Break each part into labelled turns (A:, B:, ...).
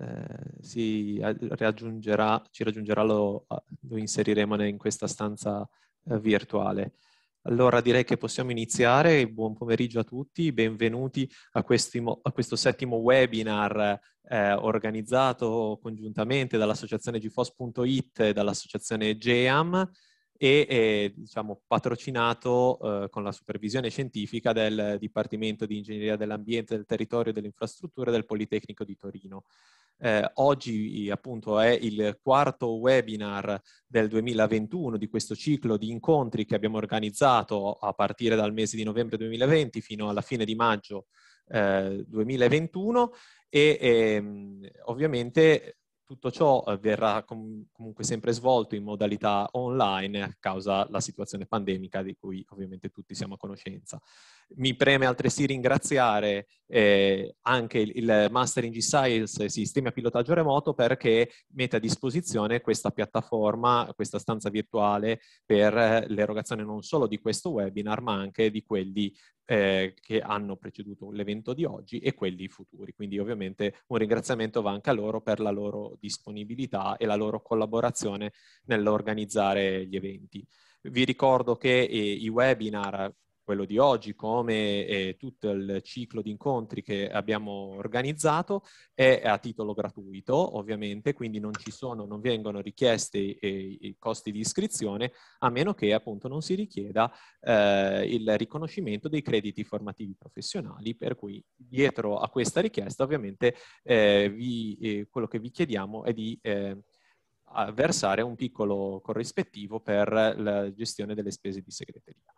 A: Eh, si raggiungerà, ci raggiungerà, lo, lo inseriremo in questa stanza eh, virtuale. Allora direi che possiamo iniziare. Buon pomeriggio a tutti, benvenuti a, questimo, a questo settimo webinar eh, organizzato congiuntamente dall'associazione gfos.it e dall'associazione GEAM e eh, diciamo, patrocinato eh, con la supervisione scientifica del Dipartimento di Ingegneria dell'Ambiente, del Territorio e delle Infrastrutture del Politecnico di Torino. Eh, oggi appunto è il quarto webinar del 2021 di questo ciclo di incontri che abbiamo organizzato a partire dal mese di novembre 2020 fino alla fine di maggio eh, 2021 e ehm, ovviamente tutto ciò eh, verrà com- comunque sempre svolto in modalità online a causa della situazione pandemica di cui ovviamente tutti siamo a conoscenza. Mi preme altresì ringraziare eh, anche il, il Master in G-Science Sistemi a pilotaggio remoto perché mette a disposizione questa piattaforma, questa stanza virtuale per eh, l'erogazione non solo di questo webinar ma anche di quelli eh, che hanno preceduto l'evento di oggi e quelli futuri. Quindi ovviamente un ringraziamento va anche a loro per la loro disponibilità e la loro collaborazione nell'organizzare gli eventi. Vi ricordo che eh, i webinar quello di oggi come eh, tutto il ciclo di incontri che abbiamo organizzato è a titolo gratuito ovviamente quindi non ci sono non vengono richiesti eh, i costi di iscrizione a meno che appunto non si richieda eh, il riconoscimento dei crediti formativi professionali per cui dietro a questa richiesta ovviamente eh, vi, eh, quello che vi chiediamo è di eh, versare un piccolo corrispettivo per la gestione delle spese di segreteria.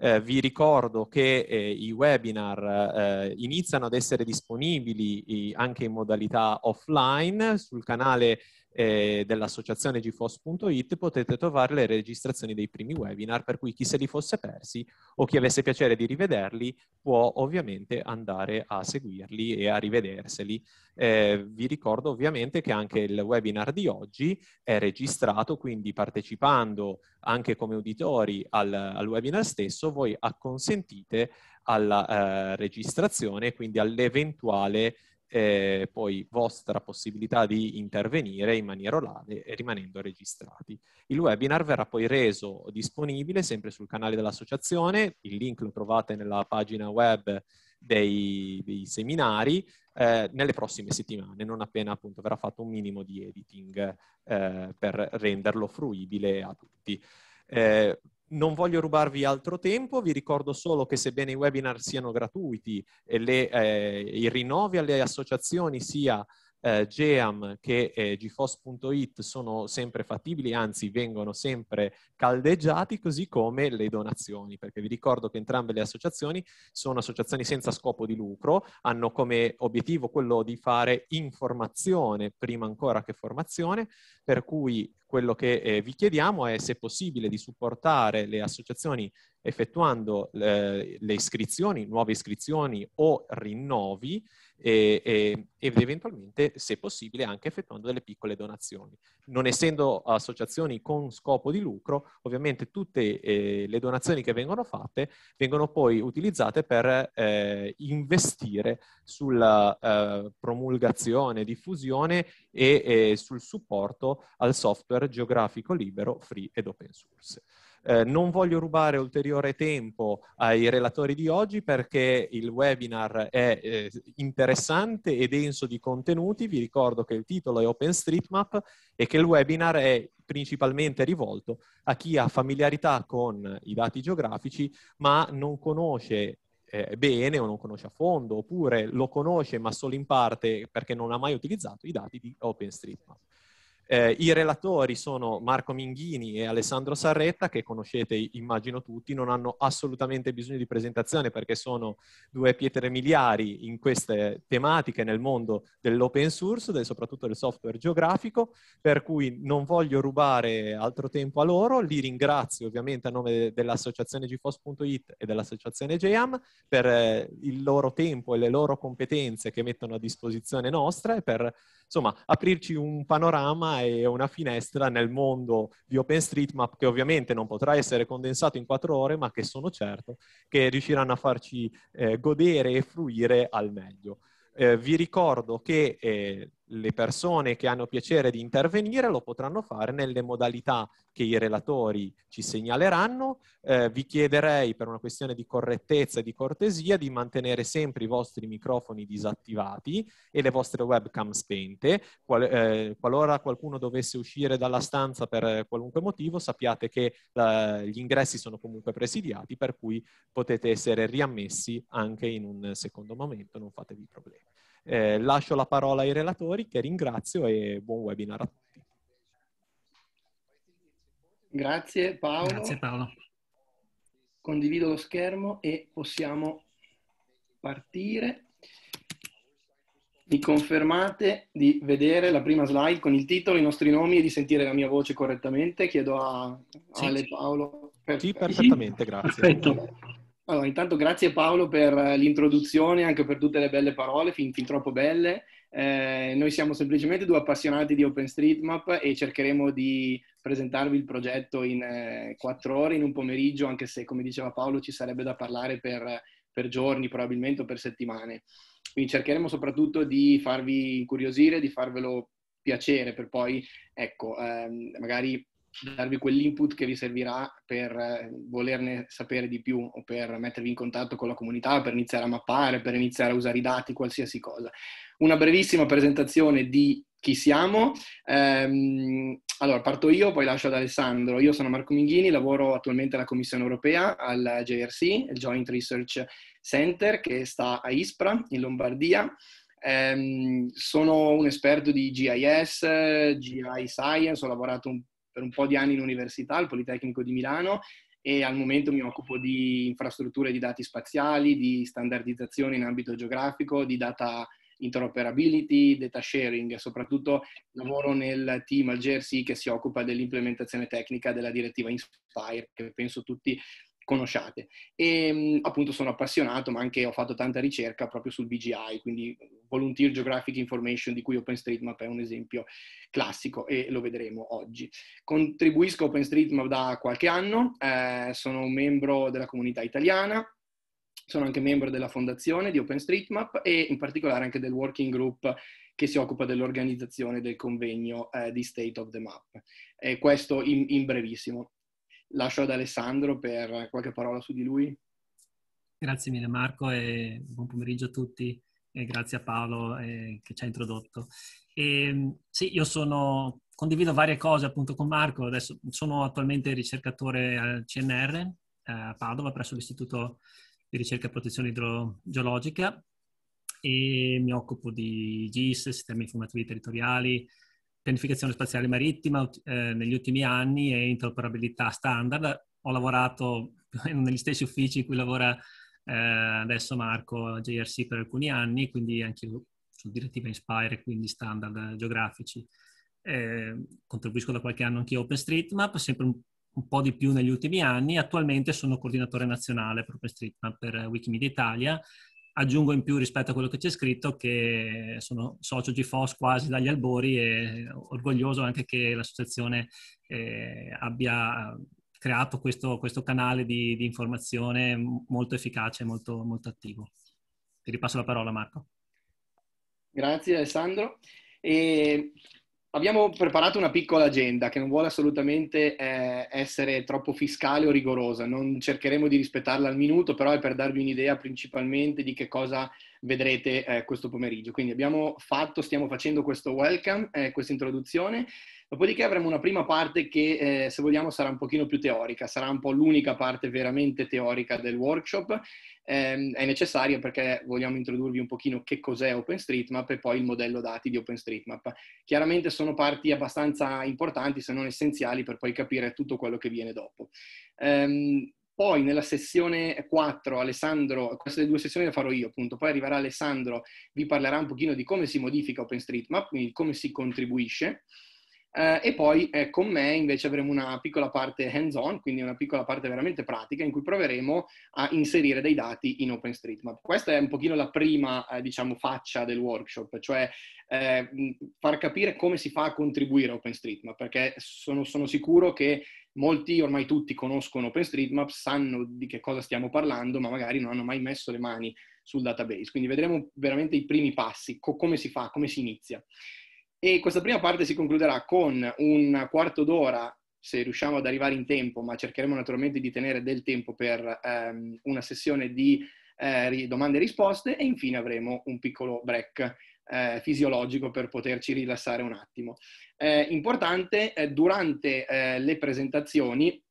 A: Eh, vi ricordo che eh, i webinar eh, iniziano ad essere disponibili anche in modalità offline sul canale eh, dell'associazione gfos.it potete trovare le registrazioni dei primi webinar, per cui chi se li fosse persi o chi avesse piacere di rivederli può ovviamente andare a seguirli e a rivederseli. Eh, vi ricordo ovviamente che anche il webinar di oggi è registrato, quindi partecipando anche come uditori al, al webinar stesso, voi acconsentite alla eh, registrazione, quindi all'eventuale eh, poi vostra possibilità di intervenire in maniera orale rimanendo registrati. Il webinar verrà poi reso disponibile sempre sul canale dell'associazione, il link lo trovate nella pagina web dei, dei seminari eh, nelle prossime settimane, non appena appunto verrà fatto un minimo di editing eh, per renderlo fruibile a tutti. Eh, non voglio rubarvi altro tempo, vi ricordo solo che sebbene i webinar siano gratuiti e le, eh, i rinnovi alle associazioni sia eh, Geam che eh, gfos.it sono sempre fattibili, anzi vengono sempre caldeggiati, così come le donazioni, perché vi ricordo che entrambe le associazioni sono associazioni senza scopo di lucro, hanno come obiettivo quello di fare informazione prima ancora che formazione, per cui quello che eh, vi chiediamo è se è possibile di supportare le associazioni effettuando eh, le iscrizioni, nuove iscrizioni o rinnovi e, e, ed eventualmente, se possibile, anche effettuando delle piccole donazioni. Non essendo associazioni con scopo di lucro, ovviamente tutte eh, le donazioni che vengono fatte vengono poi utilizzate per eh, investire sulla eh, promulgazione, diffusione e eh, sul supporto al software geografico libero, free ed open source. Eh, non voglio rubare ulteriore tempo ai relatori di oggi perché il webinar è eh, interessante e denso di contenuti. Vi ricordo che il titolo è OpenStreetMap e che il webinar è principalmente rivolto a chi ha familiarità con i dati geografici ma non conosce eh, bene o non conosce a fondo oppure lo conosce ma solo in parte perché non ha mai utilizzato i dati di OpenStreetMap. Eh, I relatori sono Marco Minghini e Alessandro Sarretta, che conoscete immagino tutti, non hanno assolutamente bisogno di presentazione perché sono due pietre miliari in queste tematiche nel mondo dell'open source, del, soprattutto del software geografico, per cui non voglio rubare altro tempo a loro, li ringrazio ovviamente a nome dell'associazione gfos.it e dell'associazione GEAM per eh, il loro tempo e le loro competenze che mettono a disposizione nostra e per insomma aprirci un panorama e una finestra nel mondo di OpenStreetMap che ovviamente non potrà essere condensato in quattro ore, ma che sono certo che riusciranno a farci eh, godere e fruire al meglio. Eh, vi ricordo che eh, le persone che hanno piacere di intervenire lo potranno fare nelle modalità che i relatori ci segnaleranno. Eh, vi chiederei per una questione di correttezza e di cortesia di mantenere sempre i vostri microfoni disattivati e le vostre webcam spente. Qual, eh, qualora qualcuno dovesse uscire dalla stanza per qualunque motivo, sappiate che la, gli ingressi sono comunque presidiati, per cui potete essere riammessi anche in un secondo momento, non fatevi problemi. Eh, lascio la parola ai relatori che ringrazio e buon webinar a tutti. Grazie
B: Paolo. Grazie Paolo. Condivido lo schermo e possiamo partire. Mi confermate di vedere la prima slide con il titolo, i nostri nomi e di sentire la mia voce correttamente? Chiedo a sì,
A: Paolo. Perfetto. Sì, perfettamente, grazie. Perfetto.
B: Allora, intanto grazie Paolo per eh, l'introduzione, anche per tutte le belle parole, fin, fin troppo belle. Eh, noi siamo semplicemente due appassionati di OpenStreetMap e cercheremo di presentarvi il progetto in eh, quattro ore, in un pomeriggio, anche se, come diceva Paolo, ci sarebbe da parlare per, per giorni, probabilmente, o per settimane. Quindi cercheremo soprattutto di farvi incuriosire, di farvelo piacere per poi, ecco, ehm, magari darvi quell'input che vi servirà per eh, volerne sapere di più o per mettervi in contatto con la comunità, per iniziare a mappare, per iniziare a usare i dati, qualsiasi cosa. Una brevissima presentazione di chi siamo. Ehm, allora, parto io, poi lascio ad Alessandro. Io sono Marco Minghini, lavoro attualmente alla Commissione europea, al JRC, il Joint Research Center, che sta a Ispra, in Lombardia. Ehm, sono un esperto di GIS, GI Science, ho lavorato un per un po' di anni in università al Politecnico di Milano e al momento mi occupo di infrastrutture di dati spaziali, di standardizzazione in ambito geografico, di data interoperability, data sharing, soprattutto lavoro nel team al Jersey che si occupa dell'implementazione tecnica della direttiva Inspire, che penso tutti conosciate. E appunto sono appassionato, ma anche ho fatto tanta ricerca proprio sul BGI, quindi Volunteer Geographic Information, di cui OpenStreetMap è un esempio classico e lo vedremo oggi. Contribuisco a OpenStreetMap da qualche anno, eh, sono un membro della comunità italiana, sono anche membro della fondazione di OpenStreetMap e in particolare anche del working group che si occupa dell'organizzazione del convegno eh, di State of the Map. E questo in, in brevissimo lascio ad Alessandro per qualche parola su di lui.
C: Grazie mille Marco e buon pomeriggio a tutti e grazie a Paolo eh, che ci ha introdotto. E, ehm, sì, io sono, condivido varie cose appunto con Marco, adesso sono attualmente ricercatore al CNR eh, a Padova presso l'Istituto di ricerca e protezione idrogeologica e mi occupo di GIS, sistemi informativi territoriali, pianificazione spaziale marittima eh, negli ultimi anni e interoperabilità standard. Ho lavorato negli stessi uffici in cui lavora eh, adesso Marco JRC per alcuni anni, quindi anche io su direttiva Inspire, quindi standard geografici. Eh, contribuisco da qualche anno anche a OpenStreetMap, sempre un, un, po' di più negli ultimi anni. Attualmente sono coordinatore nazionale per OpenStreetMap per Wikimedia Italia aggiungo in più rispetto a quello che c'è scritto che sono socio GFOS quasi dagli albori e orgoglioso anche che l'associazione eh, abbia creato questo, questo canale di, di, informazione molto efficace e molto, molto attivo. Ti ripasso la parola Marco.
B: Grazie Alessandro. E abbiamo preparato una piccola agenda che non vuole assolutamente eh, essere troppo fiscale o rigorosa, non cercheremo di rispettarla al minuto, però è per darvi un'idea principalmente di che cosa vedrete eh, questo pomeriggio. Quindi abbiamo fatto, stiamo facendo questo welcome, eh, questa introduzione Dopodiché avremo una prima parte che, eh, se vogliamo, sarà un pochino più teorica, sarà un po' l'unica parte veramente teorica del workshop. Eh, è necessaria perché vogliamo introdurvi un pochino che cos'è OpenStreetMap e poi il modello dati di OpenStreetMap. Chiaramente sono parti abbastanza importanti, se non essenziali, per poi capire tutto quello che viene dopo. Eh, poi nella sessione 4 Alessandro, queste due sessioni le farò io appunto, poi arriverà Alessandro, vi parlerà un pochino di come si modifica OpenStreetMap, quindi come si contribuisce. Eh, e poi eh, con me invece avremo una piccola parte hands-on, quindi una piccola parte veramente pratica in cui proveremo a inserire dei dati in OpenStreetMap. Questa è un pochino la prima, eh, diciamo, faccia del workshop, cioè eh, far capire come si fa a contribuire a OpenStreetMap, perché sono, sono sicuro che molti, ormai tutti, conoscono OpenStreetMap, sanno di che cosa stiamo parlando, ma magari non hanno mai messo le mani sul database. Quindi vedremo veramente i primi passi, co- come si fa, come si inizia. E questa prima parte si concluderà con un quarto d'ora, se riusciamo ad arrivare in tempo, ma cercheremo naturalmente di tenere del tempo per ehm, una sessione di eh, domande e risposte e infine avremo un piccolo break eh, fisiologico per poterci rilassare un attimo. Eh, importante, eh, durante eh, le presentazioni,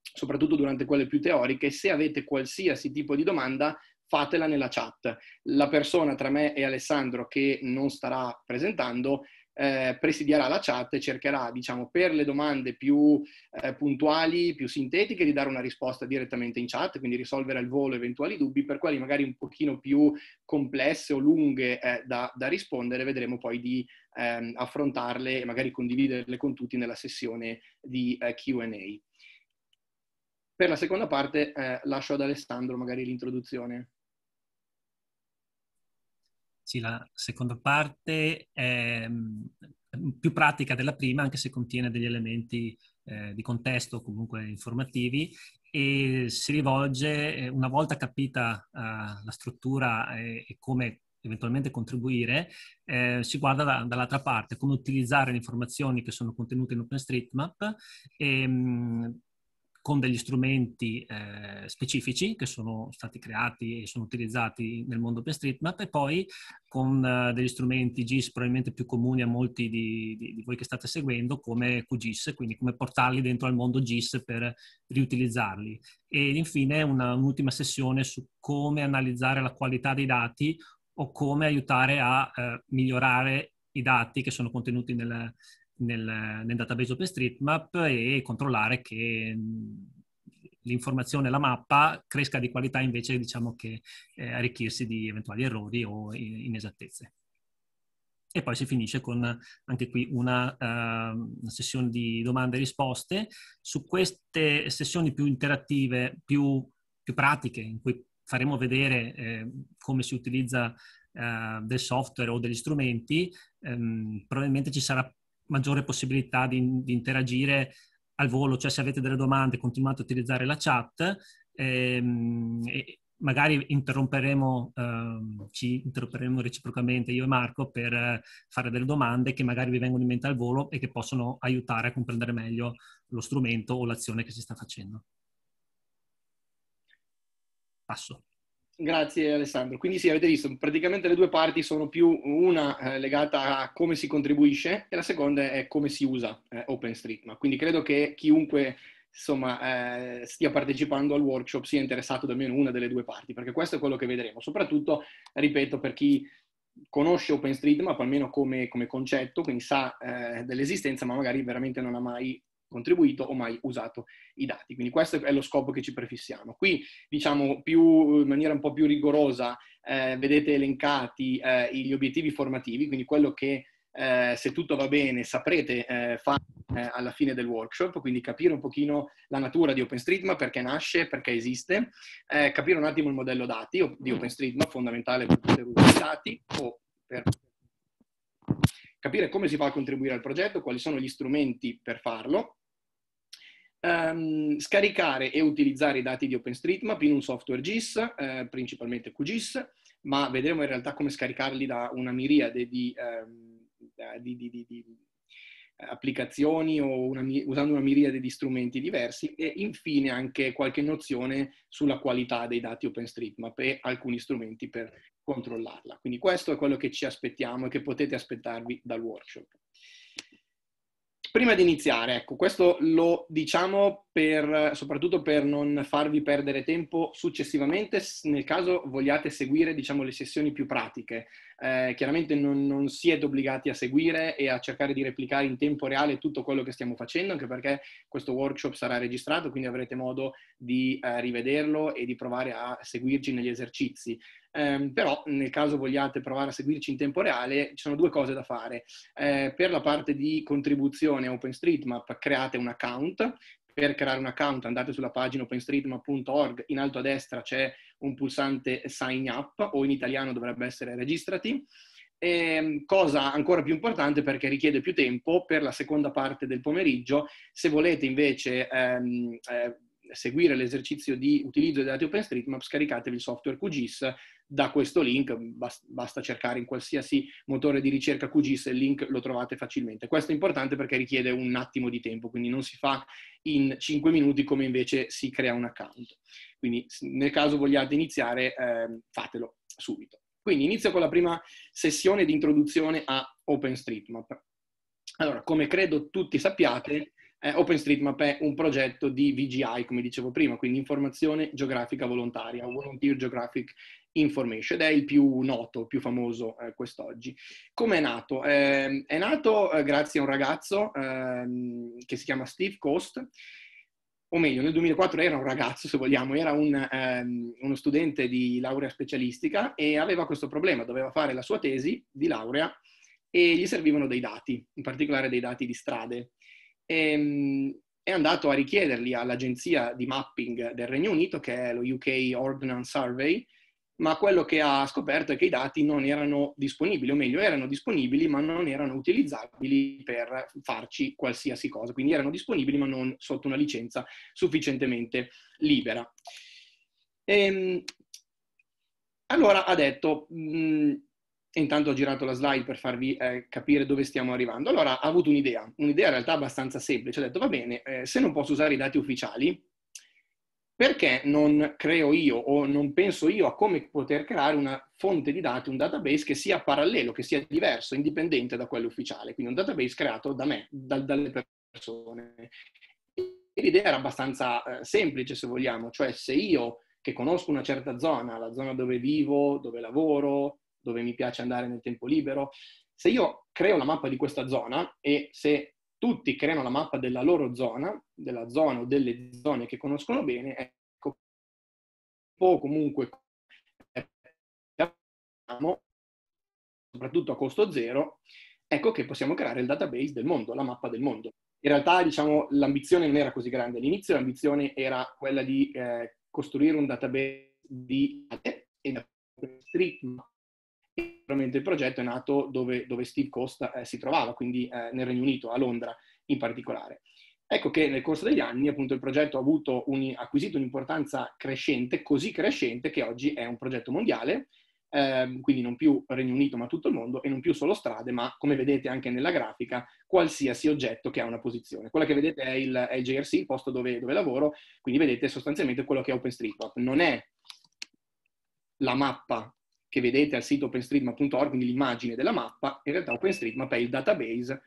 B: soprattutto durante quelle più teoriche, se avete qualsiasi tipo di domanda, fatela nella chat. La persona tra me e Alessandro che non starà presentando eh, presidierà la chat e cercherà, diciamo, per le domande più eh, puntuali, più sintetiche, di dare una risposta direttamente in chat, quindi risolvere al volo eventuali dubbi, per quelli magari un pochino più complesse o lunghe eh, da, da, rispondere, vedremo poi di ehm, affrontarle e magari condividerle con tutti nella sessione di eh, QA. Per la seconda parte eh, lascio ad Alessandro magari l'introduzione.
C: Sì, la seconda parte è mm, più pratica della prima, anche se contiene degli elementi eh, di contesto comunque informativi e si rivolge, eh, una volta capita eh, la struttura e, e, come eventualmente contribuire, eh, si guarda da, dall'altra parte, come utilizzare le informazioni che sono contenute in OpenStreetMap e mh, mm, con degli strumenti eh, specifici che sono stati creati e sono utilizzati nel mondo OpenStreetMap e poi con eh, degli strumenti GIS probabilmente più comuni a molti di, di, di voi che state seguendo come QGIS, quindi come portarli dentro al mondo GIS per riutilizzarli. E infine una, un'ultima sessione su come analizzare la qualità dei dati o come aiutare a eh, migliorare i dati che sono contenuti nel, nel, nel database OpenStreetMap e controllare che mm, l'informazione, la mappa cresca di qualità invece diciamo che eh, arricchirsi di eventuali errori o inesattezze. E poi si finisce con anche qui una, uh, una sessione di domande e risposte. Su queste sessioni più interattive, più, più pratiche, in cui faremo vedere eh, come si utilizza uh, del software o degli strumenti, um, probabilmente ci sarà maggiore possibilità di, di interagire al volo, cioè se avete delle domande continuate a utilizzare la chat. Ehm, e magari interromperemo, ehm, ci interromperemo reciprocamente io e Marco per fare delle domande che magari vi vengono in mente al volo e che possono aiutare a comprendere meglio lo strumento o l'azione che si sta facendo. Passo.
B: Grazie Alessandro. Quindi sì, avete visto, praticamente le due parti sono più una eh, legata a come si contribuisce e la seconda è come si usa eh, OpenStreetMap. Quindi credo che chiunque insomma, eh, stia partecipando al workshop sia interessato da almeno una delle due parti, perché questo è quello che vedremo. Soprattutto, ripeto, per chi conosce OpenStreetMap almeno come, come concetto, quindi sa eh, dell'esistenza, ma magari veramente non ha mai contribuito o mai usato i dati. Quindi questo è lo scopo che ci prefissiamo. Qui, diciamo, più, in maniera un po' più rigorosa, eh, vedete elencati eh, gli obiettivi formativi, quindi quello che, eh, se tutto va bene, saprete eh, fare eh, alla fine del workshop, quindi capire un pochino la natura di OpenStreetMap, perché nasce, perché esiste, eh, capire un attimo il modello dati di mm. OpenStreetMap, fondamentale per poter usare i dati o per capire come si fa a contribuire al progetto, quali sono gli strumenti per farlo, Um, scaricare e utilizzare i dati di OpenStreetMap in un software GIS, eh, principalmente QGIS, ma vedremo in realtà come scaricarli da una miriade di, um, di, di, di applicazioni o una, usando una miriade di strumenti diversi e infine anche qualche nozione sulla qualità dei dati OpenStreetMap e alcuni strumenti per controllarla. Quindi questo è quello che ci aspettiamo e che potete aspettarvi dal workshop. Prima di iniziare, ecco, questo lo diciamo per, soprattutto per non farvi perdere tempo successivamente, nel caso vogliate seguire diciamo, le sessioni più pratiche eh, chiaramente non, non, siete obbligati a seguire e a cercare di replicare in tempo reale tutto quello che stiamo facendo, anche perché questo workshop sarà registrato, quindi avrete modo di eh, rivederlo e di provare a seguirci negli esercizi. Eh, però nel caso vogliate provare a seguirci in tempo reale, ci sono due cose da fare. Eh, per la parte di contribuzione OpenStreetMap create un account, per creare un account andate sulla pagina openstreetmap.org, in alto a destra c'è un pulsante sign up o in italiano dovrebbe essere registrati. E ehm, cosa ancora più importante perché richiede più tempo per la seconda parte del pomeriggio. Se volete invece ehm, eh, seguire l'esercizio di utilizzo dei dati OpenStreetMap, scaricatevi il software QGIS da questo link, basta cercare in qualsiasi motore di ricerca QGIS il link lo trovate facilmente. Questo è importante perché richiede un attimo di tempo, quindi non si fa in 5 minuti come invece si crea un account. Quindi nel caso vogliate iniziare, eh, fatelo subito. Quindi inizio con la prima sessione di introduzione a OpenStreetMap. Allora, come credo tutti sappiate, eh, OpenStreetMap è un progetto di VGI, come dicevo prima, quindi informazione geografica volontaria, Volunteer Geographic Information, ed è il più noto, più famoso eh, quest'oggi. Come è nato? Eh, è nato eh, grazie a un ragazzo ehm, che si chiama Steve Coast, o meglio, nel 2004 era un ragazzo, se vogliamo, era un, ehm, uno studente di laurea specialistica e aveva questo problema, doveva fare la sua tesi di laurea e gli servivano dei dati, in particolare dei dati di strade e, ehm, è andato a richiederli all'agenzia di mapping del Regno Unito, che è lo UK Ordnance Survey, ma quello che ha scoperto è che i dati non erano disponibili, o meglio erano disponibili ma non erano utilizzabili per farci qualsiasi cosa, quindi erano disponibili ma non sotto una licenza sufficientemente libera. E, ehm, allora ha detto, mh, mm, intanto ho girato la slide per farvi eh, capire dove stiamo arrivando. Allora ha avuto un'idea, un'idea in realtà abbastanza semplice, ha detto va bene, eh, se non posso usare i dati ufficiali, perché non creo io o non penso io a come poter creare una fonte di dati, un database che sia parallelo, che sia diverso, indipendente da quello ufficiale, quindi un database creato da me, da, dalle persone. L'idea era abbastanza eh, semplice, se vogliamo, cioè se io che conosco una certa zona, la zona dove vivo, dove lavoro, dove mi piace andare nel tempo libero. Se io creo la mappa di questa zona e se tutti creano la mappa della loro zona, della zona o delle zone che conoscono bene, ecco, o comunque soprattutto a costo zero, ecco che possiamo creare il database del mondo, la mappa del mondo. In realtà, diciamo, l'ambizione non era così grande. All'inizio l'ambizione era quella di eh, costruire un database di e di streetmap sicuramente il progetto è nato dove, dove Steve Costa eh, si trovava, quindi eh, nel Regno Unito, a Londra in particolare. Ecco che nel corso degli anni appunto il progetto ha un, acquisito un'importanza crescente, così crescente che oggi è un progetto mondiale, eh, quindi non più Regno Unito ma tutto il mondo e non più solo strade, ma come vedete anche nella grafica, qualsiasi oggetto che ha una posizione. Quella che vedete è il, è il JRC, il posto dove, dove lavoro, quindi vedete sostanzialmente quello che è OpenStreetMap. Non è la mappa che vedete al sito openstreetmap.org, quindi l'immagine della mappa, in realtà OpenStreetMap è il database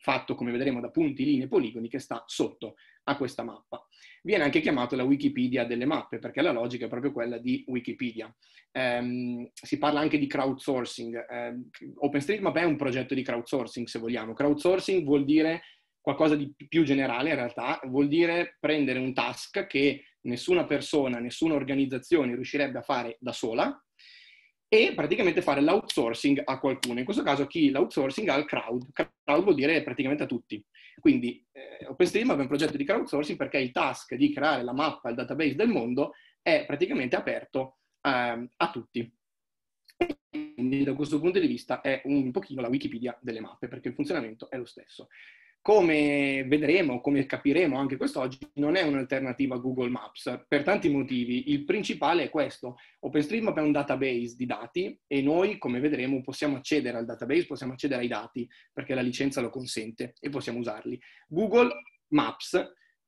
B: fatto, come vedremo, da punti, linee e poligoni che sta sotto a questa mappa. Viene anche chiamato la Wikipedia delle mappe, perché la logica è proprio quella di Wikipedia. Ehm, si parla anche di crowdsourcing. Ehm, OpenStreetMap è un progetto di crowdsourcing, se vogliamo. Crowdsourcing vuol dire qualcosa di più generale, in realtà, vuol dire prendere un task che nessuna persona, nessuna organizzazione riuscirebbe a fare da sola, e praticamente fare l'outsourcing a qualcuno. In questo caso chi l'outsourcing ha il crowd. Crowd vuol dire praticamente a tutti. Quindi eh, OpenStream aveva un progetto di crowdsourcing perché il task di creare la mappa, il database del mondo, è praticamente aperto eh, a tutti. Quindi da questo punto di vista è un pochino la Wikipedia delle mappe, perché il funzionamento è lo stesso come vedremo, come capiremo anche quest'oggi, non è un'alternativa a Google Maps per tanti motivi. Il principale è questo. OpenStreetMap è un database di dati e noi, come vedremo, possiamo accedere al database, possiamo accedere ai dati perché la licenza lo consente e possiamo usarli. Google Maps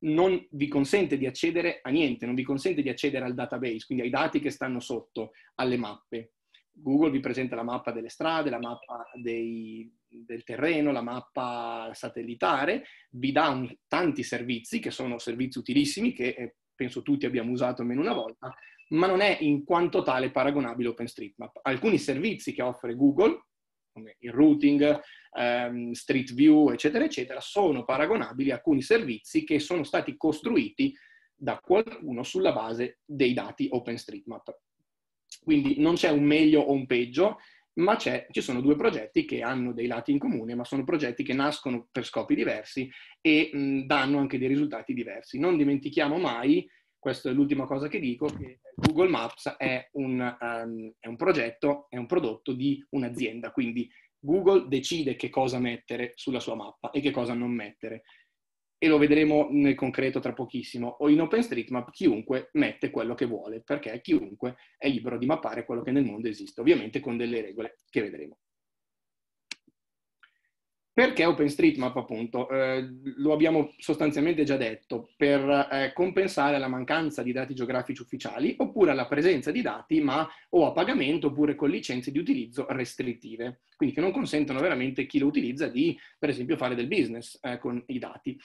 B: non vi consente di accedere a niente, non vi consente di accedere al database, quindi ai dati che stanno sotto, alle mappe. Google vi presenta la mappa delle strade, la mappa dei, del terreno, la mappa satellitare, vi dà un, tanti servizi che sono servizi utilissimi che eh, penso tutti abbiamo usato almeno una volta, ma non è in quanto tale paragonabile OpenStreetMap. Alcuni servizi che offre Google, come il routing, um, Street View, eccetera, eccetera, sono paragonabili a alcuni servizi che sono stati costruiti da qualcuno sulla base dei dati OpenStreetMap. Quindi non c'è un meglio o un peggio, ma ci sono due progetti che hanno dei lati in comune, ma sono progetti che nascono per scopi diversi e mh, danno anche dei risultati diversi. Non dimentichiamo mai, questa è l'ultima cosa che dico, che Google Maps è un, um, è un progetto, è un prodotto di un'azienda, quindi Google decide che cosa mettere sulla sua mappa e che cosa non mettere e lo vedremo nel concreto tra pochissimo, o in OpenStreetMap chiunque mette quello che vuole, perché chiunque è libero di mappare quello che nel mondo esiste, ovviamente con delle regole che vedremo. Perché OpenStreetMap appunto? Eh, lo abbiamo sostanzialmente già detto, per eh, compensare la mancanza di dati geografici ufficiali oppure la presenza di dati ma o a pagamento oppure con licenze di utilizzo restrittive, quindi che non consentono veramente a chi lo utilizza di per esempio fare del business eh, con i dati.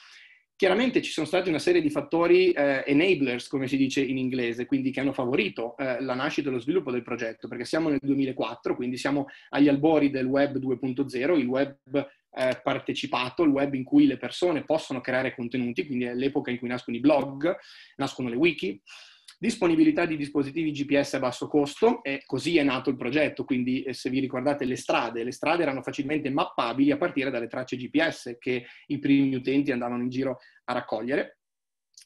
B: Chiaramente ci sono stati una serie di fattori eh, enablers, come si dice in inglese, quindi che hanno favorito eh, la nascita e lo sviluppo del progetto, perché siamo nel 2004, quindi siamo agli albori del web 2.0, il web eh, partecipato, il web in cui le persone possono creare contenuti, quindi è l'epoca in cui nascono i blog, nascono le wiki, disponibilità di dispositivi GPS a basso costo e così è nato il progetto, quindi eh, se vi ricordate le strade, le strade erano facilmente mappabili a partire dalle tracce GPS che i primi utenti andavano in giro a raccogliere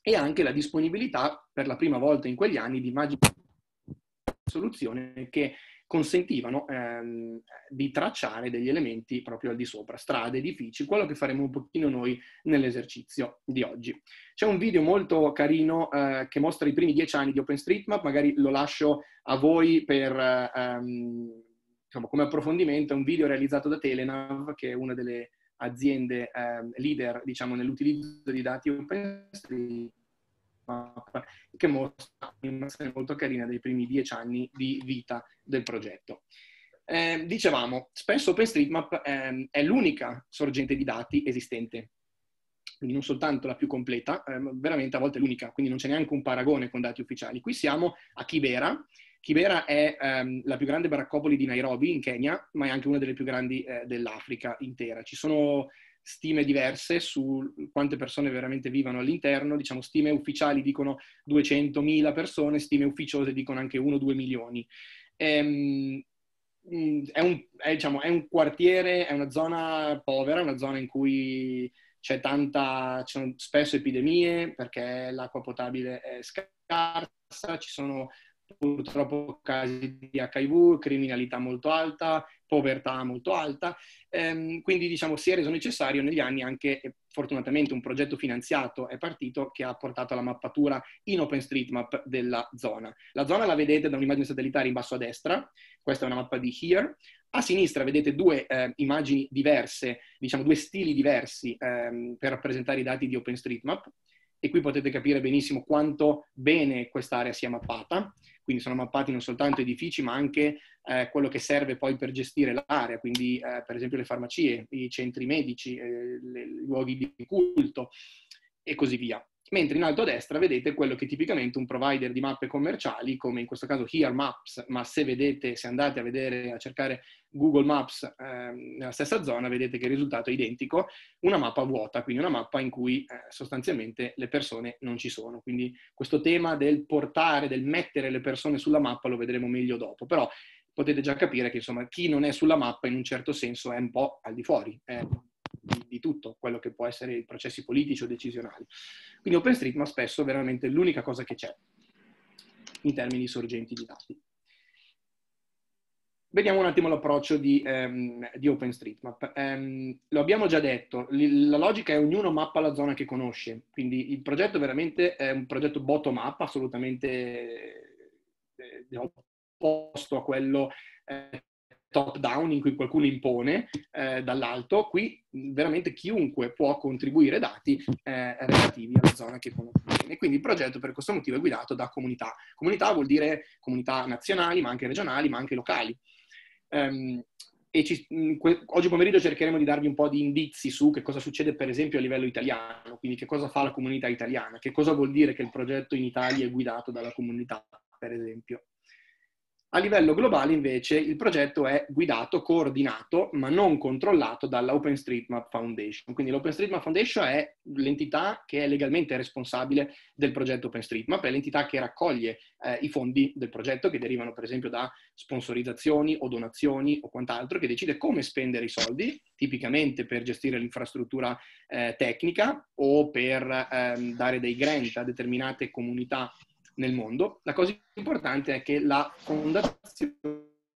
B: e anche la disponibilità per la prima volta in quegli anni di immagini soluzione che consentivano ehm, eh, di tracciare degli elementi proprio al di sopra, strade, edifici, quello che faremo un pochino noi nell'esercizio di oggi. C'è un video molto carino eh, che mostra i primi dieci anni di OpenStreetMap, magari lo lascio a voi per... Ehm, diciamo, come approfondimento, è un video realizzato da Telenav, che è una delle aziende eh, leader diciamo, nell'utilizzo di dati OpenStreetMap, che mostra un'immagine molto carina dei primi dieci anni di vita del progetto. Eh, dicevamo, spesso OpenStreetMap eh, è l'unica sorgente di dati esistente, quindi non soltanto la più completa, eh, veramente a volte l'unica, quindi non c'è neanche un paragone con dati ufficiali. Qui siamo a Kibera, Kibera è ehm, la più grande baraccopoli di Nairobi in Kenya, ma è anche una delle più grandi eh, dell'Africa intera. Ci sono stime diverse su quante persone veramente vivano all'interno, diciamo stime ufficiali dicono 200.000 persone, stime ufficiose dicono anche 1-2 milioni. Ehm, è, un, è, diciamo, è un quartiere, è una zona povera, una zona in cui c'è tanta, ci sono spesso epidemie perché l'acqua potabile è scarsa, ci sono purtroppo casi di HIV, criminalità molto alta, povertà molto alta, ehm, quindi diciamo si è reso necessario negli anni anche, fortunatamente un progetto finanziato è partito che ha portato alla mappatura in OpenStreetMap della zona. La zona la vedete da un'immagine satellitare in basso a destra, questa è una mappa di Here, a sinistra vedete due eh, immagini diverse, diciamo due stili diversi ehm, per rappresentare i dati di OpenStreetMap, e qui potete capire benissimo quanto bene quest'area sia mappata, quindi sono mappati non soltanto edifici ma anche eh, quello che serve poi per gestire l'area, quindi eh, per esempio le farmacie, i centri medici, eh, le, i luoghi di culto e così via mentre in alto a destra vedete quello che tipicamente un provider di mappe commerciali, come in questo caso Here Maps, ma se vedete, se andate a vedere, a cercare Google Maps eh, nella stessa zona, vedete che il risultato è identico, una mappa vuota, quindi una mappa in cui eh, sostanzialmente le persone non ci sono. Quindi questo tema del portare, del mettere le persone sulla mappa lo vedremo meglio dopo, però potete già capire che insomma chi non è sulla mappa in un certo senso è un po' al di fuori. è eh di, di tutto quello che può essere i processi politici o decisionali. Quindi OpenStreetMap spesso è veramente l'unica cosa che c'è in termini sorgenti di dati. Vediamo un attimo l'approccio di, um, di OpenStreetMap. Um, lo abbiamo già detto, la logica è ognuno mappa la zona che conosce, quindi il progetto veramente è un progetto bottom-up, assolutamente eh, opposto a quello eh, top down in cui qualcuno impone eh, dall'alto, qui veramente chiunque può contribuire dati eh, relativi alla zona che conosce E Quindi il progetto per questo motivo è guidato da comunità. Comunità vuol dire comunità nazionali, ma anche regionali, ma anche locali. Um, e ci, mm, oggi pomeriggio cercheremo di darvi un po' di indizi su che cosa succede per esempio a livello italiano, quindi che cosa fa la comunità italiana, che cosa vuol dire che il progetto in Italia è guidato dalla comunità, per esempio. A livello globale invece il progetto è guidato, coordinato, ma non controllato dalla OpenStreetMap Foundation. Quindi l'OpenStreetMap Foundation è l'entità che è legalmente responsabile del progetto OpenStreetMap, è l'entità che raccoglie eh, i fondi del progetto che derivano per esempio da sponsorizzazioni o donazioni o quant'altro, che decide come spendere i soldi, tipicamente per gestire l'infrastruttura eh, tecnica o per ehm, dare dei grant a determinate comunità nel mondo. La cosa importante è che la fondazione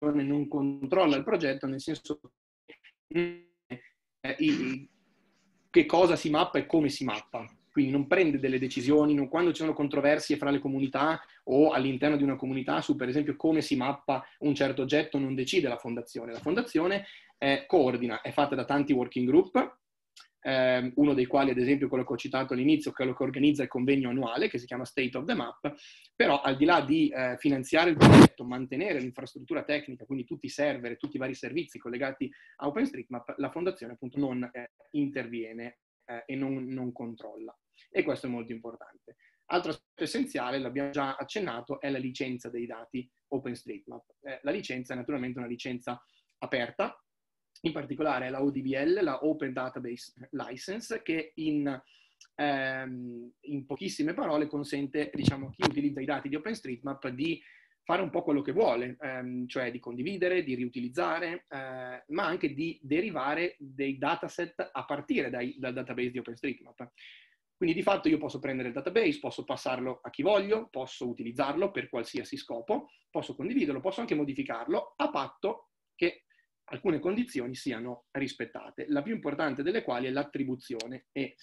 B: non controlla il progetto, nel senso eh, che cosa si mappa e come si mappa. Quindi non prende delle decisioni, non, quando ci sono controversie fra le comunità o all'interno di una comunità su per esempio come si mappa un certo oggetto, non decide la fondazione. La fondazione eh, coordina, è fatta da tanti working group, ehm, uno dei quali ad esempio quello che ho citato all'inizio, quello che organizza il convegno annuale che si chiama State of the Map, però al di là di eh, finanziare il progetto, mantenere l'infrastruttura tecnica, quindi tutti i server e tutti i vari servizi collegati a OpenStreetMap, la fondazione appunto non eh, interviene eh, e non, non controlla. E questo è molto importante. Altro aspetto essenziale, l'abbiamo già accennato, è la licenza dei dati OpenStreetMap. Eh, la licenza è naturalmente una licenza aperta, in particolare la ODBL, la Open Database License, che in, ehm, in pochissime parole consente diciamo, a chi utilizza i dati di OpenStreetMap di fare un po' quello che vuole, ehm, cioè di condividere, di riutilizzare, eh, ma anche di derivare dei dataset a partire dai, dal database di OpenStreetMap. Quindi di fatto io posso prendere il database, posso passarlo a chi voglio, posso utilizzarlo per qualsiasi scopo, posso condividerlo, posso anche modificarlo, a patto alcune condizioni siano rispettate, la più importante delle quali è l'attribuzione e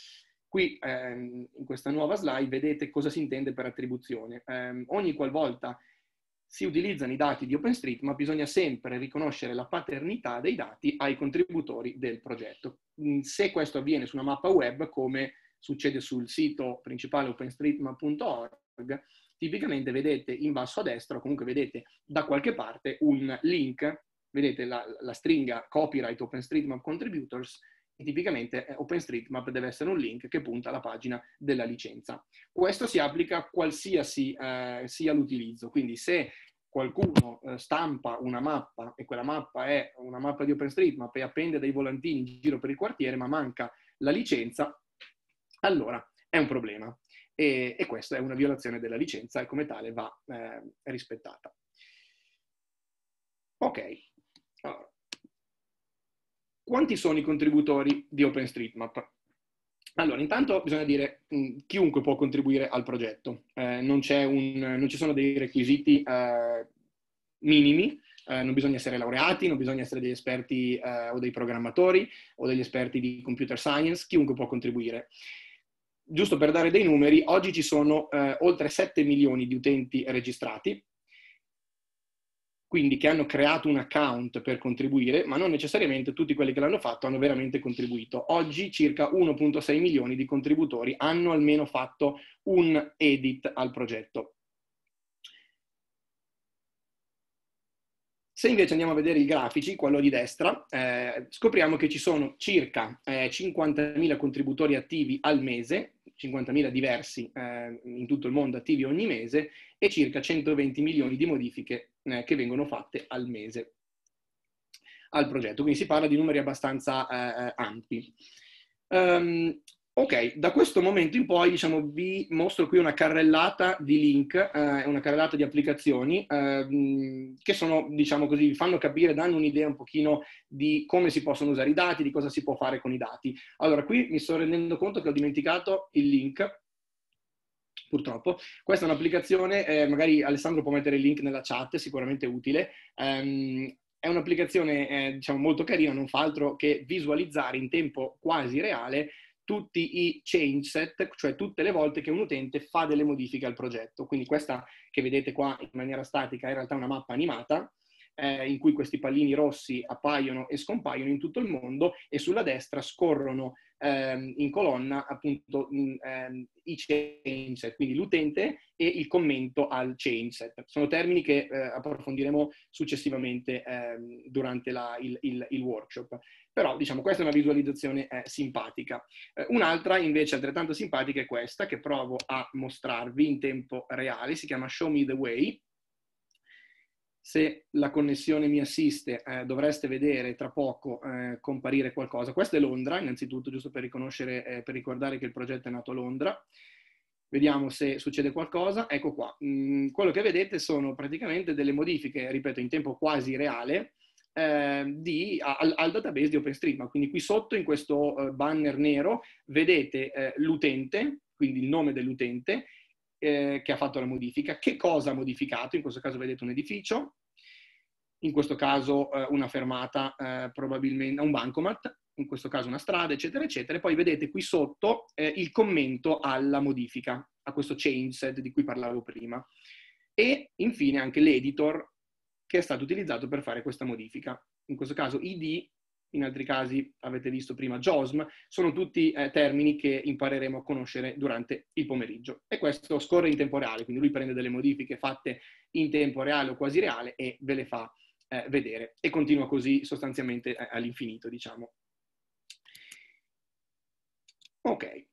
B: qui ehm, in questa nuova slide vedete cosa si intende per attribuzione. Ehm, ogni qualvolta si utilizzano i dati di OpenStreetMap bisogna sempre riconoscere la paternità dei dati ai contributori del progetto. Mm, se questo avviene su una mappa web, come succede sul sito principale openstreetmap.org, tipicamente vedete in basso a destra, comunque vedete da qualche parte un link Vedete la, la stringa copyright OpenStreetMap contributors e tipicamente eh, OpenStreetMap deve essere un link che punta alla pagina della licenza. Questo si applica a qualsiasi eh, sia l'utilizzo, quindi se qualcuno eh, stampa una mappa e quella mappa è una mappa di OpenStreetMap e appende dei volantini in giro per il quartiere ma manca la licenza, allora è un problema e, e questa è una violazione della licenza e come tale va eh, rispettata. Ok, allora, uh, quanti sono i contributori di OpenStreetMap? Allora, intanto bisogna dire mh, chiunque può contribuire al progetto, eh, non, un, non, ci sono dei requisiti eh, minimi, eh, non bisogna essere laureati, non bisogna essere degli esperti eh, o dei programmatori o degli esperti di computer science, chiunque può contribuire. Giusto per dare dei numeri, oggi ci sono eh, oltre 7 milioni di utenti registrati quindi che hanno creato un account per contribuire, ma non necessariamente tutti quelli che l'hanno fatto hanno veramente contribuito. Oggi circa 1.6 milioni di contributori hanno almeno fatto un edit al progetto. Se invece andiamo a vedere i grafici, quello di destra, eh, scopriamo che ci sono circa eh, 50.000 contributori attivi al mese, 50.000 diversi eh, in tutto il mondo attivi ogni mese, e circa 120 milioni di modifiche eh, che vengono fatte al mese al progetto. Quindi si parla di numeri abbastanza eh, eh ampi. Um, ok, da questo momento in poi diciamo, vi mostro qui una carrellata di link, eh, una carrellata di applicazioni eh, che sono, diciamo così, vi fanno capire, danno un'idea un pochino di come si possono usare i dati, di cosa si può fare con i dati. Allora, qui mi sto rendendo conto che ho dimenticato il link purtroppo. Questa è un'applicazione, eh, magari Alessandro può mettere il link nella chat, sicuramente utile. Um, è un'applicazione eh, diciamo molto carina, non fa altro che visualizzare in tempo quasi reale tutti i change set, cioè tutte le volte che un utente fa delle modifiche al progetto. Quindi questa che vedete qua in maniera statica è in realtà una mappa animata eh, in cui questi pallini rossi appaiono e scompaiono in tutto il mondo e sulla destra scorrono ehm, in colonna appunto ehm, i chainset, quindi l'utente e il commento al chainset. Sono termini che eh, approfondiremo successivamente ehm, durante la, il, il, il, workshop. Però diciamo questa è una visualizzazione eh, simpatica. Eh, un'altra invece altrettanto simpatica è questa che provo a mostrarvi in tempo reale, si chiama Show Me the Way se la connessione mi assiste, eh, dovreste vedere tra poco eh, comparire qualcosa. Questa è Londra, innanzitutto, giusto per, eh, per ricordare che il progetto è nato a Londra. Vediamo se succede qualcosa. Ecco qua. Mm, quello che vedete sono praticamente delle modifiche, ripeto, in tempo quasi reale, eh, di, al, al, database di OpenStreetMap. Quindi qui sotto, in questo eh, banner nero, vedete eh, l'utente, quindi il nome dell'utente, eh, che ha fatto la modifica, che cosa ha modificato, in questo caso vedete un edificio, in questo caso eh, una fermata eh, probabilmente, un bancomat, in questo caso una strada, eccetera, eccetera. E poi vedete qui sotto eh, il commento alla modifica, a questo change set di cui parlavo prima. E infine anche l'editor che è stato utilizzato per fare questa modifica. In questo caso id in altri casi avete visto prima JOSM, sono tutti eh, termini che impareremo a conoscere durante il pomeriggio. E questo scorre in tempo reale, quindi lui prende delle modifiche fatte in tempo reale o quasi reale e ve le fa eh, vedere. E continua così sostanzialmente eh, all'infinito, diciamo. Ok.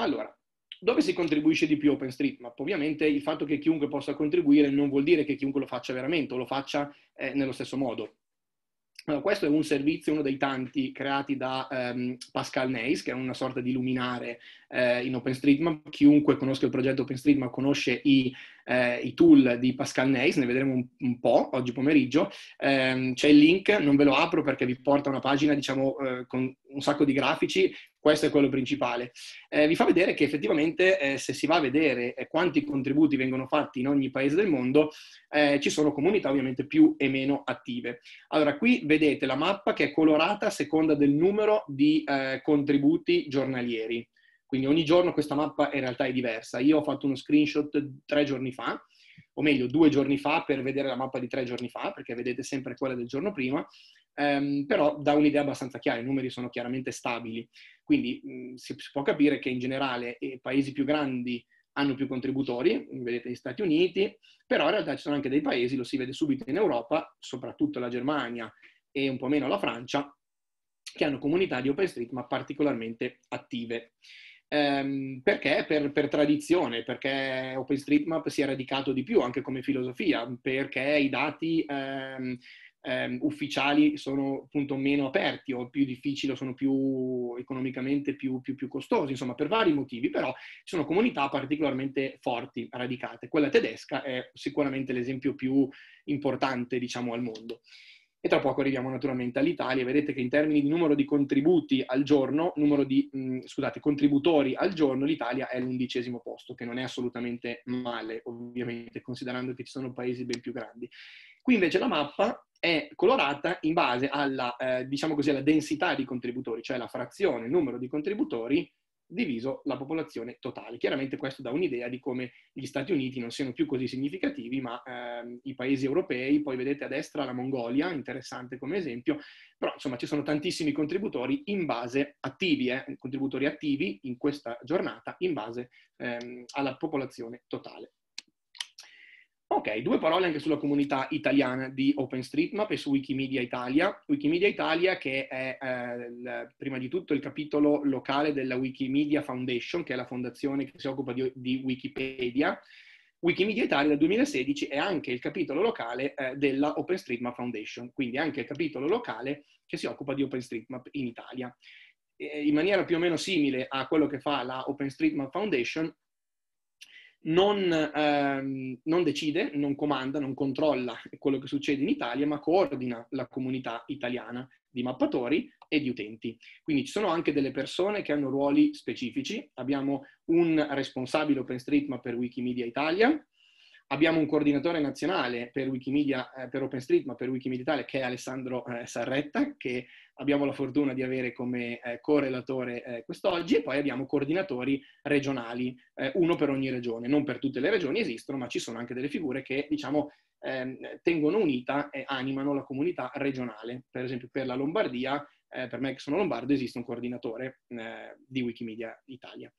B: Allora, dove si contribuisce di più OpenStreetMap? Ovviamente il fatto che chiunque possa contribuire non vuol dire che chiunque lo faccia veramente o lo faccia eh, nello stesso modo. Allora, questo è un servizio, uno dei tanti creati da um, Pascal Neis, che è una sorta di luminare eh, in OpenStreetMap. Chiunque conosca il progetto OpenStreetMap conosce i eh, i tool di Pascal Neis, ne vedremo un, un po' oggi pomeriggio. Eh, c'è il link, non ve lo apro perché vi porta a una pagina diciamo, eh, con un sacco di grafici, questo è quello principale. Eh, vi fa vedere che effettivamente eh, se si va a vedere eh, quanti contributi vengono fatti in ogni paese del mondo, ci sono comunità ovviamente più e meno attive. Allora qui vedete la mappa che è colorata a seconda del numero di contributi giornalieri. Quindi ogni giorno questa mappa in realtà è diversa. Io ho fatto uno screenshot tre giorni fa, o meglio due giorni fa, per vedere la mappa di tre giorni fa, perché vedete sempre quella del giorno prima, ehm, però dà un'idea abbastanza chiara, i numeri sono chiaramente stabili. Quindi mh, si, si, può capire che in generale eh, i paesi più grandi hanno più contributori, vedete gli Stati Uniti, però in realtà ci sono anche dei paesi, lo si vede subito in Europa, soprattutto la Germania e un po' meno la Francia, che hanno comunità di OpenStreetMap particolarmente attive. Ehm, perché? Per, per, tradizione, perché OpenStreetMap si è radicato di più anche come filosofia, perché i dati ehm, ehm, ufficiali sono appunto meno aperti o più difficili o sono più economicamente più, più, più costosi, insomma per vari motivi, però ci sono comunità particolarmente forti, radicate. Quella tedesca è sicuramente l'esempio più importante, diciamo, al mondo. E tra poco arriviamo naturalmente all'Italia. Vedete che in termini di numero di contributi al giorno, numero di, mh, mm, scusate, contributori al giorno, l'Italia è l'undicesimo posto, che non è assolutamente male, ovviamente, considerando che ci sono paesi ben più grandi. Qui invece la mappa è colorata in base alla, eh, diciamo così, alla densità di contributori, cioè la frazione, il numero di contributori diviso la popolazione totale. Chiaramente questo dà un'idea di come gli Stati Uniti non siano più così significativi, ma ehm, i paesi europei, poi vedete a destra la Mongolia, interessante come esempio, però insomma ci sono tantissimi contributori in base attivi, eh, contributori attivi in questa giornata in base ehm, alla popolazione totale. Ok, due parole anche sulla comunità italiana di OpenStreetMap e su Wikimedia Italia. Wikimedia Italia che è eh, prima di tutto il capitolo locale della Wikimedia Foundation, che è la fondazione che si occupa di, di Wikipedia. Wikimedia Italia dal 2016 è anche il capitolo locale eh, della OpenStreetMap Foundation, quindi anche il capitolo locale che si occupa di OpenStreetMap in Italia. Eh, in maniera più o meno simile a quello che fa la OpenStreetMap Foundation, non, ehm, non, decide, non comanda, non controlla quello che succede in Italia, ma coordina la comunità italiana di mappatori e di utenti. Quindi ci sono anche delle persone che hanno ruoli specifici. Abbiamo un responsabile OpenStreetMap per Wikimedia Italia, abbiamo un coordinatore nazionale per Wikimedia, eh, per OpenStreetMap, per Wikimedia Italia, che è Alessandro eh, Sarretta, che abbiamo la fortuna di avere come eh, correlatore eh, quest'oggi e poi abbiamo coordinatori regionali, eh, uno per ogni regione. Non per tutte le regioni esistono, ma ci sono anche delle figure che, diciamo, ehm, tengono unita e animano la comunità regionale. Per esempio per la Lombardia, eh, per me che sono lombardo, esiste un coordinatore eh, di Wikimedia Italia.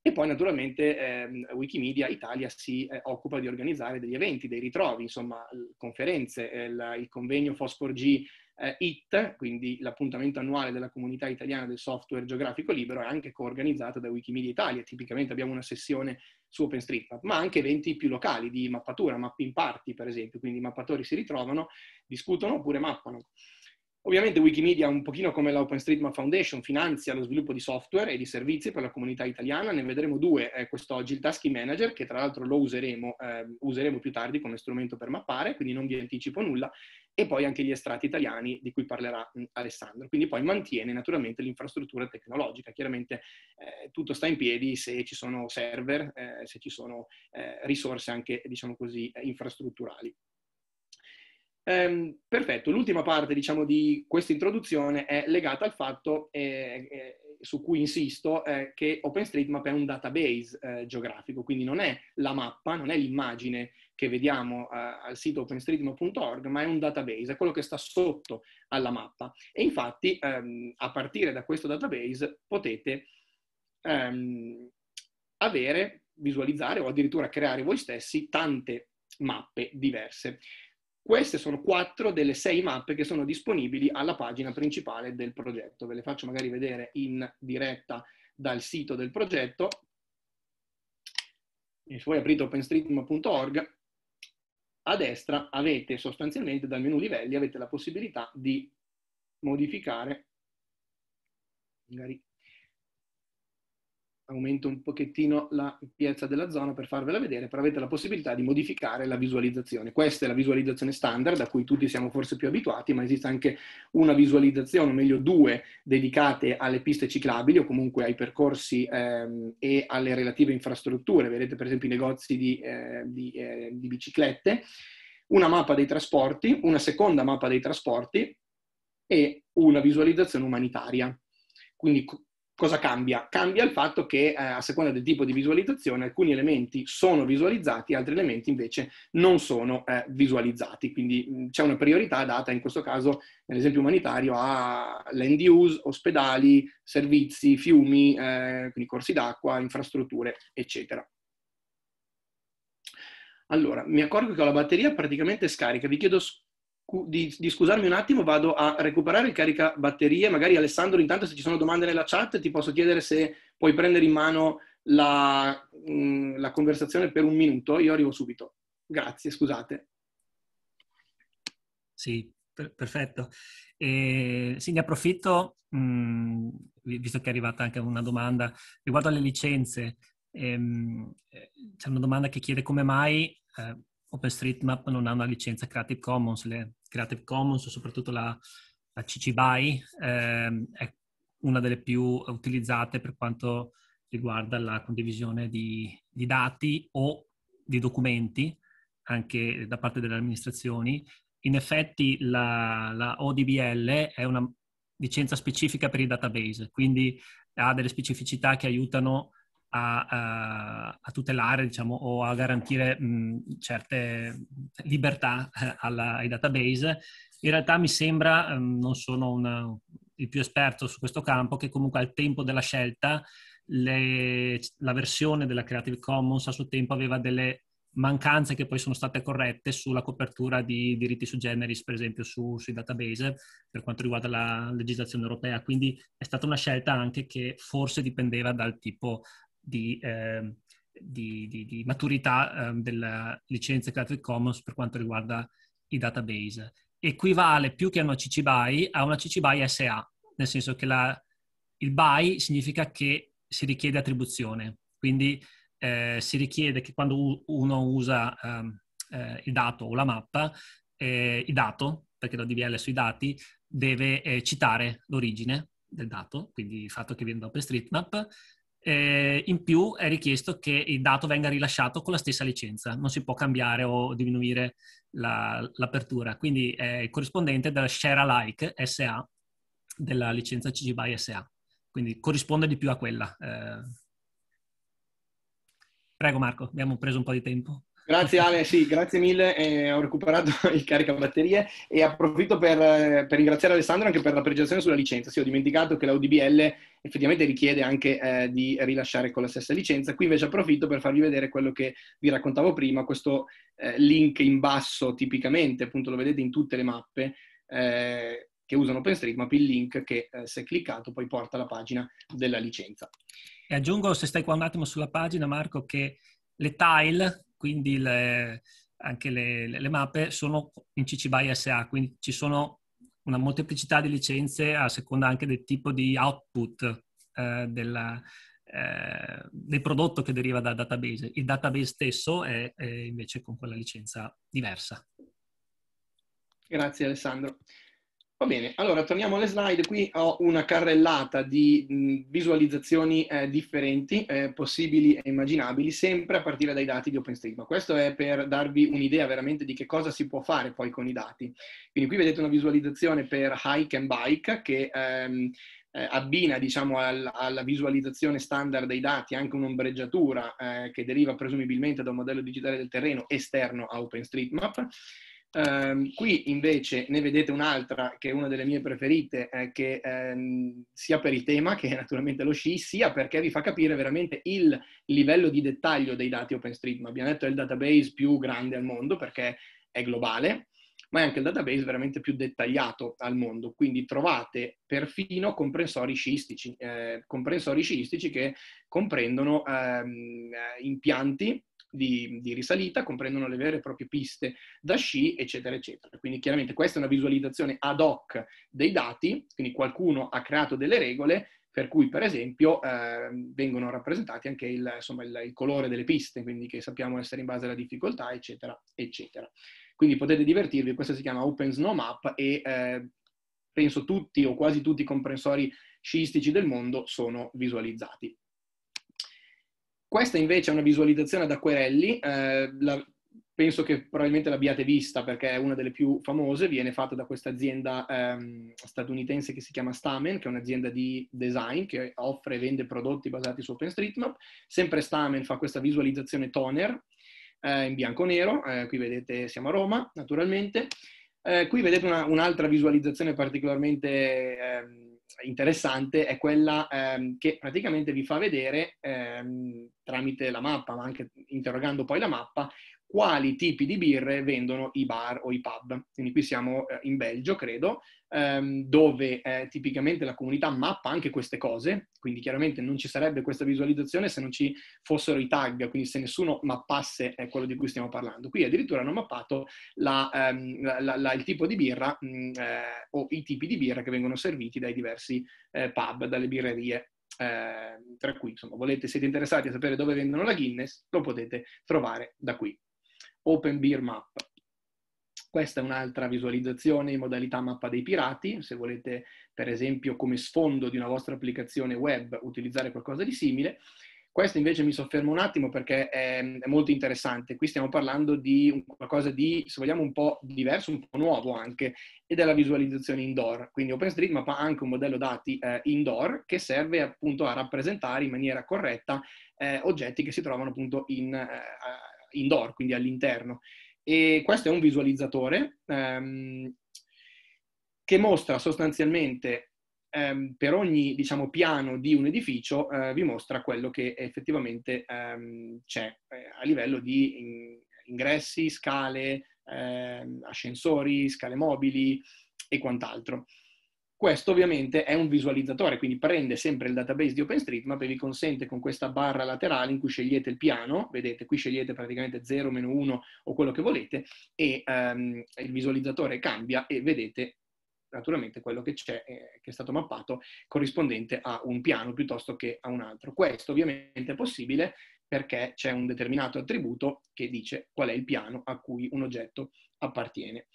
B: E poi naturalmente ehm, Wikimedia Italia si eh, occupa di organizzare degli eventi, dei ritrovi, insomma, conferenze, il, eh, il convegno Fosfor G eh, IT, quindi l'appuntamento annuale della comunità italiana del software geografico libero, è anche coorganizzata da Wikimedia Italia. Tipicamente abbiamo una sessione su OpenStreetMap, ma anche eventi più locali di mappatura, mapping party per esempio, quindi i mappatori si ritrovano, discutono oppure mappano. Ovviamente Wikimedia, un pochino come la OpenStreetMap Foundation, finanzia lo sviluppo di software e di servizi per la comunità italiana. Ne vedremo due eh, quest'oggi, il Tasking Manager, che tra l'altro lo useremo, eh, useremo, più tardi come strumento per mappare, quindi non vi anticipo nulla, e poi anche gli estratti italiani di cui parlerà Alessandro. Quindi poi mantiene naturalmente l'infrastruttura tecnologica. Chiaramente eh, tutto sta in piedi se ci sono server, eh, se ci sono eh, risorse anche, diciamo così, eh, infrastrutturali. Ehm, perfetto, l'ultima parte diciamo, di questa introduzione è legata al fatto eh, eh, su cui insisto, eh, che OpenStreetMap è un database eh, geografico, quindi non è la mappa, non è l'immagine che vediamo eh, al sito openstreetmap.org, ma è un database, è quello che sta sotto alla mappa. E infatti ehm, a partire da questo database potete ehm, avere, visualizzare o addirittura creare voi stessi tante mappe diverse. Queste sono quattro delle sei mappe che sono disponibili alla pagina principale del progetto. Ve le faccio magari vedere in diretta dal sito del progetto. E se voi aprite openstreetmap.org a destra avete sostanzialmente dal menu livelli avete la possibilità di modificare magari aumento un pochettino la ampiezza della zona per farvela vedere, però avete la possibilità di modificare la visualizzazione. Questa è la visualizzazione standard a cui tutti siamo forse più abituati, ma esiste anche una visualizzazione, o meglio due, dedicate alle piste ciclabili o comunque ai percorsi ehm, e alle relative infrastrutture. Vedete per esempio i negozi di, eh, di, eh, di biciclette, una mappa dei trasporti, una seconda mappa dei trasporti e una visualizzazione umanitaria. Quindi cosa cambia? Cambia il fatto che eh, a seconda del tipo di visualizzazione alcuni elementi sono visualizzati, altri elementi invece non sono eh, visualizzati, quindi mh, mm, c'è una priorità data in questo caso, nell'esempio umanitario, a land use, ospedali, servizi, fiumi, eh, quindi corsi d'acqua, infrastrutture, eccetera. Allora, mi accorgo che ho la batteria praticamente scarica, vi chiedo scusa di, di, scusarmi un attimo, vado a recuperare il caricabatterie. Magari Alessandro, intanto se ci sono domande nella chat, ti posso chiedere se puoi prendere in mano la, mh, mm, la conversazione per un minuto. Io arrivo subito. Grazie, scusate.
C: Sì, per, perfetto. E, sì, ne approfitto, mh, mm, visto che è arrivata anche una domanda riguardo alle licenze. Ehm, eh, c'è una domanda che chiede come mai... Eh, OpenStreetMap non ha una licenza Creative Commons, le Creative Commons, soprattutto la, la CC BY, eh, è una delle più utilizzate per quanto riguarda la condivisione di, di dati o di documenti anche da parte delle amministrazioni. In effetti la, la, ODBL è una licenza specifica per i database, quindi ha delle specificità che aiutano a, a tutelare diciamo, o a garantire mh, certe libertà eh, alla, ai database. In realtà mi sembra, mh, ehm, non sono una, il più esperto su questo campo, che comunque al tempo della scelta le, la versione della Creative Commons a suo tempo aveva delle mancanze che poi sono state corrette sulla copertura di diritti su generis, per esempio su, sui database, per quanto riguarda la legislazione europea. Quindi è stata una scelta anche che forse dipendeva dal tipo di, eh, di, di, di maturità eh, della licenza Creative Commons per quanto riguarda i database. Equivale più che a una CC BY a una CC BY SA, nel senso che la, il BY significa che si richiede attribuzione, quindi eh, si richiede che quando uno usa ehm, eh, il dato o la mappa, eh, il dato, perché l'ODBL è sui dati, deve eh, citare l'origine del dato, quindi il fatto che viene da OpenStreetMap, eh, in più è richiesto che il dato venga rilasciato con la stessa licenza, non si può cambiare o diminuire la, l'apertura, quindi è il corrispondente della share alike SA della licenza CG BY SA, quindi corrisponde di più a quella. Eh. Prego Marco, abbiamo preso un po' di tempo.
B: Grazie Ale, sì, grazie mille, eh, ho recuperato il caricabatterie e approfitto per, eh, per, ringraziare Alessandro anche per la precisazione sulla licenza. Sì, ho dimenticato che la UDBL effettivamente richiede anche eh, di rilasciare con la stessa licenza. Qui invece approfitto per farvi vedere quello che vi raccontavo prima, questo eh, link in basso tipicamente, appunto lo vedete in tutte le mappe, eh, che usano OpenStreetMap, il link che eh, se cliccato poi porta alla pagina della licenza.
C: E aggiungo, se stai qua un attimo sulla pagina Marco, che le tile quindi le, anche le, le, mappe sono in CC BY SA, quindi ci sono una molteplicità di licenze a seconda anche del tipo di output eh, della, eh, del prodotto che deriva dal database. Il database stesso è, è invece con quella licenza diversa.
B: Grazie Alessandro. Va bene, allora torniamo alle slide. Qui ho una carrellata di mh, visualizzazioni eh, differenti, eh, possibili e immaginabili, sempre a partire dai dati di OpenStreetMap. Questo è per darvi un'idea veramente di che cosa si può fare poi con i dati. Quindi qui vedete una visualizzazione per Hike and Bike che ehm, eh, abbina diciamo, al, alla visualizzazione standard dei dati anche un'ombreggiatura eh, che deriva presumibilmente da un modello digitale del terreno esterno a OpenStreetMap Um, qui invece ne vedete un'altra che è una delle mie preferite, eh, che ehm, sia per il tema che è naturalmente lo sci, sia perché vi fa capire veramente il livello di dettaglio dei dati OpenStreetMap. Abbiamo detto è il database più grande al mondo perché è globale, ma è anche il database veramente più dettagliato al mondo. Quindi trovate perfino comprensori sciistici, eh, comprensori sciistici che comprendono ehm, impianti di, di, risalita, comprendono le vere e proprie piste da sci, eccetera, eccetera. Quindi chiaramente questa è una visualizzazione ad hoc dei dati, quindi qualcuno ha creato delle regole per cui per esempio eh, vengono rappresentati anche il, insomma, il, il colore delle piste, quindi che sappiamo essere in base alla difficoltà, eccetera, eccetera. Quindi potete divertirvi, questa si chiama Open Snow Map e eh, penso tutti o quasi tutti i comprensori sciistici del mondo sono visualizzati. Questa invece è una visualizzazione ad acquerelli, eh, la, penso che probabilmente l'abbiate vista perché è una delle più famose, viene fatta da questa azienda ehm, statunitense che si chiama Stamen, che è un'azienda di design che offre e vende prodotti basati su OpenStreetMap. Sempre Stamen fa questa visualizzazione toner eh, in bianco-nero, e eh, qui vedete siamo a Roma naturalmente. Eh, qui vedete una, un'altra visualizzazione particolarmente ehm, interessante è quella ehm, che praticamente vi fa vedere ehm, tramite la mappa, ma anche interrogando poi la mappa, quali tipi di birre vendono i bar o i pub. Quindi qui siamo eh, in Belgio, credo, ehm, dove eh, tipicamente la comunità mappa anche queste cose, quindi chiaramente non ci sarebbe questa visualizzazione se non ci fossero i tag, quindi se nessuno mappasse eh, quello di cui stiamo parlando. Qui addirittura hanno mappato la, ehm, la, la, il tipo di birra mh, mm, eh, o i tipi di birra che vengono serviti dai diversi eh, pub, dalle birrerie eh, tra cui insomma volete, siete interessati a sapere dove vendono la Guinness, lo potete trovare da qui. Open Beer Map. Questa è un'altra visualizzazione in modalità mappa dei pirati, se volete per esempio come sfondo di una vostra applicazione web utilizzare qualcosa di simile. Questo invece mi soffermo un attimo perché è, è, molto interessante. Qui stiamo parlando di qualcosa di, se vogliamo, un po' diverso, un po' nuovo anche, ed è la visualizzazione indoor. Quindi OpenStreetMap ha anche un modello dati eh, indoor che serve appunto a rappresentare in maniera corretta eh, oggetti che si trovano appunto in, eh, indoor, quindi all'interno. E questo è un visualizzatore ehm, che mostra sostanzialmente ehm, per ogni diciamo, piano di un edificio, eh, vi mostra quello che effettivamente ehm, c'è eh, a livello di in, ingressi, scale, ehm, ascensori, scale mobili e quant'altro. Questo ovviamente è un visualizzatore, quindi prende sempre il database di OpenStreetMap e vi consente con questa barra laterale in cui scegliete il piano, vedete qui scegliete praticamente 0, 1 o quello che volete e um, il visualizzatore cambia e vedete naturalmente quello che c'è, eh, che è stato mappato, corrispondente a un piano piuttosto che a un altro. Questo ovviamente è possibile perché c'è un determinato attributo che dice qual è il piano a cui un oggetto appartiene.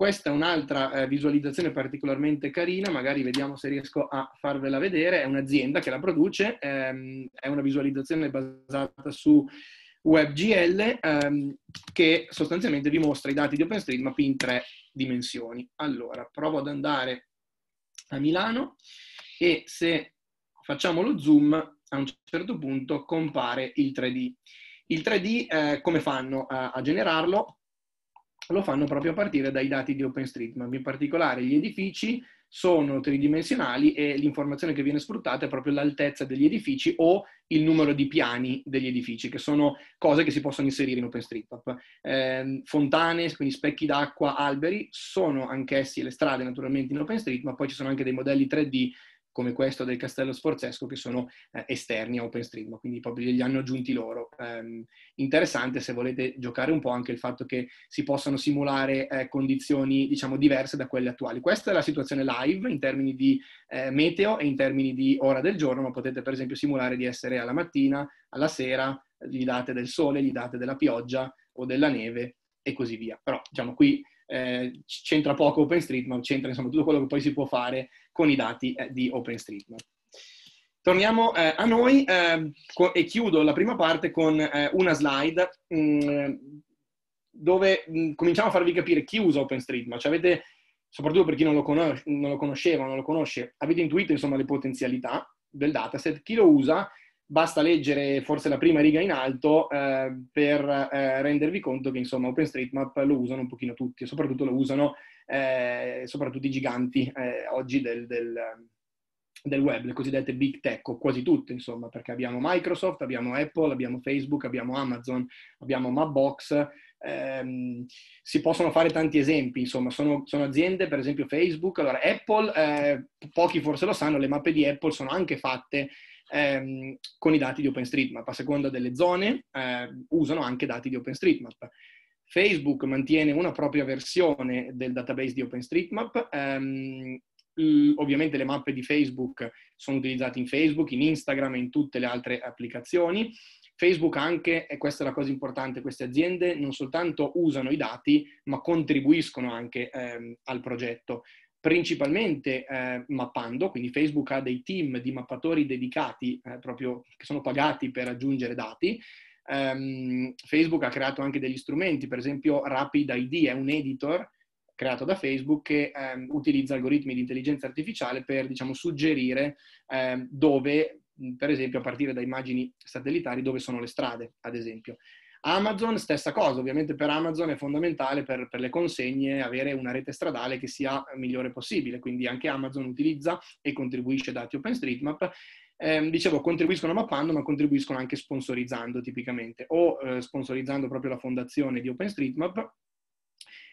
B: Questa è un'altra eh, visualizzazione particolarmente carina, magari vediamo se riesco a farvela vedere, è un'azienda che la produce, ehm, è una visualizzazione basata su WebGL ehm, che sostanzialmente vi mostra i dati di OpenStreetMap in tre dimensioni. Allora, provo ad andare a Milano e se facciamo lo zoom, a un certo punto compare il 3D. Il 3D eh, come fanno a, eh, a generarlo? lo fanno proprio a partire dai dati di OpenStreetMap, in particolare gli edifici sono tridimensionali e l'informazione che viene sfruttata è proprio l'altezza degli edifici o il numero di piani degli edifici, che sono cose che si possono inserire in OpenStreetMap. Eh, fontane, quindi specchi d'acqua, alberi, sono anch'essi le strade naturalmente in OpenStreetMap, poi ci sono anche dei modelli 3D come questo del Castello Sforzesco che sono eh, esterni a OpenStreetMap, quindi proprio li hanno aggiunti loro. Eh, interessante se volete giocare un po' anche il fatto che si possano simulare eh, condizioni diciamo diverse da quelle attuali. Questa è la situazione live in termini di eh, meteo e in termini di ora del giorno, ma potete per esempio simulare di essere alla mattina, alla sera, gli date del sole, gli date della pioggia o della neve e così via. Però diciamo qui eh, c'entra poco OpenStreetMap, c'entra insomma tutto quello che poi si può fare con i dati eh, di OpenStreetMap. Torniamo eh, a noi ehm, co- e chiudo la prima parte con eh, una slide mh, mm, dove mh, mm, cominciamo a farvi capire chi usa OpenStreetMap. Cioè avete, soprattutto per chi non lo, conos- non lo conosceva, non lo conosce, avete intuito insomma le potenzialità del dataset. Chi lo usa basta leggere forse la prima riga in alto eh, per eh, rendervi conto che insomma OpenStreetMap lo usano un pochino tutti, soprattutto lo usano eh, soprattutto i giganti eh, oggi del, del, del, web, le cosiddette big tech, o quasi tutte insomma, perché abbiamo Microsoft, abbiamo Apple, abbiamo Facebook, abbiamo Amazon, abbiamo Mapbox, ehm, si possono fare tanti esempi, insomma, sono, sono, aziende, per esempio Facebook, allora Apple, eh, pochi forse lo sanno, le mappe di Apple sono anche fatte ehm, con i dati di OpenStreetMap. A seconda delle zone eh, usano anche dati di OpenStreetMap. Facebook mantiene una propria versione del database di OpenStreetMap. Ehm, ovviamente le mappe di Facebook sono utilizzate in Facebook, in Instagram e in tutte le altre applicazioni. Facebook anche, e questa è la cosa importante, queste aziende non soltanto usano i dati, ma contribuiscono anche ehm, al progetto principalmente eh, mappando, quindi Facebook ha dei team di mappatori dedicati, eh, proprio che sono pagati per aggiungere dati. Um, Facebook ha creato anche degli strumenti, per esempio Rapid ID è un editor creato da Facebook che um, utilizza algoritmi di intelligenza artificiale per diciamo, suggerire um, dove, per esempio, a partire da immagini satellitari, dove sono le strade, ad esempio. Amazon, stessa cosa, ovviamente per Amazon è fondamentale per, per, le consegne avere una rete stradale che sia migliore possibile, quindi anche Amazon utilizza e contribuisce dati OpenStreetMap. Eh, dicevo, contribuiscono mappando, ma contribuiscono anche sponsorizzando tipicamente, o eh, sponsorizzando proprio la fondazione di OpenStreetMap.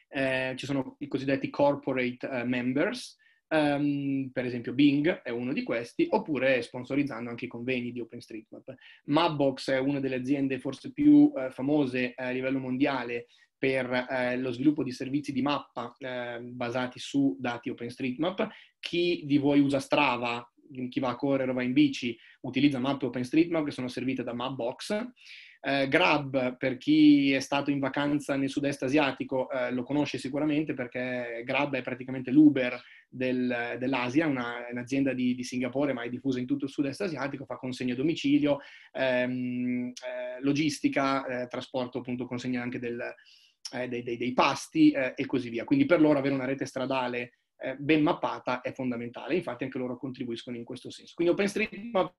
B: Eh, ci sono i cosiddetti corporate eh, members, Um, per esempio Bing è uno di questi, oppure sponsorizzando anche i convegni di OpenStreetMap. Mapbox è una delle aziende forse più eh, famose eh, a livello mondiale per eh, lo sviluppo di servizi di mappa ehm, basati su dati OpenStreetMap. Chi di voi usa Strava, chi va a correre o va in bici, utilizza mappe OpenStreetMap che sono servite da Mapbox eh, Grab, per chi è stato in vacanza nel sud-est asiatico, eh, lo conosce sicuramente perché Grab è praticamente l'Uber del, dell'Asia, una, un'azienda di, di, Singapore ma è diffusa in tutto il sud-est asiatico, fa consegne a domicilio, ehm, eh, logistica, eh, trasporto appunto consegna anche del, eh, dei, dei, dei, pasti eh, e così via. Quindi per loro avere una rete stradale eh, ben mappata è fondamentale, infatti anche loro contribuiscono in questo senso. Quindi OpenStreetMap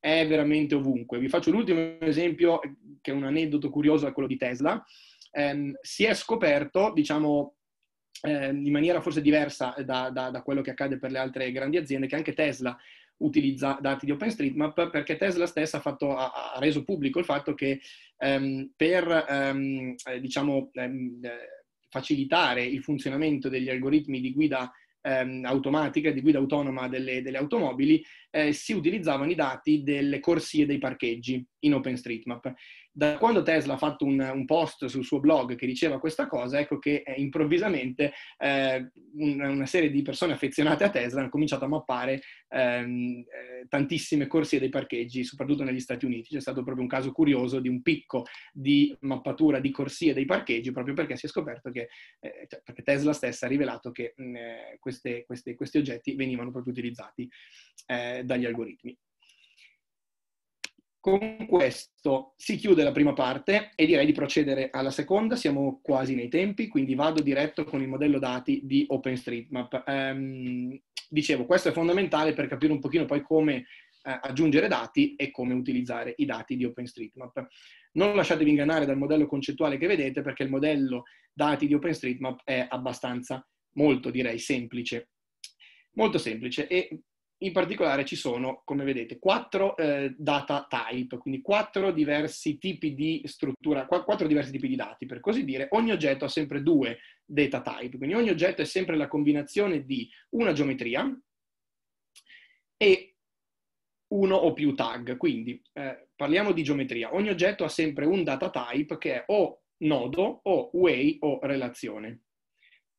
B: è veramente ovunque. Vi faccio l'ultimo esempio, eh, che è un aneddoto curioso, è quello di Tesla. Eh, si è scoperto, diciamo, eh, in maniera forse diversa da, da, da quello che accade per le altre grandi aziende, che anche Tesla utilizza dati di OpenStreetMap perché Tesla stessa ha, fatto, ha, reso pubblico il fatto che ehm, per ehm, eh, diciamo, ehm, facilitare il funzionamento degli algoritmi di guida ehm, automatica, di guida autonoma delle, delle automobili, eh, si utilizzavano i dati delle corsie dei parcheggi in OpenStreetMap da quando Tesla ha fatto un, un, post sul suo blog che diceva questa cosa, ecco che eh, improvvisamente eh, una, una serie di persone affezionate a Tesla hanno cominciato a mappare ehm, eh, tantissime corsie dei parcheggi, soprattutto negli Stati Uniti. C'è stato proprio un caso curioso di un picco di mappatura di corsie dei parcheggi, proprio perché si è scoperto che, eh, cioè, perché Tesla stessa ha rivelato che mh, mm, eh, queste, queste, questi oggetti venivano proprio utilizzati eh, dagli algoritmi. Con questo si chiude la prima parte e direi di procedere alla seconda, siamo quasi nei tempi, quindi vado diretto con il modello dati di OpenStreetMap. Ehm, dicevo, questo è fondamentale per capire un pochino poi come eh, aggiungere dati e come utilizzare i dati di OpenStreetMap. Non lasciatevi ingannare dal modello concettuale che vedete perché il modello dati di OpenStreetMap è abbastanza, molto direi, semplice molto semplice e in particolare ci sono, come vedete, quattro eh, data type, quindi quattro diversi tipi di struttura, quattro diversi tipi di dati, per così dire. Ogni oggetto ha sempre due data type, quindi ogni oggetto è sempre la combinazione di una geometria e uno o più tag. Quindi eh, parliamo di geometria. Ogni oggetto ha sempre un data type che è o nodo o way o relazione.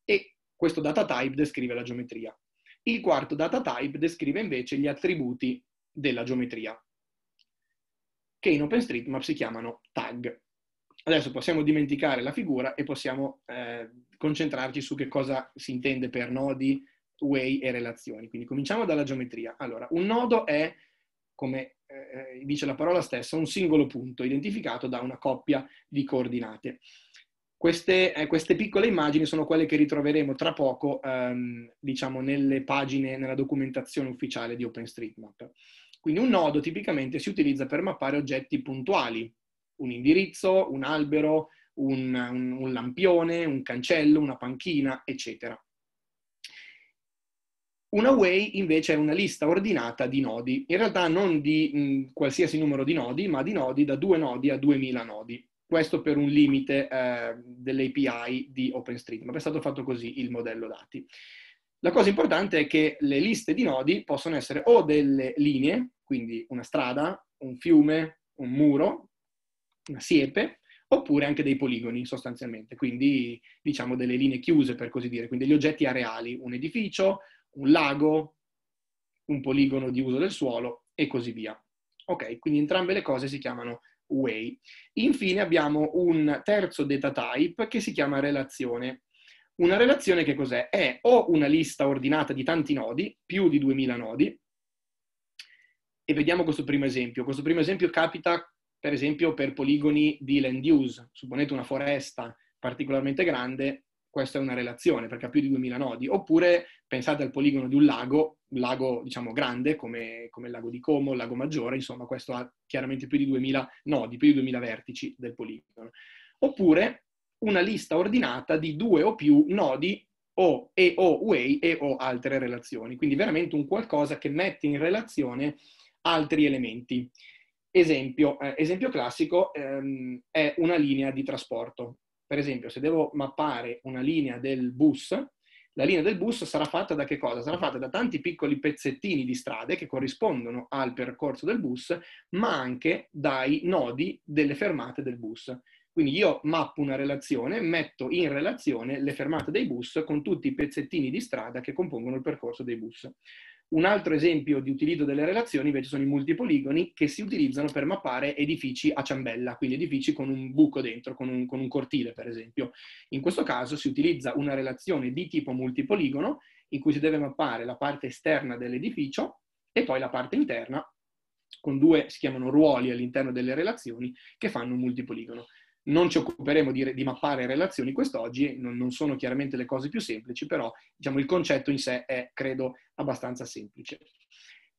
B: E questo data type descrive la geometria. Il quarto data type descrive invece gli attributi della geometria, che in OpenStreetMap si chiamano tag. Adesso possiamo dimenticare la figura e possiamo eh, concentrarci su che cosa si intende per nodi, way e relazioni. Quindi cominciamo dalla geometria. Allora, un nodo è, come eh, dice la parola stessa, un singolo punto identificato da una coppia di coordinate. Queste, eh, queste, piccole immagini sono quelle che ritroveremo tra poco, ehm, diciamo, nelle pagine, nella documentazione ufficiale di OpenStreetMap. Quindi un nodo tipicamente si utilizza per mappare oggetti puntuali, un indirizzo, un albero, un, un, un lampione, un cancello, una panchina, eccetera. Una way invece è una lista ordinata di nodi, in realtà non di mh, qualsiasi numero di nodi, ma di nodi da due nodi a 2000 nodi questo per un limite eh, dell'API di OpenStreetMap. È stato fatto così il modello dati. La cosa importante è che le liste di nodi possono essere o delle linee, quindi una strada, un fiume, un muro, una siepe, oppure anche dei poligoni sostanzialmente, quindi diciamo delle linee chiuse per così dire, quindi degli oggetti areali, un edificio, un lago, un poligono di uso del suolo e così via. Ok, quindi entrambe le cose si chiamano way. Infine abbiamo un terzo data type che si chiama relazione. Una relazione che cos'è? È o una lista ordinata di tanti nodi, più di 2000 nodi, e vediamo questo primo esempio. Questo primo esempio capita, per esempio, per poligoni di land use. Supponete una foresta particolarmente grande, questa è una relazione perché ha più di 2000 nodi. Oppure pensate al poligono di un lago, un lago, diciamo, grande come, come, il lago di Como, il lago Maggiore, insomma, questo ha chiaramente più di 2000, no, di più di 2000 vertici del poligono. Oppure una lista ordinata di due o più nodi o e o way e o altre relazioni, quindi veramente un qualcosa che mette in relazione altri elementi. Esempio, eh, esempio classico ehm, è una linea di trasporto. Per esempio, se devo mappare una linea del bus, la linea del bus sarà fatta da che cosa? Sarà fatta da tanti piccoli pezzettini di strade che corrispondono al percorso del bus, ma anche dai nodi delle fermate del bus. Quindi io mappo una relazione, metto in relazione le fermate dei bus con tutti i pezzettini di strada che compongono il percorso dei bus. Un altro esempio di utilizzo delle relazioni invece sono i multipoligoni che si utilizzano per mappare edifici a ciambella, quindi edifici con un buco dentro, con un, con un cortile per esempio. In questo caso si utilizza una relazione di tipo multipoligono in cui si deve mappare la parte esterna dell'edificio e poi la parte interna con due, si chiamano ruoli all'interno delle relazioni, che fanno un multipoligono. Non ci occuperemo di, di mappare relazioni quest'oggi, non, non, sono chiaramente le cose più semplici, però diciamo, il concetto in sé è, credo, abbastanza semplice.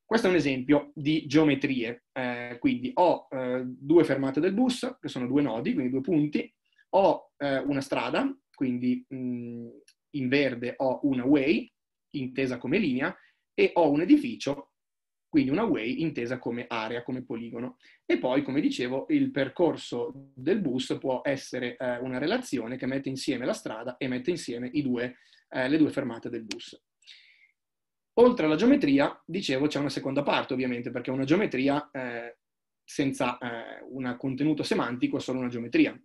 B: Questo è un esempio di geometrie, eh, quindi ho eh, due fermate del bus, che sono due nodi, quindi due punti, ho eh, una strada, quindi mh, mm, in verde ho una way, intesa come linea, e ho un edificio quindi una way intesa come area, come poligono. E poi, come dicevo, il percorso del bus può essere eh, una relazione che mette insieme la strada e mette insieme due, eh, le due fermate del bus. Oltre alla geometria, dicevo, c'è una seconda parte ovviamente, perché una geometria eh, senza eh, un contenuto semantico è solo una geometria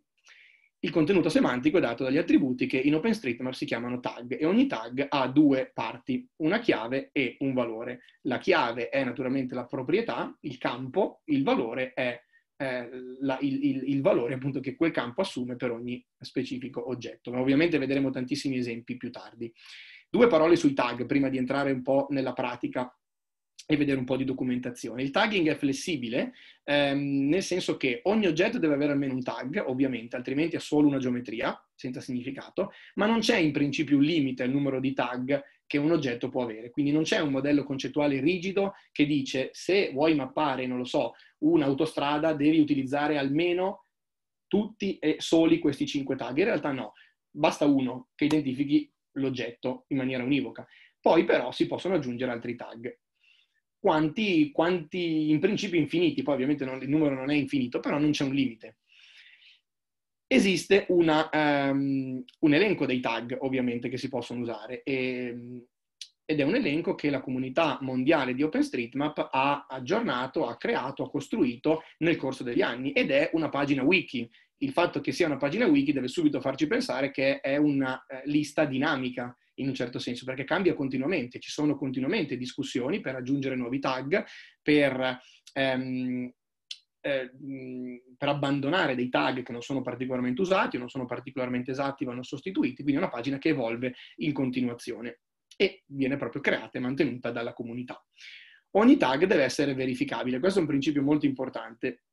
B: il contenuto semantico è dato dagli attributi che in OpenStreetMap si chiamano tag e ogni tag ha due parti, una chiave e un valore. La chiave è naturalmente la proprietà, il campo, il valore è eh, la, il, il, il, valore appunto che quel campo assume per ogni specifico oggetto. Ma ovviamente vedremo tantissimi esempi più tardi. Due parole sui tag prima di entrare un po' nella pratica e vedere un po' di documentazione. Il tagging è flessibile, ehm, nel senso che ogni oggetto deve avere almeno un tag, ovviamente, altrimenti ha solo una geometria, senza significato, ma non c'è in principio un limite al numero di tag che un oggetto può avere. Quindi non c'è un modello concettuale rigido che dice se vuoi mappare, non lo so, un'autostrada devi utilizzare almeno tutti e soli questi cinque tag. In realtà no, basta uno che identifichi l'oggetto in maniera univoca. Poi però si possono aggiungere altri tag quanti, quanti in principio infiniti, poi ovviamente non, il numero non è infinito, però non c'è un limite. Esiste una, um, un elenco dei tag, ovviamente, che si possono usare e, ehm, ed è un elenco che la comunità mondiale di OpenStreetMap ha aggiornato, ha creato, ha costruito nel corso degli anni ed è una pagina wiki. Il fatto che sia una pagina wiki deve subito farci pensare che è una eh, lista dinamica, in un certo senso, perché cambia continuamente, ci sono continuamente discussioni per aggiungere nuovi tag, per, ehm, eh, per abbandonare dei tag che non sono particolarmente usati o non sono particolarmente esatti, vanno sostituiti, quindi è una pagina che evolve in continuazione e viene proprio creata e mantenuta dalla comunità. Ogni tag deve essere verificabile, questo è un principio molto importante.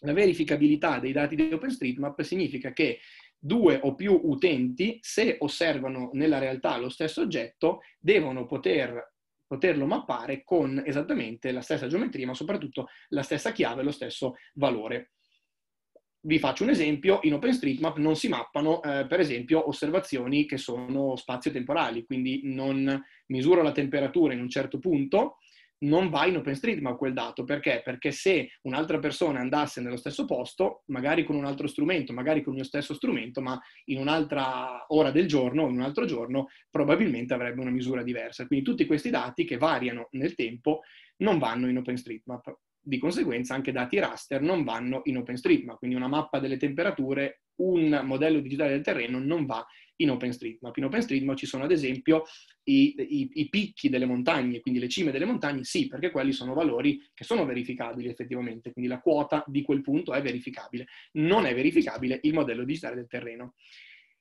B: La verificabilità dei dati di OpenStreetMap significa che due o più utenti, se osservano nella realtà lo stesso oggetto, devono poter, poterlo mappare con esattamente la stessa geometria, ma soprattutto la stessa chiave e lo stesso valore. Vi faccio un esempio, in OpenStreetMap non si mappano, eh, per esempio, osservazioni che sono spazio-temporali, quindi non misuro la temperatura in un certo punto, non va in OpenStreetMap quel dato. Perché? Perché se un'altra persona andasse nello stesso posto, magari con un altro strumento, magari con il mio stesso strumento, ma in un'altra ora del giorno, in un altro giorno, probabilmente avrebbe una misura diversa. Quindi tutti questi dati che variano nel tempo non vanno in OpenStreetMap. Di conseguenza anche dati raster non vanno in OpenStreetMap, quindi una mappa delle temperature, un modello digitale del terreno non va in OpenStreetMap. In OpenStreetMap ci sono ad esempio i, i, i, picchi delle montagne, quindi le cime delle montagne, sì, perché quelli sono valori che sono verificabili effettivamente, quindi la quota di quel punto è verificabile. Non è verificabile il modello digitale del terreno.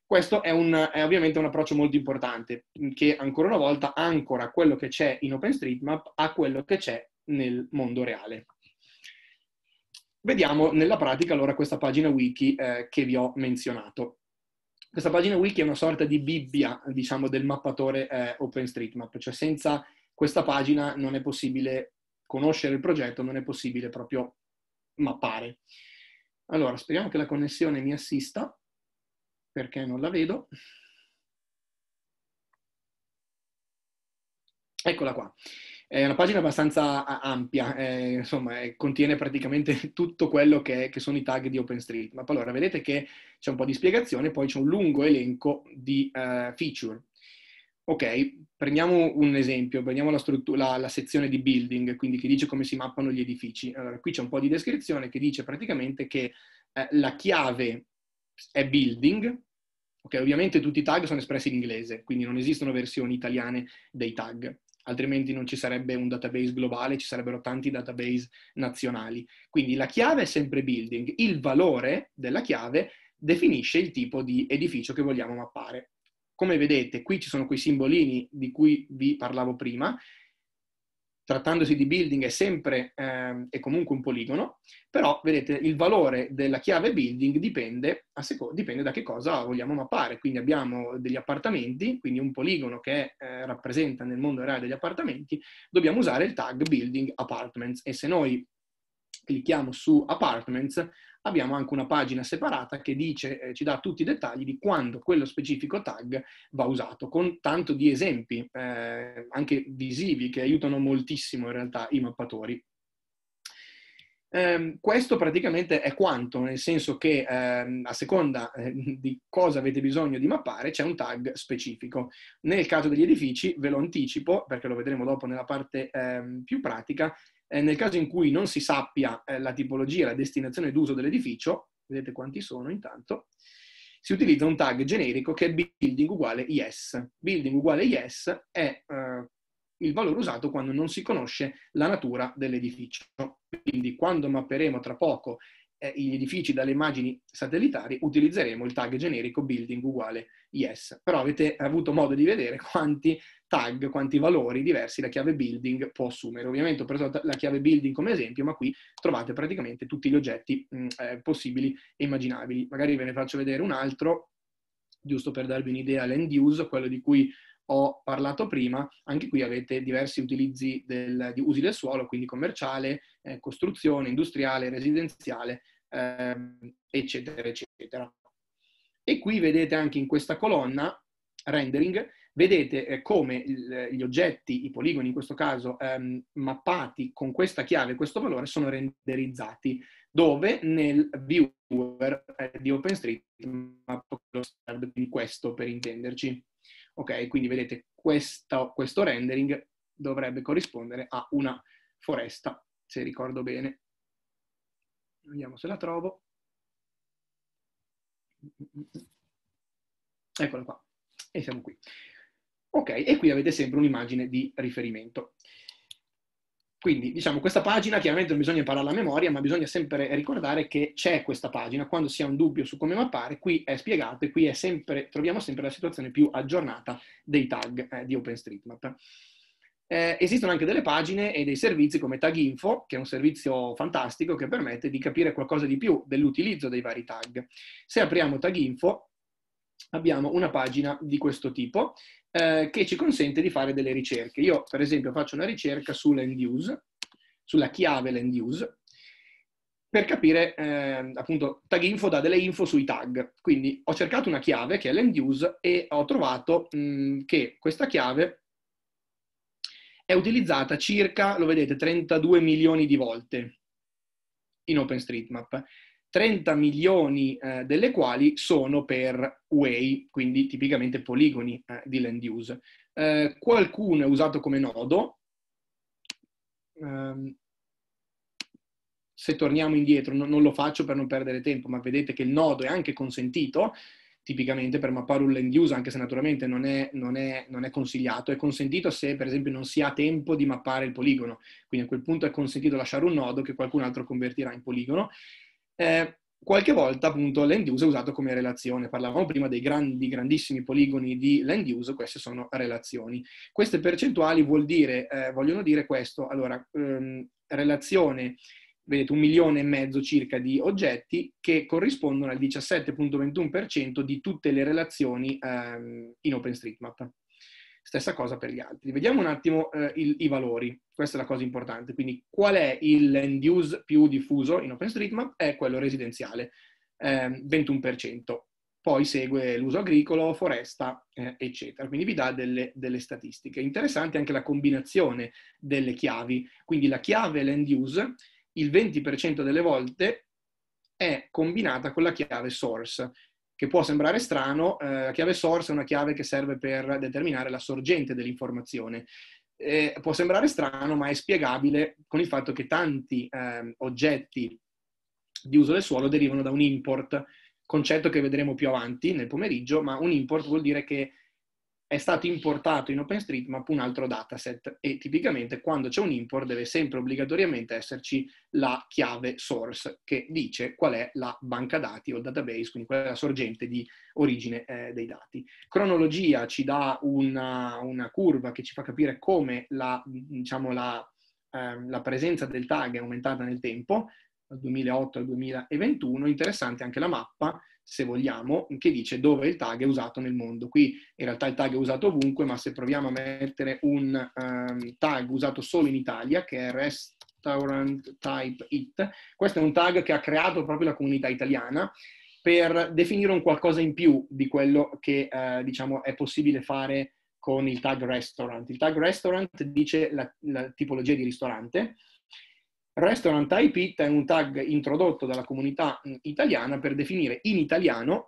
B: Questo è, un, è ovviamente un approccio molto importante che ancora una volta ancora quello che c'è in OpenStreetMap a quello che c'è nel mondo reale. Vediamo nella pratica allora questa pagina wiki eh, che vi ho menzionato questa pagina wiki è una sorta di bibbia, diciamo, del mappatore eh, OpenStreetMap, cioè senza questa pagina non è possibile conoscere il progetto, non è possibile proprio mappare. Allora, speriamo che la connessione mi assista, perché non la vedo. Eccola qua. È una pagina abbastanza ampia, eh, insomma, eh, contiene praticamente tutto quello che, che sono i tag di OpenStreetMap. Allora, vedete che c'è un po' di spiegazione, poi c'è un lungo elenco di uh, feature. Ok, prendiamo un esempio, prendiamo la, la, la, sezione di building, quindi che dice come si mappano gli edifici. Allora, qui c'è un po' di descrizione che dice praticamente che eh, la chiave è building, ok, ovviamente tutti i tag sono espressi in inglese, quindi non esistono versioni italiane dei tag altrimenti non ci sarebbe un database globale, ci sarebbero tanti database nazionali. Quindi la chiave è sempre building, il valore della chiave definisce il tipo di edificio che vogliamo mappare. Come vedete, qui ci sono quei simbolini di cui vi parlavo prima, trattandosi di building è sempre eh, è comunque un poligono, però vedete il valore della chiave building dipende, seco- dipende, da che cosa vogliamo mappare, quindi abbiamo degli appartamenti, quindi un poligono che eh, rappresenta nel mondo reale degli appartamenti, dobbiamo usare il tag building apartments e se noi clicchiamo su apartments abbiamo anche una pagina separata che dice, eh, ci dà tutti i dettagli di quando quello specifico tag va usato, con tanto di esempi eh, anche visivi che aiutano moltissimo in realtà i mappatori. Eh, questo praticamente è quanto, nel senso che eh, a seconda eh, di cosa avete bisogno di mappare c'è un tag specifico. Nel caso degli edifici, ve lo anticipo perché lo vedremo dopo nella parte ehm, più pratica, eh, nel caso in cui non si sappia eh, la tipologia e la destinazione d'uso dell'edificio, vedete quanti sono intanto, si utilizza un tag generico che è building uguale yes. Building uguale yes è eh, il valore usato quando non si conosce la natura dell'edificio. Quindi quando mapperemo tra poco eh, gli edifici dalle immagini satellitari, utilizzeremo il tag generico building uguale yes. Però avete avuto modo di vedere quanti tag, quanti valori diversi la chiave building può assumere. Ovviamente ho preso la chiave building come esempio, ma qui trovate praticamente tutti gli oggetti mh, mm, eh, possibili e immaginabili. Magari ve ne faccio vedere un altro, giusto per darvi un'idea, l'end use, quello di cui ho parlato prima, anche qui avete diversi utilizzi del, di usi del suolo, quindi commerciale, eh, costruzione, industriale, residenziale ehm, eccetera, eccetera. E qui vedete anche in questa colonna rendering, vedete eh, come il, gli oggetti, i poligoni in questo caso, ehm, mappati con questa chiave, questo valore, sono renderizzati, dove nel viewer eh, di OpenStreetMap, quindi questo per intenderci. Ok, quindi vedete questo, questo rendering dovrebbe corrispondere a una foresta, se ricordo bene. Vediamo se la trovo. Eccola qua. E siamo qui. Ok, e qui avete sempre un'immagine di riferimento. Quindi, diciamo, questa pagina, chiaramente non bisogna imparare la memoria, ma bisogna sempre ricordare che c'è questa pagina. Quando si ha un dubbio su come mappare, qui è spiegato e qui è sempre, troviamo sempre la situazione più aggiornata dei tag eh, di OpenStreetMap eh, esistono anche delle pagine e dei servizi come TagInfo, che è un servizio fantastico che permette di capire qualcosa di più dell'utilizzo dei vari tag. Se apriamo TagInfo, abbiamo una pagina di questo tipo eh, che ci consente di fare delle ricerche. Io, per esempio, faccio una ricerca sull'end use, sulla chiave l'end use, per capire, eh, appunto, tag info dà delle info sui tag. Quindi ho cercato una chiave che è l'end use e ho trovato mh, che questa chiave è utilizzata circa, lo vedete, 32 milioni di volte in OpenStreetMap, 30 milioni eh, delle quali sono per way, quindi tipicamente poligoni eh, di land use. Eh, qualcuno è usato come nodo. Ehm, se torniamo indietro, non, non lo faccio per non perdere tempo, ma vedete che il nodo è anche consentito, tipicamente per mappare un land use, anche se naturalmente non è, non, è, non è, consigliato, è consentito se per esempio non si ha tempo di mappare il poligono, quindi a quel punto è consentito lasciare un nodo che qualcun altro convertirà in poligono. Eh, qualche volta appunto land use è usato come relazione, parlavamo prima dei grandi, grandissimi poligoni di land use, queste sono relazioni. Queste percentuali dire, eh, vogliono dire questo, allora, ehm, relazione vedete un milione e mezzo circa di oggetti che corrispondono al 17.21% di tutte le relazioni ehm, in OpenStreetMap. Stessa cosa per gli altri. Vediamo un attimo eh, il, i valori, questa è la cosa importante. Quindi qual è il land use più diffuso in OpenStreetMap? È quello residenziale, ehm, 21%. Poi segue l'uso agricolo, foresta, eh, eccetera. Quindi vi dà delle, delle statistiche. Interessante anche la combinazione delle chiavi. Quindi la chiave land use il 20% delle volte è combinata con la chiave source, che può sembrare strano, eh, la chiave source è una chiave che serve per determinare la sorgente dell'informazione. Eh, può sembrare strano, ma è spiegabile con il fatto che tanti eh, oggetti di uso del suolo derivano da un import, concetto che vedremo più avanti nel pomeriggio, ma un import vuol dire che è stato importato in OpenStreetMap un altro dataset e tipicamente quando c'è un import deve sempre obbligatoriamente esserci la chiave source che dice qual è la banca dati o database, quindi qual è la sorgente di origine eh, dei dati. Cronologia ci dà una, una, curva che ci fa capire come la, diciamo, la, eh, la presenza del tag è aumentata nel tempo, dal 2008 al 2021, interessante anche la mappa se vogliamo, che dice dove il tag è usato nel mondo. Qui in realtà il tag è usato ovunque, ma se proviamo a mettere un um, tag usato solo in Italia, che è Restaurant Type It, questo è un tag che ha creato proprio la comunità italiana per definire un qualcosa in più di quello che eh, diciamo è possibile fare con il tag restaurant. Il tag restaurant dice la, la tipologia di ristorante, Restaurant IP It è un tag introdotto dalla comunità mm, italiana per definire in italiano,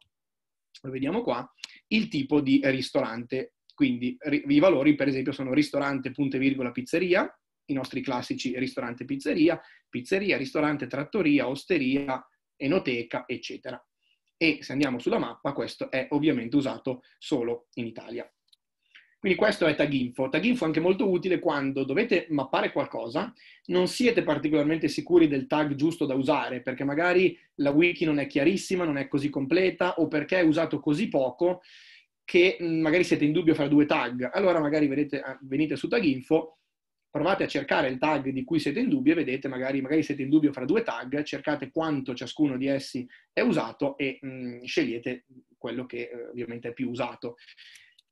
B: lo vediamo qua, il tipo di ristorante. Quindi i valori, per esempio, sono ristorante, punte virgola, pizzeria, i nostri classici ristorante, pizzeria, pizzeria, ristorante, trattoria, osteria, enoteca, eccetera. E se andiamo sulla mappa, questo è ovviamente usato solo in Italia. Quindi questo è Taginfo. Taginfo è anche molto utile quando dovete mappare qualcosa, non siete particolarmente sicuri del tag giusto da usare, perché magari la wiki non è chiarissima, non è così completa o perché è usato così poco che mm, magari siete in dubbio fra due tag. Allora magari vedete, ah, venite su Taginfo, provate a cercare il tag di cui siete in dubbio e vedete, magari, magari siete in dubbio fra due tag, cercate quanto ciascuno di essi è usato e mh, mm, scegliete quello che eh, ovviamente è più usato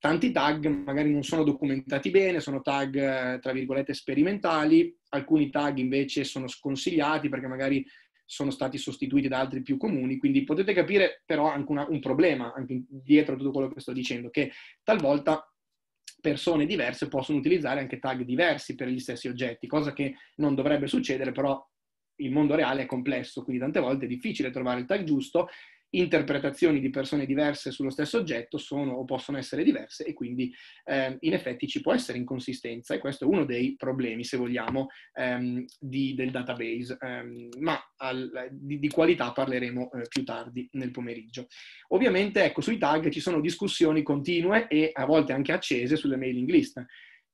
B: tanti tag magari non sono documentati bene, sono tag eh, tra virgolette sperimentali, alcuni tag invece sono sconsigliati perché magari sono stati sostituiti da altri più comuni, quindi potete capire però anche una, un problema anche dietro a tutto quello che sto dicendo, che talvolta persone diverse possono utilizzare anche tag diversi per gli stessi oggetti, cosa che non dovrebbe succedere, però il mondo reale è complesso, quindi tante volte è difficile trovare il tag giusto interpretazioni di persone diverse sullo stesso oggetto sono o possono essere diverse e quindi eh, in effetti ci può essere inconsistenza e questo è uno dei problemi, se vogliamo, ehm, di, del database, ehm, ma al, di, di, qualità parleremo eh, più tardi nel pomeriggio. Ovviamente, ecco, sui tag ci sono discussioni continue e a volte anche accese sulle mailing list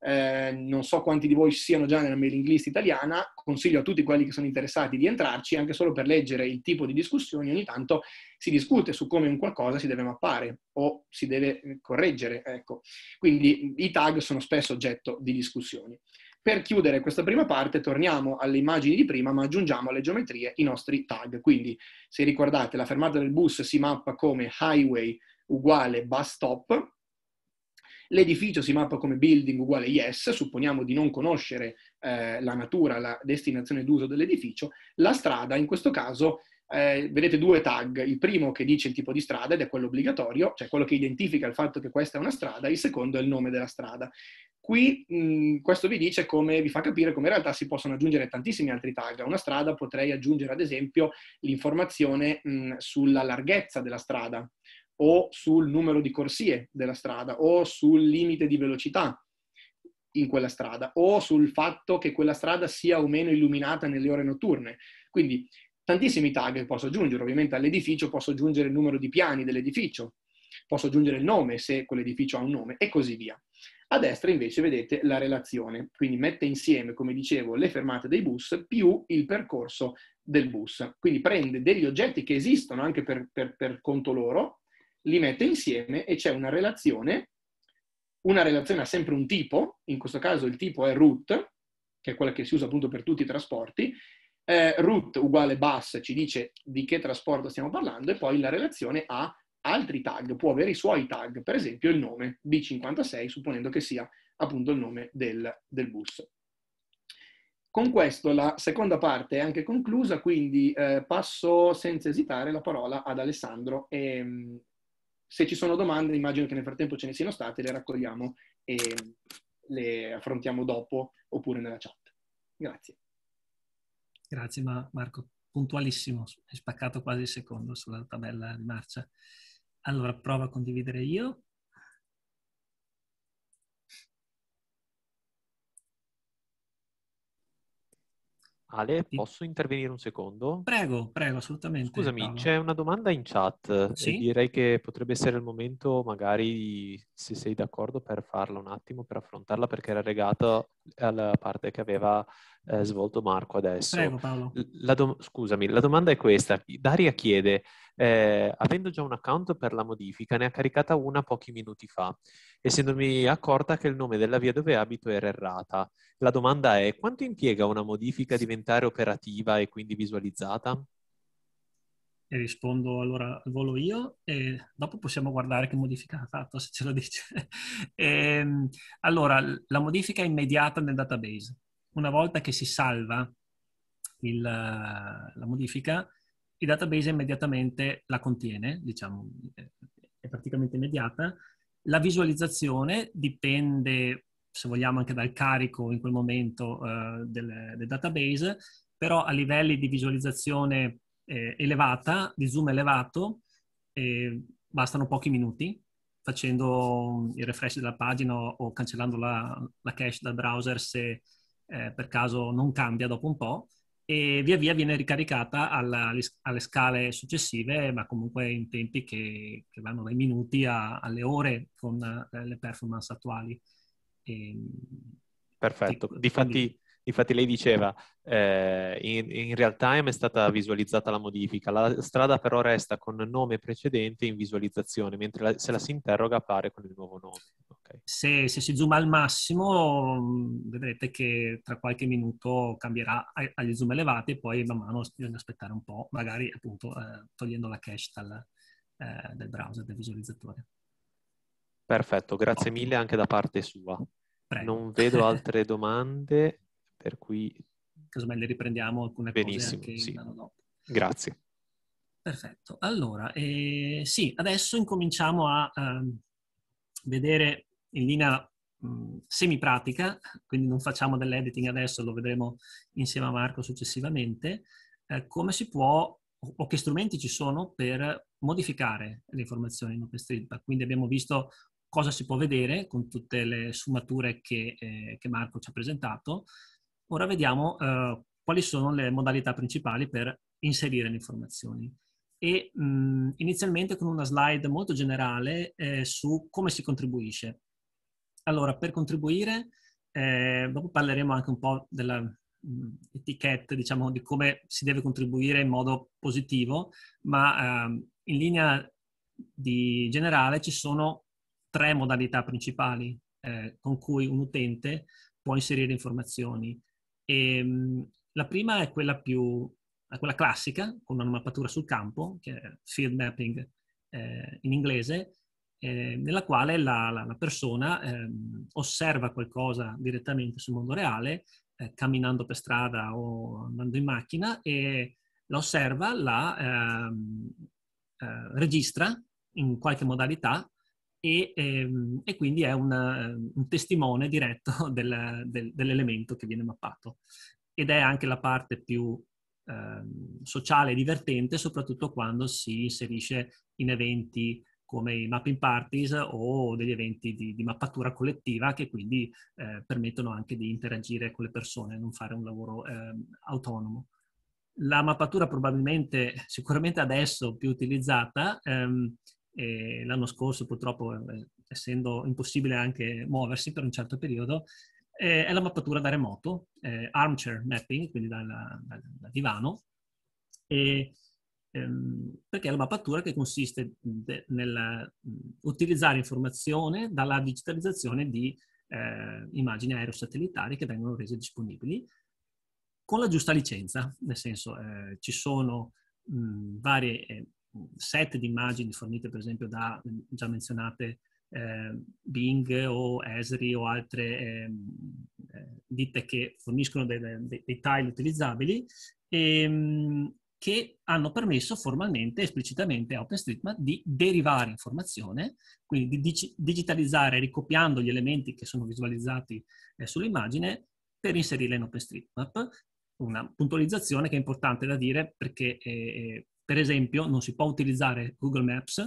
B: eh, non so quanti di voi siano già nella mailing list italiana, consiglio a tutti quelli che sono interessati di entrarci anche solo per leggere il tipo di discussioni, ogni tanto si discute su come un qualcosa si deve mappare o si deve eh, correggere, ecco. Quindi i tag sono spesso oggetto di discussioni. Per chiudere questa prima parte torniamo alle immagini di prima ma aggiungiamo alle geometrie i nostri tag, quindi se ricordate la fermata del bus si mappa come highway uguale bus stop, L'edificio si mappa come building uguale yes, supponiamo di non conoscere eh, la natura, la destinazione d'uso dell'edificio. La strada, in questo caso, eh, vedete due tag, il primo che dice il tipo di strada ed è quello obbligatorio, cioè quello che identifica il fatto che questa è una strada, il secondo è il nome della strada. Qui mh, mm, questo vi dice come, vi fa capire come in realtà si possono aggiungere tantissimi altri tag. A una strada potrei aggiungere ad esempio l'informazione mh, mm, sulla larghezza della strada, o sul numero di corsie della strada o sul limite di velocità in quella strada o sul fatto che quella strada sia o meno illuminata nelle ore notturne. Quindi tantissimi tag posso aggiungere, ovviamente all'edificio posso aggiungere il numero di piani dell'edificio, posso aggiungere il nome se quell'edificio ha un nome e così via. A destra invece vedete la relazione, quindi mette insieme, come dicevo, le fermate dei bus più il percorso del bus. Quindi prende degli oggetti che esistono anche per, per, per conto loro, li mette insieme e c'è una relazione, una relazione ha sempre un tipo, in questo caso il tipo è root, che è quella che si usa appunto per tutti i trasporti, eh, root uguale bus ci dice di che trasporto stiamo parlando e poi la relazione ha altri tag, può avere i suoi tag, per esempio il nome B56, supponendo che sia appunto il nome del, del bus. Con questo la seconda parte è anche conclusa, quindi eh, passo senza esitare la parola ad Alessandro e, mm, se ci sono domande, immagino che nel frattempo ce ne siano state, le raccogliamo e le affrontiamo dopo oppure nella chat. Grazie.
C: Grazie Marco, puntualissimo, hai spaccato quasi il secondo sulla tabella di marcia. Allora, provo a condividere io.
A: Ale, sì. posso intervenire un secondo?
C: Prego, prego, assolutamente. Scusami, Paolo. c'è
A: una domanda in chat. Eh, sì? Direi che potrebbe essere il momento, magari, se sei d'accordo, per farla un attimo, per affrontarla, perché era legata alla parte che aveva eh, svolto Marco adesso. Prego Paolo. La do- scusami, la domanda è questa. Daria chiede, eh, avendo già un account per la modifica, ne ha caricata una pochi minuti fa, essendomi accorta che il nome della via dove abito era errata. La domanda è, quanto impiega una modifica a diventare operativa e quindi visualizzata?
C: e rispondo allora al volo io e dopo possiamo guardare che modifica ha fatto se ce lo dice. e, ehm, allora, la modifica è immediata nel database. Una volta che si salva il, la modifica, il database immediatamente la contiene, diciamo, è praticamente immediata. La visualizzazione dipende, se vogliamo, anche dal carico in quel momento uh, del, del database, però a livelli di visualizzazione eh, elevata, di zoom elevato, bastano pochi minuti facendo il refresh della pagina o cancellando la, la cache dal browser se eh, per caso non cambia dopo un po' e via via viene ricaricata alla, alle scale successive ma comunque in tempi che, che vanno dai minuti a, alle ore con eh, le performance attuali. E, ehm,
A: Perfetto, difatti Infatti lei diceva, eh, in, in, real time è stata visualizzata la modifica, la strada però resta con nome precedente in visualizzazione, mentre la, se la si interroga appare con il nuovo nome.
C: Okay. Se, se, si zoom al massimo vedrete che tra qualche minuto cambierà agli zoom elevati e poi man mano bisogna aspettare un po', magari appunto eh, togliendo la cache dal, eh, del browser, del visualizzatore.
A: Perfetto, grazie mille anche da parte sua. Prego. Non vedo altre
C: domande. per cui... Casomai le riprendiamo alcune Benissimo, cose
A: sì. Grazie.
C: Perfetto. Allora, eh, sì, adesso incominciamo a eh, vedere in linea mh, semi-pratica, quindi non facciamo dell'editing adesso, lo vedremo insieme a Marco successivamente, eh, come si può o che strumenti ci sono per modificare le informazioni in OpenStreetMap. Quindi abbiamo visto cosa si può vedere con tutte le sfumature che, eh, che Marco ci ha presentato. Ora vediamo eh, quali sono le modalità principali per inserire le informazioni. E, mh, mm, inizialmente con una slide molto generale eh, su come si contribuisce. Allora, per contribuire, eh, dopo parleremo anche un po' della mh, mm, etichetta, diciamo, di come si deve contribuire in modo positivo, ma eh, in linea di generale ci sono tre modalità principali eh, con cui un utente può inserire informazioni. E, ehm, la prima è quella più quella classica, con una mappatura sul campo, che è field mapping eh, in inglese, eh, nella quale la, la, la persona eh, osserva qualcosa direttamente sul mondo reale, eh, camminando per strada o andando in macchina, e la osserva, la ehm, eh, registra in qualche modalità e, ehm, e quindi è una, ehm, un testimone diretto del, del, dell'elemento che viene mappato. Ed è anche la parte più ehm, sociale e divertente, soprattutto quando si inserisce in eventi come i mapping parties o degli eventi di, di mappatura collettiva che quindi eh, permettono anche di interagire con le persone, non fare un lavoro eh, autonomo. La mappatura probabilmente, sicuramente adesso più utilizzata, ehm, e l'anno scorso purtroppo eh, essendo impossibile anche muoversi per un certo periodo, eh, è la mappatura da remoto, eh, armchair mapping, quindi dal da, da divano, e, ehm, perché è la mappatura che consiste de, nel mm, utilizzare informazione dalla digitalizzazione di eh, immagini aerosatellitari che vengono rese disponibili con la giusta licenza, nel senso eh, ci sono mh, mm, varie eh, set di immagini fornite per esempio da già menzionate eh, Bing o Esri o altre ehm, eh, ditte che forniscono dei, dei, dei tile utilizzabili e, ehm, che hanno permesso formalmente, esplicitamente a OpenStreetMap di derivare informazione, quindi di digitalizzare ricopiando gli elementi che sono visualizzati eh, sull'immagine per inserirla in OpenStreetMap. Una puntualizzazione che è importante da dire perché eh, per esempio, non si può utilizzare Google Maps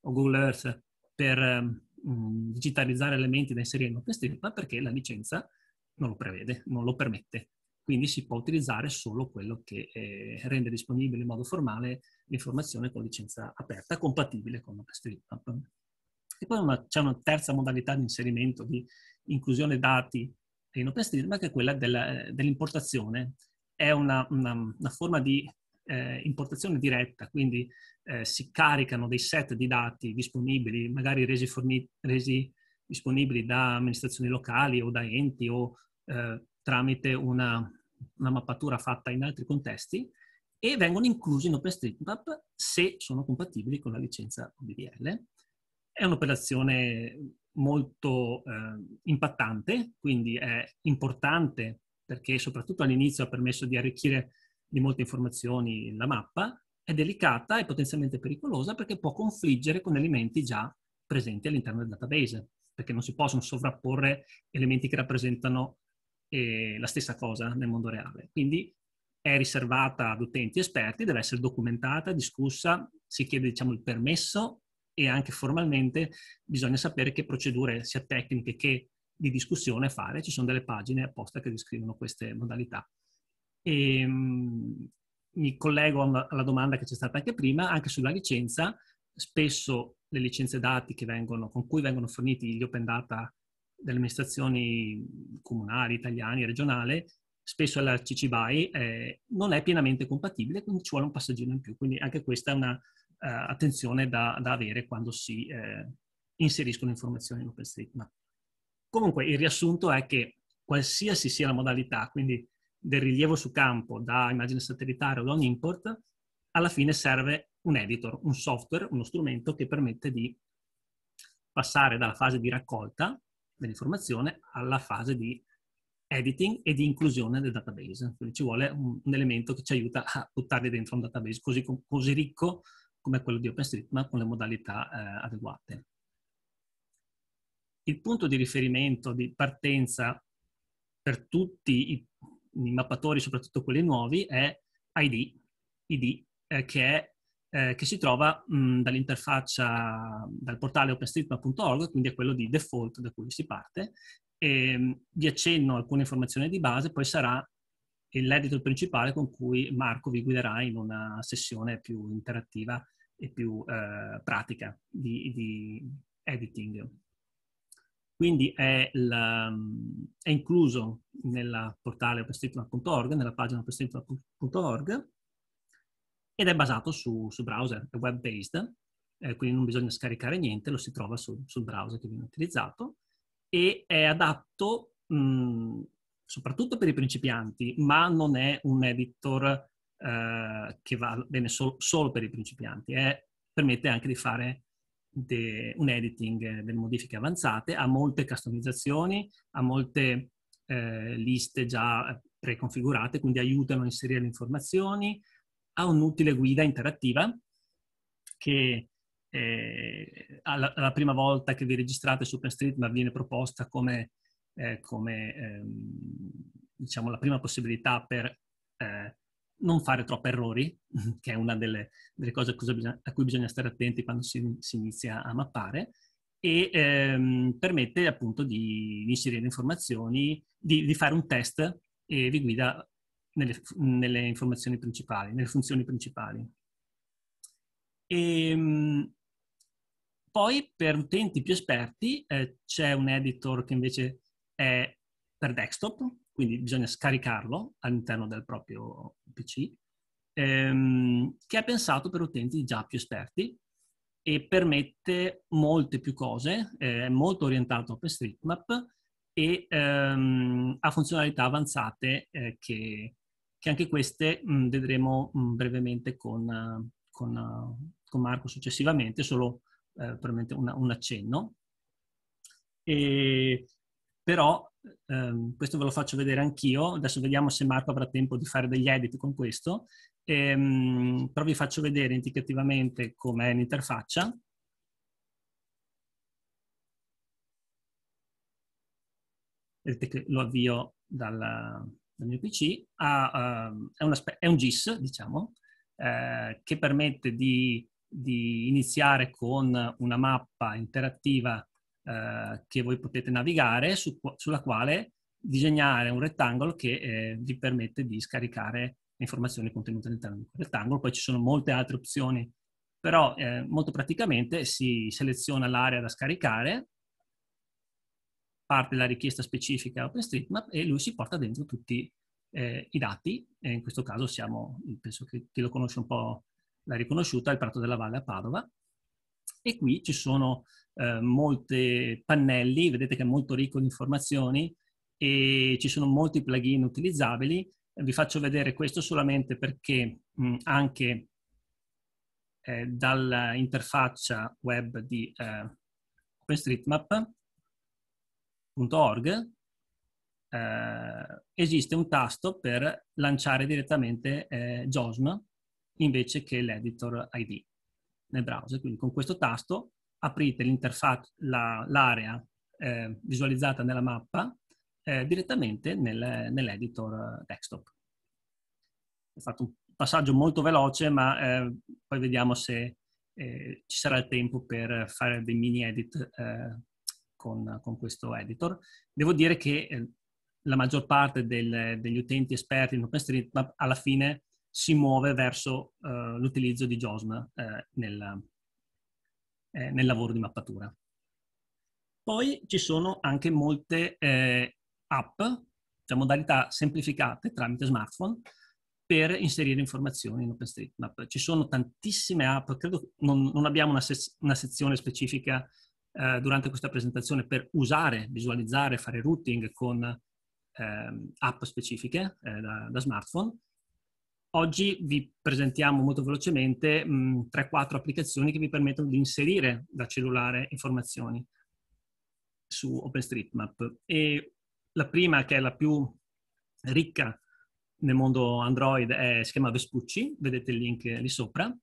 C: o Google Earth per um, digitalizzare elementi da inserire in OpenStreetMap perché la licenza non lo prevede, non lo permette. Quindi si può utilizzare solo quello che eh, rende disponibile in modo formale l'informazione con licenza aperta, compatibile con OpenStreetMap. E poi una, c'è una terza modalità di inserimento, di inclusione dati in OpenStreetMap, che è quella della, eh, dell'importazione. È una, una, una forma di eh, importazione diretta, quindi eh, si caricano dei set di dati disponibili, magari resi, forni- resi disponibili da amministrazioni locali o da enti o eh, tramite una, una, mappatura fatta in altri contesti e vengono inclusi in OpenStreetMap se sono compatibili con la licenza OBDL. È un'operazione molto eh, impattante, quindi è importante perché soprattutto all'inizio ha permesso di arricchire di molte informazioni la mappa, è delicata e potenzialmente pericolosa perché può confliggere con elementi già presenti all'interno del database, perché non si possono sovrapporre elementi che rappresentano eh, la stessa cosa nel mondo reale. Quindi è riservata ad utenti esperti, deve essere documentata, discussa, si chiede diciamo, il permesso e anche formalmente bisogna sapere che procedure sia tecniche che di discussione fare, ci sono delle pagine apposta che descrivono queste modalità. E, mm, mi collego alla domanda che c'è stata anche prima, anche sulla licenza, spesso le licenze dati vengono, con cui vengono forniti gli open data delle amministrazioni comunali, italiane, regionali, spesso la CC BY eh, non è pienamente compatibile, quindi ci vuole un passaggino in più. Quindi anche questa è una uh, attenzione da, da, avere quando si eh, inseriscono informazioni in OpenStreetMap. Comunque il riassunto è che qualsiasi sia la modalità, quindi del rilievo su campo da immagine satellitare o da un import, alla fine serve un editor, un software, uno strumento che permette di passare dalla fase di raccolta dell'informazione alla fase di editing e di inclusione del database. Quindi ci vuole un, un elemento che ci aiuta a buttarli dentro un database così, così ricco come quello di OpenStreetMap con le modalità eh, adeguate. Il punto di riferimento, di partenza per tutti i i mappatori, soprattutto quelli nuovi, è ID, ID eh, che, eh, che, si trova mh, dall'interfaccia, dal portale openstreetmap.org, quindi è quello di default da cui si parte. E, vi accenno alcune informazioni di base, poi sarà l'editor principale con cui Marco vi guiderà in una sessione più interattiva e più eh, pratica di, di editing. Quindi è, la, ehm, è incluso nel portale OpenStreetMap.org, nella pagina OpenStreetMap.org, ed è basato su, su browser, è web-based, eh, quindi non bisogna scaricare niente, lo si trova su, sul browser che viene utilizzato, e è adatto mh, soprattutto per i principianti, ma non è un editor eh, che va bene so, solo per i principianti, è, permette anche di fare de, un editing, eh, delle modifiche avanzate, ha molte customizzazioni, ha molte eh, liste già preconfigurate, quindi aiutano a inserire le informazioni, ha un'utile guida interattiva che eh, alla, alla, prima volta che vi registrate su OpenStreetMap viene proposta come, eh, come ehm, diciamo, la prima possibilità per eh, non fare troppi errori, che è una delle, delle cose a cui, bisogna, a cui, bisogna, stare attenti quando si, si inizia a mappare, e ehm, permette appunto di, di inserire informazioni, di, di, fare un test e vi guida nelle, nelle informazioni principali, nelle funzioni principali. E, ehm, poi per utenti più esperti eh, c'è un editor che invece è per desktop, quindi bisogna scaricarlo all'interno del proprio PC, ehm, che è pensato per utenti già più esperti e permette molte più cose, è molto orientato a OpenStreetMap e ehm, ha funzionalità avanzate eh, che, che, anche queste mh, mm, vedremo mh, mm, brevemente con, con, con, Marco successivamente, solo eh, un, un accenno. E, però ehm, questo ve lo faccio vedere anch'io, adesso vediamo se Marco avrà tempo di fare degli edit con questo, ehm, però vi faccio vedere indicativamente com'è l'interfaccia. Vedete che lo avvio dalla, dal mio PC, ha, uh, è, un è, un GIS, diciamo, eh, che permette di, di, iniziare con una mappa interattiva eh, che voi potete navigare, su, sulla quale disegnare un rettangolo che eh, vi permette di scaricare le informazioni contenute all'interno del rettangolo. Poi ci sono molte altre opzioni, però eh, molto praticamente si seleziona l'area da scaricare, parte la richiesta specifica OpenStreetMap e lui si porta dentro tutti eh, i dati, e in questo caso siamo, penso che chi lo conosce un po' l'ha riconosciuta, il Prato della Valle a Padova, e qui ci sono eh, molti pannelli, vedete che è molto ricco di informazioni e ci sono molti plugin utilizzabili. Vi faccio vedere questo solamente perché mh, anche eh, dall'interfaccia web di eh, OpenStreetMap.org eh, esiste un tasto per lanciare direttamente eh, JOSM invece che l'editor ID nel browser. Quindi con questo tasto aprite l'area eh, visualizzata nella mappa eh, direttamente nel, nell'editor eh, desktop. Ho fatto un passaggio molto veloce, ma eh, poi vediamo se eh, ci sarà il tempo per fare dei mini edit eh, con, con, questo editor. Devo dire che la maggior parte del, degli utenti esperti in OpenStreetMap alla fine si muove verso l'utilizzo di JOSM nel, eh, nel lavoro di mappatura. Poi ci sono anche molte eh, app, cioè modalità semplificate tramite smartphone, per inserire informazioni in OpenStreetMap. Ci sono tantissime app, credo non, non abbiamo una, se- una, sezione specifica eh, durante questa presentazione per usare, visualizzare, fare routing con ehm, app specifiche eh, da, da smartphone, Oggi vi presentiamo molto velocemente 3-4 mm, applicazioni che vi permettono di inserire da cellulare informazioni su OpenStreetMap. E la prima, che è la più ricca nel mondo Android, è, si chiama Vespucci, vedete il link lì sopra,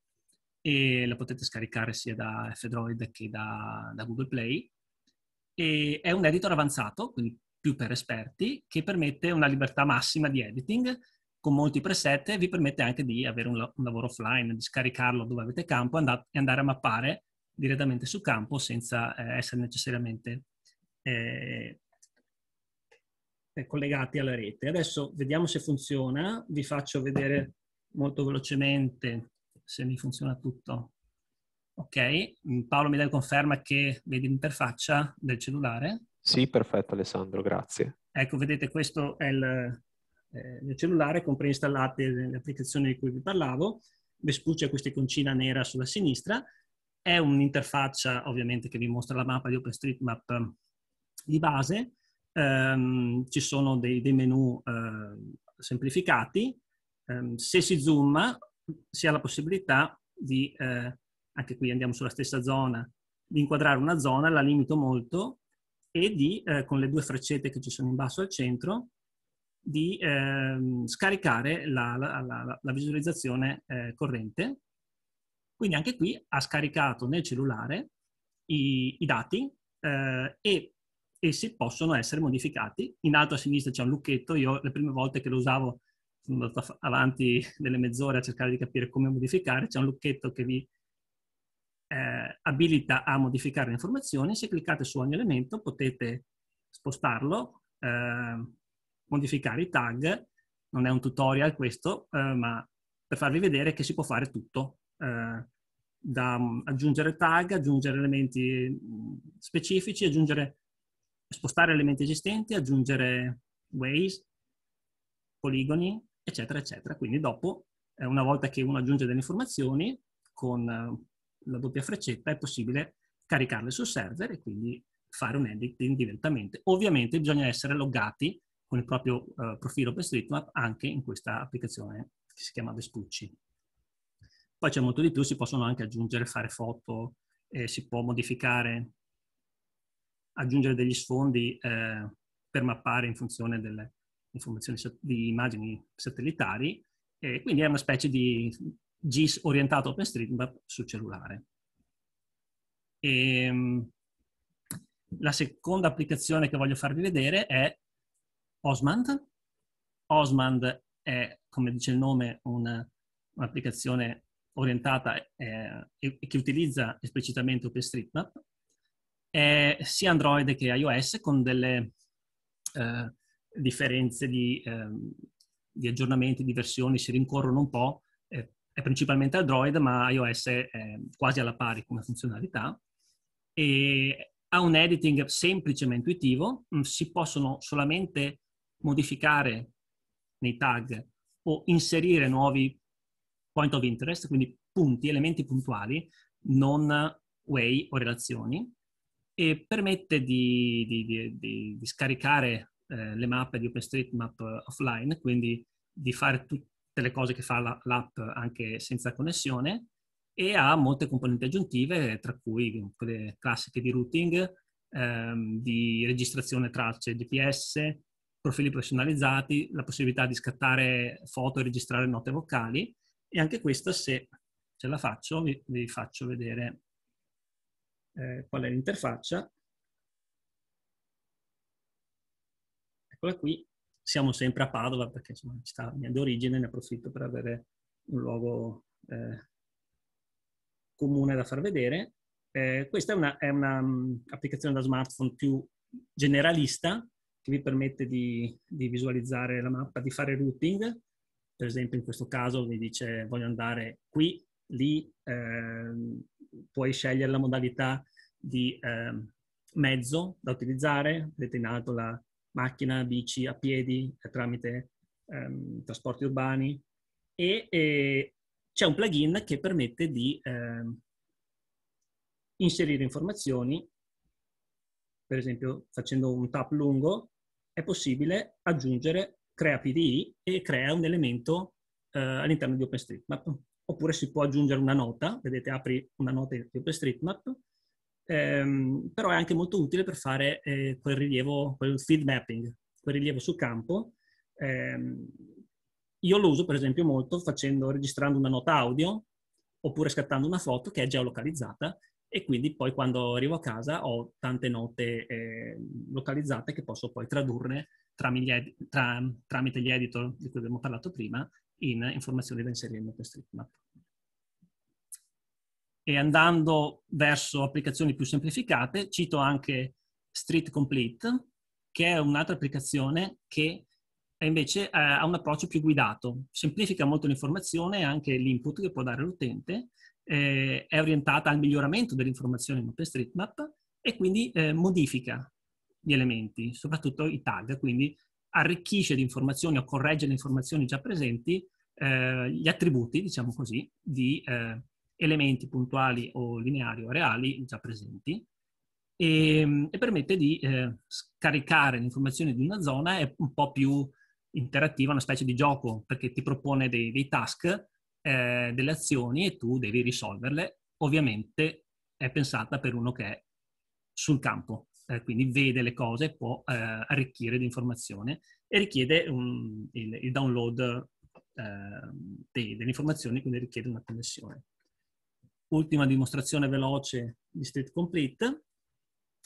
C: e la potete scaricare sia da F-Droid che da, da Google Play. E è un editor avanzato, quindi più per esperti, che permette una libertà massima di editing con molti preset vi permette anche di avere un, un lavoro offline, di scaricarlo dove avete campo andate, e andare a mappare direttamente su campo senza eh, essere necessariamente eh, collegati alla rete. Adesso vediamo se funziona, vi faccio vedere molto velocemente se mi funziona tutto. Ok, Paolo mi dai conferma che vedi l'interfaccia del cellulare? Sì,
A: perfetto Alessandro, grazie.
C: Ecco, vedete questo è il, eh, nel cellulare, con preinstallate le applicazioni di cui vi parlavo, Vespucci ha questa iconcina nera sulla sinistra, è un'interfaccia ovviamente che vi mostra la mappa di OpenStreetMap ehm, di base, um, ci sono dei, dei menu uh, semplificati, um, se si zoom si ha la possibilità di, uh, anche qui andiamo sulla stessa zona, di inquadrare una zona, la limito molto, e di, uh, con le due freccette che ci sono in basso al centro, di eh, scaricare la, la, la, la visualizzazione eh, corrente. Quindi anche qui ha scaricato nel cellulare i, i dati eh, e essi possono essere modificati. In alto a sinistra c'è un lucchetto, io le prime volte che lo usavo sono andato avanti delle mezz'ore a cercare di capire come modificare, c'è un lucchetto che vi eh, abilita a modificare le informazioni, se cliccate su ogni elemento potete spostarlo, eh, modificare i tag, non è un tutorial questo, eh, ma per farvi vedere che si può fare tutto, eh, da mm, aggiungere tag, aggiungere elementi mm, specifici, aggiungere, spostare elementi esistenti, aggiungere ways, poligoni, eccetera, eccetera. Quindi dopo, eh, una volta che uno aggiunge delle informazioni, con eh, la doppia freccetta è possibile caricarle sul server e quindi fare un editing direttamente. Ovviamente bisogna essere loggati con il proprio eh, profilo OpenStreetMap anche in questa applicazione che si chiama Vespucci. Poi c'è molto di più, si possono anche aggiungere, fare foto, eh, si può modificare, aggiungere degli sfondi eh, per mappare in funzione delle informazioni di immagini satellitari, e quindi è una specie di GIS orientato OpenStreetMap sul cellulare. E, ehm, la seconda applicazione che voglio farvi vedere è Osmand. Osmand è, come dice il nome, una, un'applicazione orientata eh, e, che utilizza esplicitamente OpenStreetMap, è sia Android che iOS con delle eh, differenze di, eh, di, aggiornamenti, di versioni, si rincorrono un po'. è principalmente Android, ma iOS è quasi alla pari come funzionalità. E ha un editing semplice ma intuitivo, mm, si possono solamente modificare nei tag o inserire nuovi point of interest, quindi punti, elementi puntuali, non way o relazioni, e permette di, di, di, di scaricare eh, le mappe di OpenStreetMap offline, quindi di fare tutte le cose che fa la, l'app anche senza connessione, e ha molte componenti aggiuntive, tra cui quelle classiche di routing, ehm, di registrazione tracce GPS, profili personalizzati, la possibilità di scattare foto e registrare note vocali e anche questa se ce la faccio vi, vi faccio vedere eh, qual è l'interfaccia. Eccola qui, siamo sempre a Padova perché insomma sta mia d'origine, ne approfitto per avere un luogo eh, comune da far vedere. Eh, questa è un'applicazione mm, da smartphone più generalista, che vi permette di, di visualizzare la mappa, di fare routing. Per esempio in questo caso vi dice voglio andare qui, lì, eh, puoi scegliere la modalità di eh, mezzo da utilizzare, vedete in alto la macchina, bici, a piedi, tramite ehm, trasporti urbani e, e c'è un plugin che permette di ehm, inserire informazioni, per esempio facendo un tap lungo è possibile aggiungere crea PDI e crea un elemento eh, all'interno di OpenStreetMap. Oppure si può aggiungere una nota, vedete apri una nota di OpenStreetMap, ehm, però è anche molto utile per fare eh, quel rilievo, quel field mapping, quel rilievo sul campo. Ehm, io lo uso per esempio molto facendo, registrando una nota audio oppure scattando una foto che è geolocalizzata e quindi poi quando arrivo a casa ho tante note eh, localizzate che posso poi tradurre tramite, tra, tramite gli editor di cui abbiamo parlato prima in informazioni da inserire in OpenStreetMap. E andando verso applicazioni più semplificate, cito anche Street Complete, che è un'altra applicazione che invece eh, ha un approccio più guidato, semplifica molto l'informazione e anche l'input che può dare l'utente eh, è orientata al miglioramento dell'informazione in OpenStreetMap e quindi eh, modifica gli elementi, soprattutto i tag, quindi arricchisce di informazioni o corregge le informazioni già presenti eh, gli attributi, diciamo così, di eh, elementi puntuali o lineari o reali già presenti e, e permette di eh, scaricare l'informazione di una zona, è un po' più interattiva, una specie di gioco, perché ti propone dei, dei task eh, delle azioni e tu devi risolverle. Ovviamente è pensata per uno che è sul campo, eh, quindi vede le cose, può eh, arricchire di informazione e richiede un, il, il, download eh, de, delle informazioni, quindi richiede una connessione. Ultima dimostrazione veloce di Street Complete,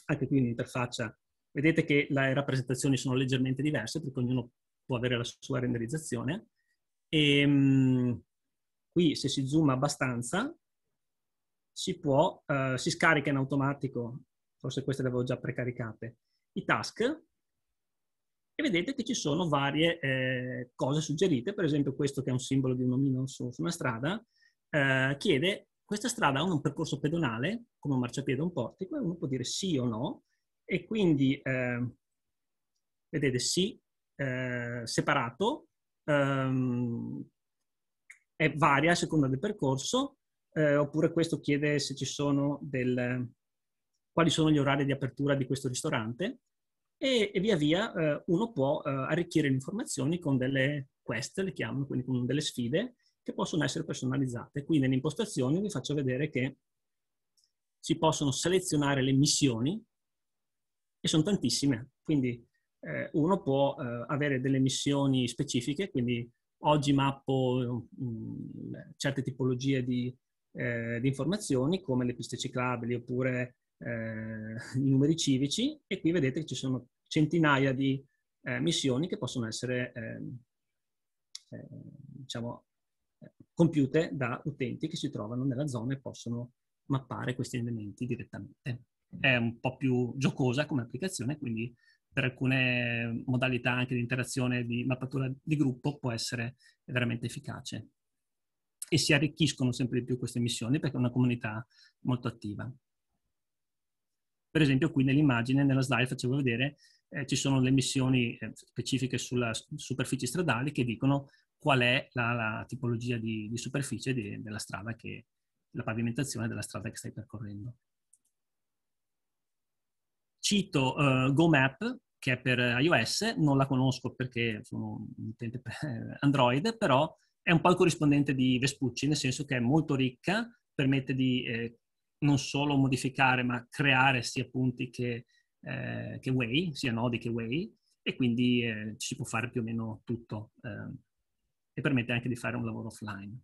C: anche qui in interfaccia. Vedete che le rappresentazioni sono leggermente diverse perché ognuno può avere la sua renderizzazione. E, ehm, Qui se si zoom abbastanza si, può, eh, si scarica in automatico, forse queste le avevo già precaricate, i task e vedete che ci sono varie eh, cose suggerite, per esempio questo che è un simbolo di un omino su, su una strada, eh, chiede questa strada ha un percorso pedonale, come un marciapiede o un portico, e uno può dire sì o no, e quindi ehm, vedete sì eh, separato, ehm, è varia a seconda del percorso, eh, oppure questo chiede se ci sono del, quali sono gli orari di apertura di questo ristorante e, e via via eh, uno può eh, arricchire le informazioni con delle quest, le chiamano, quindi con delle sfide che possono essere personalizzate. Qui nelle impostazioni vi faccio vedere che si possono selezionare le missioni e sono tantissime, quindi eh, uno può eh, avere delle missioni specifiche, quindi Oggi mappo mh, mm, certe tipologie di, eh, di, informazioni come le piste ciclabili oppure eh, i numeri civici e qui vedete che ci sono centinaia di eh, missioni che possono essere ehm, eh, diciamo, eh, compiute da utenti che si trovano nella zona e possono mappare questi elementi direttamente. È un po' più giocosa come applicazione, quindi per alcune modalità anche di interazione di mappatura di gruppo può essere veramente efficace. E si arricchiscono sempre di più queste missioni perché è una comunità molto attiva. Per esempio qui nell'immagine, nella slide facevo vedere, eh, ci sono le missioni eh, specifiche sulla superficie stradale che dicono qual è la, la tipologia di, di superficie di, della strada che, la pavimentazione della strada che stai percorrendo. Cito uh, eh, GoMap che è per iOS, non la conosco perché sono un utente per Android, però è un po' il corrispondente di Vespucci, nel senso che è molto ricca, permette di eh, non solo modificare, ma creare sia punti che, eh, che way, sia nodi che way, e quindi eh, si può fare più o meno tutto ehm, e permette anche di fare un lavoro offline.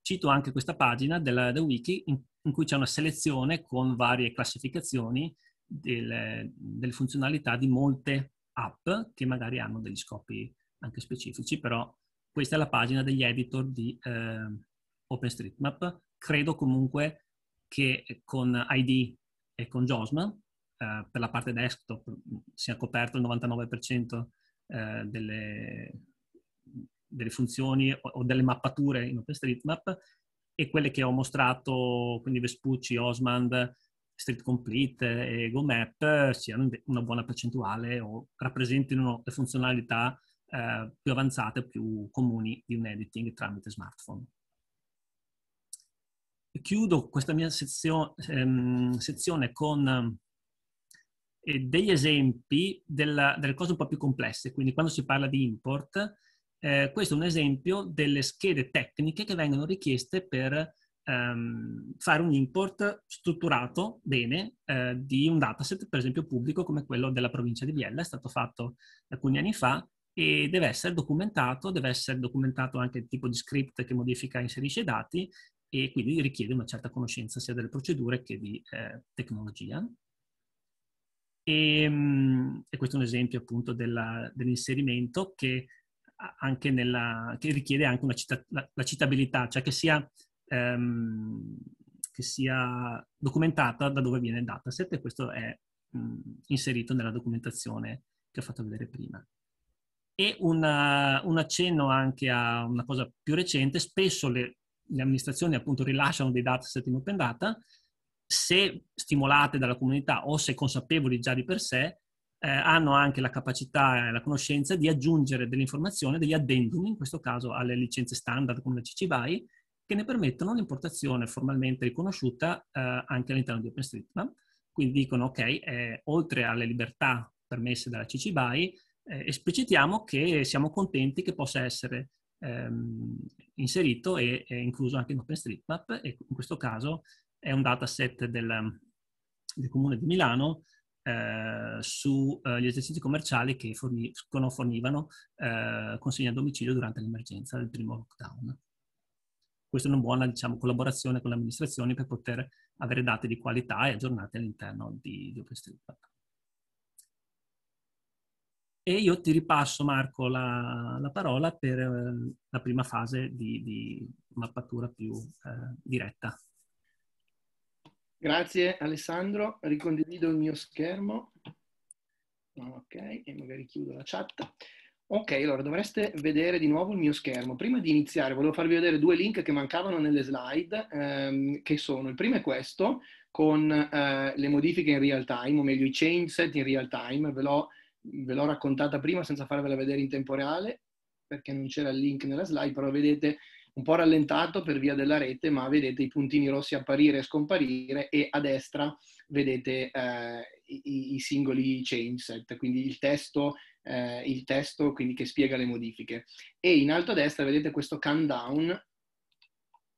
C: Cito anche questa pagina della, della wiki in, in cui c'è una selezione con varie classificazioni delle, delle funzionalità di molte app che magari hanno degli scopi anche specifici, però questa è la pagina degli editor di eh, OpenStreetMap. Credo comunque che con ID e con JOSM, eh, per la parte desktop, sia coperto il 99% eh, delle, delle, funzioni o, o, delle mappature in OpenStreetMap e quelle che ho mostrato, quindi Vespucci, Osmand, Street Complete e GoMap siano una buona percentuale o rappresentino le funzionalità eh, più avanzate, più comuni di un editing tramite smartphone. Chiudo questa mia sezio ehm, sezione con eh, degli esempi della, delle cose un po' più complesse, quindi quando si parla di import, eh, questo è un esempio delle schede tecniche che vengono richieste per ehm, fare un import strutturato bene eh, di un dataset, per esempio pubblico come quello della provincia di Biella, è stato fatto alcuni anni fa e deve essere documentato, deve essere documentato anche il tipo di script che modifica e inserisce i dati e quindi richiede una certa conoscenza sia delle procedure che di eh, tecnologia. E, ehm, e, questo è un esempio appunto della, dell'inserimento che, anche nella, che, richiede anche cita, la, la, citabilità, cioè che sia ehm, che sia documentata da dove viene il dataset e questo è mh, inserito nella documentazione che ho fatto vedere prima. E una, un accenno anche a una cosa più recente, spesso le, le amministrazioni appunto rilasciano dei dataset in open data, se stimolate dalla comunità o se consapevoli già di per sé, eh, hanno anche la capacità e la conoscenza di aggiungere delle informazioni, degli addendum, in questo caso alle licenze standard come la CC BY, che ne permettono l'importazione formalmente riconosciuta eh, anche all'interno di OpenStreetMap. Quindi dicono, ok, eh, oltre alle libertà permesse dalla CC BY, eh, esplicitiamo che siamo contenti che possa essere ehm, inserito e, e, incluso anche in OpenStreetMap e in questo caso è un dataset del, del Comune di Milano eh, sugli eh, esercizi commerciali che forniscono, fornivano eh, consegne a domicilio durante l'emergenza del primo lockdown. Questa è una buona diciamo, collaborazione con le amministrazioni per poter avere date di qualità e aggiornate all'interno di, di OpenStreetMap. E io ti ripasso, Marco, la, la parola per eh, la prima fase di, di mappatura più eh, diretta.
B: Grazie Alessandro, ricondivido il mio schermo. Ok, e magari chiudo la chat. Ok, allora dovreste vedere di nuovo il mio schermo. Prima di iniziare volevo farvi vedere due link che mancavano nelle slide, ehm, che sono, il primo è questo, con eh, le modifiche in real time, o meglio i change set in real time, ve l'ho raccontata prima senza farvela vedere in tempo reale, perché non c'era il link nella slide, però vedete un po' rallentato per via della rete, ma vedete i puntini rossi apparire e scomparire e a destra vedete eh, i, i, singoli change set, quindi il testo eh, il testo quindi che spiega le modifiche. E in alto a destra vedete questo countdown,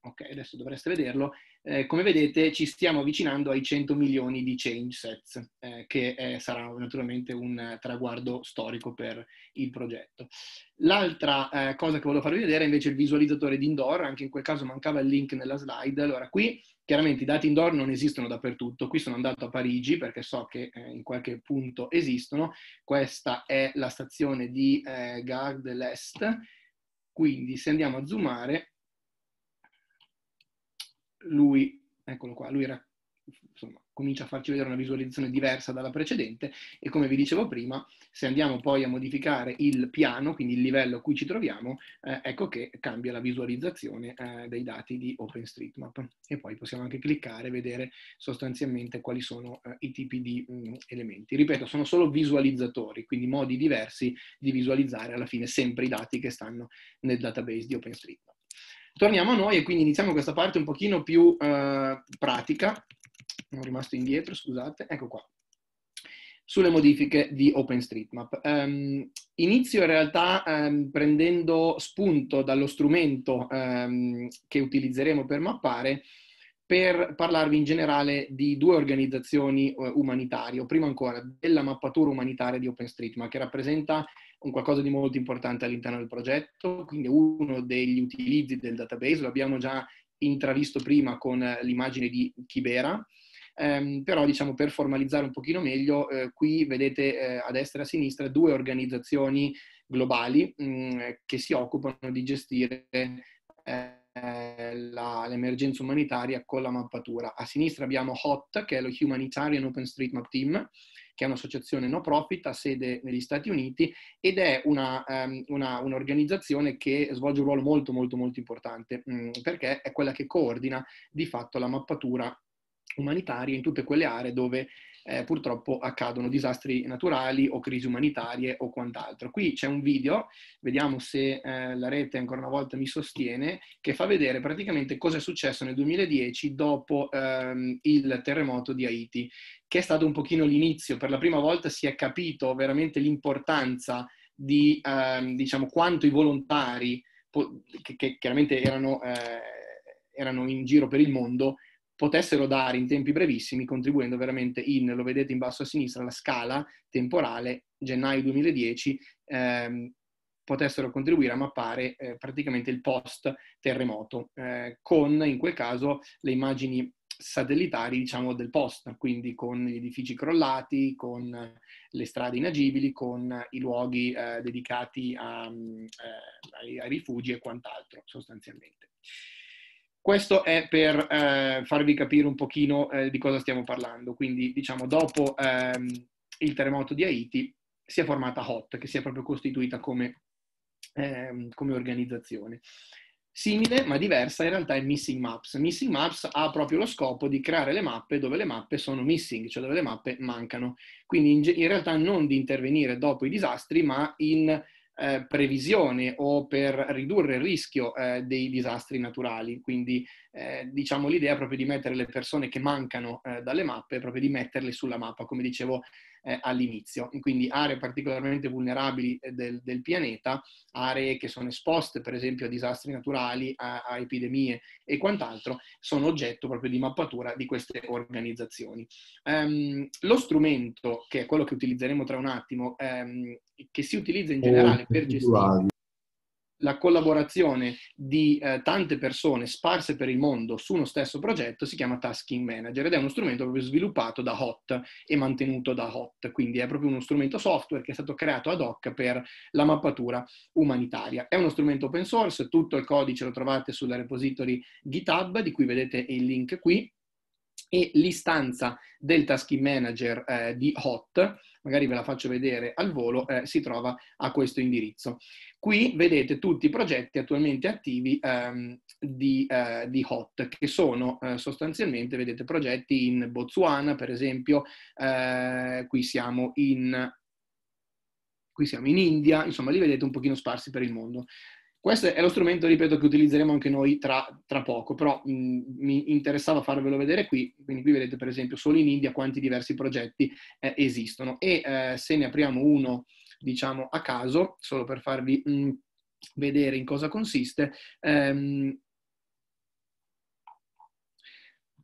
B: ok, adesso dovreste vederlo, eh, come vedete ci stiamo avvicinando ai 100 milioni di change sets, eh, che è, eh, sarà naturalmente un traguardo storico per il progetto. L'altra eh, cosa che volevo farvi vedere è invece il visualizzatore di indoor, anche in quel caso mancava il link nella slide, allora qui Chiaramente i dati indoor non esistono dappertutto, qui sono andato a Parigi perché so che eh, in qualche punto esistono, questa è la stazione di eh, Gare de l'Est, quindi se andiamo a zoomare, lui, eccolo qua, lui racconta comincia a farci vedere una visualizzazione diversa dalla precedente e come vi dicevo prima, se andiamo poi a modificare il piano, quindi il livello a cui ci troviamo, eh, ecco che cambia la visualizzazione eh, dei dati di OpenStreetMap e poi possiamo anche cliccare e vedere sostanzialmente quali sono eh, i tipi di mh, mm, elementi. Ripeto, sono solo visualizzatori, quindi modi diversi di visualizzare alla fine sempre i dati che stanno nel database di OpenStreetMap. Torniamo a noi e quindi iniziamo questa parte un pochino più eh, pratica, sono rimasto indietro, scusate, ecco qua, sulle modifiche di OpenStreetMap. Um, inizio in realtà um, prendendo spunto dallo strumento um, che utilizzeremo per mappare per parlarvi in generale di due organizzazioni uh, umanitarie, o prima ancora della mappatura umanitaria di OpenStreetMap, che rappresenta un qualcosa di molto importante all'interno del progetto, quindi uno degli utilizzi del database, lo abbiamo già intravisto prima con eh, l'immagine di Chibera, ehm, però diciamo per formalizzare un pochino meglio, eh, qui vedete eh, a destra e a sinistra due organizzazioni globali mh, mm, che si occupano di gestire eh, la, l'emergenza umanitaria con la mappatura. A sinistra abbiamo HOT, che è lo Humanitarian Open Street Map Team, che è un'associazione no profit, ha sede negli Stati Uniti ed è una, um, una, un'organizzazione che svolge un ruolo molto molto molto importante mh, mm, perché è quella che coordina di fatto la mappatura umanitarie in tutte quelle aree dove eh, purtroppo accadono disastri naturali o crisi umanitarie o quant'altro. Qui c'è un video, vediamo se eh, la rete ancora una volta mi sostiene, che fa vedere praticamente cosa è successo nel 2010 dopo ehm, il terremoto di Haiti, che è stato un pochino l'inizio, per la prima volta si è capito veramente l'importanza di ehm, diciamo, quanto i volontari, che, che chiaramente erano, eh, erano in giro per il mondo, potessero dare in tempi brevissimi, contribuendo veramente in, lo vedete in basso a sinistra, la scala temporale gennaio 2010, ehm, potessero contribuire a mappare eh, praticamente il post terremoto, eh, con in quel caso le immagini satellitari diciamo del post, quindi con gli edifici crollati, con le strade inagibili, con i luoghi eh, dedicati a, mm, eh, ai rifugi e quant'altro sostanzialmente. Questo è per eh, farvi capire un pochino eh, di cosa stiamo parlando. Quindi, diciamo, dopo ehm, il terremoto di Haiti si è formata HOT, che si è proprio costituita come, ehm, come organizzazione. Simile ma diversa in realtà è Missing Maps. Missing Maps ha proprio lo scopo di creare le mappe dove le mappe sono missing, cioè dove le mappe mancano. Quindi in, in realtà non di intervenire dopo i disastri, ma in eh, previsione o per ridurre il rischio eh, dei disastri naturali. Quindi eh, diciamo l'idea è proprio di mettere le persone che mancano eh, dalle mappe, proprio di metterle sulla mappa. Come dicevo, eh, all'inizio. Quindi aree particolarmente vulnerabili eh, del, del, pianeta, aree che sono esposte per esempio a disastri naturali, a, a epidemie e quant'altro, sono oggetto proprio di mappatura di queste organizzazioni. Um, lo strumento, che è quello che utilizzeremo tra un attimo, um, che si utilizza in generale per gestire la collaborazione di eh, tante persone sparse per il mondo su uno stesso progetto si chiama Tasking Manager ed è uno strumento proprio sviluppato da Hot e mantenuto da Hot, quindi è proprio uno strumento software che è stato creato ad hoc per la mappatura umanitaria. È uno strumento open source, tutto il codice lo trovate sul repository GitHub di cui vedete il link qui e l'istanza del Tasking Manager eh, di Hot magari ve la faccio vedere al volo, eh, si trova a questo indirizzo. Qui vedete tutti i progetti attualmente attivi ehm, di, eh, di, HOT, che sono eh, sostanzialmente, vedete, progetti in Botswana, per esempio, eh, qui siamo in qui siamo in India, insomma li vedete un pochino sparsi per il mondo. Questo è lo strumento, ripeto, che utilizzeremo anche noi tra, tra poco, però mh, mi interessava farvelo vedere qui, quindi qui vedete per esempio solo in India quanti diversi progetti eh, esistono e eh, se ne apriamo uno, diciamo, a caso, solo per farvi mh, vedere in cosa consiste, ehm,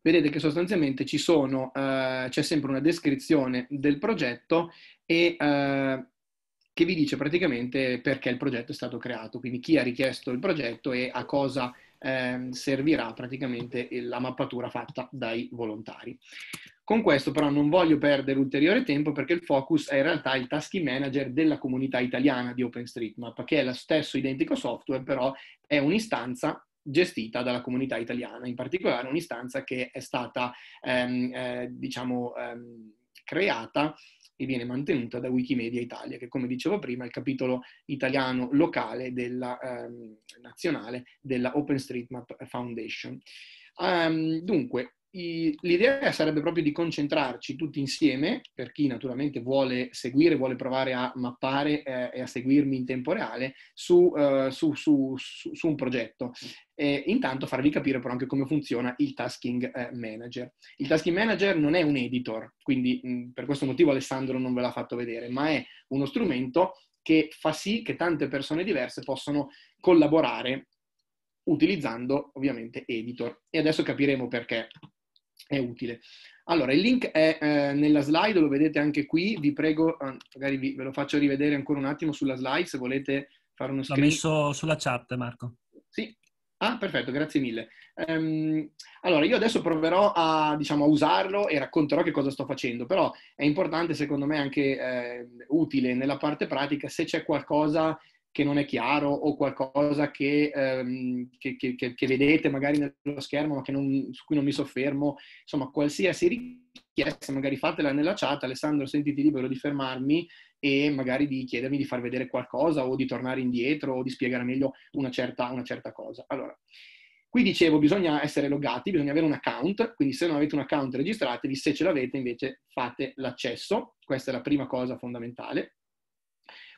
B: vedete che sostanzialmente ci sono, eh, c'è sempre una descrizione del progetto e eh, che vi dice praticamente perché il progetto è stato creato, quindi chi ha richiesto il progetto e a cosa eh, servirà praticamente la mappatura fatta dai volontari. Con questo però non voglio perdere ulteriore tempo perché il focus è in realtà il tasking manager della comunità italiana di OpenStreetMap, che è lo stesso identico software, però è un'istanza gestita dalla comunità italiana, in particolare un'istanza che è stata, ehm, eh, diciamo, ehm, creata e viene mantenuta da Wikimedia Italia, che come dicevo prima è il capitolo italiano locale della, eh, nazionale della OpenStreetMap Foundation. Um, dunque, l'idea sarebbe proprio di concentrarci tutti insieme, per chi naturalmente vuole seguire, vuole provare a mappare eh, e a seguirmi in tempo reale, su, eh, su, su, su un progetto. E intanto farvi capire però anche come funziona il tasking eh, manager. Il tasking manager non è un editor, quindi mh, mm, per questo motivo Alessandro non ve l'ha fatto vedere, ma è uno strumento che fa sì che tante persone diverse possano collaborare utilizzando ovviamente editor. E adesso capiremo perché è utile. Allora, il link è eh, nella slide, lo vedete anche qui, vi prego, ah, magari vi, ve lo faccio rivedere ancora un attimo sulla slide se volete fare uno screen. L'ho
C: messo sulla chat, Marco.
B: Sì. Ah, perfetto, grazie mille. Um, allora, io adesso proverò a, diciamo, a, usarlo e racconterò che cosa sto facendo, però è importante, secondo me, anche eh, utile nella parte pratica, se c'è qualcosa che non è chiaro o qualcosa che, ehm, che, che, che vedete magari nello schermo ma non, su cui non mi soffermo, insomma qualsiasi richiesta magari fatela nella chat, Alessandro sentiti libero di fermarmi e magari di chiedermi di far vedere qualcosa o di tornare indietro o di spiegare meglio una certa, una certa cosa. Allora, qui dicevo bisogna essere logati, bisogna avere un account, quindi se non avete un account registratevi, se ce l'avete invece fate l'accesso, questa è la prima cosa fondamentale.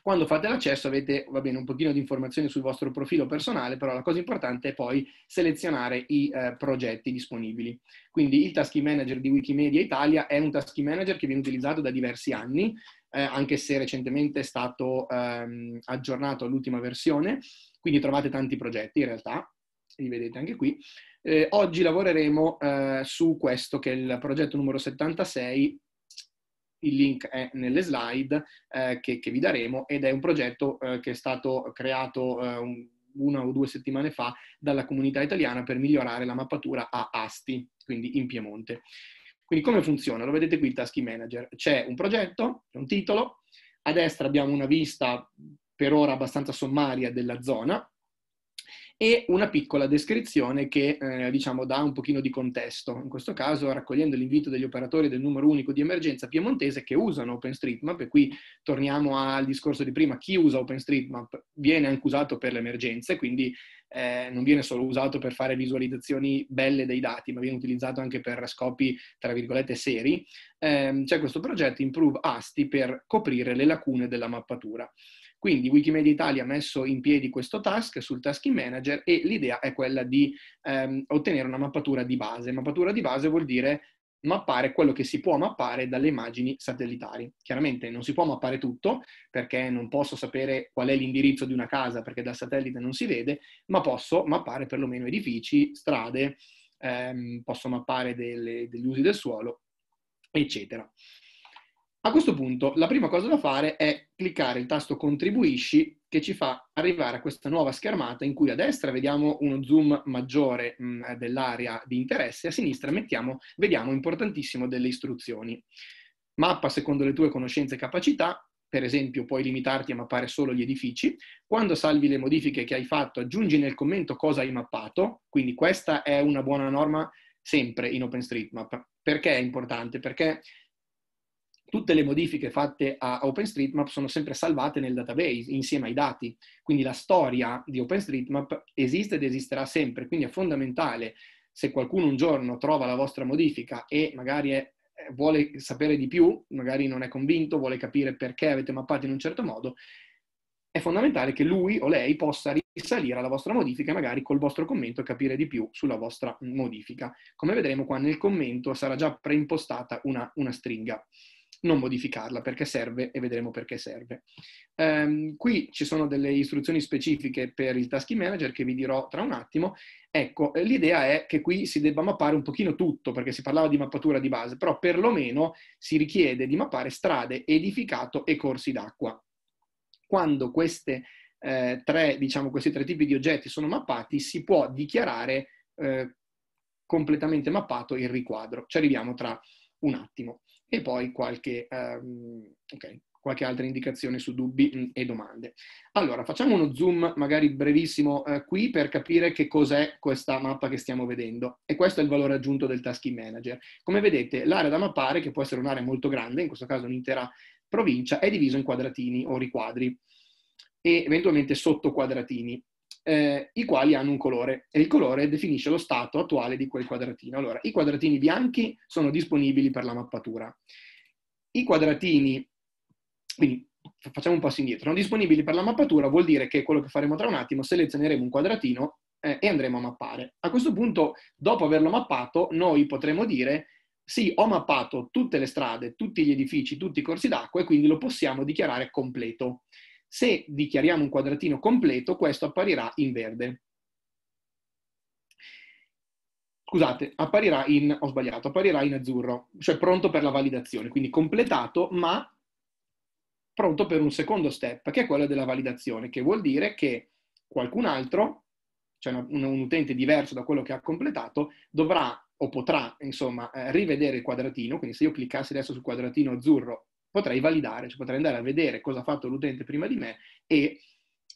B: Quando fate l'accesso avete, va bene, un pochino di informazioni sul vostro profilo personale, però la cosa importante è poi selezionare i eh, progetti disponibili. Quindi il Tasking Manager di Wikimedia Italia è un Tasking Manager che viene utilizzato da diversi anni, eh, anche se recentemente è stato ehm, aggiornato all'ultima versione, quindi trovate tanti progetti in realtà, li vedete anche qui. Eh, oggi lavoreremo eh, su questo che è il progetto numero 76 il link è nelle slide eh, che, che, vi daremo ed è un progetto eh, che è stato creato eh, un, una o due settimane fa dalla comunità italiana per migliorare la mappatura a Asti, quindi in Piemonte. Quindi come funziona? Lo vedete qui il Task Manager. C'è un progetto, un titolo, a destra abbiamo una vista per ora abbastanza sommaria della zona, e una piccola descrizione che eh, diciamo dà un pochino di contesto, in questo caso raccogliendo l'invito degli operatori del numero unico di emergenza piemontese che usano OpenStreetMap e qui torniamo al discorso di prima, chi usa OpenStreetMap viene anche usato per le emergenze, quindi eh, non viene solo usato per fare visualizzazioni belle dei dati, ma viene utilizzato anche per scopi, tra virgolette, seri, eh, c'è questo progetto Improve ASTI per coprire le lacune della mappatura. Quindi Wikimedia Italia ha messo in piedi questo task sul Tasking Manager e l'idea è quella di ehm, ottenere una mappatura di base. Mappatura di base vuol dire mappare quello che si può mappare dalle immagini satellitari. Chiaramente non si può mappare tutto perché non posso sapere qual è l'indirizzo di una casa perché dal satellite non si vede, ma posso mappare perlomeno edifici, strade, ehm, posso mappare delle, degli usi del suolo, eccetera. A questo punto la prima cosa da fare è cliccare il tasto contribuisci che ci fa arrivare a questa nuova schermata in cui a destra vediamo uno zoom maggiore mh, mm, dell'area di interesse e a sinistra mettiamo, vediamo importantissimo delle istruzioni. Mappa secondo le tue conoscenze e capacità, per esempio puoi limitarti a mappare solo gli edifici, quando salvi le modifiche che hai fatto aggiungi nel commento cosa hai mappato, quindi questa è una buona norma sempre in OpenStreetMap. Perché è importante? Perché tutte le modifiche fatte a OpenStreetMap sono sempre salvate nel database insieme ai dati. Quindi la storia di OpenStreetMap esiste ed esisterà sempre, quindi è fondamentale se qualcuno un giorno trova la vostra modifica e magari è, eh, vuole sapere di più, magari non è convinto, vuole capire perché avete mappato in un certo modo, è fondamentale che lui o lei possa risalire alla vostra modifica e magari col vostro commento capire di più sulla vostra modifica. Come vedremo qua nel commento sarà già preimpostata una, una stringa non modificarla perché serve e vedremo perché serve. Um, qui ci sono delle istruzioni specifiche per il task manager che vi dirò tra un attimo. Ecco, eh, l'idea è che qui si debba mappare un pochino tutto perché si parlava di mappatura di base, però perlomeno si richiede di mappare strade, edificato e corsi d'acqua. Quando queste, eh, tre, diciamo, questi tre tipi di oggetti sono mappati, si può dichiarare eh, completamente mappato il riquadro. Ci arriviamo tra un attimo e poi qualche, um, okay, qualche altra indicazione su dubbi mm, e domande. Allora, facciamo uno zoom magari brevissimo eh, qui per capire che cos'è questa mappa che stiamo vedendo. E questo è il valore aggiunto del Tasking Manager. Come vedete, l'area da mappare, che può essere un'area molto grande, in questo caso un'intera provincia, è divisa in quadratini o riquadri e eventualmente sotto quadratini eh, i quali hanno un colore e il colore definisce lo stato attuale di quel quadratino. Allora, i quadratini bianchi sono disponibili per la mappatura. I quadratini, quindi facciamo un passo indietro, sono disponibili per la mappatura vuol dire che quello che faremo tra un attimo, selezioneremo un quadratino eh, e andremo a mappare. A questo punto, dopo averlo mappato, noi potremo dire sì, ho mappato tutte le strade, tutti gli edifici, tutti i corsi d'acqua e quindi lo possiamo dichiarare completo. Se dichiariamo un quadratino completo, questo apparirà in verde. Scusate, apparirà in, ho sbagliato, apparirà in azzurro, cioè pronto per la validazione, quindi completato, ma pronto per un secondo step, che è quello della validazione, che vuol dire che qualcun altro, cioè un, un utente diverso da quello che ha completato, dovrà o potrà, insomma, eh, rivedere il quadratino, quindi se io cliccassi adesso sul quadratino azzurro potrei validare, cioè potrei andare a vedere cosa ha fatto l'utente prima di me e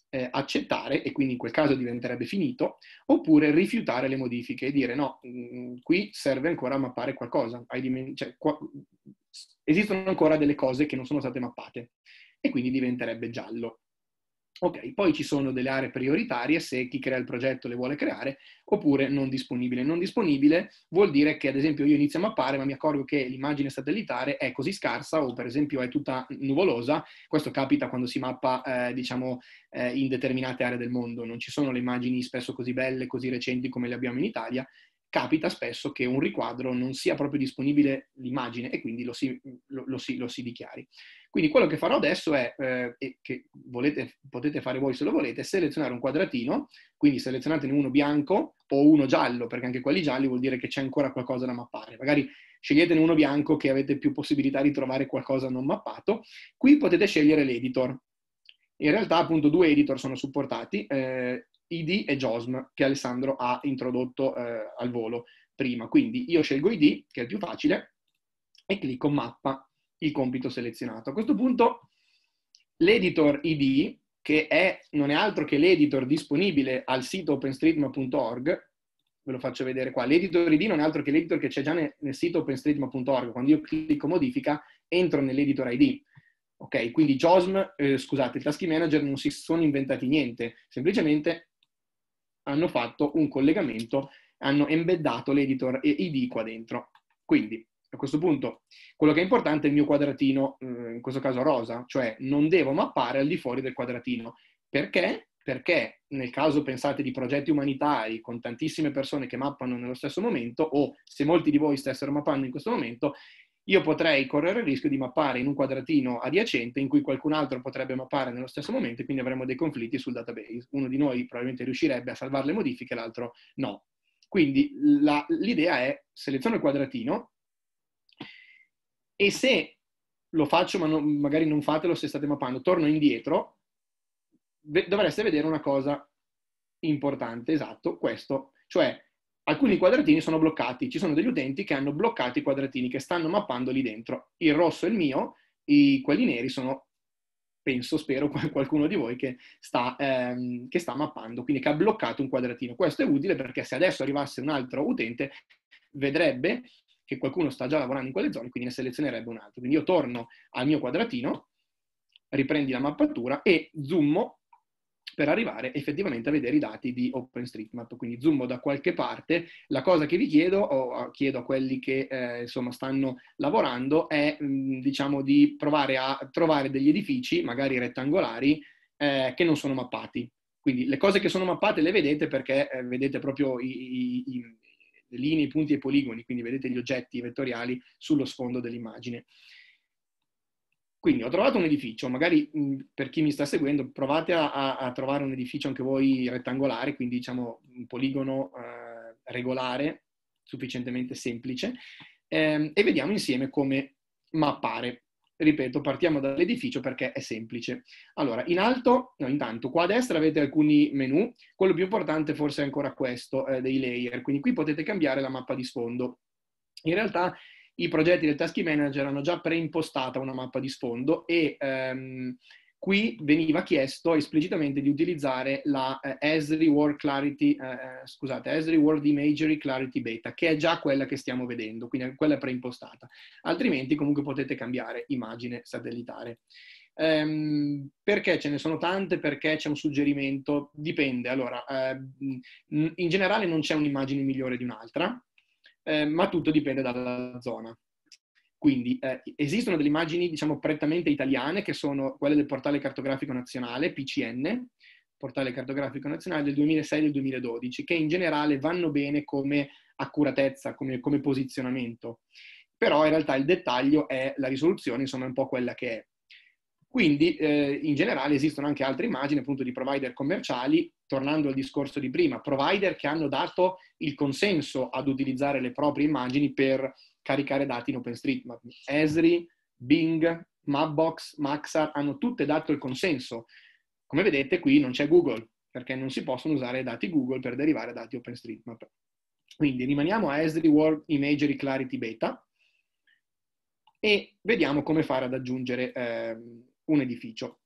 B: eh, accettare, e quindi in quel caso diventerebbe finito, oppure rifiutare le modifiche e dire no, mh, mm, mm, qui serve ancora mappare qualcosa, dimen- cioè, qua- mm, esistono ancora delle cose che non sono state mappate e quindi diventerebbe giallo. Ok, poi ci sono delle aree prioritarie se chi crea il progetto le vuole creare, oppure non disponibile. Non disponibile vuol dire che, ad esempio, io inizio a mappare, ma mi accorgo che l'immagine satellitare è così scarsa o, per esempio, è tutta nuvolosa. Questo capita quando si mappa, eh, diciamo, eh, in determinate aree del mondo. Non ci sono le immagini spesso così belle, così recenti come le abbiamo in Italia. Capita spesso che un riquadro non sia proprio disponibile l'immagine e quindi lo si, lo, lo si, lo si dichiari. Quindi quello che farò adesso è, eh, e che volete, potete fare voi se lo volete, selezionare un quadratino, quindi selezionatene uno bianco o uno giallo, perché anche quelli gialli vuol dire che c'è ancora qualcosa da mappare. Magari sceglietene uno bianco che avete più possibilità di trovare qualcosa non mappato. Qui potete scegliere l'editor. In realtà appunto due editor sono supportati, eh, ID e JOSM, che Alessandro ha introdotto eh, al volo prima. Quindi io scelgo ID, che è il più facile, e clicco mappa il compito selezionato. A questo punto l'editor ID, che è, non è altro che l'editor disponibile al sito openstreetmap.org, ve lo faccio vedere qua, l'editor ID non è altro che l'editor che c'è già nel, nel sito openstreetmap.org, quando io clicco modifica entro nell'editor ID. Ok, quindi JOSM, eh, scusate, i taschi manager non si sono inventati niente, semplicemente hanno fatto un collegamento, hanno embeddato l'editor ID qua dentro. Quindi a questo punto, quello che è importante è il mio quadratino, mm, in questo caso rosa, cioè non devo mappare al di fuori del quadratino. Perché? Perché nel caso pensate di progetti umanitari con tantissime persone che mappano nello stesso momento, o se molti di voi stessero mappando in questo momento, io potrei correre il rischio di mappare in un quadratino adiacente in cui qualcun altro potrebbe mappare nello stesso momento e quindi avremo dei conflitti sul database. Uno di noi probabilmente riuscirebbe a salvare le modifiche, l'altro no. Quindi la, l'idea è seleziono il quadratino, e se lo faccio, ma non, magari non fatelo se state mappando, torno indietro, dovreste vedere una cosa importante, esatto, questo. Cioè, alcuni quadratini sono bloccati, ci sono degli utenti che hanno bloccato i quadratini, che stanno mappando lì dentro. Il rosso è il mio, i, quelli neri sono, penso, spero, qualcuno di voi che sta, ehm, che sta mappando, quindi che ha bloccato un quadratino. Questo è utile perché se adesso arrivasse un altro utente, vedrebbe che qualcuno sta già lavorando in quelle zone, quindi ne selezionerebbe un altro. Quindi io torno al mio quadratino, riprendi la mappatura e zoomo per arrivare effettivamente a vedere i dati di OpenStreetMap. Quindi zoomo da qualche parte. La cosa che vi chiedo, o chiedo a quelli che eh, insomma stanno lavorando, è mh, mm, diciamo di provare a trovare degli edifici, magari rettangolari, eh, che non sono mappati. Quindi le cose che sono mappate le vedete perché eh, vedete proprio i, i, i linee, punti e poligoni, quindi vedete gli oggetti vettoriali sullo sfondo dell'immagine. Quindi ho trovato un edificio, magari per chi mi sta seguendo provate a, a, trovare un edificio anche voi rettangolare, quindi diciamo un poligono eh, regolare, sufficientemente semplice, ehm, e vediamo insieme come mappare ripeto, partiamo dall'edificio perché è semplice. Allora, in alto, no, intanto, qua a destra avete alcuni menu, quello più importante forse è ancora questo, eh, dei layer, quindi qui potete cambiare la mappa di sfondo. In realtà i progetti del Task Manager hanno già preimpostata una mappa di sfondo e... Ehm, qui veniva chiesto esplicitamente di utilizzare la eh, Esri World Clarity, eh, eh scusate, Esri World Imagery Clarity Beta, che è già quella che stiamo vedendo, quindi quella preimpostata. Altrimenti comunque potete cambiare immagine satellitare. Ehm, perché ce ne sono tante? Perché c'è un suggerimento? Dipende. Allora, eh, in generale non c'è un'immagine migliore di un'altra, ehm, ma tutto dipende dalla zona. Quindi eh, esistono delle immagini, diciamo, prettamente italiane, che sono quelle del Portale Cartografico Nazionale, PCN, Portale Cartografico Nazionale del 2006 del 2012, che in generale vanno bene come accuratezza, come, come posizionamento. Però in realtà il dettaglio è la risoluzione, insomma, è un po' quella che è. Quindi eh, in generale esistono anche altre immagini appunto di provider commerciali, tornando al discorso di prima, provider che hanno dato il consenso ad utilizzare le proprie immagini per caricare dati in OpenStreetMap. Esri, Bing, Mapbox, Maxar hanno tutte dato il consenso. Come vedete qui non c'è Google, perché non si possono usare dati Google per derivare dati OpenStreetMap. Quindi rimaniamo a Esri World Imagery Clarity Beta e vediamo come fare ad aggiungere eh, un edificio.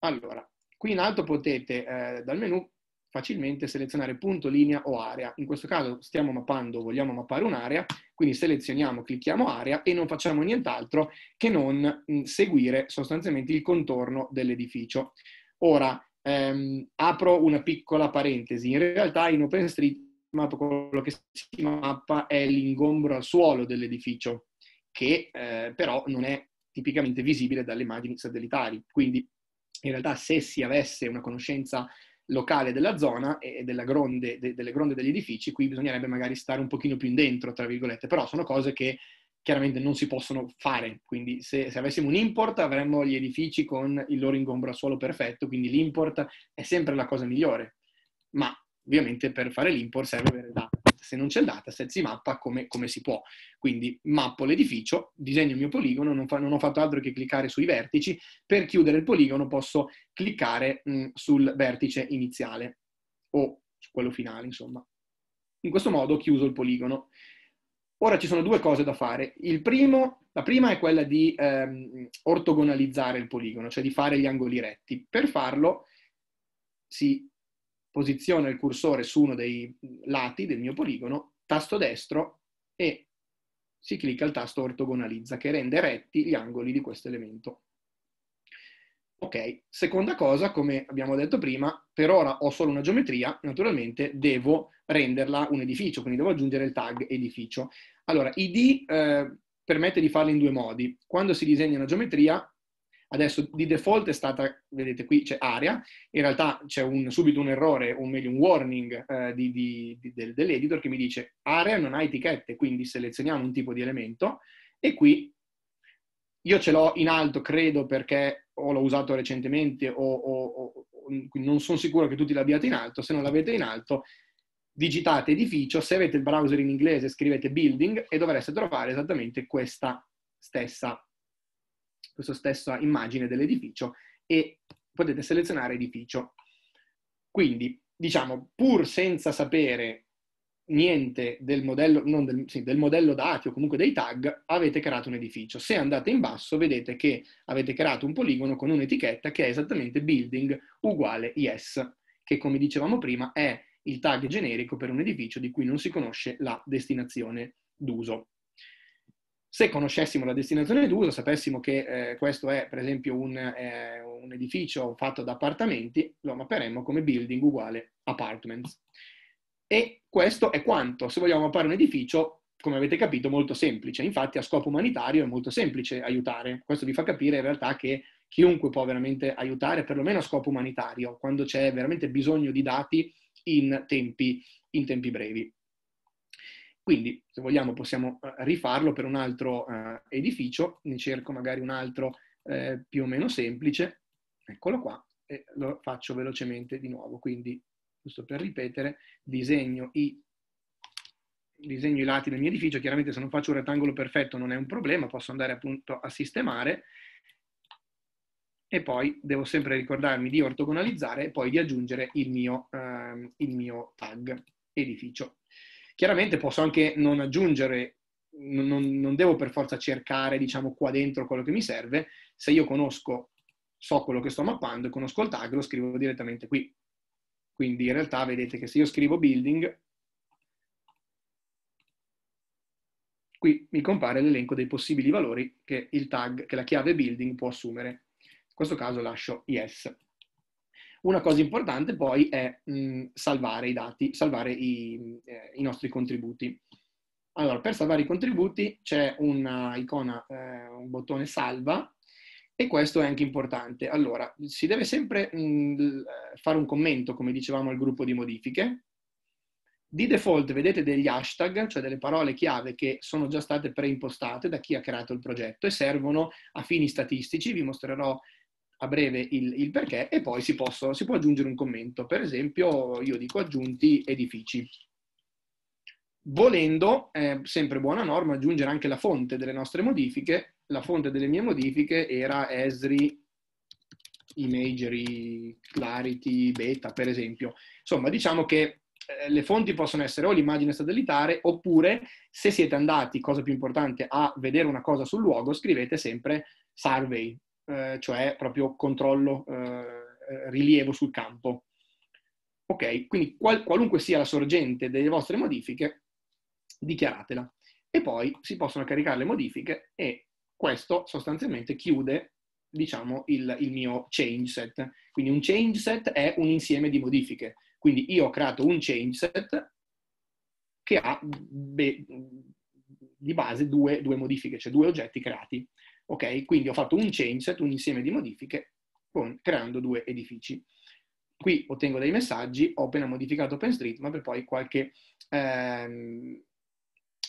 B: Allora, qui in alto potete eh, dal menu facilmente selezionare punto, linea o area. In questo caso stiamo mappando, vogliamo mappare un'area, quindi selezioniamo, clicchiamo area e non facciamo nient'altro che non seguire sostanzialmente il contorno dell'edificio. Ora, ehm, apro una piccola parentesi. In realtà in OpenStreetMap quello che si mappa è l'ingombro al suolo dell'edificio, che eh, però non è tipicamente visibile dalle immagini satellitari. Quindi in realtà se si avesse una conoscenza locale della zona e della gronde, de, delle gronde degli edifici, qui bisognerebbe magari stare un pochino più in tra virgolette, però sono cose che chiaramente non si possono fare, quindi se, se avessimo un import avremmo gli edifici con il loro ingombro a suolo perfetto, quindi l'import è sempre la cosa migliore, ma ovviamente per fare l'import serve avere dati se non c'è il dataset si mappa come, come si può. Quindi mappo l'edificio, disegno il mio poligono, non, fa, non, ho fatto altro che cliccare sui vertici, per chiudere il poligono posso cliccare mh, mm, sul vertice iniziale o su quello finale, insomma. In questo modo ho chiuso il poligono. Ora ci sono due cose da fare. Primo, la prima è quella di ehm, ortogonalizzare il poligono, cioè di fare gli angoli retti. Per farlo si posiziono il cursore su uno dei lati del mio poligono, tasto destro e si clicca il tasto ortogonalizza che rende retti gli angoli di questo elemento. Ok, seconda cosa, come abbiamo detto prima, per ora ho solo una geometria, naturalmente devo renderla un edificio, quindi devo aggiungere il tag edificio. Allora, ID eh, permette di farlo in due modi. Quando si disegna una geometria, Adesso di default è stata, vedete qui c'è aria, in realtà c'è un, subito un errore, o meglio un warning eh, di, di, di, dell'editor che mi dice area non ha etichette, quindi selezioniamo un tipo di elemento e qui io ce l'ho in alto, credo, perché o l'ho usato recentemente o, o, o non sono sicuro che tutti l'abbiate in alto, se non l'avete in alto digitate edificio, se avete il browser in inglese scrivete building e dovreste trovare esattamente questa stessa questa stessa immagine dell'edificio e potete selezionare edificio. Quindi, diciamo, pur senza sapere niente del modello, del, sì, del modello, dati o comunque dei tag, avete creato un edificio. Se andate in basso vedete che avete creato un poligono con un'etichetta che è esattamente building uguale yes, che come dicevamo prima è il tag generico per un edificio di cui non si conosce la destinazione d'uso. Se conoscessimo la destinazione d'uso, sapessimo che eh, questo è per esempio un, eh, un edificio fatto da appartamenti, lo mapperemmo come building uguale apartments. E questo è quanto. Se vogliamo mappare un edificio, come avete capito, molto semplice. Infatti, a scopo umanitario è molto semplice aiutare. Questo vi fa capire in realtà che chiunque può veramente aiutare, perlomeno a scopo umanitario, quando c'è veramente bisogno di dati in tempi, in tempi brevi. Quindi, se vogliamo, possiamo eh, rifarlo per un altro eh, edificio, ne cerco magari un altro eh, più o meno semplice, eccolo qua, e lo faccio velocemente di nuovo. Quindi, giusto per ripetere, disegno i, disegno i lati del mio edificio, chiaramente se non faccio un rettangolo perfetto non è un problema, posso andare appunto a sistemare, e poi devo sempre ricordarmi di ortogonalizzare e poi di aggiungere il mio, ehm, il mio tag edificio. Chiaramente posso anche non aggiungere, non, non, devo per forza cercare, diciamo, qua dentro quello che mi serve. Se io conosco, so quello che sto mappando, e conosco il tag, lo scrivo direttamente qui. Quindi in realtà vedete che se io scrivo building, qui mi compare l'elenco dei possibili valori che il tag, che la chiave building può assumere. In questo caso lascio yes. Una cosa importante poi è mh, salvare i dati, salvare i, eh, i, nostri contributi. Allora, per salvare i contributi c'è un'icona, eh, un bottone salva, e questo è anche importante. Allora, si deve sempre mh, eh, fare un commento, come dicevamo, al gruppo di modifiche. Di default vedete degli hashtag, cioè delle parole chiave che sono già state preimpostate da chi ha creato il progetto e servono a fini statistici. Vi mostrerò a breve il, il perché e poi si, posso, si può aggiungere un commento. Per esempio io dico aggiunti edifici. Volendo, è sempre buona norma, aggiungere anche la fonte delle nostre modifiche. La fonte delle mie modifiche era Esri Imagery, Clarity, Beta, per esempio. Insomma, diciamo che eh, le fonti possono essere o l'immagine satellitare oppure se siete andati, cosa più importante, a vedere una cosa sul luogo, scrivete sempre survey eh, cioè proprio controllo, eh, eh, rilievo sul campo. Ok, quindi qual, qualunque sia la sorgente delle vostre modifiche, dichiaratela. E poi si possono caricare le modifiche e questo sostanzialmente chiude diciamo, il, il, mio change set. Quindi un change set è un insieme di modifiche. Quindi io ho creato un change set che ha be, di base due, due, modifiche, cioè due oggetti creati. Ok? Quindi ho fatto un changeset, un insieme di modifiche, con, creando due edifici. Qui ottengo dei messaggi, ho appena modificato OpenStreetMap e poi qualche, ehm,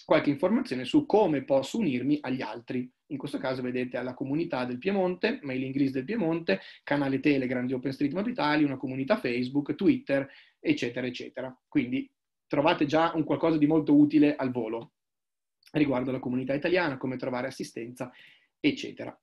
B: qualche informazione su come posso unirmi agli altri. In questo caso vedete alla comunità del Piemonte, mailing list del Piemonte, canale Telegram di OpenStreetMap Italia, una comunità Facebook, Twitter, eccetera, eccetera. Quindi trovate già un qualcosa di molto utile al volo riguardo alla comunità italiana, come trovare assistenza eccetera.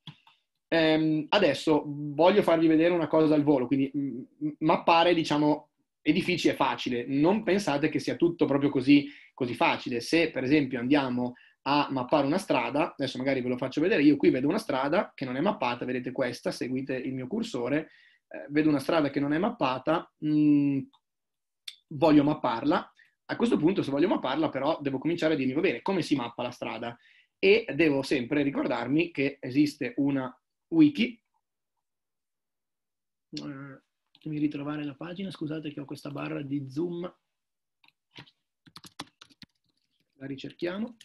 B: Ehm, adesso voglio farvi vedere una cosa al volo, quindi mm, mm, mappare, diciamo, edifici è facile, non pensate che sia tutto proprio così, così facile. Se per esempio andiamo a mappare una strada, adesso magari ve lo faccio vedere, io qui vedo una strada che non è mappata, vedete questa, seguite il mio cursore, eh, vedo una strada che non è mappata, mh, mm, voglio mapparla, a questo punto se voglio mapparla però devo cominciare a dirmi, va bene, come si mappa la strada? e devo sempre ricordarmi che esiste una wiki. Uh, eh, mi ritrovare la pagina, scusate che ho questa barra di zoom. La ricerchiamo.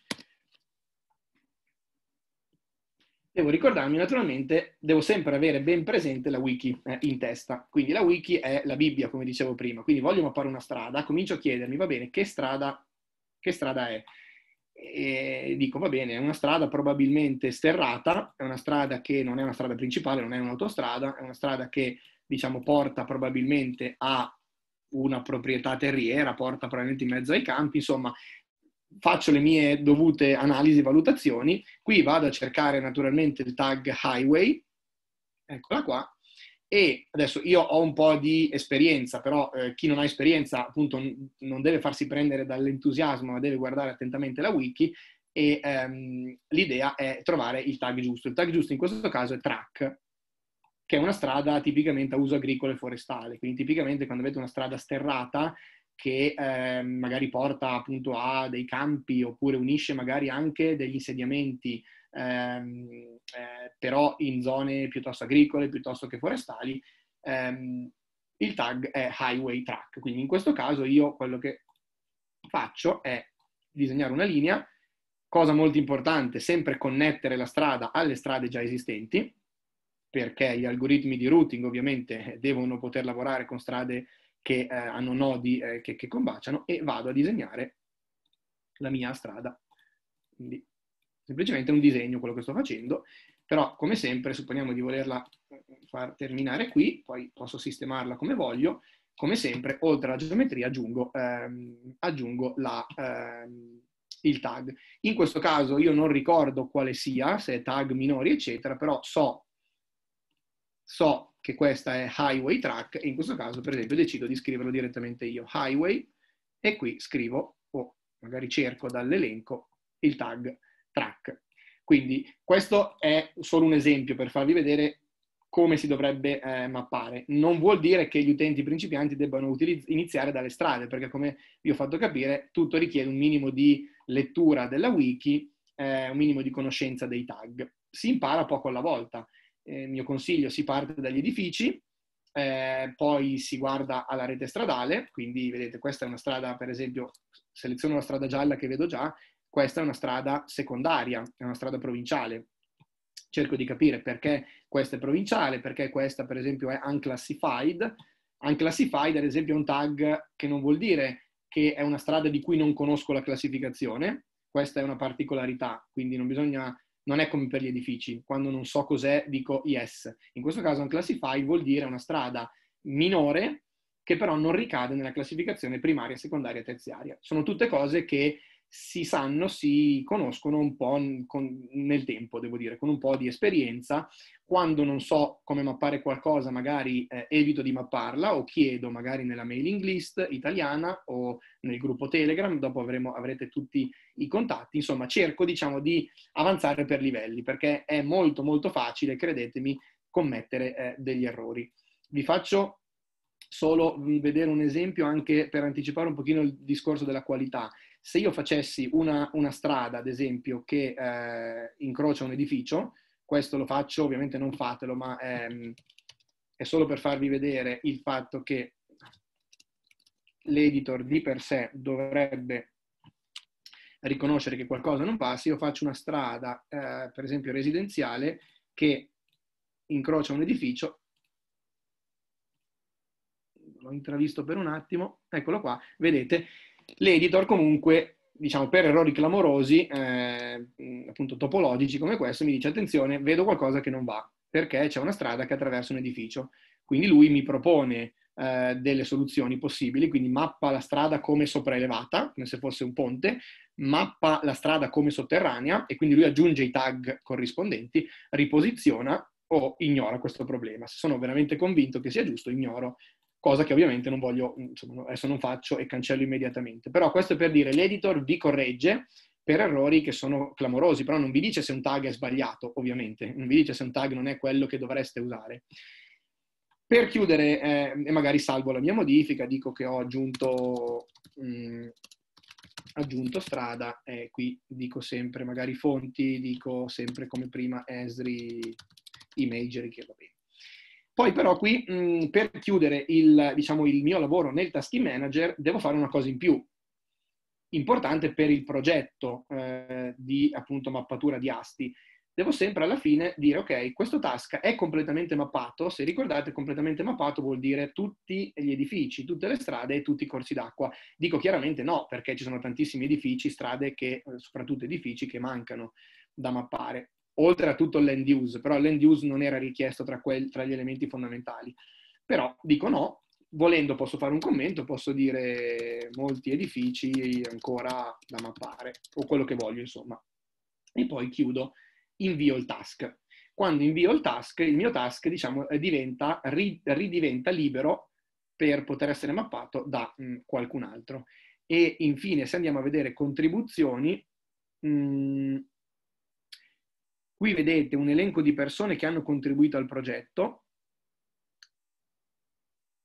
B: Devo ricordarmi naturalmente, devo sempre avere ben presente la wiki eh, in testa. Quindi la wiki è la Bibbia, come dicevo prima. Quindi voglio mappare una strada, comincio a chiedermi, va bene, che strada, che strada è? e dico va bene, è una strada probabilmente sterrata, è una strada che non è una strada principale, non è un'autostrada, è una strada che diciamo porta probabilmente a una proprietà terriera, porta probabilmente in mezzo ai campi, insomma faccio le mie dovute analisi e valutazioni, qui vado a cercare naturalmente il tag highway, eccola qua, e adesso io ho un po' di esperienza, però eh, chi non ha esperienza appunto n- non deve farsi prendere dall'entusiasmo, ma deve guardare attentamente la wiki e ehm, l'idea è trovare il tag giusto. Il tag giusto in questo caso è track, che è una strada tipicamente a uso agricolo e forestale, quindi tipicamente quando avete una strada sterrata che eh, magari porta appunto a dei campi oppure unisce magari anche degli insediamenti ehm, eh, però in zone piuttosto agricole, piuttosto che forestali, ehm, il tag è highway track. Quindi in questo caso io quello che faccio è disegnare una linea, cosa molto importante, sempre connettere la strada alle strade già esistenti, perché gli algoritmi di routing ovviamente devono poter lavorare con strade che eh, hanno nodi eh, che, che combaciano e vado a disegnare la mia strada. Quindi semplicemente un disegno quello che sto facendo, però come sempre supponiamo di volerla eh, far terminare qui, poi posso sistemarla come voglio, come sempre oltre alla geometria aggiungo, ehm, aggiungo la, ehm, il tag. In questo caso io non ricordo quale sia, se è tag minori eccetera, però so, so che questa è highway track e in questo caso per esempio decido di scriverlo direttamente io, highway, e qui scrivo o magari cerco dall'elenco il tag track. Quindi questo è solo un esempio per farvi vedere come si dovrebbe eh, mappare. Non vuol dire che gli utenti principianti debbano utilizz- iniziare dalle strade, perché come vi ho fatto capire, tutto richiede un minimo di lettura della wiki, eh, un minimo di conoscenza dei tag. Si impara poco alla volta. Eh, il mio consiglio, si parte dagli edifici, eh, poi si guarda alla rete stradale, quindi vedete questa è una strada, per esempio, seleziono la strada gialla che vedo già questa è una strada secondaria, è una strada provinciale. Cerco di capire perché questa è provinciale, perché questa per esempio è unclassified. Unclassified ad esempio è un tag che non vuol dire che è una strada di cui non conosco la classificazione, questa è una particolarità, quindi non bisogna non è come per gli edifici, quando non so cos'è dico yes. In questo caso unclassified vuol dire una strada minore che però non ricade nella classificazione primaria, secondaria e terziaria. Sono tutte cose che si sanno, si conoscono un po' con, nel tempo, devo dire, con un po' di esperienza. Quando non so come mappare qualcosa, magari eh, evito di mapparla o chiedo magari nella mailing list italiana o nel gruppo Telegram, dopo avremo, avrete tutti i contatti. Insomma, cerco diciamo di avanzare per livelli perché è molto molto facile, credetemi, commettere eh, degli errori. Vi faccio solo mm, vedere un esempio anche per anticipare un pochino il discorso della qualità se io facessi una, una strada, ad esempio, che eh, incrocia un edificio, questo lo faccio, ovviamente non fatelo, ma ehm, è solo per farvi vedere il fatto che l'editor di per sé dovrebbe riconoscere che qualcosa non va, io faccio una strada, eh, per esempio residenziale, che incrocia un edificio, l'ho intravisto per un attimo, eccolo qua, vedete, l'editor comunque, diciamo, per errori clamorosi, eh, appunto topologici come questo, mi dice attenzione, vedo qualcosa che non va, perché c'è una strada che attraversa un edificio. Quindi lui mi propone eh, delle soluzioni possibili, quindi mappa la strada come sopraelevata, come se fosse un ponte, mappa la strada come sotterranea e quindi lui aggiunge i tag corrispondenti, riposiziona o ignora questo problema. Se sono veramente convinto che sia giusto, ignoro cosa che ovviamente non voglio, insomma, adesso non faccio e cancello immediatamente. Però questo è per dire, l'editor vi corregge per errori che sono clamorosi, però non vi dice se un tag è sbagliato, ovviamente, non vi dice se un tag non è quello che dovreste usare. Per chiudere, eh, e magari salvo la mia modifica, dico che ho aggiunto, mh, mm, aggiunto strada, e eh, qui dico sempre magari fonti, dico sempre come prima Esri Imagery, che va bene. Poi però qui, mh, per chiudere il, diciamo, il mio lavoro nel task manager, devo fare una cosa in più, importante per il progetto eh, di appunto mappatura di asti. Devo sempre alla fine dire, ok, questo task è completamente mappato, se ricordate completamente mappato vuol dire tutti gli edifici, tutte le strade e tutti i corsi d'acqua. Dico chiaramente no, perché ci sono tantissimi edifici, strade che, eh, soprattutto edifici, che mancano da mappare oltre a tutto l'end use, però l'end use non era richiesto tra, quel, tra gli elementi fondamentali. Però dico no, volendo posso fare un commento, posso dire molti edifici ancora da mappare, o quello che voglio insomma. E poi chiudo, invio il task. Quando invio il task, il mio task diciamo, eh, diventa, ridiventa libero per poter essere mappato da mh, mm, qualcun altro. E infine, se andiamo a vedere contribuzioni, mh, mm, Qui vedete un elenco di persone che hanno contribuito al progetto.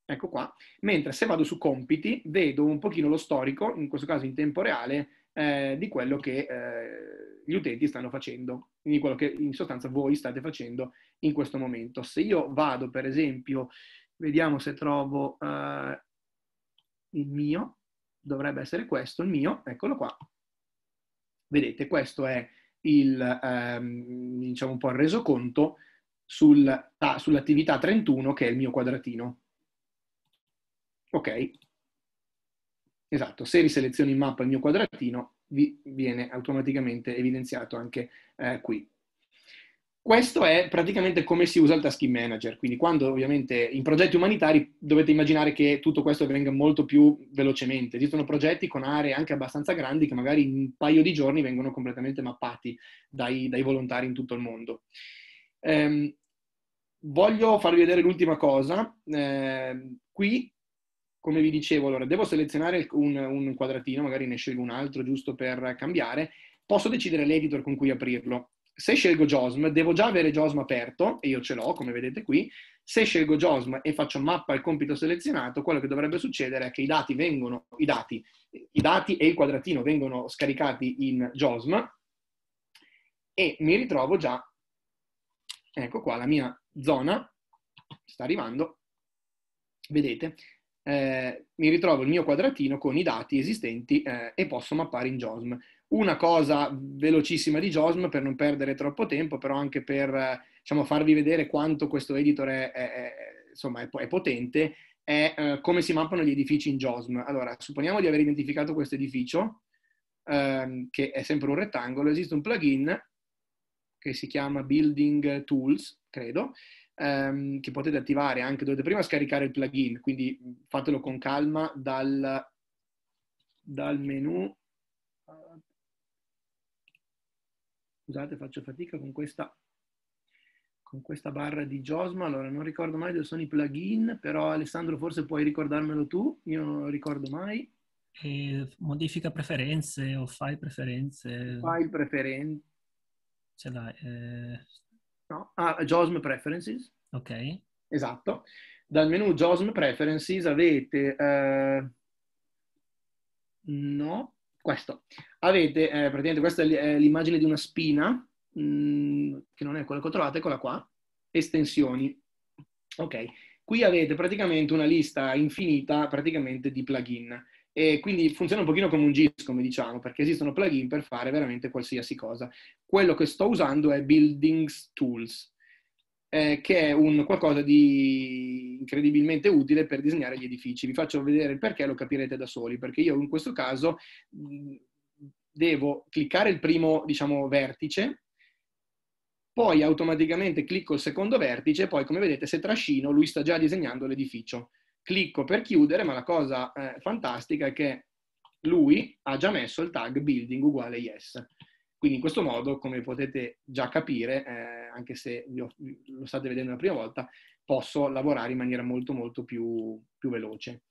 B: Ecco qua. Mentre se vado su compiti, vedo un pochino lo storico, in questo caso in tempo reale, eh, di quello che eh, gli utenti stanno facendo, quindi quello che in sostanza voi state facendo in questo momento. Se io vado, per esempio, vediamo se trovo eh, il mio, dovrebbe essere questo il mio, eccolo qua. Vedete, questo è il, ehm, diciamo un po' il resoconto sul, ah, sull'attività 31 che è il mio quadratino. Ok, esatto, se riseleziono in mappa il mio quadratino vi viene automaticamente evidenziato anche eh, qui. Questo è praticamente come si usa il tasking manager, quindi quando ovviamente in progetti umanitari dovete immaginare che tutto questo avvenga molto più velocemente. Esistono progetti con aree anche abbastanza grandi che magari in un paio di giorni vengono completamente mappati dai, dai volontari in tutto il mondo. Ehm, voglio farvi vedere l'ultima cosa. Ehm, qui, come vi dicevo, allora devo selezionare un, un quadratino, magari ne scelgo un altro giusto per cambiare. Posso decidere l'editor con cui aprirlo se scelgo JOSM, devo già avere JOSM aperto, e io ce l'ho, come vedete qui. Se scelgo JOSM e faccio mappa al compito selezionato, quello che dovrebbe succedere è che i dati, vengono, i dati, i dati e il quadratino vengono scaricati in JOSM e mi ritrovo già, ecco qua, la mia zona sta arrivando, vedete, eh, mi ritrovo il mio quadratino con i dati esistenti eh, e posso mappare in JOSM. Una cosa velocissima di JOSM per non perdere troppo tempo, però anche per diciamo, farvi vedere quanto questo editor è, è, è, insomma, è potente, è eh, come si mappano gli edifici in JOSM. Allora, supponiamo di aver identificato questo edificio, ehm, che è sempre un rettangolo, esiste un plugin che si chiama Building Tools, credo, ehm, che potete attivare anche, dovete prima scaricare il plugin, quindi fatelo con calma dal, dal menu Scusate, faccio fatica con questa, con questa barra di Josma. Allora, non ricordo mai dove sono i plugin, però Alessandro forse puoi ricordarmelo tu, io non lo ricordo mai.
C: E modifica preferenze o file preferenze. File
B: preferenze. Ce cioè, l'hai. Eh... No, ah, JOSM Preferences.
C: Ok. Esatto.
B: Dal menu JOSM Preferences avete... Eh... No, questo avete eh, praticamente questa è l'immagine di una spina, mh, mm, che non è quella che ho trovato, eccola qua, estensioni. Ok, qui avete praticamente una lista infinita praticamente di plugin. E quindi funziona un pochino come un GIS, come diciamo, perché esistono plugin per fare veramente qualsiasi cosa. Quello che sto usando è Buildings Tools, eh, che è un qualcosa di incredibilmente utile per disegnare gli edifici. Vi faccio vedere il perché, lo capirete da soli, perché io in questo caso mh, mm, devo cliccare il primo, diciamo, vertice, poi automaticamente clicco il secondo vertice e poi, come vedete, se trascino, lui sta già disegnando l'edificio. Clicco per chiudere, ma la cosa eh, fantastica è che lui ha già messo il tag building uguale yes. Quindi in questo modo, come potete già capire, eh, anche se lo state vedendo la prima volta, posso lavorare in maniera molto molto più, più veloce.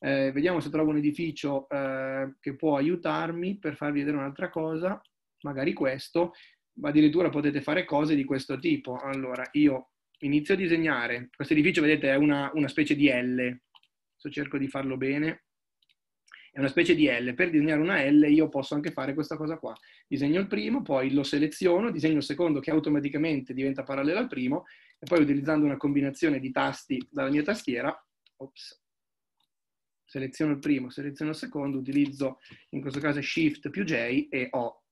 B: Eh, vediamo se trovo un edificio eh, che può aiutarmi per farvi vedere un'altra cosa, magari questo, ma addirittura potete fare cose di questo tipo. Allora, io inizio a disegnare. Questo edificio, vedete, è una, una specie di L. Adesso cerco di farlo bene. È una specie di L. Per disegnare una L io posso anche fare questa cosa qua. Disegno il primo, poi lo seleziono, disegno il secondo che automaticamente diventa parallelo al primo e poi utilizzando una combinazione di tasti dalla mia tastiera, ops, seleziono il primo, seleziono il secondo, utilizzo in questo caso Shift più J e ho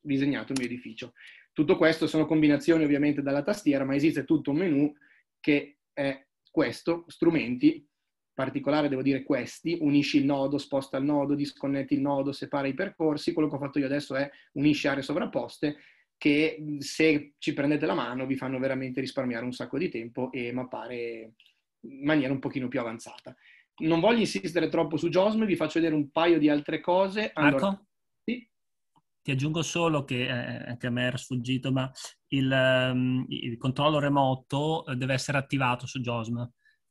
B: disegnato il mio edificio. Tutto questo sono combinazioni ovviamente dalla tastiera, ma esiste tutto un menu che è questo, strumenti, in particolare devo dire questi, unisci il nodo, sposta il nodo, disconnetti il nodo, separa i percorsi, quello che ho fatto io adesso è unisci aree sovrapposte, che se ci prendete la mano vi fanno veramente risparmiare un sacco di tempo e mappare in maniera un pochino più avanzata non voglio insistere troppo su Josm, vi faccio vedere un paio di altre cose. Allora,
C: Marco? Sì? Ti aggiungo solo che eh, anche a me era sfuggito, ma il, ehm, il controllo remoto eh, deve essere attivato su Josm,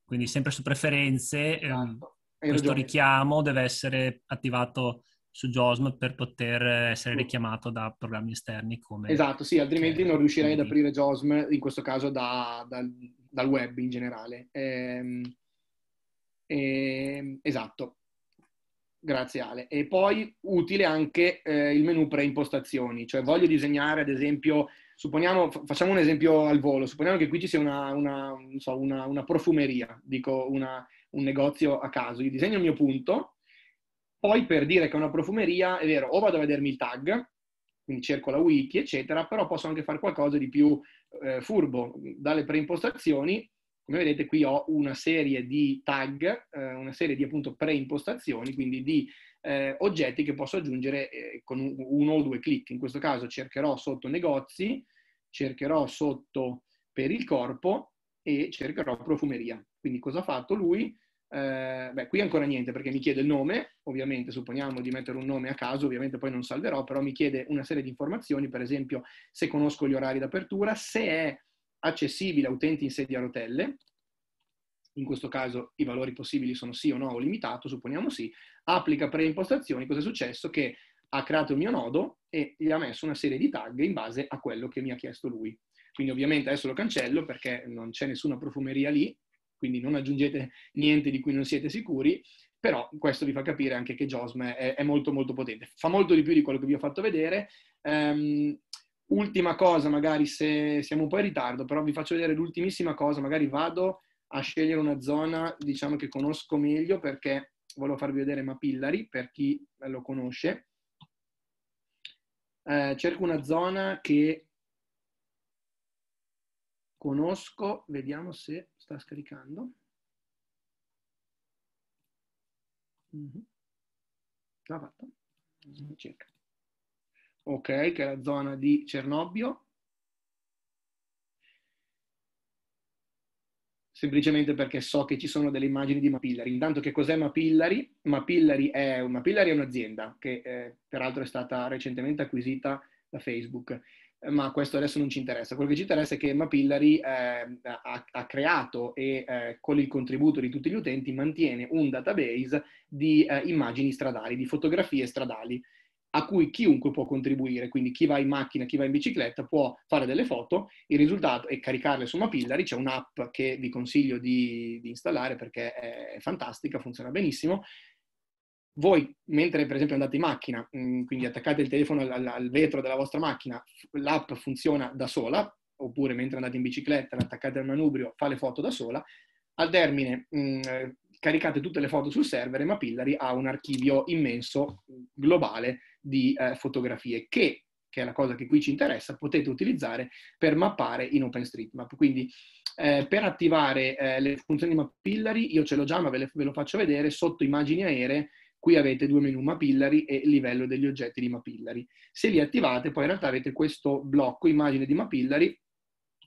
C: quindi sempre su preferenze. Ehm, esatto. questo ragione. richiamo deve essere attivato su JOSM per poter eh, essere mm. richiamato da programmi esterni come... Esatto,
B: sì, altrimenti che, cioè, non riuscirei quindi... ad aprire JOSM, in questo caso da, da, dal web in generale. Ehm, eh, esatto. Grazie Ale. E poi utile anche eh, il menu preimpostazioni, cioè voglio disegnare ad esempio, supponiamo, facciamo un esempio al volo, supponiamo che qui ci sia una, una, so, una, una profumeria, dico un negozio a caso, io disegno il mio punto, poi per dire che è una profumeria, è vero, o vado a vedermi il tag, quindi cerco la wiki, eccetera, però posso anche fare qualcosa di più eh, furbo. Dalle preimpostazioni come vedete qui ho una serie di tag, eh, una serie di appunto preimpostazioni, quindi di eh, oggetti che posso aggiungere eh, con un, uno o due clic. In questo caso cercherò sotto negozi, cercherò sotto per il corpo e cercherò profumeria. Quindi cosa ha fatto lui? Eh, beh, qui ancora niente perché mi chiede il nome, ovviamente supponiamo di mettere un nome a caso, ovviamente poi non salverò, però mi chiede una serie di informazioni, per esempio se conosco gli orari d'apertura, se è accessibile a utenti in sedia a rotelle, in questo caso i valori possibili sono sì o no o limitato, supponiamo sì, applica preimpostazioni, cosa è successo? Che ha creato il mio nodo e gli ha messo una serie di tag in base a quello che mi ha chiesto lui. Quindi ovviamente adesso lo cancello perché non c'è nessuna profumeria lì, quindi non aggiungete niente di cui non siete sicuri, però questo vi fa capire anche che JOSM è, è molto molto potente. Fa molto di più di quello che vi ho fatto vedere. Um, Ultima cosa, magari se siamo un po' in ritardo, però vi faccio vedere l'ultimissima cosa, magari vado a scegliere una zona, diciamo, che conosco meglio perché volevo farvi vedere Mapillari per chi lo conosce. Eh, cerco una zona che conosco, vediamo se sta scaricando. Mhm. L'ha fatta. Cerca ok, che è la zona di Cernobbio, semplicemente perché so che ci sono delle immagini di Mapillary. Intanto che cos'è Mapillary? Mapillary è, Mapillari è un'azienda che eh, peraltro è stata recentemente acquisita da Facebook, ma questo adesso non ci interessa. Quello che ci interessa è che Mapillary eh, ha, ha, creato e eh, con il contributo di tutti gli utenti mantiene un database di eh, immagini stradali, di fotografie stradali a cui chiunque può contribuire, quindi chi va in macchina, chi va in bicicletta può fare delle foto, il risultato è caricarle su Mapillary, c'è un'app che vi consiglio di, di installare perché è fantastica, funziona benissimo, voi mentre per esempio andate in macchina, mm, quindi attaccate il telefono al, al, vetro della vostra macchina, l'app funziona da sola, oppure mentre andate in bicicletta, l'attaccate al manubrio, fa le foto da sola, al termine mh, mm, caricate tutte le foto sul server e Mapillary ha un archivio immenso, mm, globale, di eh, fotografie che, che è la cosa che qui ci interessa, potete utilizzare per mappare in OpenStreetMap. Quindi eh, per attivare eh, le funzioni mapillary, io ce l'ho già ma ve, le, ve lo faccio vedere, sotto immagini aeree qui avete due menu mapillary e livello degli oggetti di mapillary. Se li attivate poi in realtà avete questo blocco immagine di mapillary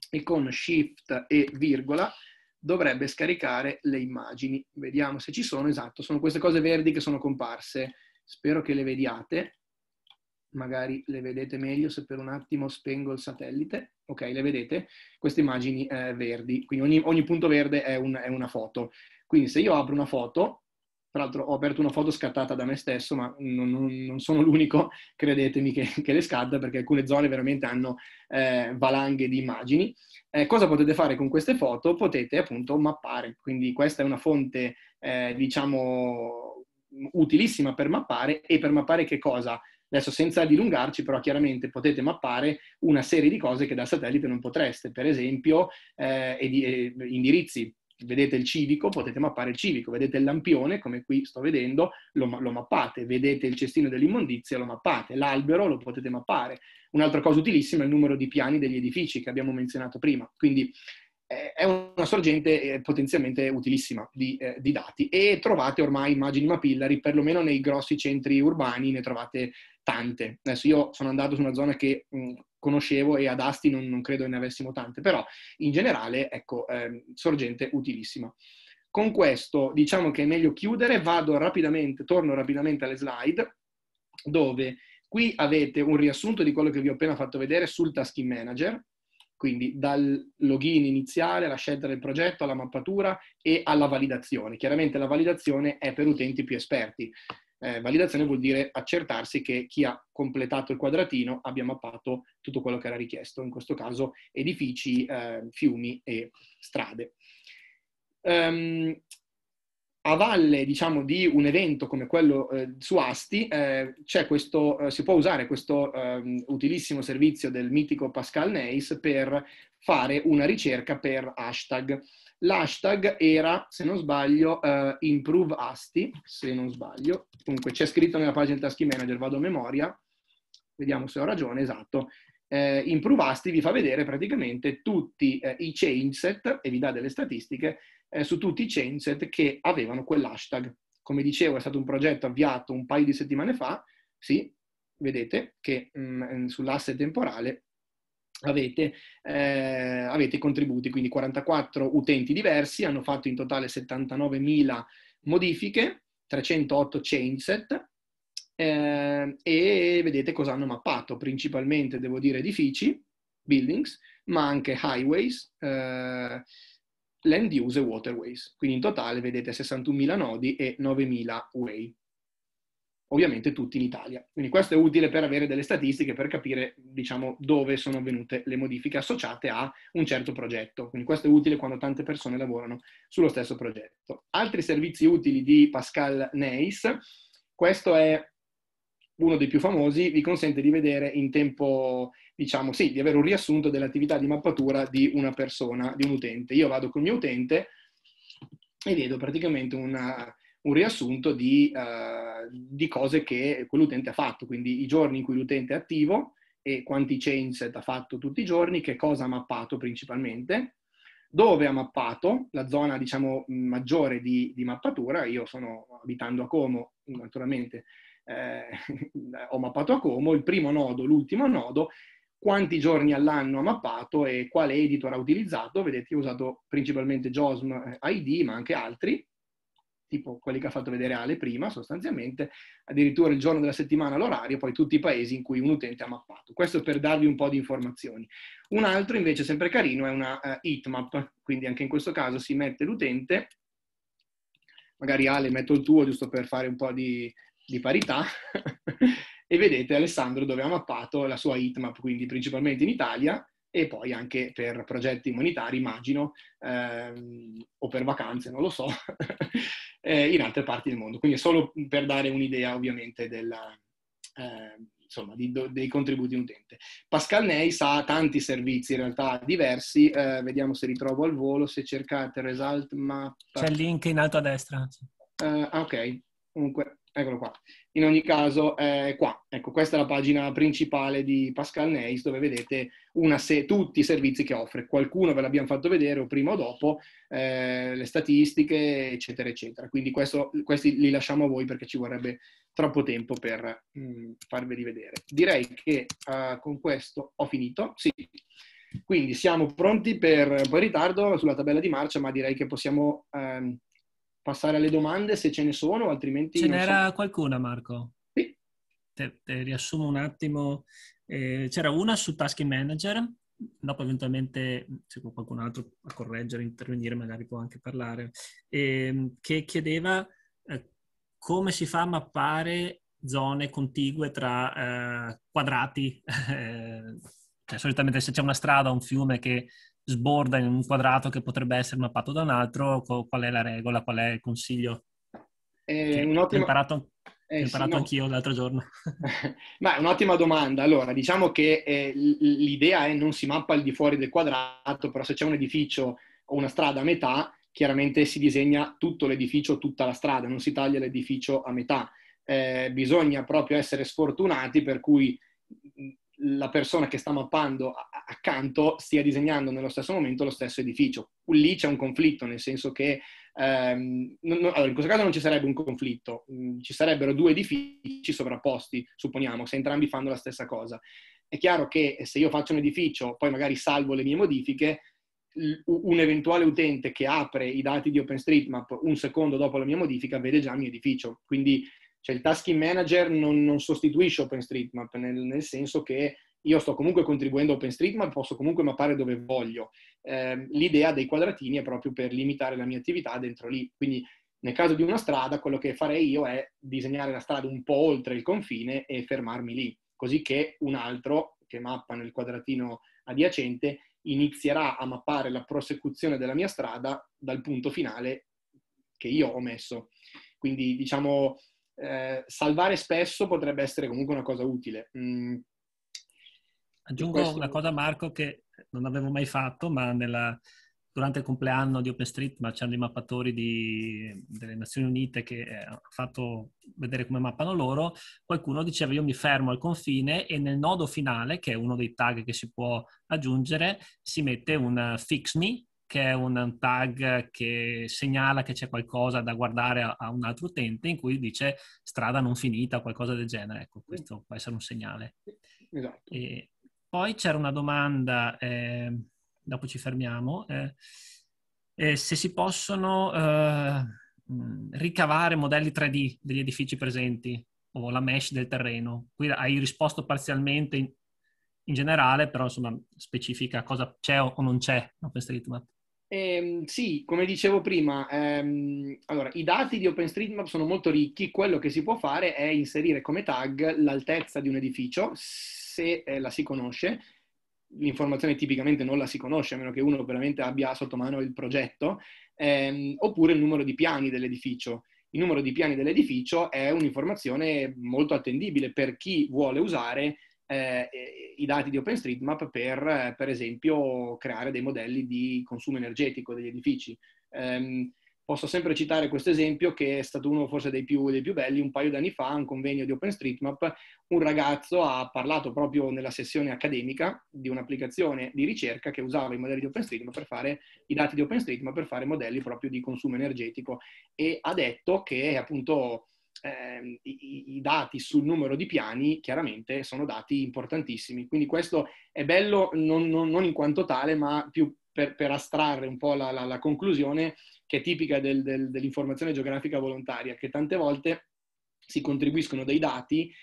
B: e con shift e virgola dovrebbe scaricare le immagini. Vediamo se ci sono, esatto, sono queste cose verdi che sono comparse, spero che le vediate magari le vedete meglio se per un attimo spengo il satellite, ok, le vedete, queste immagini eh, verdi, quindi ogni, ogni, punto verde è, un, è una foto. Quindi se io apro una foto, tra l'altro ho aperto una foto scattata da me stesso, ma non, non sono l'unico, credetemi, che, che, le scatta, perché alcune zone veramente hanno eh, valanghe di immagini. Eh, cosa potete fare con queste foto? Potete appunto mappare, quindi questa è una fonte, eh, diciamo, utilissima per mappare, e per mappare che cosa? Adesso senza dilungarci, però chiaramente potete mappare una serie di cose che da satellite non potreste, per esempio eh, eh, indirizzi. Vedete il civico, potete mappare il civico, vedete il lampione, come qui sto vedendo, lo, lo mappate, vedete il cestino dell'immondizia, lo mappate, l'albero lo potete mappare. Un'altra cosa utilissima è il numero di piani degli edifici che abbiamo menzionato prima. Quindi eh, è una sorgente eh, potenzialmente utilissima di, eh, di, dati e trovate ormai immagini mapillari, perlomeno nei grossi centri urbani, ne trovate tante. Adesso io sono andato su una zona che mh, mm, conoscevo e ad Asti non, non, credo ne avessimo tante, però in generale, ecco, eh, sorgente utilissima. Con questo diciamo che è meglio chiudere, vado rapidamente, torno rapidamente alle slide, dove qui avete un riassunto di quello che vi ho appena fatto vedere sul Tasking Manager, quindi dal login iniziale, alla scelta del progetto, alla mappatura e alla validazione. Chiaramente la validazione è per utenti più esperti. Eh, validazione vuol dire accertarsi che chi ha completato il quadratino abbia mappato tutto quello che era richiesto, in questo caso edifici, eh, fiumi e strade. Um, a valle diciamo, di un evento come quello eh, su Asti eh, questo, eh, si può usare questo ehm, utilissimo servizio del mitico Pascal Neis per fare una ricerca per hashtag. L'hashtag era, se non sbaglio, uh, improve asti, se non sbaglio. Comunque c'è scritto nella pagina del Task Manager, vado a memoria, vediamo se ho ragione, esatto. Eh, improve asti vi fa vedere praticamente tutti eh, i changeset e vi dà delle statistiche eh, su tutti i changeset che avevano quell'hashtag. Come dicevo, è stato un progetto avviato un paio di settimane fa, sì, vedete che mh, mm, sull'asse temporale Avete, eh, avete, contributi, quindi 44 utenti diversi, hanno fatto in totale 79.000 modifiche, 308 changeset eh, e vedete cosa hanno mappato, principalmente devo dire edifici, buildings, ma anche highways, eh, land use e waterways. Quindi in totale vedete 61.000 nodi e 9.000 way ovviamente tutti in Italia. Quindi questo è utile per avere delle statistiche, per capire diciamo, dove sono avvenute le modifiche associate a un certo progetto. Quindi questo è utile quando tante persone lavorano sullo stesso progetto. Altri servizi utili di Pascal Neis, questo è uno dei più famosi, vi consente di vedere in tempo, diciamo, sì, di avere un riassunto dell'attività di mappatura di una persona, di un utente. Io vado con il mio utente e vedo praticamente una, un riassunto di, uh, di, cose che quell'utente ha fatto, quindi i giorni in cui l'utente è attivo e quanti changeset ha fatto tutti i giorni, che cosa ha mappato principalmente, dove ha mappato, la zona diciamo maggiore di, di mappatura, io sono abitando a Como, naturalmente eh, ho mappato a Como, il primo nodo, l'ultimo nodo, quanti giorni all'anno ha mappato e quale editor ha utilizzato, vedete ho usato principalmente JOSM eh, ID ma anche altri, tipo quelli che ha fatto vedere Ale prima, sostanzialmente, addirittura il giorno della settimana, l'orario, poi tutti i paesi in cui un utente ha mappato. Questo per darvi un po' di informazioni. Un altro invece sempre carino è una uh, heatmap, quindi anche in questo caso si mette l'utente, magari Ale metto il tuo giusto per fare un po' di, di parità, e vedete Alessandro dove ha mappato la sua heatmap, quindi principalmente in Italia, e poi anche per progetti umanitari, immagino, ehm, o per vacanze, non lo so, eh, in altre parti del mondo. Quindi è solo per dare un'idea ovviamente della, eh, insomma, di, do, dei contributi utente. Pascal Neis ha tanti servizi in realtà diversi, eh, vediamo se ritrovo al volo, se cercate result map. C'è il
C: link in alto a destra.
B: Uh, ok, comunque eccolo qua. In ogni caso è qua, ecco questa è la pagina principale di Pascal Neis dove vedete se- tutti i servizi che offre, qualcuno ve l'abbiamo fatto vedere o prima o dopo, eh, le statistiche eccetera eccetera. Quindi questo, questi li lasciamo a voi perché ci vorrebbe troppo tempo per mh, mm, farveli vedere. Direi che uh, con questo ho finito, sì. Quindi siamo pronti per, un po' in ritardo sulla tabella di marcia, ma direi che possiamo... Um, passare alle domande se ce ne sono, altrimenti... Ce n'era
C: so. qualcuna, Marco? Sì. Te, te riassumo un attimo. Eh, c'era una su Task Manager, dopo eventualmente se qualcun altro a correggere, intervenire, magari può anche parlare, ehm, che chiedeva eh, come si fa a mappare zone contigue tra eh, quadrati. Eh, cioè, solitamente se c'è una strada, un fiume che sborda in un quadrato che potrebbe essere mappato da un altro, qual è la regola, qual è il consiglio? Eh, un'ottima... imparato, eh, imparato sì, no. anch'io l'altro giorno.
B: Ma è un'ottima domanda. Allora, diciamo che eh, l'idea è non si mappa al di fuori del quadrato, però se c'è un edificio o una strada a metà, chiaramente si disegna tutto l'edificio, tutta la strada, non si taglia l'edificio a metà. Eh, bisogna proprio essere sfortunati per cui la persona che sta mappando accanto stia disegnando nello stesso momento lo stesso edificio. Lì c'è un conflitto, nel senso che ehm, non, non, allora in questo caso non ci sarebbe un conflitto, mm, ci sarebbero due edifici sovrapposti, supponiamo, se entrambi fanno la stessa cosa. È chiaro che se io faccio un edificio, poi magari salvo le mie modifiche, un eventuale utente che apre i dati di OpenStreetMap un secondo dopo la mia modifica vede già il mio edificio. Quindi cioè il tasking manager non, non sostituisce OpenStreetMap, nel, nel, senso che io sto comunque contribuendo a OpenStreetMap, posso comunque mappare dove voglio. Eh, l'idea dei quadratini è proprio per limitare la mia attività dentro lì. Quindi nel caso di una strada, quello che farei io è disegnare la strada un po' oltre il confine e fermarmi lì, così che un altro che mappa nel quadratino adiacente inizierà a mappare la prosecuzione della mia strada dal punto finale che io ho messo. Quindi diciamo eh, salvare spesso potrebbe essere comunque una cosa utile. Mm.
C: Aggiungo questo... una cosa, Marco, che non avevo mai fatto, ma nella, durante il compleanno di OpenStreetMap c'erano i mappatori di, delle Nazioni Unite che eh, hanno fatto vedere come mappano loro, qualcuno diceva io mi fermo al confine e nel nodo finale, che è uno dei tag che si può aggiungere, si mette un eh, fix me, che è un tag che segnala che c'è qualcosa da guardare a, a un altro utente in cui dice strada non finita, qualcosa del genere. Ecco, mm. questo può essere un segnale. Esatto. E poi c'era una domanda, eh, dopo ci fermiamo, eh, eh, se si possono eh, mm, ricavare modelli 3D degli edifici presenti o la mesh del terreno. Qui hai risposto parzialmente in, in generale, però insomma specifica cosa c'è o non c'è OpenStreetMap.
B: Eh, sì, come dicevo prima, ehm, allora, i dati di OpenStreetMap sono molto ricchi, quello che si può fare è inserire come tag l'altezza di un edificio, se eh, la si conosce, l'informazione tipicamente non la si conosce, a meno che uno veramente abbia sotto mano il progetto, ehm, oppure il numero di piani dell'edificio. Il numero di piani dell'edificio è un'informazione molto attendibile per chi vuole usare eh, i dati di OpenStreetMap per, eh, per esempio, creare dei modelli di consumo energetico degli edifici. Eh, posso sempre citare questo esempio che è stato uno forse dei più, dei più belli. Un paio di anni fa, a un convegno di OpenStreetMap, un ragazzo ha parlato proprio nella sessione accademica di un'applicazione di ricerca che usava i modelli di OpenStreetMap per fare i dati di OpenStreetMap per fare modelli proprio di consumo energetico e ha detto che appunto eh, i, i, dati sul numero di piani chiaramente sono dati importantissimi. Quindi questo è bello non, non, non in quanto tale, ma più per, per astrarre un po' la, la, la, conclusione che è tipica del, del, dell'informazione geografica volontaria, che tante volte si contribuiscono dei dati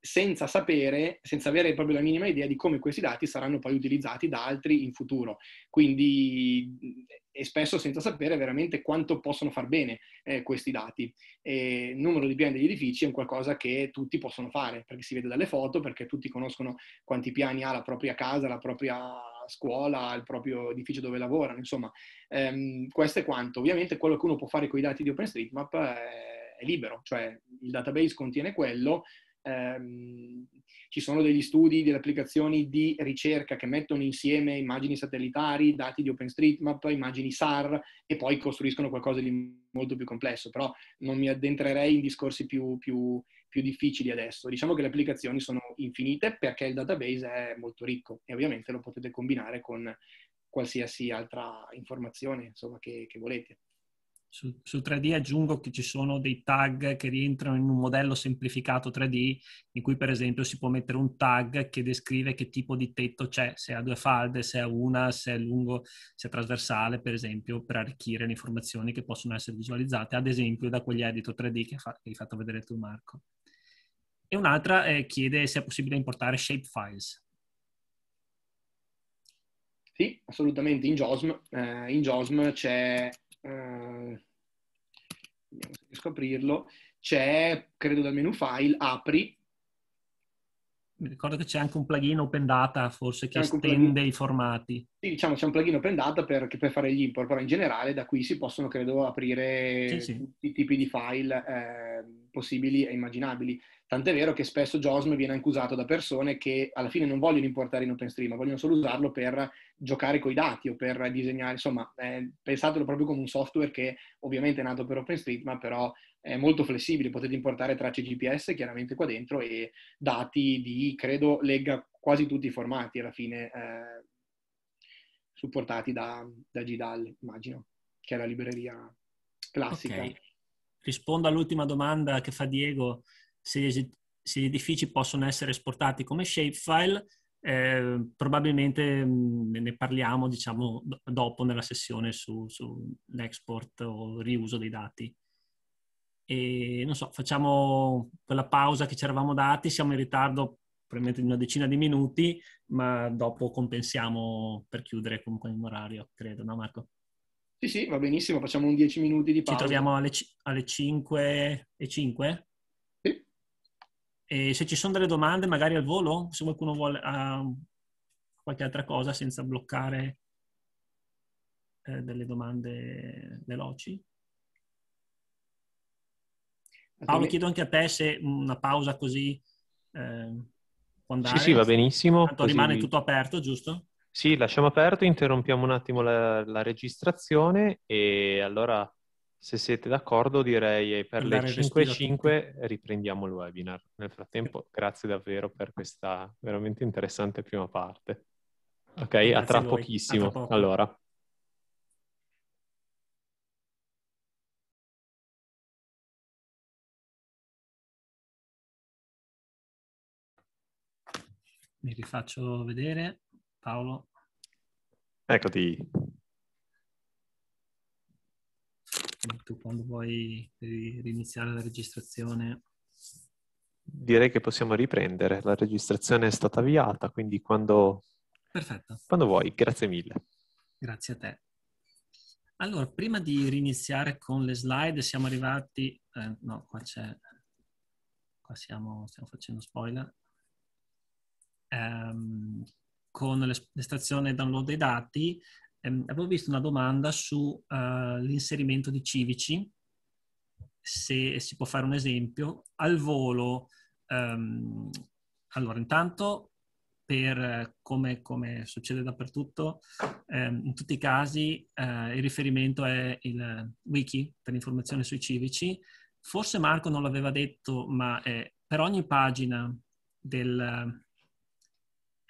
B: senza sapere, senza avere proprio la minima idea di come questi dati saranno poi utilizzati da altri in futuro. Quindi e spesso senza sapere veramente quanto possono far bene eh, questi dati. E il numero di piani degli edifici è un qualcosa che tutti possono fare, perché si vede dalle foto, perché tutti conoscono quanti piani ha la propria casa, la propria scuola, il proprio edificio dove lavorano, insomma, ehm, questo è quanto. Ovviamente quello che uno può fare con i dati di OpenStreetMap eh, è libero, cioè il database contiene quello, ehm, ci sono degli studi, delle applicazioni di ricerca che mettono insieme immagini satellitari, dati di OpenStreetMap, immagini SAR e poi costruiscono qualcosa di molto più complesso, però non mi addentrerei in discorsi più, più, più difficili adesso. Diciamo che le applicazioni sono infinite perché il database è molto ricco e ovviamente lo potete combinare con qualsiasi altra informazione insomma, che, che volete.
C: Su, su, 3D aggiungo che ci sono dei tag che rientrano in un modello semplificato 3D in cui per esempio si può mettere un tag che descrive che tipo di tetto c'è, se ha due falde, se ha una, se è lungo, se è trasversale per esempio per arricchire le informazioni che possono essere visualizzate ad esempio da quegli editor 3D che, fa, che hai fatto vedere tu Marco. E un'altra eh, chiede se è possibile importare shapefiles.
B: Sì, assolutamente in JOSM. Eh, in JOSM c'è eh, aprirlo, c'è, credo dal menu file, apri.
C: Mi ricordo che c'è anche un plugin open data, forse, che estende i formati.
B: Sì, diciamo c'è un plugin open data per, per, fare gli import, però in generale da qui si possono, credo, aprire sì, sì. tutti i tipi di file eh, possibili e immaginabili. Tant'è vero che spesso JOSM viene anche usato da persone che alla fine non vogliono importare in OpenStream, ma vogliono solo usarlo per giocare con i dati o per disegnare. Insomma, eh, pensatelo proprio come un software che ovviamente è nato per OpenStream, però è molto flessibile. Potete importare tracce GPS chiaramente qua dentro e dati di, credo, legga quasi tutti i formati alla fine eh, supportati da, da GDAL, immagino, che è la libreria
C: classica. Okay. Rispondo all'ultima domanda che fa Diego se gli, se gli edifici possono essere esportati come shapefile, eh, probabilmente mm, ne parliamo diciamo, dopo nella sessione sull'export su o riuso dei dati. E, non so, facciamo quella pausa che ci eravamo dati, siamo in ritardo probabilmente di una decina di minuti, ma dopo compensiamo per chiudere comunque in orario, credo, no Marco?
B: Sì, sì, va benissimo, facciamo un 10 minuti di pausa. Ci troviamo
C: alle, c- alle 5 e 5? E se ci sono delle domande, magari al volo, se qualcuno vuole uh, qualche altra cosa senza bloccare eh, delle domande veloci. Paolo, chiedo anche a te se una pausa così eh, può andare. Sì, sì, va benissimo. Tanto così... rimane tutto aperto, giusto? Sì,
A: lasciamo aperto, interrompiamo un attimo la, la registrazione e allora se siete d'accordo direi eh, per le 5.05 riprendiamo il webinar. Nel frattempo grazie davvero per questa veramente interessante prima parte. Ok, grazie a tra pochissimo. A tra allora.
C: Mi rifaccio vedere, Paolo.
A: Eccoti.
C: tu quando vuoi riniziare la registrazione.
A: Direi che possiamo riprendere, la registrazione è stata avviata, quindi quando,
C: Perfetto. quando
A: vuoi, grazie mille.
C: Grazie a te. Allora, prima di riniziare con le slide, siamo arrivati... Eh, no, qua c'è... Qua siamo, stiamo facendo spoiler. Um, con l'estrazione e download dei dati, ehm, avevo visto una domanda sull'inserimento eh, uh, di civici, se si può fare un esempio, al volo. Um, allora, intanto, per, come, come, succede dappertutto, ehm, in tutti i casi eh, il riferimento è il wiki per informazioni sui civici. Forse Marco non l'aveva detto, ma eh, per ogni pagina del...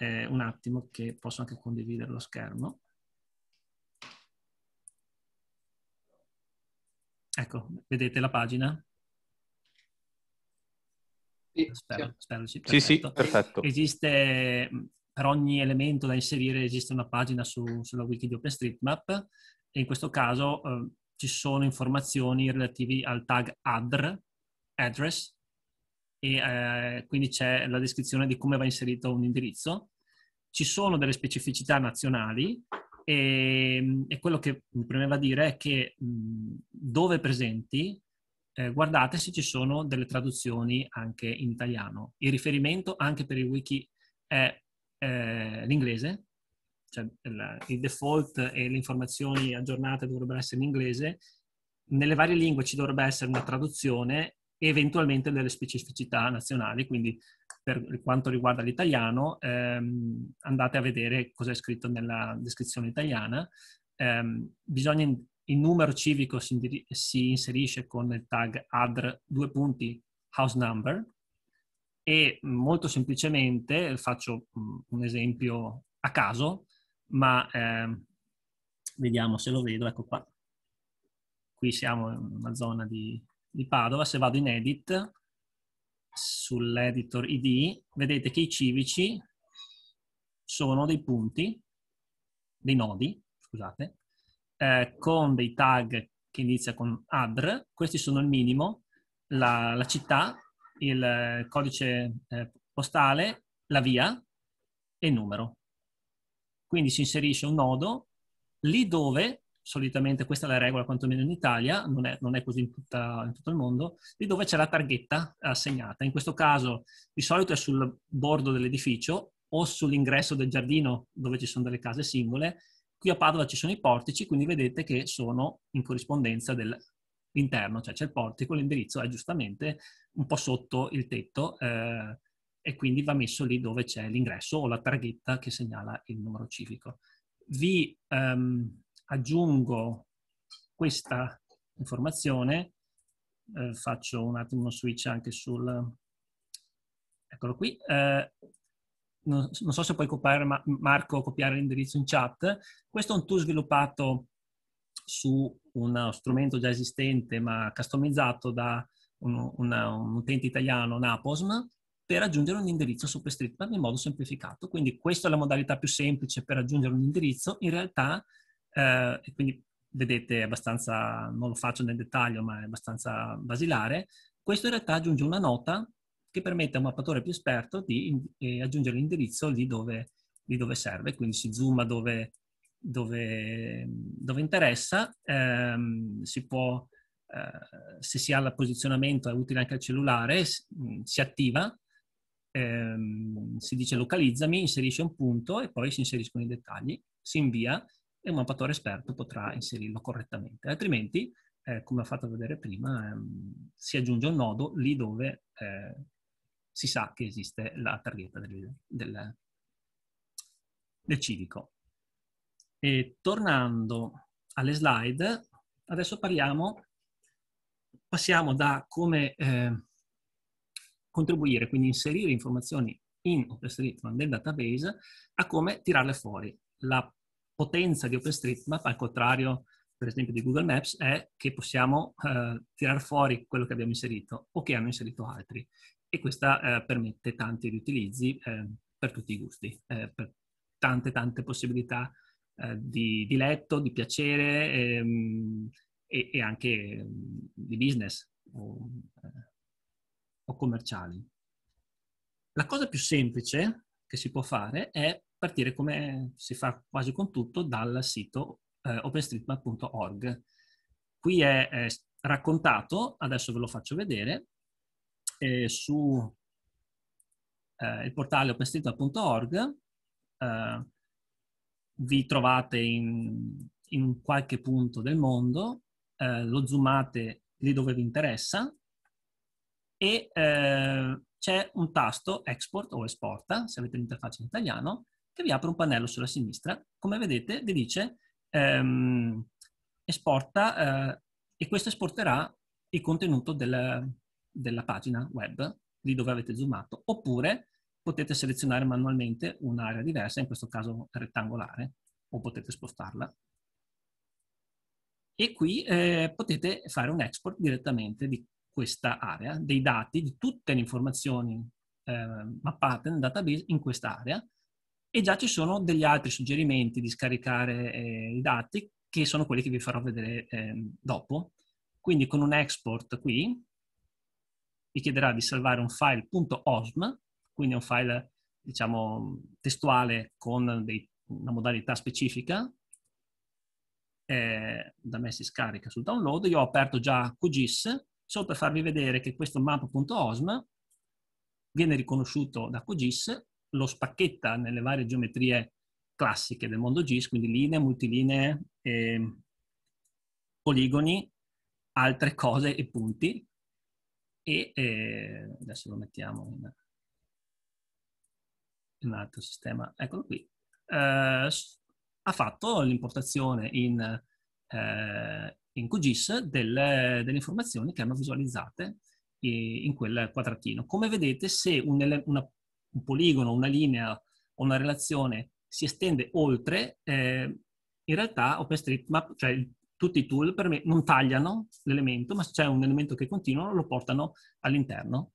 C: Eh, un attimo che posso anche condividere lo schermo. Ecco, vedete la pagina? spero, spero sì, perfetto. Sì, sì, perfetto. Esiste, per ogni elemento da inserire esiste una pagina su, sulla wiki di OpenStreetMap e in questo caso eh, ci sono informazioni relative al tag ADR, address, e eh, quindi c'è la descrizione di come va inserito un indirizzo. Ci sono delle specificità nazionali e, ehm, e quello che mi premeva dire è che mh, dove presenti, eh, guardate se ci sono delle traduzioni anche in italiano. Il riferimento anche per il wiki è eh, l'inglese, cioè il, il default e le informazioni aggiornate dovrebbero essere in inglese. Nelle varie lingue ci dovrebbe essere una traduzione eventualmente delle specificità nazionali, quindi per quanto riguarda l'italiano ehm, andate a vedere cosa è scritto nella descrizione italiana. Eh, bisogna, il numero civico si, indir- si, inserisce con il tag ADR due punti house number e molto semplicemente faccio un esempio a caso, ma eh, vediamo se lo vedo, ecco qua. Qui siamo in una zona di di Padova, se vado in edit, sull'editor ID, vedete che i civici sono dei punti, dei nodi, scusate, eh, con dei tag che inizia con ADR, questi sono il minimo, la, la città, il eh, codice eh, postale, la via e il numero. Quindi si inserisce un nodo lì dove solitamente questa è la regola quantomeno in Italia, non è, non è così in, tutta, in, tutto il mondo, di dove c'è la targhetta assegnata. In questo caso di solito è sul bordo dell'edificio o sull'ingresso del giardino dove ci sono delle case singole. Qui a Padova ci sono i portici, quindi vedete che sono in corrispondenza dell'interno, cioè c'è il portico, l'indirizzo è giustamente un po' sotto il tetto eh, e quindi va messo lì dove c'è l'ingresso o la targhetta che segnala il numero civico. Vi, um, aggiungo questa informazione, eh, faccio un attimo uno switch anche sul... Eccolo qui. Eh, non, non, so se puoi copiare, ma, Marco, copiare l'indirizzo in chat. Questo è un tool sviluppato su uno strumento già esistente, ma customizzato da un, una, un utente italiano, Naposm, per aggiungere un indirizzo su SuperStreetMap in modo semplificato. Quindi questa è la modalità più semplice per aggiungere un indirizzo. In realtà eh, quindi vedete abbastanza, non lo faccio nel dettaglio, ma è abbastanza basilare. Questo in realtà aggiunge una nota che permette a un mappatore più esperto di eh, aggiungere l'indirizzo lì dove, lì dove, serve, quindi si zooma dove, dove, dove interessa, ehm, si può, eh, se si ha il posizionamento è utile anche al cellulare, si, mm, si attiva, ehm, si dice localizzami, inserisce un punto e poi si inseriscono i dettagli, si invia e un mappatore esperto potrà inserirlo correttamente. Altrimenti, eh, come ho fatto vedere prima, ehm, si aggiunge un nodo lì dove eh, si sa che esiste la targhetta del, del, del civico. E tornando alle slide, adesso parliamo, passiamo da come eh, contribuire, quindi inserire informazioni in OpenStreetMap nel database, a come tirarle fuori. La potenza di OpenStreetMap, al contrario, per esempio, di Google Maps, è che possiamo eh, tirar fuori quello che abbiamo inserito o che hanno inserito altri. E questa eh, permette tanti riutilizzi eh, per tutti i gusti, eh, per tante tante possibilità eh, di, di, letto, di piacere ehm, e, e, anche mm, di business o, eh, o commerciali. La cosa più semplice che si può fare è partire come si fa quasi con tutto dal sito eh, openstreetmap.org. Qui è, è, raccontato, adesso ve lo faccio vedere, eh, su eh, il portale openstreetmap.org eh, vi trovate in, in, qualche punto del mondo, eh, lo zoomate lì dove vi interessa e eh, c'è un tasto export o esporta, se avete l'interfaccia in italiano, che vi apre un pannello sulla sinistra. Come vedete, vi dice ehm, esporta eh, e questo esporterà il contenuto del, della pagina web di dove avete zoomato, oppure potete selezionare manualmente un'area diversa, in questo caso rettangolare, o potete spostarla. E qui eh, potete fare un export direttamente di questa area, dei dati, di tutte le informazioni eh, mappate nel database in questa area, e già ci sono degli altri suggerimenti di scaricare eh, i dati che sono quelli che vi farò vedere eh, dopo. Quindi con un export qui vi chiederà di salvare un file .osm, quindi un file diciamo testuale con dei, una modalità specifica. Eh, da me si scarica sul download. Io ho aperto già QGIS solo per farvi vedere che questo map.osm viene riconosciuto da QGIS lo spacchetta nelle varie geometrie classiche del mondo GIS, quindi linee, multilinee, eh, poligoni, altre cose e punti. E eh, adesso lo mettiamo in, in, un altro sistema, eccolo qui. Eh, ha fatto l'importazione in, eh, in QGIS delle, delle informazioni che hanno visualizzate eh, in quel quadratino. Come vedete, se un, una un poligono, una linea o una relazione si estende oltre, eh, in realtà OpenStreetMap, cioè tutti i tool per me non tagliano l'elemento, ma se c'è un elemento che continua lo portano all'interno,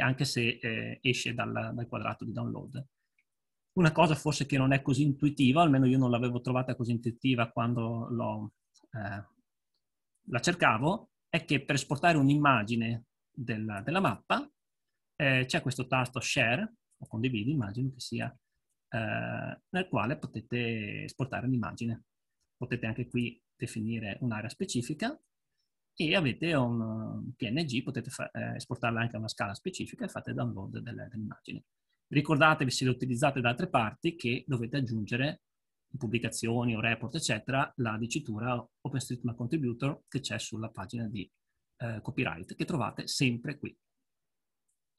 C: anche se eh, esce dal, dal, quadrato di download. Una cosa forse che non è così intuitiva, almeno io non l'avevo trovata così intuitiva quando lo, eh, la cercavo, è che per esportare un'immagine della, della mappa eh, c'è questo tasto share o condividi, immagino che sia, eh, nel quale potete esportare un'immagine. Potete anche qui definire un'area specifica e avete un PNG, potete fa- eh, esportarla anche a una scala specifica e fate download delle, dell'immagine. Ricordatevi se lo utilizzate da altre parti che dovete aggiungere in pubblicazioni o report, eccetera, la dicitura OpenStreetMap Contributor che c'è sulla pagina di eh, copyright che trovate sempre qui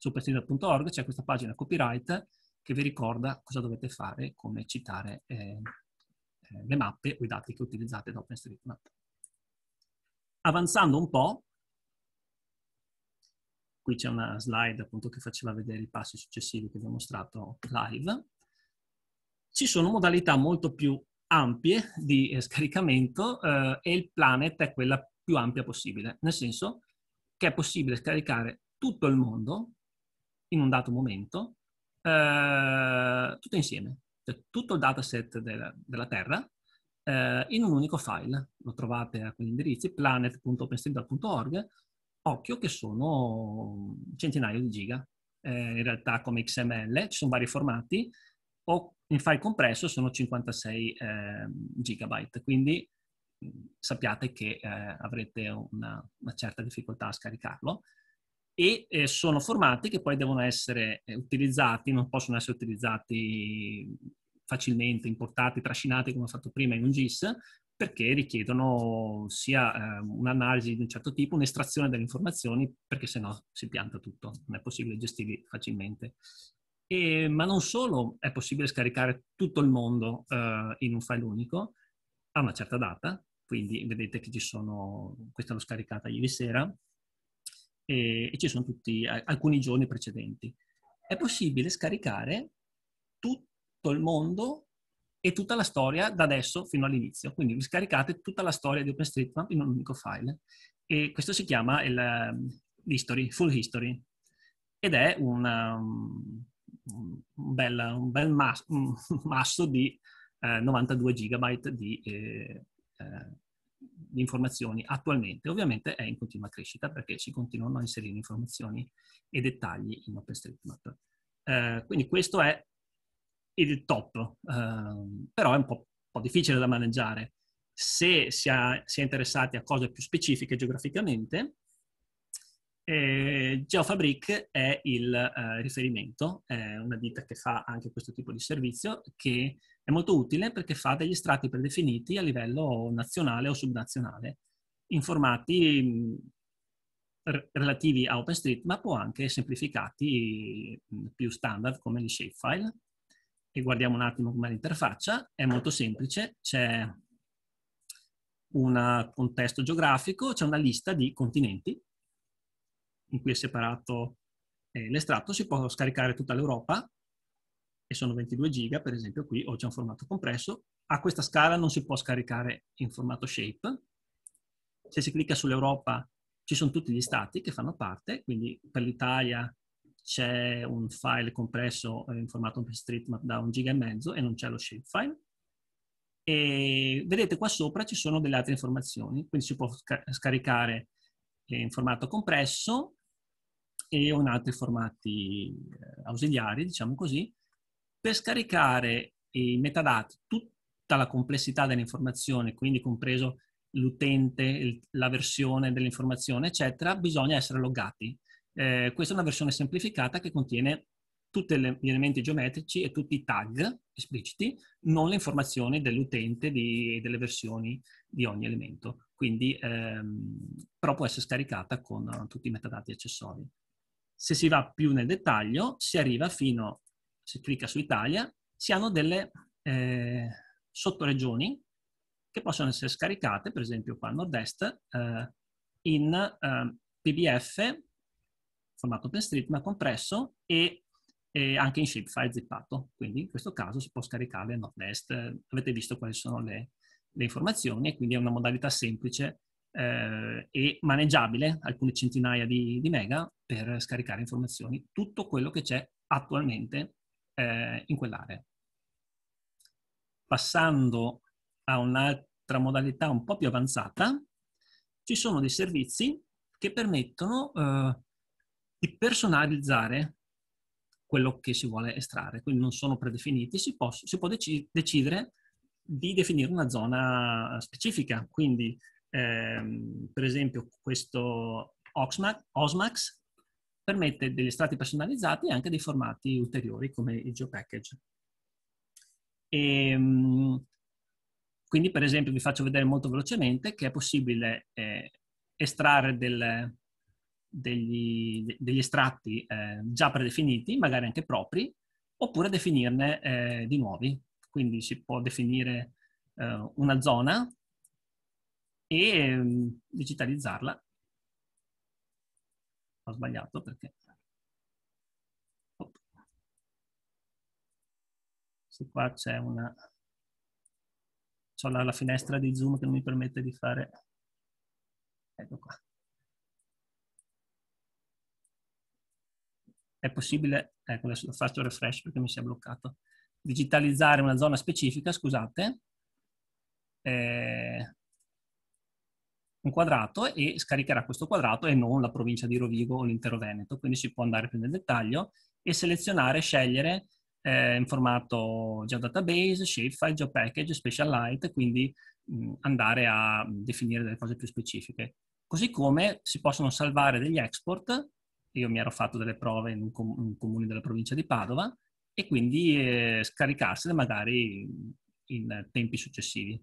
C: su pesticidio.org c'è questa pagina copyright che vi ricorda cosa dovete fare, come citare eh, eh, le mappe o i dati che utilizzate da OpenStreetMap. Avanzando un po', qui c'è una slide appunto che faceva vedere i passi successivi che vi ho mostrato live, ci sono modalità molto più ampie di eh, scaricamento eh, e il Planet è quella più ampia possibile, nel senso che è possibile scaricare tutto il mondo in un dato momento, eh, tutto insieme, cioè tutto il dataset della, della Terra eh, in un unico file. Lo trovate a quegli indirizzi, planet.openstreetmap.org, occhio che sono centinaia di giga. Eh, in realtà come XML ci sono vari formati, o in file compresso sono 56 ehm, gigabyte, quindi mm, sappiate che eh, avrete una, una certa difficoltà a scaricarlo e eh, sono formati che poi devono essere eh, utilizzati, non possono essere utilizzati facilmente, importati, trascinati come ho fatto prima in un GIS, perché richiedono sia eh, un'analisi di un certo tipo, un'estrazione delle informazioni, perché sennò si pianta tutto, non è possibile gestirli facilmente. E, ma non solo è possibile scaricare tutto il mondo eh, in un file unico a una certa data, quindi vedete che ci sono, questa l'ho scaricata ieri sera, e, e ci sono tutti, alcuni giorni precedenti. È possibile scaricare tutto il mondo e tutta la storia da adesso fino all'inizio. Quindi vi scaricate tutta la storia di OpenStreetMap in un unico file. E questo si chiama il, ehm, l'history, full history. Ed è una, um, un, bel, un bel mas, un masso di eh, 92 gigabyte di eh, eh di informazioni attualmente ovviamente è in continua crescita perché si continuano a inserire informazioni e dettagli in OpenStreetMap. Eh, quindi questo è il top, eh, però è un po', po', difficile da maneggiare. Se si, ha, si, è interessati a cose più specifiche geograficamente, eh, Geofabric è il eh, riferimento, è una ditta che fa anche questo tipo di servizio che è molto utile perché fa degli strati predefiniti a livello nazionale o subnazionale, in formati relativi a OpenStreetMap o anche semplificati più standard come gli shapefile. E guardiamo un attimo com'è l'interfaccia, è molto semplice, c'è un contesto geografico, c'è una lista di continenti in cui è separato eh, l'estratto, si può scaricare tutta l'Europa, e sono 22 giga, per esempio qui, o c'è un formato compresso. A questa scala non si può scaricare in formato shape. Se si clicca sull'Europa ci sono tutti gli stati che fanno parte, quindi per l'Italia c'è un file compresso eh, in formato OpenStreetMap da un giga e mezzo e non c'è lo shapefile. E vedete qua sopra ci sono delle altre informazioni, quindi si può scaricare in formato compresso e in altri formati eh, ausiliari, diciamo così, per scaricare i metadati, tutta la complessità dell'informazione, quindi compreso l'utente, la versione dell'informazione, eccetera, bisogna essere loggati. Eh, questa è una versione semplificata che contiene tutti gli elementi geometrici e tutti i tag espliciti, non le informazioni dell'utente e delle versioni di ogni elemento. Quindi, ehm, però può essere scaricata con tutti i metadati accessori. Se si va più nel dettaglio, si arriva fino si clicca su Italia, si hanno delle eh, sottoregioni che possono essere scaricate, per esempio qua a nord-est, eh, in eh, PDF, formato OpenStreetMap compresso, e, e, anche in shapefile zippato. Quindi in questo caso si può scaricare a nord-est. Avete visto quali sono le, le informazioni e quindi è una modalità semplice eh, e maneggiabile, alcune centinaia di, di, mega, per scaricare informazioni, tutto quello che c'è attualmente eh, in quell'area. Passando a un'altra modalità un po' più avanzata, ci sono dei servizi che permettono eh, di personalizzare quello che si vuole estrarre, quindi non sono predefiniti, si, può, si può deci decidere di definire una zona specifica, quindi ehm, per esempio questo Oxmax, Osmax permette degli estratti personalizzati e anche dei formati ulteriori come il GeoPackage. E, ehm, quindi, per esempio, vi faccio vedere molto velocemente che è possibile eh, estrarre del, degli, degli, estratti eh, già predefiniti, magari anche propri, oppure definirne eh, di nuovi. Quindi si può definire eh, una zona e ehm, digitalizzarla ho sbagliato perché se qua c'è una c'ho la, la, finestra di zoom che non mi permette di fare ecco qua è possibile ecco adesso faccio refresh perché mi si è bloccato digitalizzare una zona specifica scusate eh, un quadrato e scaricherà questo quadrato e non la provincia di Rovigo o l'intero Veneto, quindi si può andare più nel dettaglio e selezionare, scegliere eh, in formato geodatabase, shapefile, geopackage, special light, quindi mh, mm, andare a definire delle cose più specifiche. Così come si possono salvare degli export, io mi ero fatto delle prove in un, com- un comune della provincia di Padova, e quindi eh, scaricarsele magari in tempi successivi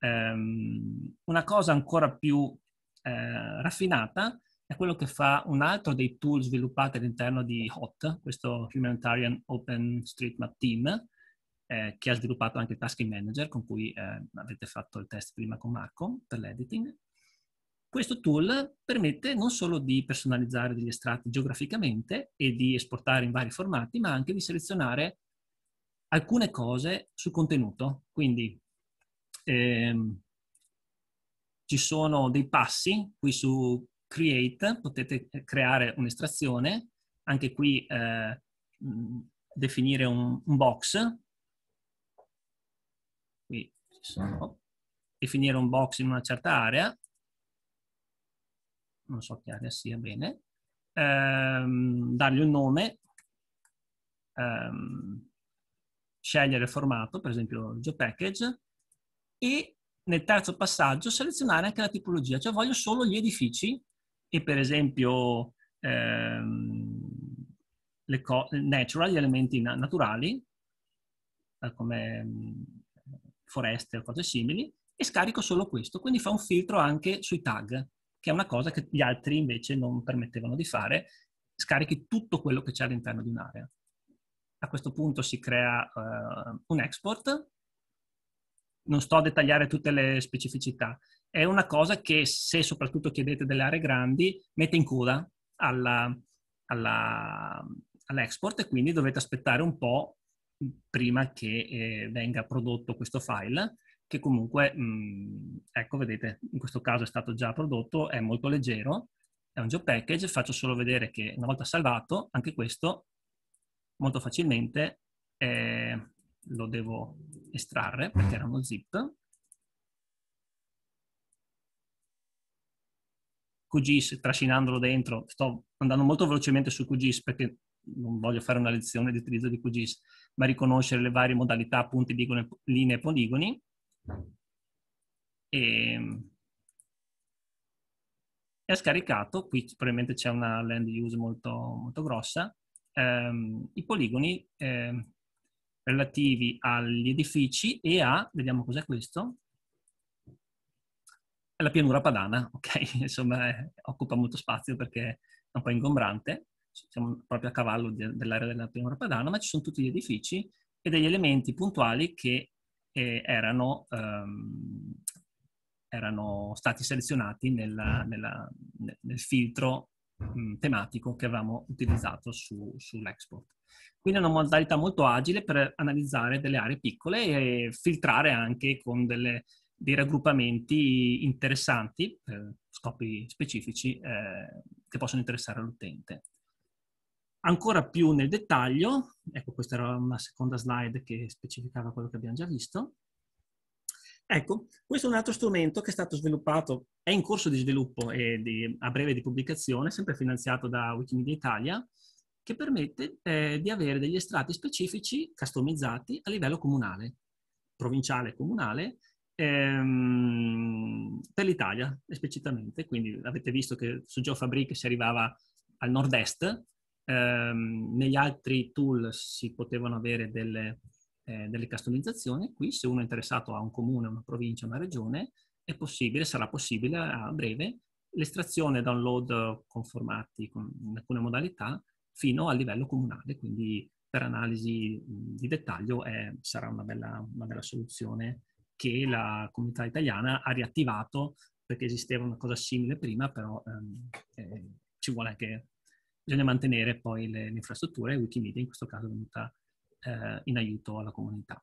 C: ehm, una cosa ancora più eh, raffinata è quello che fa un altro dei tool sviluppati all'interno di HOT, questo Humanitarian Open Street Map Team, eh, che ha sviluppato anche il Tasking Manager, con cui eh, avete fatto il test prima con Marco per l'editing. Questo tool permette non solo di personalizzare degli estratti geograficamente e di esportare in vari formati, ma anche di selezionare alcune cose sul contenuto. Quindi ehm, ci sono dei passi qui su Create, potete eh, creare un'estrazione, anche qui eh, mm, definire un, un box, qui ci sono, definire un box in una certa area, non so che area sia bene, ehm, dargli un nome, ehm, scegliere il formato, per esempio GeoPackage, e nel terzo passaggio selezionare anche la tipologia, cioè voglio solo gli edifici e per esempio ehm, le co- natural, gli elementi na- naturali, eh, come mm, foreste o cose simili, e scarico solo questo. Quindi fa un filtro anche sui tag, che è una cosa che gli altri invece non permettevano di fare. Scarichi tutto quello che c'è all'interno di un'area. A questo punto si crea uh, un export non sto a dettagliare tutte le specificità, è una cosa che se soprattutto chiedete delle aree grandi mette in coda alla, alla, all'export e quindi dovete aspettare un po' prima che eh, venga prodotto questo file che comunque, mh, mm, ecco vedete, in questo caso è stato già prodotto, è molto leggero, è un job package, faccio solo vedere che una volta salvato, anche questo molto facilmente eh, lo devo estrarre mm. perché era uno zip. QGIS trascinandolo dentro, sto andando molto velocemente su QGIS perché non voglio fare una lezione di utilizzo di QGIS, ma riconoscere le varie modalità, punti, digone, linee e poligoni. E, ehm, ha scaricato, qui probabilmente c'è una land use molto, molto grossa, ehm, i poligoni eh, relativi agli edifici e a, vediamo cos'è questo, la pianura padana, ok? Insomma, occupa molto spazio perché è un po' ingombrante, siamo proprio a cavallo dell'area della pianura padana, ma ci sono tutti gli edifici e degli elementi puntuali che eh, erano, ehm, erano, stati selezionati nella, nella, nel, filtro mh, tematico che avevamo utilizzato su, sull'export. Quindi è una modalità molto agile per analizzare delle aree piccole e filtrare anche con delle, dei raggruppamenti interessanti per eh, scopi specifici eh, che possono interessare l'utente. Ancora più nel dettaglio, ecco questa era una seconda slide che specificava quello che abbiamo già visto, Ecco, questo è un altro strumento che è stato sviluppato, è in corso di sviluppo e di, a breve di pubblicazione, sempre finanziato da Wikimedia Italia, che permette eh, di avere degli estratti specifici customizzati a livello comunale, provinciale e comunale, ehm, per l'Italia esplicitamente. Quindi avete visto che su GeoFabric si arrivava al nord-est, ehm, negli altri tool si potevano avere delle, eh, delle customizzazioni. Qui, se uno è interessato a un comune, una provincia, una regione, è possibile, sarà possibile a breve, l'estrazione e download con formati, con alcune modalità, fino al livello comunale, quindi per analisi di dettaglio è, sarà una bella, una bella soluzione che la comunità italiana ha riattivato perché esisteva una cosa simile prima, però ehm, eh, ci vuole anche, bisogna mantenere poi le, le infrastrutture e Wikimedia in questo caso è venuta eh, in aiuto alla comunità.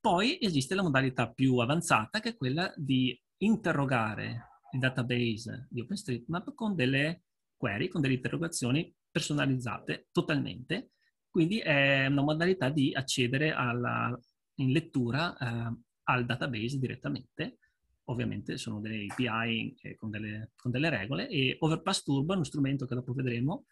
C: Poi esiste la modalità più avanzata che è quella di interrogare il database di OpenStreetMap con delle query con delle interrogazioni personalizzate totalmente, quindi è una modalità di accedere alla, in lettura eh, al database direttamente. Ovviamente sono delle API eh, con, delle, con delle regole e Overpass Turbo è uno strumento che dopo vedremo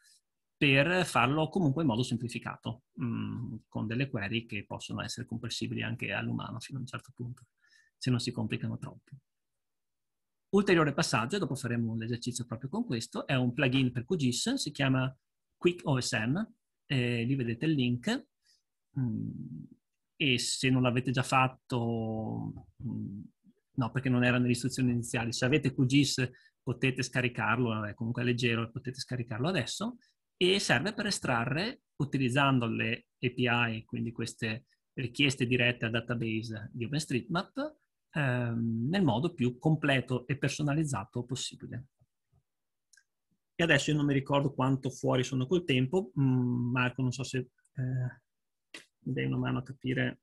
C: per farlo comunque in modo semplificato, mh, mm, con delle query che possono essere comprensibili anche all'umano fino a un certo punto, se non si complicano troppo. Ulteriore passaggio, dopo faremo l'esercizio proprio con questo, è un plugin per QGIS, si chiama Quick OSM, eh, lì vedete il link. Mm, e se non l'avete già fatto, mm, no perché non era nelle istruzioni iniziali, se avete QGIS potete scaricarlo, è comunque leggero, potete scaricarlo adesso, e serve per estrarre, utilizzando le API, quindi queste richieste dirette al database di OpenStreetMap, Ehm, nel modo più completo e personalizzato possibile. E adesso io non mi ricordo quanto fuori sono col tempo, mm, Marco non so se eh, dai una mano a capire,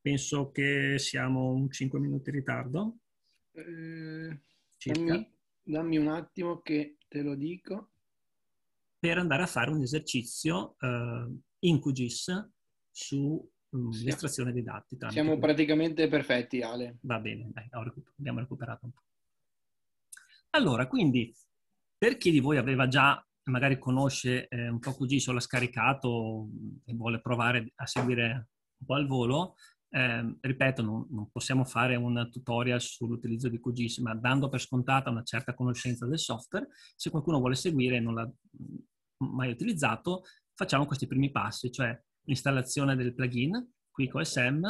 C: penso che siamo un 5 minuti in ritardo.
B: Eh, dammi, dammi un attimo che te lo dico.
C: Per andare a fare un esercizio eh, in QGIS su Mm, l'estrazione dei dati. Siamo
B: praticamente perfetti, Ale.
C: Va bene, dai, abbiamo recuperato un po'. Allora, quindi, per chi di voi aveva già, magari conosce eh, un po' QGIS o l'ha scaricato mm, e vuole provare a seguire un po' al volo, eh, ripeto, non, non, possiamo fare un tutorial sull'utilizzo di QGIS, ma dando per scontata una certa conoscenza del software, se qualcuno vuole seguire e non l'ha mm, mai utilizzato, facciamo questi primi passi, cioè l'installazione del plugin Quick OSM,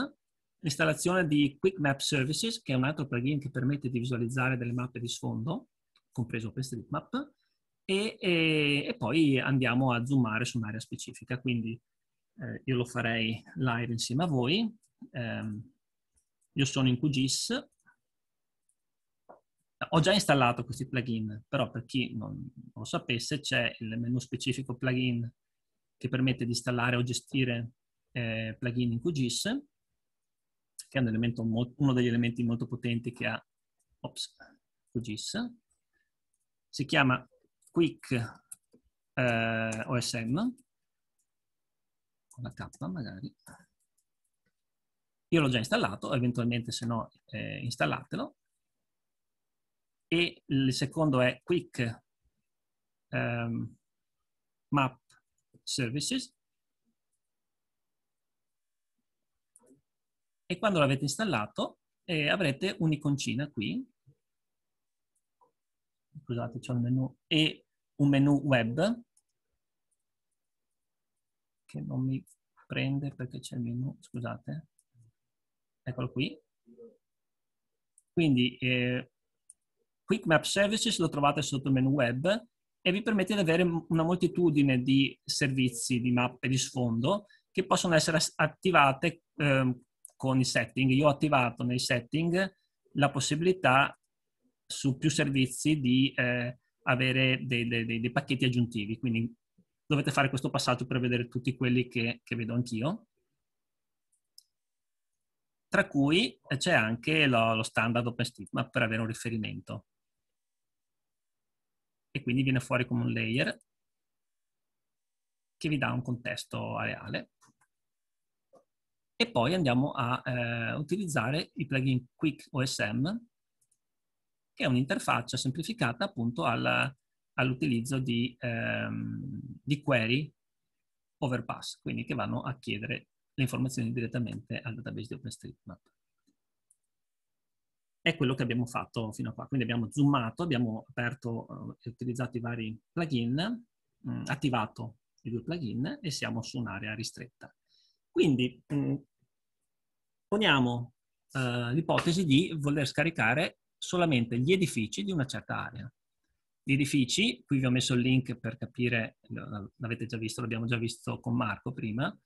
C: l'installazione di Quick Map Services, che è un altro plugin che permette di visualizzare delle mappe di sfondo, compreso OpenStreetMap, e, e, e poi andiamo a zoomare su un'area specifica. Quindi eh, io lo farei live insieme a voi. Eh, io sono in QGIS. Ho già installato questi plugin, però per chi non lo sapesse c'è il menu specifico plugin che permette di installare o gestire eh, plugin in QGIS, che è un elemento, uno degli elementi molto potenti che ha ops, QGIS. Si chiama Quick eh, OSM, con la K magari. Io l'ho già installato, eventualmente se no eh, installatelo. E il secondo è Quick ehm, Map services e quando l'avete installato eh, avrete un'iconcina qui scusate c'è un menu e un menu web che non mi prende perché c'è il menu scusate eccolo qui quindi eh, Quick Map Services lo trovate sotto il menu web e vi permette di avere una moltitudine di servizi, di mappe di sfondo che possono essere attivate eh, con i setting. Io ho attivato nei setting la possibilità su più servizi di eh, avere dei, dei, dei, pacchetti aggiuntivi, quindi dovete fare questo passaggio per vedere tutti quelli che, che vedo anch'io. Tra cui eh, c'è anche lo, lo standard OpenStreetMap per avere un riferimento e quindi viene fuori come un layer che vi dà un contesto areale. E poi andiamo a eh, utilizzare il plugin Quick OSM, che è un'interfaccia semplificata appunto all'utilizzo di, ehm, di query overpass, quindi che vanno a chiedere le informazioni direttamente al database di OpenStreetMap è quello che abbiamo fatto fino a qua. Quindi abbiamo zoomato, abbiamo aperto eh, e utilizzato i vari plugin, mh, mm, attivato i due plugin e siamo su un'area ristretta. Quindi mh, mm, poniamo eh, l'ipotesi di voler scaricare solamente gli edifici di una certa area. Gli edifici, qui vi ho messo il link per capire, l'avete già visto, l'abbiamo già visto con Marco prima,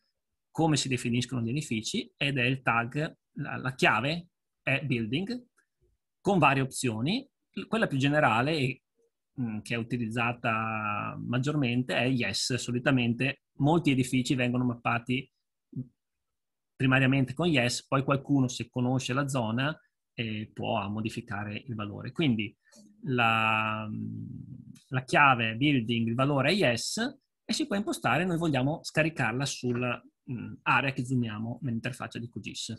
C: come si definiscono gli edifici ed è il tag, la, la chiave è building, con varie opzioni. Quella più generale e mm, che è utilizzata maggiormente è Yes. Solitamente molti edifici vengono mappati mm, primariamente con Yes, poi qualcuno se conosce la zona eh, può modificare il valore. Quindi la, mm, la, chiave building, il valore è Yes e si può impostare, noi vogliamo scaricarla sull'area che zoomiamo nell'interfaccia di QGIS.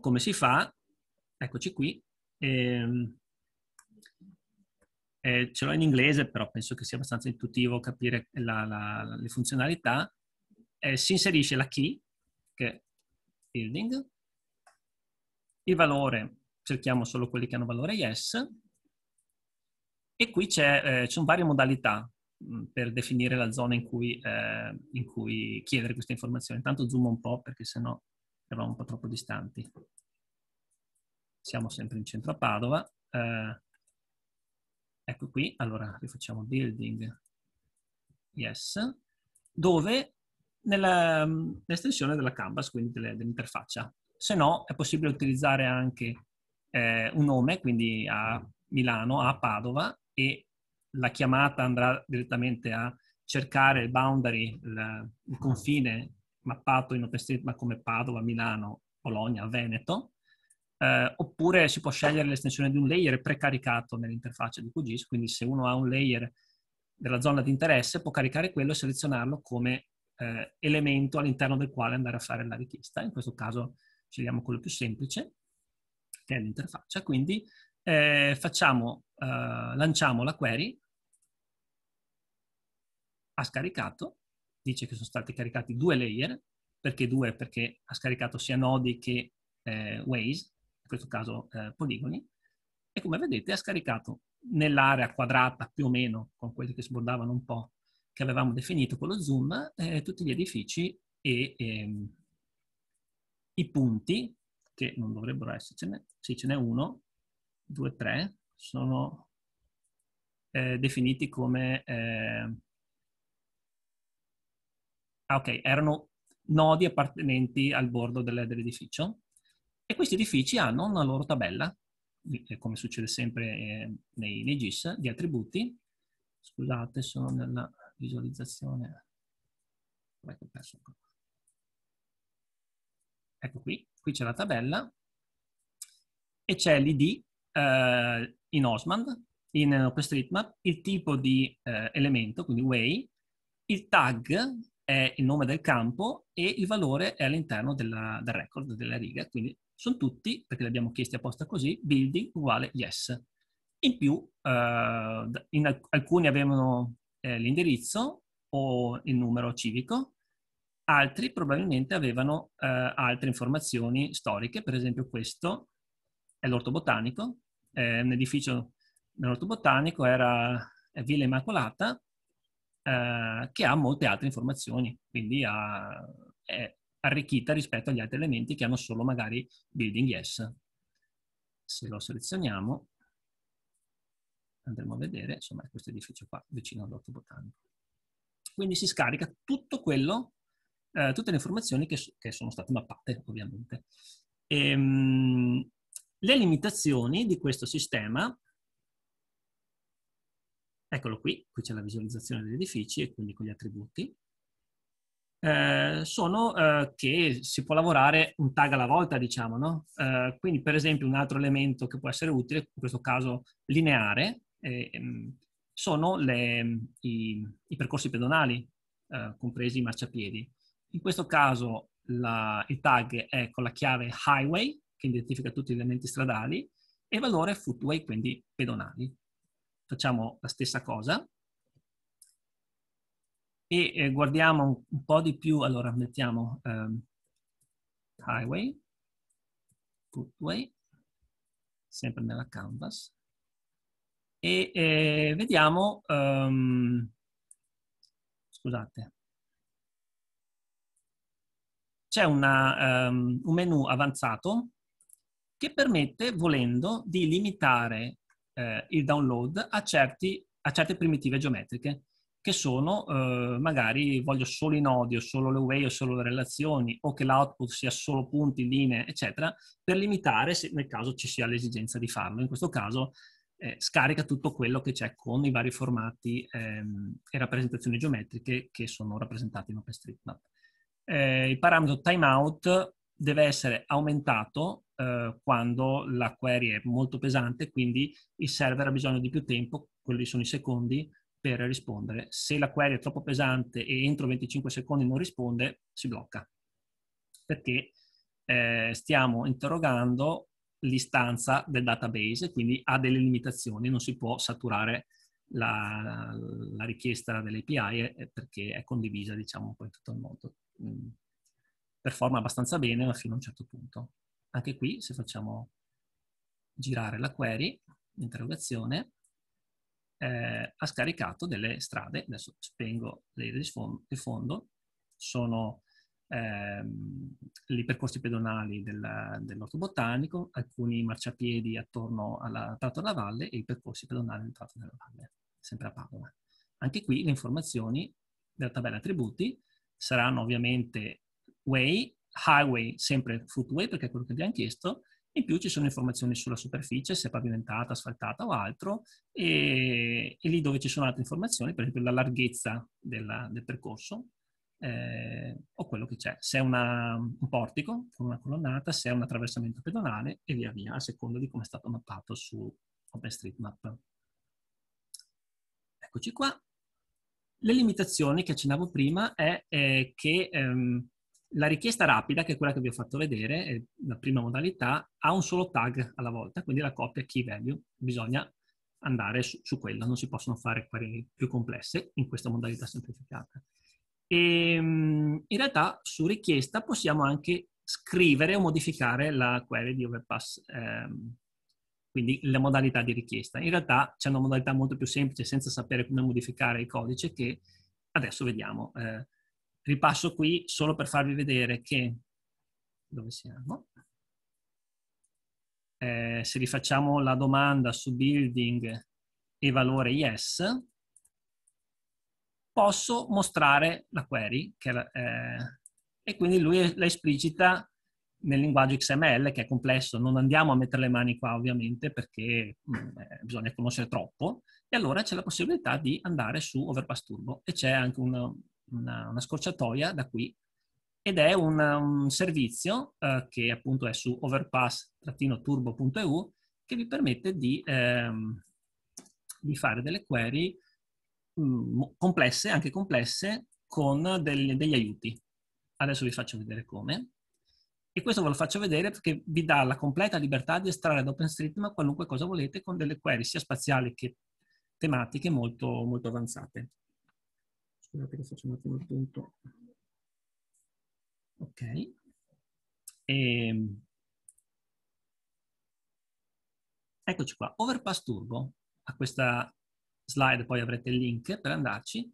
C: Come si fa? Eccoci qui. Eh, eh, ce l'ho in inglese, però penso che sia abbastanza intuitivo capire la, la, le funzionalità. Eh, si inserisce la key, che è building, il valore, cerchiamo solo quelli che hanno valore yes, e qui eh, ci sono varie modalità mm, per definire la zona in cui, eh, in cui chiedere queste informazioni. Intanto zoom un po' perché sennò eravamo un po' troppo distanti siamo sempre in centro a Padova. Eh, ecco qui, allora rifacciamo building, yes, dove nell'estensione della canvas, quindi dell'interfaccia. Se no è possibile utilizzare anche eh, un nome, quindi a Milano, a Padova, e la chiamata andrà direttamente a cercare il boundary, il, il confine mappato in OpenStreetMap come Padova, Milano, Bologna, Veneto, eh, oppure si può scegliere l'estensione di un layer precaricato nell'interfaccia di QGIS, quindi se uno ha un layer della zona di interesse può caricare quello e selezionarlo come eh, elemento all'interno del quale andare a fare la richiesta. In questo caso scegliamo quello più semplice, che è l'interfaccia, quindi eh, facciamo, eh, lanciamo la query, ha scaricato, dice che sono stati caricati due layer, perché due? Perché ha scaricato sia nodi che eh, Waze, in questo caso eh, poligoni, e come vedete ha scaricato nell'area quadrata più o meno, con quelli che sbordavano un po', che avevamo definito con lo zoom, eh, tutti gli edifici e ehm, i punti, che non dovrebbero essercene, sì ce n'è uno, due, tre, sono eh, definiti come... Eh, ah, ok, erano nodi appartenenti al bordo dell'edificio e questi edifici hanno una loro tabella, eh, come succede sempre eh, nei, nei GIS, di attributi. Scusate, sono nella visualizzazione. Ecco, ecco qui, qui c'è la tabella e c'è l'ID eh, in Osmand, in OpenStreetMap, il tipo di eh, elemento, quindi way, il tag è il nome del campo e il valore è all'interno del record, della riga, quindi sono tutti, perché li abbiamo chiesti apposta così, building uguale yes. In più, eh, in alc- alcuni avevano eh, l'indirizzo o il numero civico, altri probabilmente avevano eh, altre informazioni storiche, per esempio questo è l'orto botanico, eh, un edificio nell'orto botanico era Villa Immacolata, eh, che ha molte altre informazioni, quindi ha, è, arricchita rispetto agli altri elementi che hanno solo magari building yes. Se lo selezioniamo, andremo a vedere, insomma, questo edificio qua, vicino all'otto botanico. Quindi si scarica tutto quello, eh, tutte le informazioni che, che, sono state mappate, ovviamente. E, ehm, mh, le limitazioni di questo sistema, eccolo qui, qui c'è la visualizzazione degli edifici e quindi con gli attributi, eh, sono eh, che si può lavorare un tag alla volta, diciamo, no? eh, quindi, per esempio, un altro elemento che può essere utile, in questo caso lineare, ehm, sono le, ehm, i, i, percorsi pedonali, eh, compresi i marciapiedi. In questo caso la, il tag è con la chiave highway, che identifica tutti gli elementi stradali, e valore footway, quindi pedonali. Facciamo la stessa cosa e eh, guardiamo un po' di più, allora mettiamo um, highway, footway, sempre nella canvas, e eh, vediamo, um, scusate, c'è um, un menu avanzato che permette, volendo, di limitare eh, il download a, certi, a certe primitive geometriche che sono eh, magari voglio solo i nodi o solo le way o solo le relazioni o che l'output sia solo punti, linee, eccetera, per limitare se nel caso ci sia l'esigenza di farlo. In questo caso eh, scarica tutto quello che c'è con i vari formati ehm, e rappresentazioni geometriche che sono rappresentati in OpenStreetMap. Eh, il parametro timeout deve essere aumentato eh, quando la query è molto pesante, quindi il server ha bisogno di più tempo, quelli sono i secondi, per rispondere. Se la query è troppo pesante e entro 25 secondi non risponde, si blocca, perché eh, stiamo interrogando l'istanza del database, quindi ha delle limitazioni, non si può saturare la, la richiesta dell'API eh, perché è condivisa, diciamo, un in tutto il mondo. Mm. Performa abbastanza bene, ma fino a un certo punto. Anche qui, se facciamo girare la query, l'interrogazione, eh, ha scaricato delle strade, adesso spengo di fondo, sono ehm, i percorsi pedonali della, dell'orto botanico, alcuni marciapiedi attorno alla Tratto della Valle e i percorsi pedonali del Tratto della Valle, sempre a Padova. Anche qui le informazioni della tabella attributi saranno ovviamente way, highway, sempre footway perché è quello che abbiamo chiesto, in più ci sono informazioni sulla superficie, se è pavimentata, asfaltata o altro, e, e lì dove ci sono altre informazioni, per esempio la larghezza della, del percorso, eh, o quello che c'è, se è una, un portico con una colonnata, se è un attraversamento pedonale e via via, a seconda di come è stato mappato su OpenStreetMap. Eccoci qua. Le limitazioni che accennavo prima è eh, che ehm, la richiesta rapida, che è quella che vi ho fatto vedere, è la prima modalità, ha un solo tag alla volta, quindi la coppia key value. Bisogna andare su, su quello, non si possono fare query più complesse in questa modalità semplificata. E, ehm, in realtà su richiesta possiamo anche scrivere o modificare la query di Overpass, ehm, quindi la modalità di richiesta. In realtà c'è una modalità molto più semplice senza sapere come modificare il codice che adesso vediamo. Eh, ripasso qui solo per farvi vedere che, dove siamo? Eh, se rifacciamo la domanda su building e valore yes, posso mostrare la query che, eh, e quindi lui la esplicita nel linguaggio XML che è complesso, non andiamo a mettere le mani qua ovviamente perché mh, mm, eh, bisogna conoscere troppo e allora c'è la possibilità di andare su Overpass Turbo e c'è anche un, una, una scorciatoia da qui ed è un, un servizio eh, che appunto è su overpass-turbo.eu che vi permette di, ehm, di fare delle query mh, mm, complesse, anche complesse, con del, degli aiuti. Adesso vi faccio vedere come. E questo ve lo faccio vedere perché vi dà la completa libertà di estrarre ad OpenStreetMap qualunque cosa volete con delle query sia spaziali che tematiche molto, molto avanzate. Scusate che faccio un attimo il punto. Ok. E... Ehm, eccoci qua. Overpass Turbo. A questa slide poi avrete il link per andarci.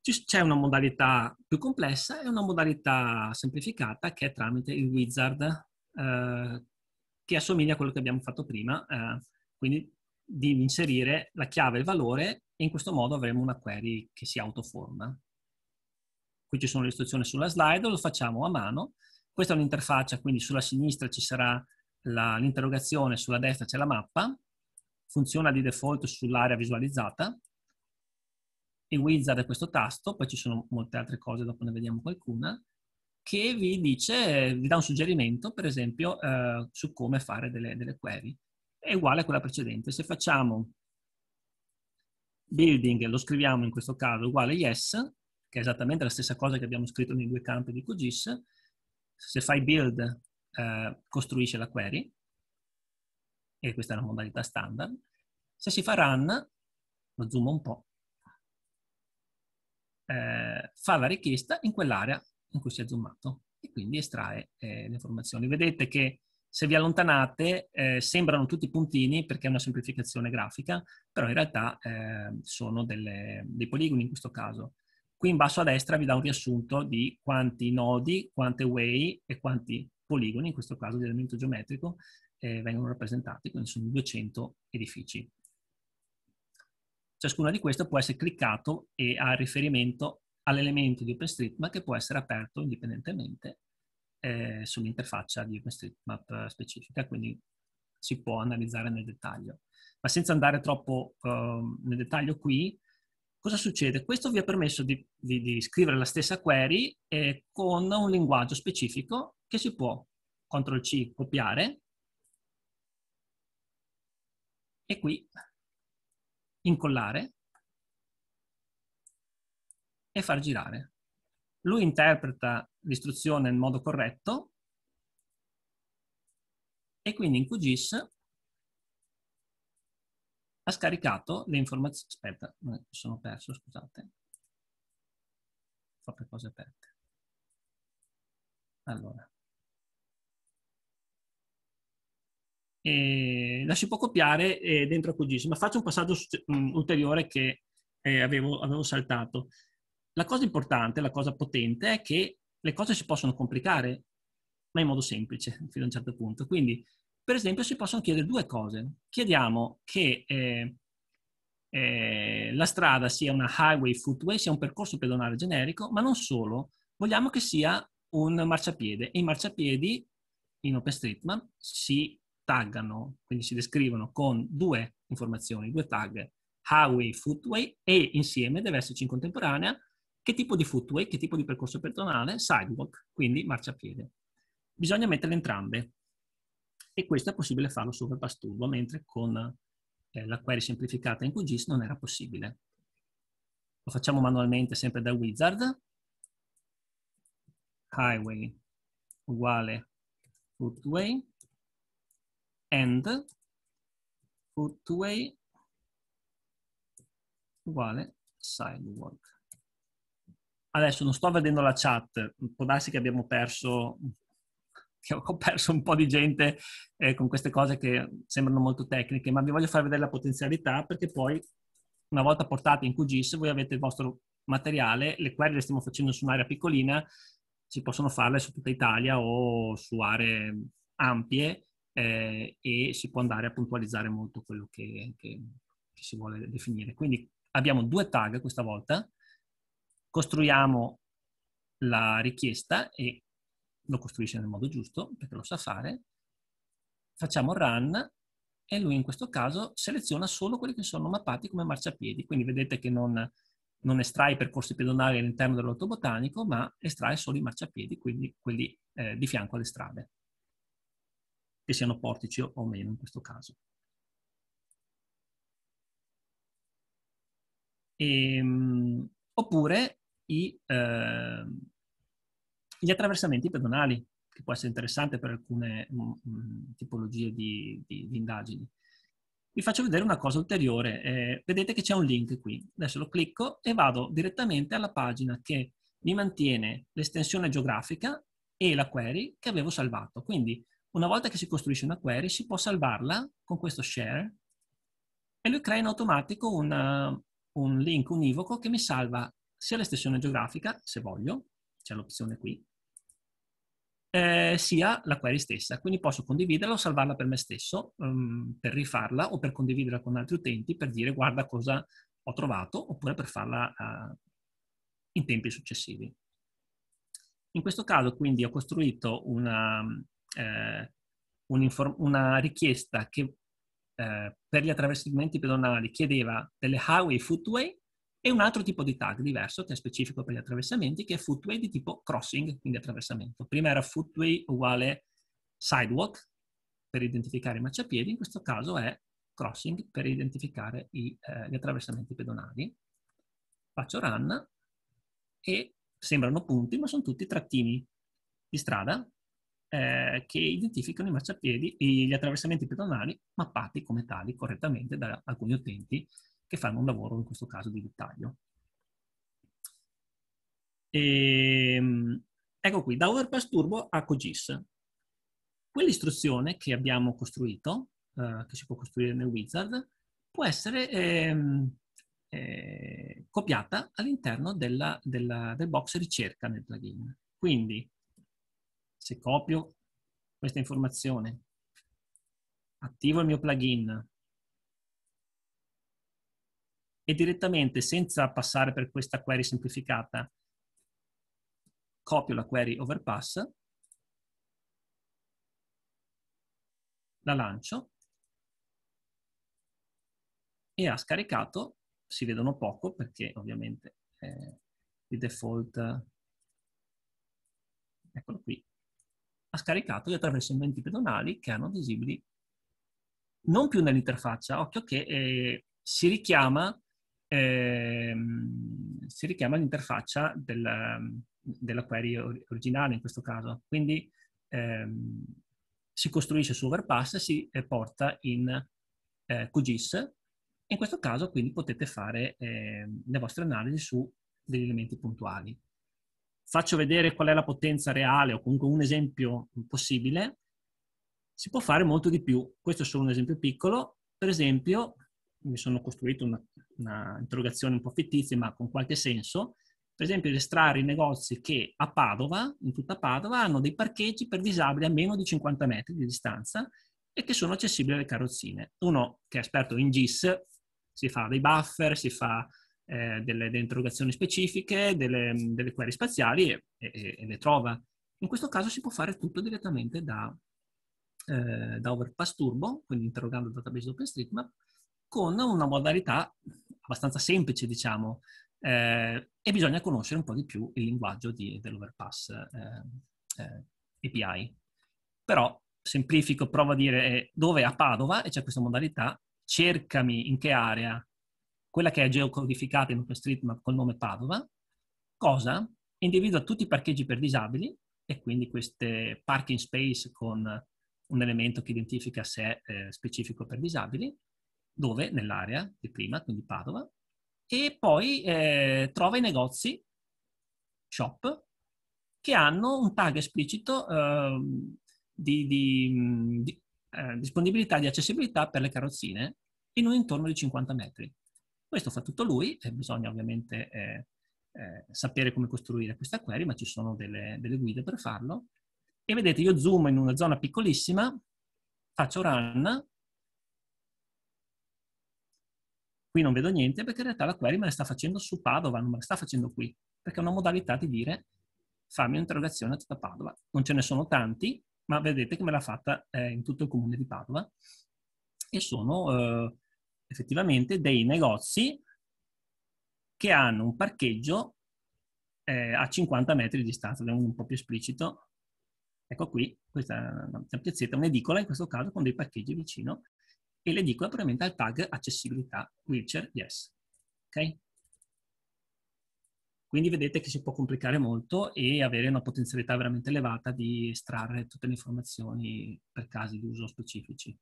C: C'è una modalità più complessa e una modalità semplificata che è tramite il wizard eh, che assomiglia a quello che abbiamo fatto prima, eh, quindi di inserire la chiave e il valore e in questo modo avremo una query che si autoforma. Qui ci sono le istruzioni sulla slide, lo facciamo a mano. Questa è un'interfaccia, quindi sulla sinistra ci sarà l'interrogazione, sulla destra c'è la mappa, funziona di default sull'area visualizzata, Il wizard è questo tasto, poi ci sono molte altre cose, dopo ne vediamo qualcuna, che vi dice, vi dà un suggerimento, per esempio, eh, su come fare delle, delle query. È uguale a quella precedente. Se facciamo building lo scriviamo in questo caso uguale yes, che è esattamente la stessa cosa che abbiamo scritto nei due campi di QGIS. Se fai build eh, costruisce la query, e questa è la modalità standard. Se si fa run, lo zoom un po', eh, fa la richiesta in quell'area in cui si è zoomato e quindi estrae eh, le informazioni. Vedete che se vi allontanate eh, sembrano tutti puntini perché è una semplificazione grafica, però in realtà eh, sono delle, dei poligoni in questo caso. Qui in basso a destra vi dà un riassunto di quanti nodi, quante way e quanti poligoni, in questo caso di elemento geometrico, eh, vengono rappresentati, quindi sono 200 edifici. Ciascuna di queste può essere cliccato e ha riferimento all'elemento di OpenStreetMap che può essere aperto indipendentemente eh, sull'interfaccia di OpenStreetMap specifica, quindi si può analizzare nel dettaglio. Ma senza andare troppo um, nel dettaglio qui, cosa succede? Questo vi ha permesso di, di, di scrivere la stessa query eh, con un linguaggio specifico che si può CTRL-C copiare e qui incollare e far girare lui interpreta l'istruzione in modo corretto e quindi in QGIS ha scaricato le informazioni... Aspetta, mi sono perso, scusate. Troppe cose aperte. Allora. E la si può copiare eh, dentro QGIS, ma faccio un passaggio mm, ulteriore che eh, avevo, avevo saltato. La cosa importante, la cosa potente è che le cose si possono complicare, ma in modo semplice, fino a un certo punto. Quindi, per esempio, si possono chiedere due cose. Chiediamo che eh, eh, la strada sia una highway footway, sia un percorso pedonale generico, ma non solo, vogliamo che sia un marciapiede e i marciapiedi in OpenStreetMap si taggano, quindi si descrivono con due informazioni, due tag, highway, footway e insieme deve esserci in contemporanea che tipo di footway, che tipo di percorso pedonale? Sidewalk, quindi marciapiede. Bisogna metterle entrambe e questo è possibile farlo su Overpass mentre con eh, la query semplificata in QGIS non era possibile. Lo facciamo manualmente sempre da Wizard. Highway uguale footway and footway uguale sidewalk. Adesso non sto vedendo la chat, può darsi che abbiamo perso, che ho perso un po' di gente eh, con queste cose che sembrano molto tecniche, ma vi voglio far vedere la potenzialità perché poi una volta portate in QGIS voi avete il vostro materiale, le query le stiamo facendo su un'area piccolina, si possono farle su tutta Italia o su aree ampie eh, e si può andare a puntualizzare molto quello che, che, che si vuole definire. Quindi abbiamo due tag questa volta, costruiamo la richiesta e lo costruisce nel modo giusto, perché lo sa fare, facciamo run e lui in questo caso seleziona solo quelli che sono mappati come marciapiedi, quindi vedete che non, non estrae i percorsi pedonali all'interno dell'orto botanico, ma estrae solo i marciapiedi, quindi quelli eh, di fianco alle strade, che siano portici o meno in questo caso. E, ehm, oppure i, eh, gli attraversamenti pedonali, che può essere interessante per alcune mh, mm, mm, tipologie di, di, di, indagini. Vi faccio vedere una cosa ulteriore. Eh, vedete che c'è un link qui. Adesso lo clicco e vado direttamente alla pagina che mi mantiene l'estensione geografica e la query che avevo salvato. Quindi una volta che si costruisce una query si può salvarla con questo share e lui crea in automatico una, un link univoco che mi salva sia l'estensione geografica, se voglio, c'è l'opzione qui, eh, sia la query stessa. Quindi posso condividerla o salvarla per me stesso, um, per rifarla o per condividerla con altri utenti per dire guarda cosa ho trovato oppure per farla uh, in tempi successivi. In questo caso quindi ho costruito una, eh, una richiesta che eh, per gli attraversamenti pedonali chiedeva delle highway footway e un altro tipo di tag diverso che è specifico per gli attraversamenti che è footway di tipo crossing, quindi attraversamento. Prima era footway uguale sidewalk per identificare i marciapiedi, in questo caso è crossing per identificare i, eh, gli attraversamenti pedonali. Faccio run e sembrano punti ma sono tutti trattini di strada eh, che identificano i marciapiedi e gli attraversamenti pedonali mappati come tali correttamente da alcuni utenti che fanno un lavoro, in questo caso, di dettaglio. E, ehm, ecco qui, da Overpass Turbo a QGIS. Quell'istruzione che abbiamo costruito, eh, che si può costruire nel wizard, può essere eh, eh, copiata all'interno della, della, del box ricerca nel plugin. Quindi, se copio questa informazione, attivo il mio plugin, e direttamente, senza passare per questa query semplificata, copio la query overpass, la lancio e ha scaricato, si vedono poco perché ovviamente eh, di default, eccolo qui, ha scaricato gli attraversamenti pedonali che erano visibili non più nell'interfaccia, occhio che eh, si richiama Ehm, si richiama l'interfaccia della, della query originale in questo caso. Quindi ehm, si costruisce su Overpass, e si eh, porta in eh, QGIS, in questo caso quindi potete fare eh, le vostre analisi su degli elementi puntuali. Faccio vedere qual è la potenza reale o comunque un esempio possibile. Si può fare molto di più. Questo è solo un esempio piccolo. Per esempio, mi sono costruito una, una interrogazione un po' fittizia, ma con qualche senso, per esempio estrarre i negozi che a Padova, in tutta Padova, hanno dei parcheggi per disabili a meno di 50 metri di distanza e che sono accessibili alle carrozzine. Uno che è esperto in GIS si fa dei buffer, si fa eh, delle, delle, interrogazioni specifiche, delle, delle query spaziali e, e, e, le trova. In questo caso si può fare tutto direttamente da, eh, da Overpass Turbo, quindi interrogando il database OpenStreetMap, con una modalità abbastanza semplice, diciamo, eh, e bisogna conoscere un po' di più il linguaggio di, dell'overpass eh, eh, API. Però semplifico, provo a dire eh, dove a Padova e c'è questa modalità, cercami in che area quella che è geocodificata in OpenStreetMap col nome Padova, cosa individua tutti i parcheggi per disabili e quindi queste parking space con un elemento che identifica se è eh, specifico per disabili dove? Nell'area di prima, quindi Padova, e poi eh, trova i negozi, shop, che hanno un tag esplicito eh, di, di, di eh, disponibilità di accessibilità per le carrozzine in un intorno di 50 metri. Questo fa tutto lui, e bisogna ovviamente eh, eh, sapere come costruire questa query, ma ci sono delle, delle guide per farlo. E vedete, io zoom in una zona piccolissima, faccio run, qui non vedo niente perché in realtà la query me la sta facendo su Padova, non me la sta facendo qui, perché è una modalità di dire fammi un'interrogazione a tutta Padova. Non ce ne sono tanti, ma vedete che me l'ha fatta eh, in tutto il comune di Padova e sono eh, effettivamente dei negozi che hanno un parcheggio eh, a 50 metri di distanza, andiamo un po' più esplicito. Ecco qui, questa è una piazzetta, un'edicola in questo caso con dei parcheggi vicino e l'edicola probabilmente ha il tag accessibilità wheelchair yes. Okay? Quindi vedete che si può complicare molto e avere una potenzialità veramente elevata di estrarre tutte le informazioni per casi di uso specifici.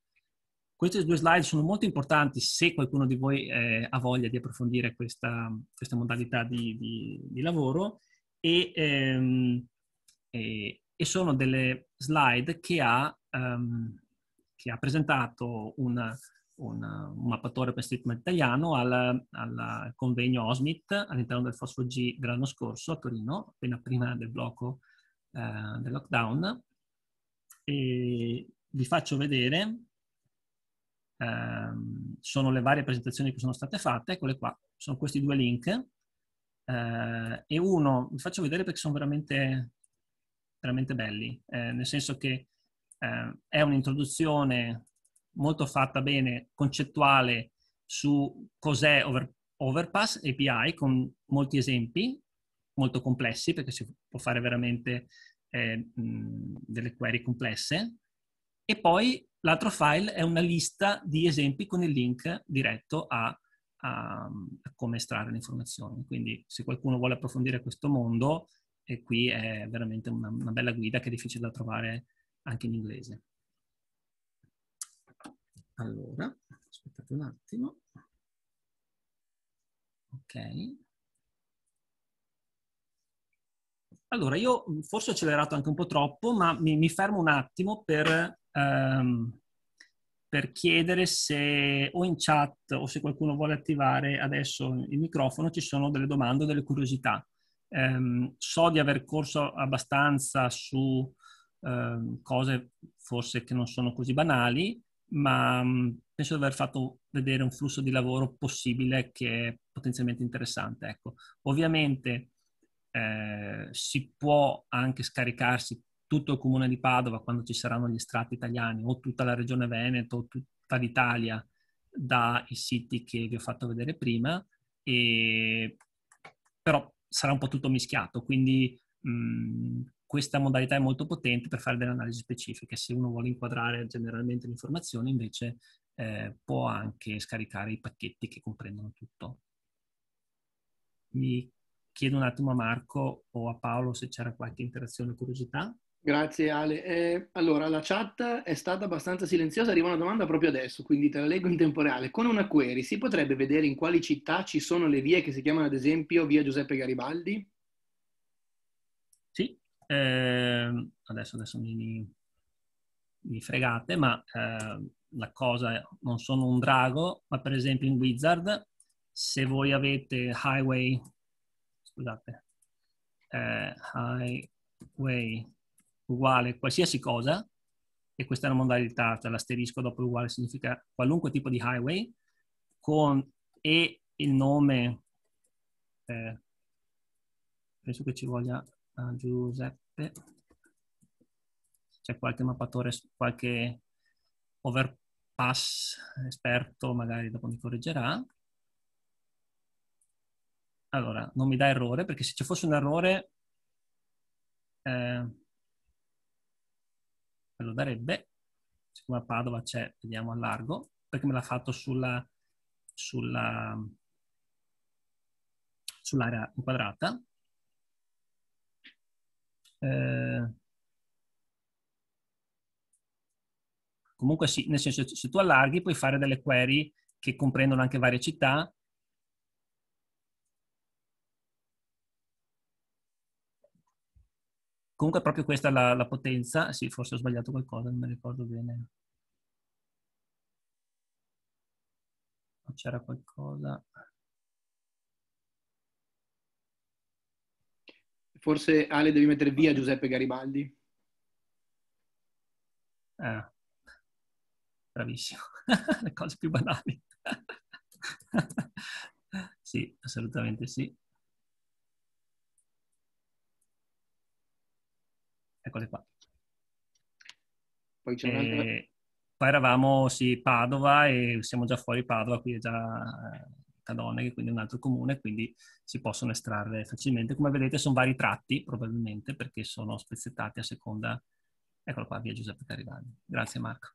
C: Queste due slide sono molto importanti se qualcuno di voi eh, ha voglia di approfondire questa, questa modalità di, di, di, lavoro e, ehm, e, e sono delle slide che ha um, che ha presentato un, un, un mappatore OpenStreetMap italiano al, al convegno OSMIT all'interno del Fosfo dell'anno scorso a Torino, appena prima del blocco eh, del lockdown. E vi faccio vedere, ehm, sono le varie presentazioni che sono state fatte, eccole qua, sono questi due link. Eh, e uno, vi faccio vedere perché sono veramente, veramente belli, eh, nel senso che eh, è un'introduzione molto fatta bene, concettuale, su cos'è over, Overpass API con molti esempi molto complessi perché si può fare veramente eh, delle query complesse. E poi l'altro file è una lista di esempi con il link diretto a, a, a come estrarre le informazioni. Quindi se qualcuno vuole approfondire questo mondo, e qui è veramente una, una bella guida che è difficile da trovare anche in inglese. Allora, aspettate un attimo. Ok. Allora, io forse ho accelerato anche un po' troppo, ma mi, mi fermo un attimo per, ehm, per chiedere se o in chat o se qualcuno vuole attivare adesso il microfono ci sono delle domande o delle curiosità. Um, so di aver corso abbastanza su Ehm, cose forse che non sono così banali, ma mm, penso di aver fatto vedere un flusso di lavoro possibile che è potenzialmente interessante. Ecco. Ovviamente eh, si può anche scaricarsi tutto il comune di Padova quando ci saranno gli strati italiani o tutta la regione Veneto o tutta l'Italia dai siti che vi ho fatto vedere prima, e... però sarà un po' tutto mischiato, quindi mh, mm, questa modalità è molto potente per fare delle analisi specifiche. Se uno vuole inquadrare generalmente l'informazione, invece eh, può anche scaricare i pacchetti che comprendono tutto. Mi chiedo un attimo a Marco o a Paolo se c'era qualche interazione o curiosità.
B: Grazie Ale. Eh, allora, la chat è stata abbastanza silenziosa, arriva una domanda proprio adesso, quindi te la leggo in tempo reale. Con una query si potrebbe vedere in quali città ci sono le vie che si chiamano ad esempio via Giuseppe Garibaldi?
C: Eh, adesso, adesso mi, mi, fregate, ma eh, la cosa è, non sono un drago, ma per esempio in Wizard, se voi avete Highway, scusate, eh, Highway uguale qualsiasi cosa, e questa è una modalità, cioè l'asterisco dopo uguale significa qualunque tipo di highway, con e il nome, eh, penso che ci voglia uh, Giuseppe. C'è qualche mappatore, qualche overpass esperto, magari dopo mi correggerà. Allora, non mi dà errore, perché se ci fosse un errore eh, lo darebbe. Siccome a Padova c'è, vediamo a largo, perché me l'ha fatto sulla, sulla, sull'area inquadrata. Eh, comunque sì, nel senso se tu allarghi puoi fare delle query che comprendono anche varie città. Comunque è proprio questa la, la potenza, sì forse ho sbagliato qualcosa, non mi ricordo bene. C'era qualcosa...
B: Forse Ale devi mettere via Giuseppe Garibaldi.
C: Ah, bravissimo, le cose più banali. sì, assolutamente sì. Eccole qua. Poi c'è e... un'altra. Eh, poi eravamo, sì, Padova e siamo già fuori Padova, qui è già eh, Cadonna, che quindi è un altro comune, quindi si possono estrarre facilmente. Come vedete sono vari tratti, probabilmente, perché sono spezzettati a seconda. Eccolo qua, via Giuseppe Carivaldi. Grazie Marco.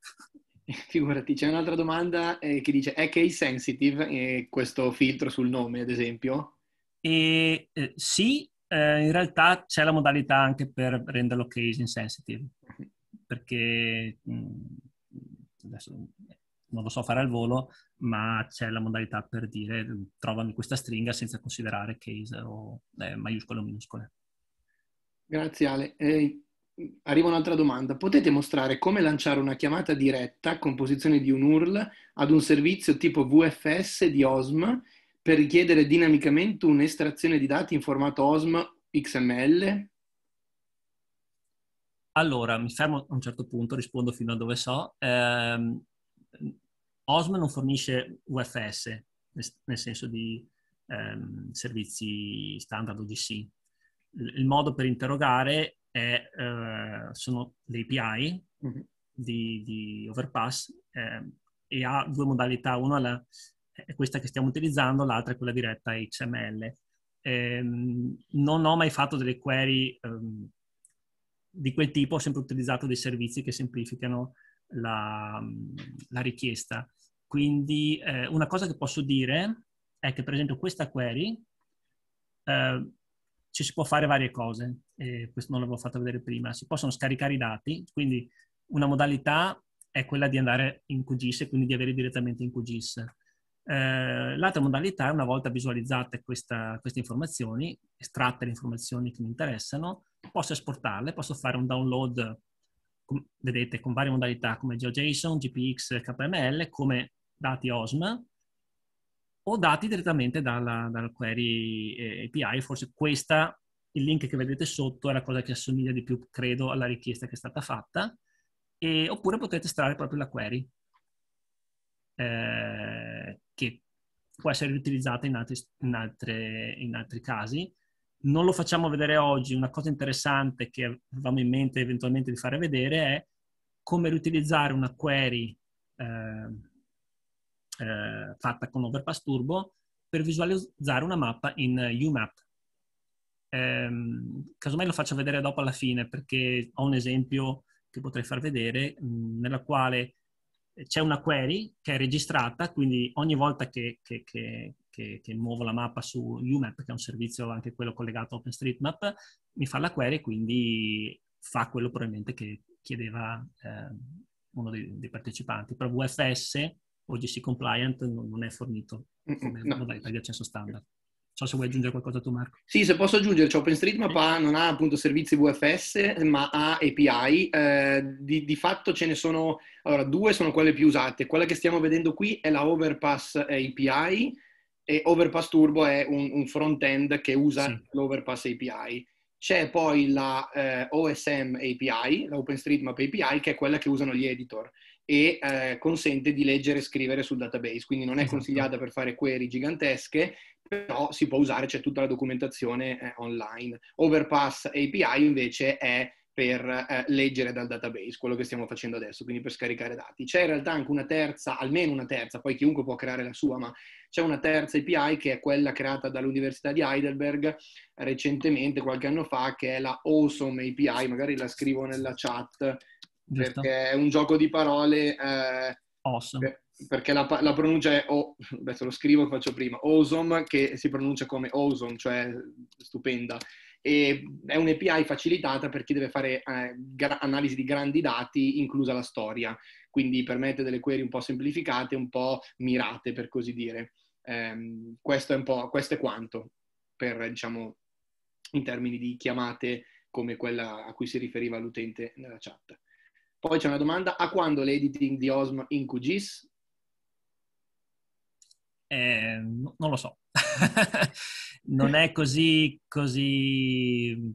B: Figurati, c'è un'altra domanda eh, che dice, è case sensitive eh, questo filtro sul nome, ad esempio?
C: E, eh, sì, eh, in realtà c'è la modalità anche per renderlo case insensitive, mhm. perché mh, mm, adesso non lo so fare al volo, ma c'è la modalità per dire trovami questa stringa senza considerare case o eh, maiuscole o minuscole.
B: Grazie Ale. Eh, arriva un'altra domanda. Potete mostrare come lanciare una chiamata diretta con posizione di un URL ad un servizio tipo VFS di OSM per richiedere dinamicamente un'estrazione di dati in formato OSM XML?
C: Allora, mi fermo a un certo punto, rispondo fino a dove so. Eh, OSM non fornisce UFS, nel senso di ehm, servizi standard OGC. Il modo per interrogare è, eh, sono le API mm-hmm. di, di, Overpass eh, e ha due modalità, una la, è questa che stiamo utilizzando, l'altra è quella diretta XML. Eh, non ho mai fatto delle query ehm, di quel tipo, ho sempre utilizzato dei servizi che semplificano la, la richiesta. Quindi eh, una cosa che posso dire è che per esempio questa query eh, ci si può fare varie cose, eh, questo non l'avevo fatto vedere prima, si possono scaricare i dati, quindi una modalità è quella di andare in QGIS e quindi di avere direttamente in QGIS. Eh, l'altra modalità è una volta visualizzate questa, queste informazioni, estratte le informazioni che mi interessano, posso esportarle, posso fare un download com- vedete, con varie modalità come GeoJSON, GPX, KML, come dati OSM o dati direttamente dalla, dalla query eh, API. Forse questa, il link che vedete sotto, è la cosa che assomiglia di più, credo, alla richiesta che è stata fatta. E, oppure potete estrarre proprio la query, eh, che può essere riutilizzata in altri, in, altre, in altri casi non lo facciamo vedere oggi, una cosa interessante che avevamo in mente eventualmente di fare vedere è come riutilizzare una query eh, eh, fatta con Overpass Turbo per visualizzare una mappa in UMAP. Eh, casomai lo faccio vedere dopo alla fine perché ho un esempio che potrei far vedere mh, nella quale c'è una query che è registrata, quindi ogni volta che, che, che, che, che muovo la mappa su UMAP, che è un servizio anche quello collegato a OpenStreetMap, mi fa la query e quindi fa quello probabilmente che chiedeva eh, uno dei, dei, partecipanti. Però VFS, OGC compliant, non è fornito come no. modalità di accesso standard. Non so se vuoi aggiungere qualcosa tu Marco.
B: Sì, se posso aggiungere, cioè OpenStreetMap ha, non ha appunto servizi VFS, ma ha API. Eh, di, di, fatto ce ne sono, allora, due sono quelle più usate. Quella che stiamo vedendo qui è la Overpass API, e Overpass Turbo è un, un front-end che usa sì. l'Overpass API. C'è poi la eh, OSM API, l'OpenStreetMap API, che è quella che usano gli editor e eh, consente di leggere e scrivere sul database, quindi non è esatto. consigliata per fare query gigantesche, però si può usare, c'è tutta la documentazione eh, online. Overpass API invece è per eh, leggere dal database, quello che stiamo facendo adesso, quindi per scaricare dati. C'è in realtà anche una terza, almeno una terza, poi chiunque può creare la sua, ma c'è una terza API che è quella creata dall'Università di Heidelberg recentemente, qualche anno fa, che è la Awesome API, magari la scrivo nella chat, Giusto. perché è un gioco di parole. Eh, awesome. per, perché la, la, pronuncia è, oh, adesso lo scrivo e faccio prima, awesome, che si pronuncia come awesome, cioè stupenda e è un'API facilitata per chi deve fare eh, gra- analisi di grandi dati, inclusa la storia, quindi permette delle query un po' semplificate, un po' mirate, per così dire. Eh, questo, è questo, è quanto, per, diciamo, in termini di chiamate come quella a cui si riferiva l'utente nella chat. Poi c'è una domanda, a quando l'editing di OSM in QGIS?
C: Eh, non lo so, non è così, così mm,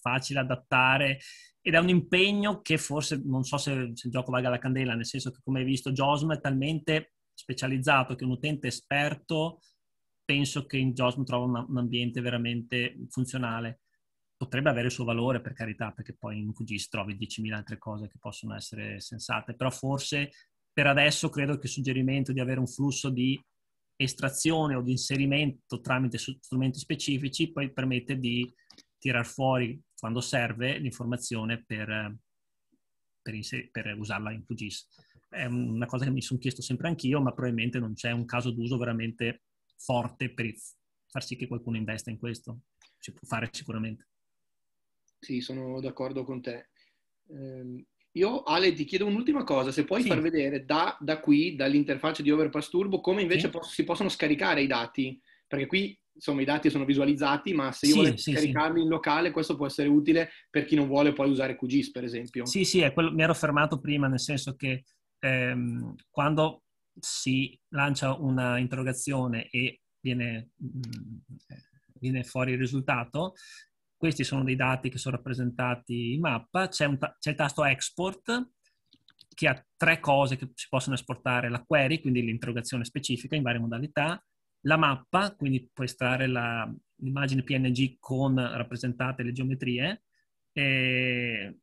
C: facile adattare ed è un impegno che forse non so se, se il gioco valga la candela, nel senso che come hai visto Josmo è talmente specializzato che un utente esperto penso che in Josmo trova un, un ambiente veramente funzionale. Potrebbe avere il suo valore per carità, perché poi in QGIS trovi 10.000 altre cose che possono essere sensate, però forse per adesso credo che il suggerimento di avere un flusso di estrazione o di inserimento tramite strumenti specifici poi permette di tirar fuori quando serve l'informazione per, per, inser- per usarla in QGIS. È una cosa che mi sono chiesto sempre anch'io, ma probabilmente non c'è un caso d'uso veramente forte per far sì che qualcuno investa in questo. Si può fare sicuramente.
B: Sì, sono d'accordo con te. Eh, io, Ale, ti chiedo un'ultima cosa, se puoi sì. far vedere da, da, qui, dall'interfaccia di Overpass Turbo, come invece sì. pos- si possono scaricare i dati, perché qui insomma i dati sono visualizzati, ma se io sì, volessi scaricarli in locale questo può essere utile per chi non vuole poi usare QGIS, per esempio. Sì,
C: sì, è quello, mi ero fermato prima, nel senso che ehm, quando si lancia una interrogazione e viene, mh, mm, viene fuori il risultato, questi sono dei dati che sono rappresentati in mappa. C'è, ta- c'è il tasto export che ha tre cose che si possono esportare. La query, quindi l'interrogazione specifica in varie modalità. La mappa, quindi puoi estrarre la, l'immagine PNG con rappresentate le geometrie. E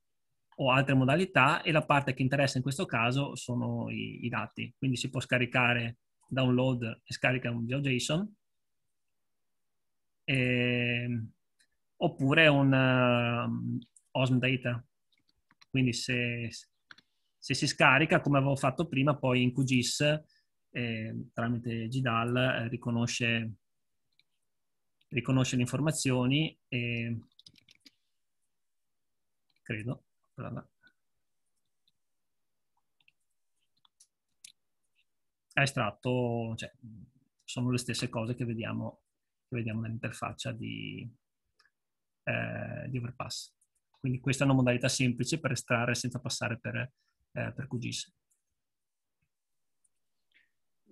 C: o altre modalità e la parte che interessa in questo caso sono i, i dati. Quindi si può scaricare, download e scarica un GeoJSON. E ehm, oppure un um, eh, OSM data. Quindi se, se, si scarica, come avevo fatto prima, poi in QGIS eh, tramite GDAL eh, riconosce, riconosce, le informazioni e credo. Ha estratto, cioè, sono le stesse cose che vediamo, che vediamo nell'interfaccia di, eh, di overpass. Quindi questa è una modalità semplice per estrarre senza passare per, eh, per QGIS.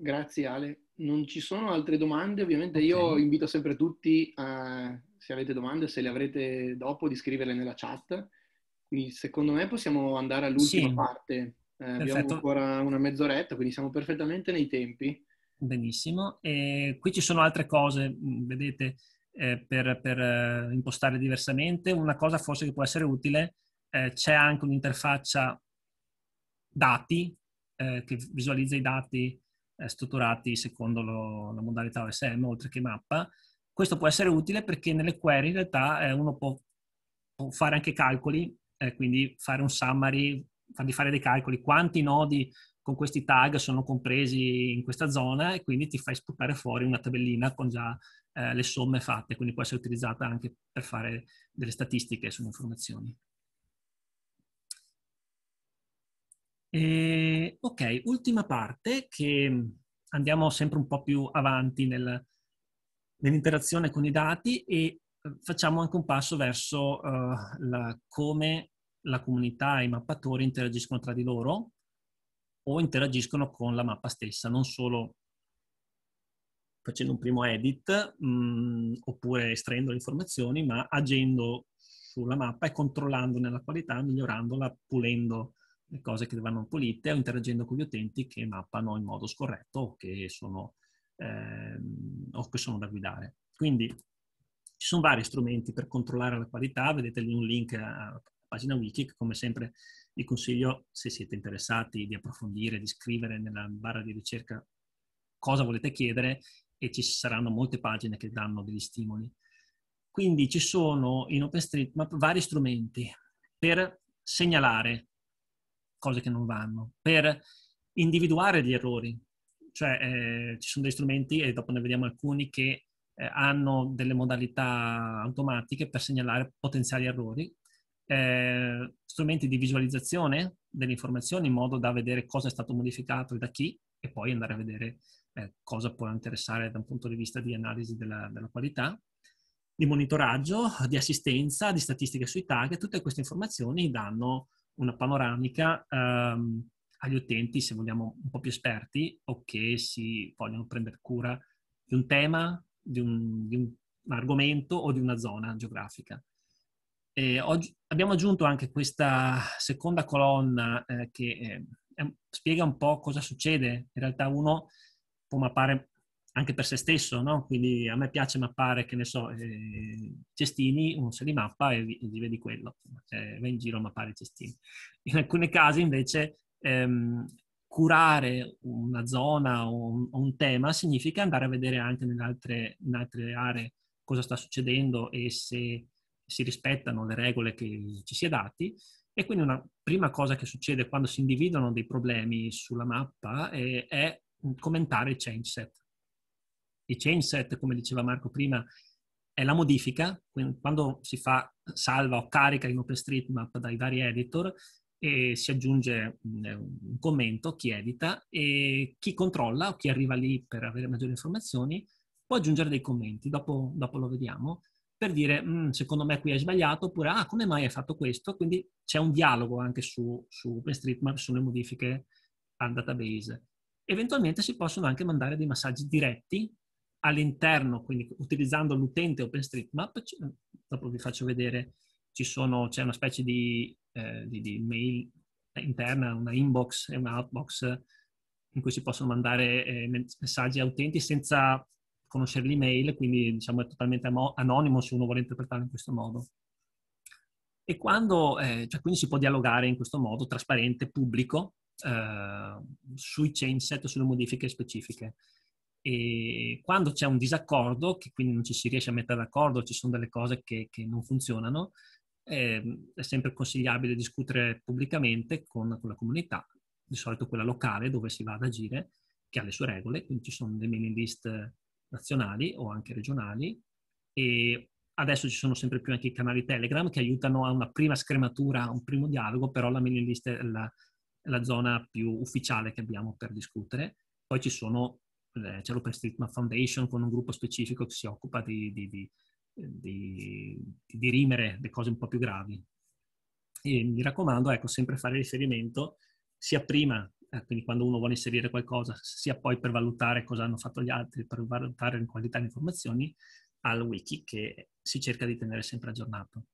B: Grazie Ale. Non ci sono altre domande? Ovviamente okay. io invito sempre tutti, a, se avete domande, se le avrete dopo, di scriverle nella chat. Quindi secondo me possiamo andare all'ultima sì. parte. Eh, abbiamo ancora una mezz'oretta, quindi siamo perfettamente nei tempi.
C: Benissimo. E qui ci sono altre cose, mm, vedete, eh, per, per eh, impostare diversamente. Una cosa forse che può essere utile, eh, c'è anche un'interfaccia dati eh, che visualizza i dati eh, strutturati secondo lo, la modalità OSM oltre che mappa. Questo può essere utile perché nelle query in realtà uno può, può, fare anche calcoli, quindi fare un summary, fargli fare dei calcoli, quanti nodi con questi tag sono compresi in questa zona e quindi ti fai sputare fuori una tabellina con già eh, le somme fatte, quindi può essere utilizzata anche per fare delle statistiche sulle informazioni. E, ok, ultima parte che andiamo sempre un po' più avanti nel, nell'interazione con i dati e eh, facciamo anche un passo verso uh, la, come la comunità e i mappatori interagiscono tra di loro o interagiscono con la mappa stessa, non solo facendo un primo edit mh, mm, oppure estraendo le informazioni, ma agendo sulla mappa e controllandone la qualità, migliorandola, pulendo le cose che vanno pulite o interagendo con gli utenti che mappano in modo scorretto o che sono, ehm, o che sono da guidare. Quindi ci sono vari strumenti per controllare la qualità, vedete lì un link alla pagina wiki che come sempre vi consiglio se siete interessati di approfondire, di scrivere nella barra di ricerca cosa volete chiedere e ci saranno molte pagine che danno degli stimoli. Quindi ci sono in OpenStreetMap vari strumenti per segnalare cose che non vanno, per individuare gli errori. Cioè eh, ci sono degli strumenti, e dopo ne vediamo alcuni, che eh, hanno delle modalità automatiche per segnalare potenziali errori, eh, strumenti di visualizzazione delle informazioni in modo da vedere cosa è stato modificato e da chi, e poi andare a vedere eh, cosa può interessare da un punto di vista di analisi della, della qualità, di monitoraggio, di assistenza, di statistiche sui tag, tutte queste informazioni danno una panoramica ehm, agli utenti, se vogliamo, un po' più esperti o che si vogliono prendere cura di un tema, di un, di un argomento o di una zona geografica. E oggi abbiamo aggiunto anche questa seconda colonna eh, che eh, spiega un po' cosa succede. In realtà uno può mappare anche per se stesso, no? quindi a me piace mappare, che ne so, eh, cestini, uno se li mappa e, vive di quello, cioè, va in giro a mappare i cestini. In alcuni casi invece ehm, curare una zona o un, o un, tema significa andare a vedere anche altre, in altre aree cosa sta succedendo e se si rispettano le regole che ci si è dati. E quindi una prima cosa che succede quando si individuano dei problemi sulla mappa eh, è, è commentare il change set. Il change set, come diceva Marco prima, è la modifica, quando si fa salva o carica in OpenStreetMap dai vari editor e si aggiunge un commento, chi edita e chi controlla o chi arriva lì per avere maggiori informazioni può aggiungere dei commenti, dopo, dopo lo vediamo, per dire mm, secondo me qui hai sbagliato oppure ah come mai hai fatto questo, quindi c'è un dialogo anche su, su OpenStreetMap, sulle modifiche al database. Eventualmente si possono anche mandare dei messaggi diretti all'interno, quindi utilizzando l'utente OpenStreetMap, dopo vi faccio vedere, sono, c'è una specie di, eh, di, di, mail interna, una inbox e una outbox in cui si possono mandare eh, messaggi a utenti senza conoscere l'email, quindi diciamo è totalmente anonimo se uno vuole interpretarlo in questo modo. E quando, eh, cioè, quindi si può dialogare in questo modo, trasparente, pubblico, Ehm, sui change set, sulle modifiche specifiche. E quando c'è un disaccordo, che quindi non ci si riesce a mettere d'accordo, ci sono delle cose che, che non funzionano, eh, è sempre consigliabile discutere pubblicamente con, con, la comunità, di solito quella locale dove si va ad agire, che ha le sue regole, quindi ci sono le mailing list nazionali o anche regionali e adesso ci sono sempre più anche i canali Telegram che aiutano a una prima scrematura, a un primo dialogo, però la mailing list, la, la zona più ufficiale che abbiamo per discutere. Poi ci sono, eh, c'è l'OpenStreetMap Foundation con un gruppo specifico che si occupa di, di, di, di, dirimere le cose un po' più gravi. E mi raccomando, ecco, sempre fare riferimento sia prima, eh, quindi quando uno vuole inserire qualcosa, sia poi per valutare cosa hanno fatto gli altri, per valutare in qualità le informazioni, al wiki che si cerca di tenere sempre aggiornato.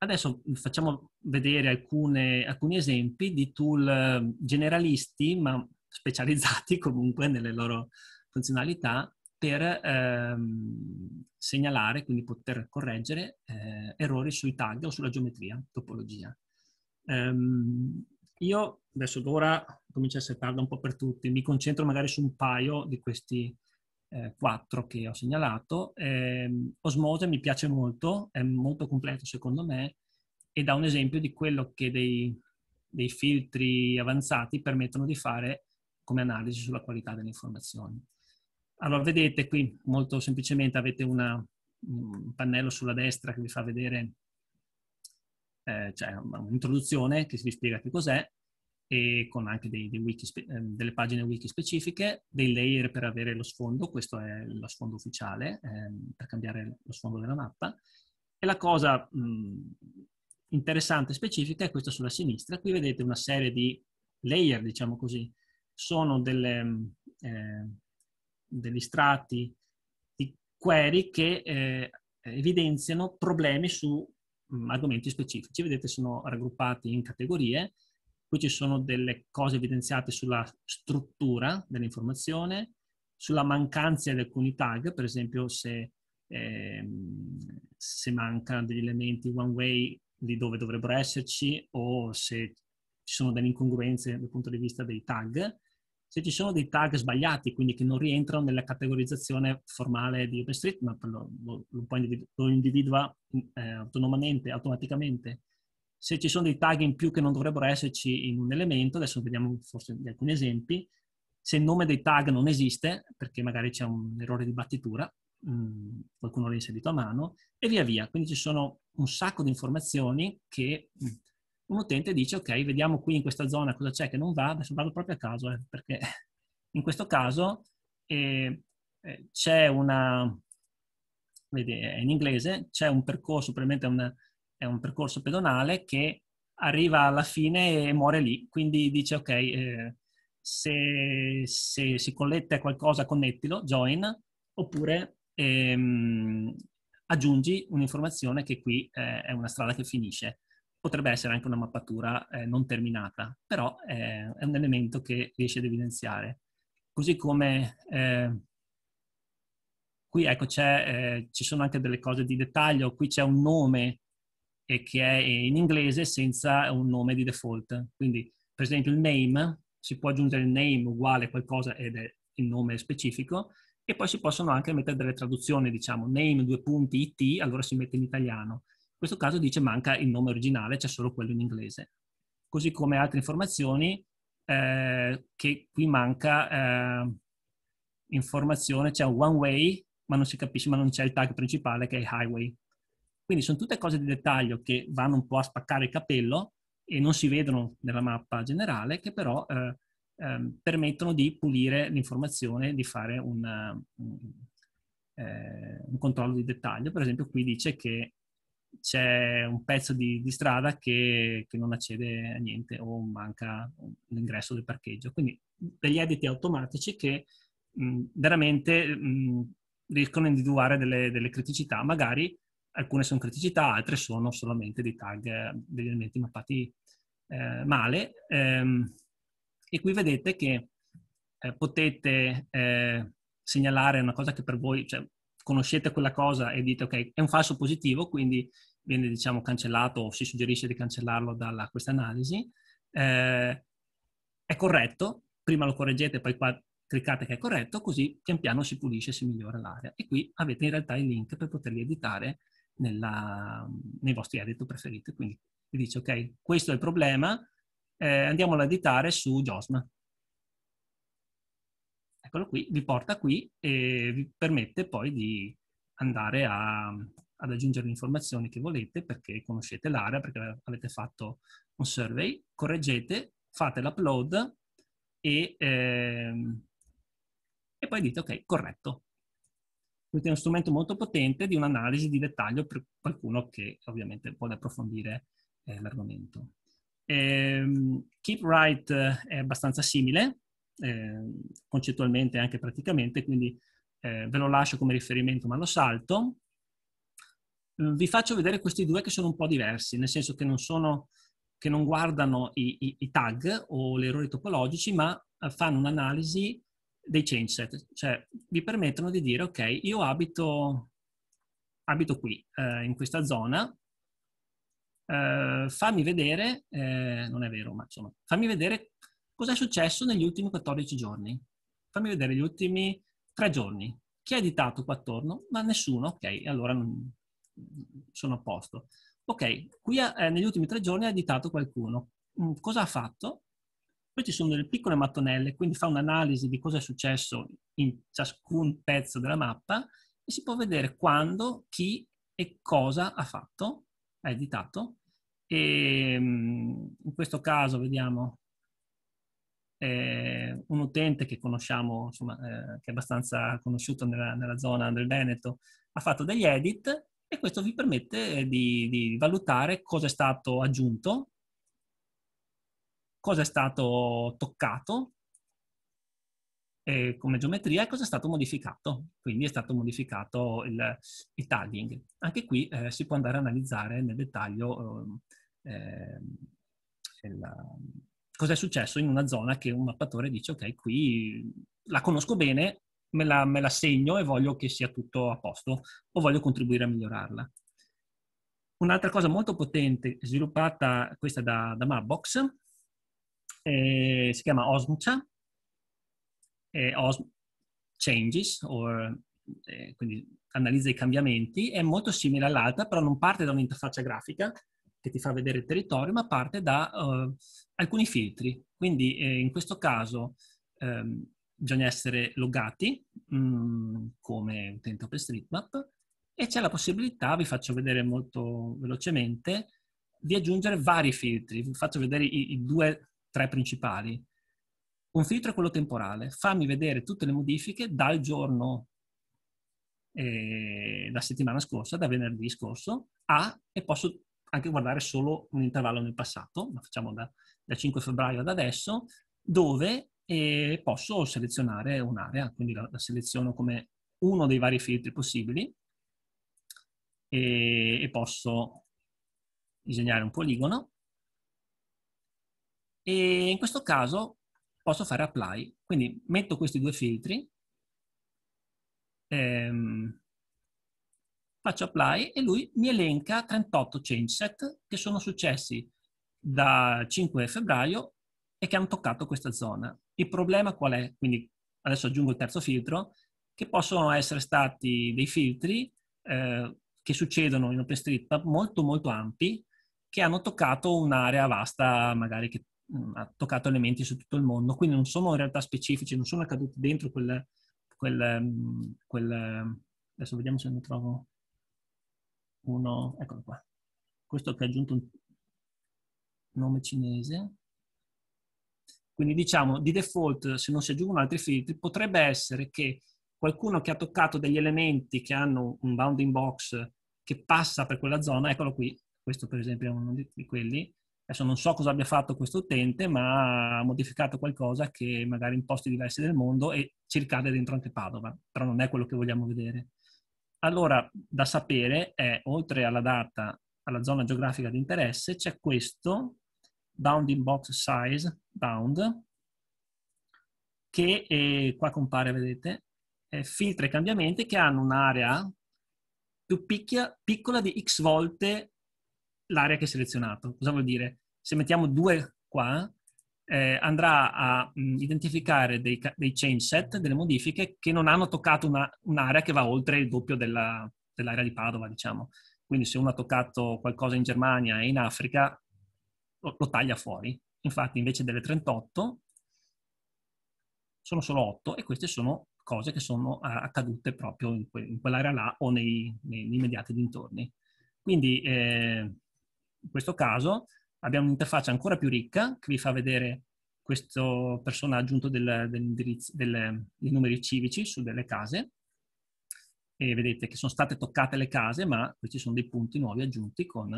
C: Adesso facciamo vedere alcune, alcuni esempi di tool ehm, generalisti, ma specializzati comunque nelle loro funzionalità per ehm, segnalare, quindi poter correggere eh, errori sui tag o sulla geometria, topologia. Um, io adesso d'ora comincia a essere tarda un po' per tutti, mi concentro magari su un paio di questi eh, che ho segnalato. Eh, Osmose mi piace molto, è molto completo secondo me e dà un esempio di quello che dei, dei filtri avanzati permettono di fare come analisi sulla qualità delle informazioni. Allora, vedete qui molto semplicemente avete una, un pannello sulla destra che vi fa vedere eh, cioè un'introduzione che vi spiega che cos'è, e con anche dei, dei wiki, ehm, delle pagine wiki specifiche, dei layer per avere lo sfondo, questo è lo sfondo ufficiale, ehm, per cambiare lo sfondo della mappa. E la cosa mh, mhmm, interessante e specifica è questa sulla sinistra, qui vedete una serie di layer, diciamo così, sono delle, eh, degli strati di query che eh, evidenziano problemi su mh, mhmm, argomenti specifici. Vedete sono raggruppati in categorie, Qui ci sono delle cose evidenziate sulla struttura dell'informazione, sulla mancanza di alcuni tag, per esempio se, eh, se mancano degli elementi one way lì dove dovrebbero esserci o se ci sono delle incongruenze dal punto di vista dei tag, se ci sono dei tag sbagliati, quindi che non rientrano nella categorizzazione formale di OpenStreetMap, lo, lo, lo individua eh, autonomamente, automaticamente, se ci sono dei tag in più che non dovrebbero esserci in un elemento, adesso vediamo forse alcuni esempi, se il nome dei tag non esiste, perché magari c'è un errore di battitura, mm, qualcuno l'ha inserito a mano, e via via. Quindi ci sono un sacco di informazioni che mm, un utente dice, ok, vediamo qui in questa zona cosa c'è che non va, adesso vado proprio a caso, eh, perché in questo caso eh, eh, c'è una, vedi, è in inglese, c'è un percorso, probabilmente una, è un percorso pedonale che arriva alla fine e muore lì, quindi dice ok, eh, se, se, si colletta qualcosa connettilo, join, oppure ehm, aggiungi un'informazione che qui eh, è una strada che finisce. Potrebbe essere anche una mappatura eh, non terminata, però eh, è un elemento che riesce ad evidenziare. Così come eh, qui ecco, eh, ci sono anche delle cose di dettaglio, qui c'è un nome e che è in inglese senza un nome di default. Quindi, per esempio, il name, si può aggiungere il name uguale a qualcosa ed è il nome specifico, e poi si possono anche mettere delle traduzioni, diciamo, name, due punti, it, allora si mette in italiano. In questo caso dice manca il nome originale, c'è solo quello in inglese. Così come altre informazioni, eh, che qui manca eh, informazione, c'è un one way, ma non si capisce, ma non c'è il tag principale che è highway. Quindi sono tutte cose di dettaglio che vanno un po' a spaccare il capello e non si vedono nella mappa generale, che però eh, eh, permettono di pulire l'informazione, di fare un, un, eh, un, controllo di dettaglio. Per esempio qui dice che c'è un pezzo di, di strada che, che, non accede a niente o manca l'ingresso del parcheggio. Quindi degli editi automatici che mh, veramente mh, riescono a individuare delle, delle criticità, magari alcune sono criticità, altre sono solamente dei tag, degli elementi mappati eh, male. Ehm, e qui vedete che eh, potete eh, segnalare una cosa che per voi, cioè, conoscete quella cosa e dite ok, è un falso positivo, quindi viene diciamo cancellato o si suggerisce di cancellarlo da questa analisi. Eh, è corretto, prima lo correggete, poi qua cliccate che è corretto, così pian piano si pulisce, e si migliora l'area. E qui avete in realtà i link per poterli editare nella, nei vostri edit preferiti. Quindi vi dice, ok, questo è il problema, eh, andiamolo a editare su Josma. Eccolo qui, vi porta qui e vi permette poi di andare a, ad aggiungere le informazioni che volete perché conoscete l'area, perché avete fatto un survey, correggete, fate l'upload e, ehm, e poi dite ok, corretto, quindi è uno strumento molto potente di un'analisi di dettaglio per qualcuno che ovviamente vuole approfondire eh, l'argomento. Ehm, Keep Right eh, è abbastanza simile, eh, concettualmente e anche praticamente, quindi eh, ve lo lascio come riferimento ma lo salto. Vi faccio vedere questi due che sono un po' diversi, nel senso che non, sono, che non guardano i, i, i tag o gli errori topologici, ma eh, fanno un'analisi dei change set, cioè vi permettono di dire ok, io abito, abito qui, eh, in questa zona, eh, fammi vedere, eh, non è vero, ma insomma, fammi vedere cosa è successo negli ultimi 14 giorni, fammi vedere gli ultimi 3 giorni, chi ha editato qua attorno? Ma nessuno, ok, allora non, sono a posto. Ok, qui eh, negli ultimi 3 giorni ha editato qualcuno, mm, cosa ha fatto? Poi ci sono delle piccole mattonelle, quindi fa un'analisi di cosa è successo in ciascun pezzo della mappa e si può vedere quando, chi e cosa ha fatto, ha editato. E ehm, in questo caso vediamo eh, un utente che conosciamo, insomma, eh, che è abbastanza conosciuto nella, nella, zona del Veneto, ha fatto degli edit e questo vi permette di, di valutare cosa è stato aggiunto cosa è stato toccato eh, come geometria e cosa è stato modificato. Quindi è stato modificato il, il tagging. Anche qui eh, si può andare a analizzare nel dettaglio eh, cosa è successo in una zona che un mappatore dice ok, qui la conosco bene, me la, me la segno e voglio che sia tutto a posto o voglio contribuire a migliorarla. Un'altra cosa molto potente sviluppata questa da, da Mapbox eh, si chiama Osmcha, eh, Os- Changes, or, eh, quindi analizza i cambiamenti, è molto simile all'altra, però non parte da un'interfaccia grafica che ti fa vedere il territorio, ma parte da uh, alcuni filtri. Quindi eh, in questo caso ehm, bisogna essere loggati mm, come utente OpenStreetMap e c'è la possibilità, vi faccio vedere molto velocemente, di aggiungere vari filtri. Vi faccio vedere i, i due tre principali. Un filtro è quello temporale, fammi vedere tutte le modifiche dal giorno, eh, la settimana scorsa, da venerdì scorso, a, e posso anche guardare solo un intervallo nel passato, ma facciamo da, da 5 febbraio ad adesso, dove eh, posso selezionare un'area, quindi la, la, seleziono come uno dei vari filtri possibili e, e posso disegnare un poligono e in questo caso posso fare apply. Quindi metto questi due filtri, ehm, faccio apply e lui mi elenca 38 change set che sono successi da 5 febbraio e che hanno toccato questa zona. Il problema qual è? Quindi adesso aggiungo il terzo filtro, che possono essere stati dei filtri eh, che succedono in OpenStreetMap molto molto ampi, che hanno toccato un'area vasta magari che Mm, ha toccato elementi su tutto il mondo, quindi non sono in realtà specifici, non sono accaduti dentro quel, quel, mm, quel adesso vediamo se ne trovo uno, eccolo qua, questo che ha aggiunto un nome cinese, quindi diciamo di default se non si aggiungono altri filtri potrebbe essere che qualcuno che ha toccato degli elementi che hanno un bounding box che passa per quella zona, eccolo qui, questo per esempio è uno di quelli, Adesso non so cosa abbia fatto questo utente, ma ha modificato qualcosa che magari in posti diversi del mondo e ci ricade dentro anche Padova, però non è quello che vogliamo vedere. Allora, da sapere è, oltre alla data, alla zona geografica di interesse, c'è questo, bounding box size, bound, che eh, qua compare, vedete, eh, filtra i cambiamenti che hanno un'area più picchia, piccola di x volte l'area che hai selezionato. Cosa vuol dire? Se mettiamo due qua, eh, andrà a mh, mm, identificare dei, dei, change set, delle modifiche che non hanno toccato una, un'area che va oltre il doppio della, dell'area di Padova, diciamo. Quindi se uno ha toccato qualcosa in Germania e in Africa, lo, lo taglia fuori. Infatti invece delle 38 sono solo 8 e queste sono cose che sono eh, accadute proprio in, que- in quell'area là o nei, nei, nei mediati dintorni. Quindi eh, in questo caso abbiamo un'interfaccia ancora più ricca che vi fa vedere questo persona aggiunto del, del, del, dei numeri civici su delle case e vedete che sono state toccate le case ma qui ci sono dei punti nuovi aggiunti con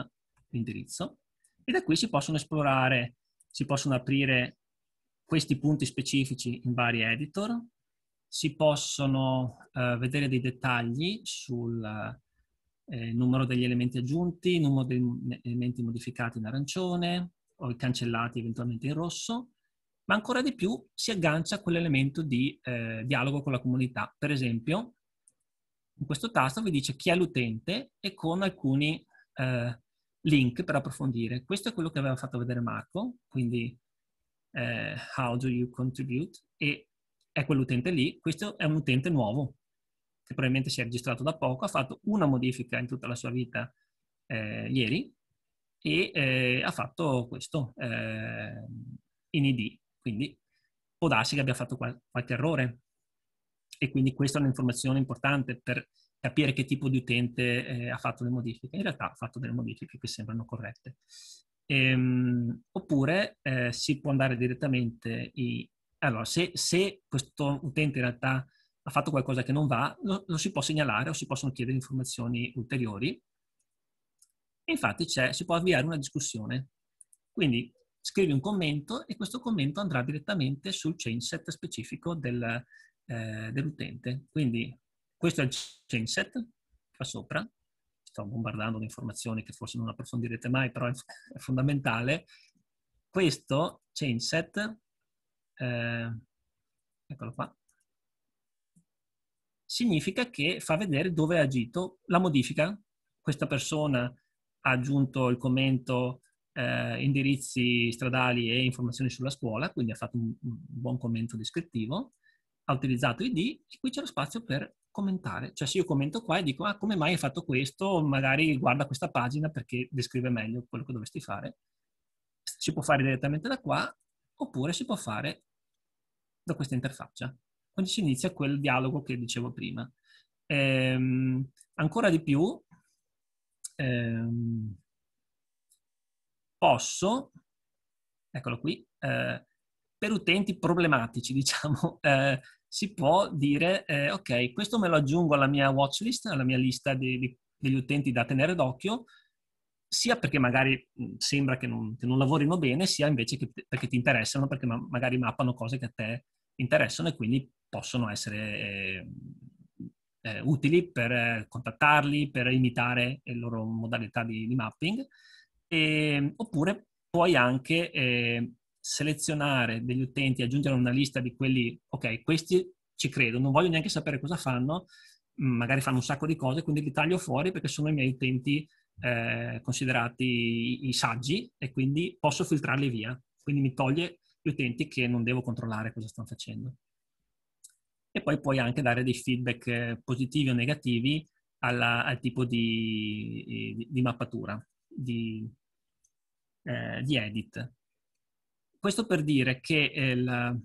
C: l'indirizzo e da qui si possono esplorare, si possono aprire questi punti specifici in vari editor, si possono uh, vedere dei dettagli sul, eh, numero degli elementi aggiunti, numero degli elementi modificati in arancione o cancellati eventualmente in rosso, ma ancora di più si aggancia a quell'elemento di eh, dialogo con la comunità. Per esempio, in questo tasto vi dice chi è l'utente e con alcuni eh, link per approfondire. Questo è quello che aveva fatto vedere Marco, quindi eh, how do you contribute, e è quell'utente lì, questo è un utente nuovo, che probabilmente si è registrato da poco, ha fatto una modifica in tutta la sua vita eh, ieri e eh, ha fatto questo eh, in ID. Quindi può darsi che abbia fatto qual- qualche errore. E quindi questa è un'informazione importante per capire che tipo di utente eh, ha fatto le modifiche. In realtà ha fatto delle modifiche che sembrano corrette. Ehm, oppure eh, si può andare direttamente... I... Allora, se, se questo utente in realtà ha fatto qualcosa che non va, lo, lo si può segnalare o si possono chiedere informazioni ulteriori. E infatti si può avviare una discussione. Quindi scrivi un commento e questo commento andrà direttamente sul changeset specifico del, eh, dell'utente. Quindi questo è il changeset qua sopra, sto bombardando le informazioni che forse non approfondirete mai, però è fondamentale. Questo changeset, eh, eccolo qua, significa che fa vedere dove ha agito la modifica. Questa persona ha aggiunto il commento eh, indirizzi stradali e informazioni sulla scuola, quindi ha fatto un, un buon commento descrittivo, ha utilizzato ID e qui c'è lo spazio per commentare. Cioè se io commento qua e dico ah, come mai hai fatto questo, magari guarda questa pagina perché descrive meglio quello che dovresti fare. Si può fare direttamente da qua oppure si può fare da questa interfaccia quindi si inizia quel dialogo che dicevo prima. Ehm, ancora di più, ehm, posso, eccolo qui, eh, per utenti problematici, diciamo, eh, si può dire, eh, ok, questo me lo aggiungo alla mia watchlist, alla mia lista di, di, degli utenti da tenere d'occhio, sia perché magari mm, sembra che non, che non lavorino bene, sia invece che, perché ti interessano, perché ma, magari mappano cose che a te interessano e quindi possono essere eh, eh utili per eh, contattarli, per imitare eh, le loro modalità di, di mapping, e, ehm, oppure puoi anche eh, selezionare degli utenti, aggiungere una lista di quelli, ok, questi ci credo, non voglio neanche sapere cosa fanno, mm, magari fanno un sacco di cose, quindi li taglio fuori perché sono i miei utenti eh, considerati i saggi e quindi posso filtrarli via. Quindi mi toglie gli utenti che non devo controllare cosa stanno facendo. E poi puoi anche dare dei feedback eh, positivi o negativi alla, al tipo di, di, di mappatura, di, eh, di, edit. Questo per dire che eh, la,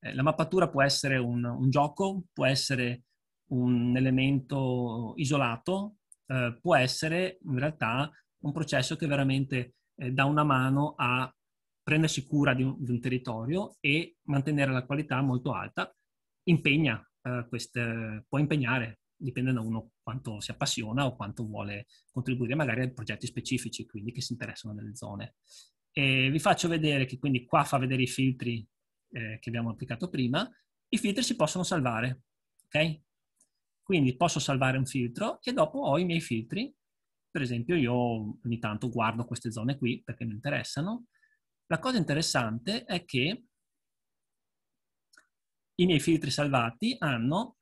C: eh, la, mappatura può essere un, un, gioco, può essere un elemento isolato, eh, può essere in realtà un processo che veramente dà una mano a prendersi cura di un, di un territorio e mantenere la qualità molto alta impegna eh, queste, può impegnare, dipende da uno quanto si appassiona o quanto vuole contribuire magari a progetti specifici, quindi che si interessano delle zone. E vi faccio vedere che quindi qua fa vedere i filtri eh, che abbiamo applicato prima, i filtri si possono salvare, ok? Quindi posso salvare un filtro e dopo ho i miei filtri, per esempio io ogni tanto guardo queste zone qui perché mi interessano, la cosa interessante è che i miei filtri salvati hanno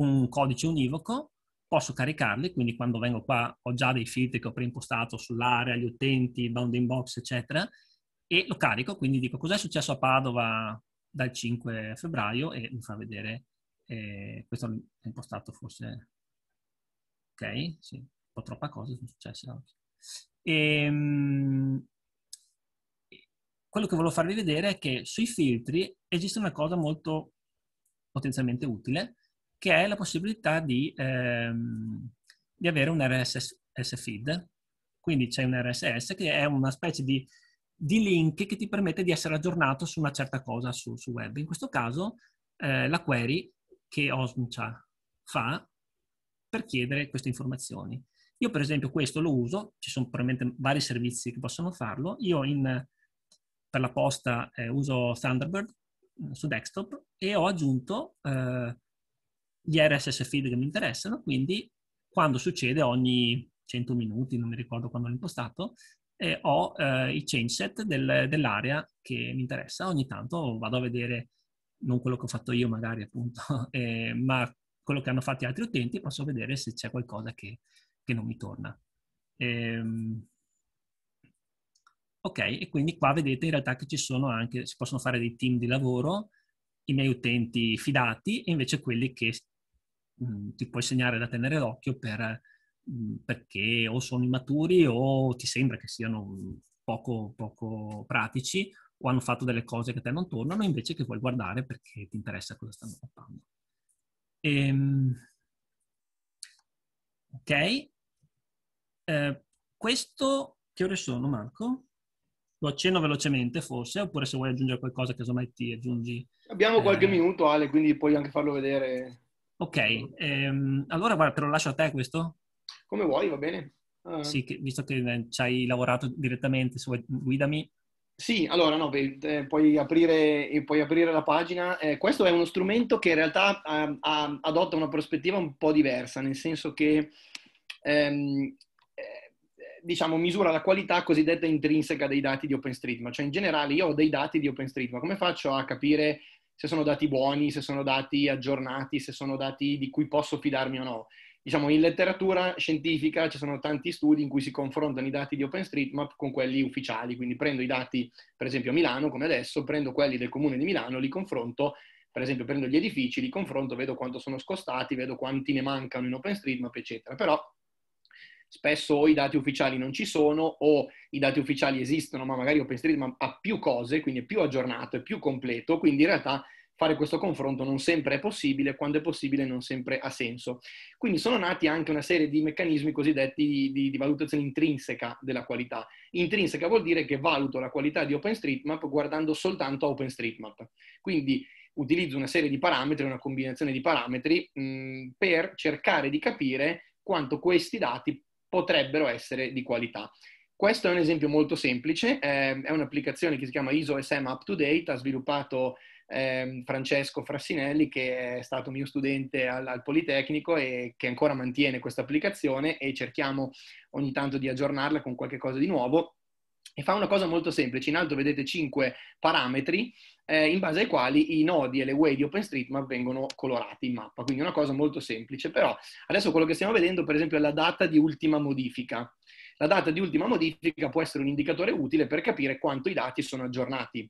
C: un codice univoco, posso caricarli, quindi quando vengo qua ho già dei filtri che ho preimpostato sull'area, gli utenti, il bounding box, eccetera, e lo carico, quindi dico cos'è successo a Padova dal 5 febbraio e mi fa vedere, eh, questo l'ho impostato forse, ok, sì, un po' troppa cosa sono successe oggi. E, ehm, quello che volevo farvi vedere è che sui filtri esiste una cosa molto potenzialmente utile, che è la possibilità di, ehm, di avere un RSS feed. Quindi c'è un RSS che è una specie di, di, link che ti permette di essere aggiornato su una certa cosa su, su web. In questo caso eh, la query che Osmcha fa per chiedere queste informazioni. Io per esempio questo lo uso, ci sono probabilmente vari servizi che possono farlo. Io in per la posta eh, uso Thunderbird eh, su desktop e ho aggiunto eh, gli RSS feed che mi interessano, quindi quando succede ogni 100 minuti, non mi ricordo quando l'ho impostato, ho eh, i changeset del, dell'area che mi interessa. Ogni tanto vado a vedere non quello che ho fatto io magari appunto, eh, ma quello che hanno fatto gli altri utenti, posso vedere se c'è qualcosa che, che non mi torna. Ehm, Ok, e quindi qua vedete in realtà che ci sono anche, si possono fare dei team di lavoro, i miei utenti fidati e invece quelli che mh, mm, ti puoi segnare da tenere d'occhio per, mh, mm, perché o sono immaturi o ti sembra che siano poco, poco pratici o hanno fatto delle cose che a te non tornano, invece che vuoi guardare perché ti interessa cosa stanno facendo. Ehm, ok, eh, questo che ore sono Marco? lo accenno velocemente forse, oppure se vuoi aggiungere qualcosa che insomma ti aggiungi.
B: Abbiamo qualche ehm, minuto Ale, quindi puoi anche farlo vedere.
C: Ok, ehm, allora guarda, te lo lascio a te questo?
B: Come vuoi, va bene.
C: Uh... Sì, che, visto che eh, ci hai lavorato direttamente, se vuoi, guidami.
B: Sì, allora no, beh, puoi, aprire, puoi, aprire, la pagina. Eh, questo è uno strumento che in realtà ha, ehm, ha, adotta una prospettiva un po' diversa, nel senso che ehm, diciamo, misura la qualità cosiddetta intrinseca dei dati di OpenStreetMap. Cioè, in generale, io ho dei dati di OpenStreetMap, come faccio a capire se sono dati buoni, se sono dati aggiornati, se sono dati di cui posso fidarmi o no? Diciamo, in letteratura scientifica ci sono tanti studi in cui si confrontano i dati di OpenStreetMap con quelli ufficiali, quindi prendo i dati, per esempio, a Milano, come adesso, prendo quelli del comune di Milano, li confronto per esempio prendo gli edifici, li confronto, vedo quanto sono scostati, vedo quanti ne mancano in OpenStreetMap, eccetera. Però spesso o i dati ufficiali non ci sono o i dati ufficiali esistono, ma magari OpenStreetMap ha più cose, quindi è più aggiornato, è più completo, quindi in realtà fare questo confronto non sempre è possibile, quando è possibile non sempre ha senso. Quindi sono nati anche una serie di meccanismi cosiddetti di, di, di valutazione intrinseca della qualità. Intrinseca vuol dire che valuto la qualità di OpenStreetMap guardando soltanto OpenStreetMap. Quindi utilizzo una serie di parametri, una combinazione di parametri mh, per cercare di capire quanto questi dati potrebbero essere di qualità. Questo è un esempio molto semplice, eh, è un'applicazione che si chiama ISO SM Up to Date, ha sviluppato eh, Francesco Frassinelli che è stato mio studente al, al Politecnico e che ancora mantiene questa applicazione e cerchiamo ogni tanto di aggiornarla con qualche cosa di nuovo e fa una cosa molto semplice. In alto vedete 5 parametri eh, in base ai quali i nodi e le way di OpenStreetMap vengono colorati in mappa. Quindi una cosa molto semplice. Però adesso quello che stiamo vedendo, per esempio, è la data di ultima modifica. La data di ultima modifica può essere un indicatore utile per capire quanto i dati sono aggiornati.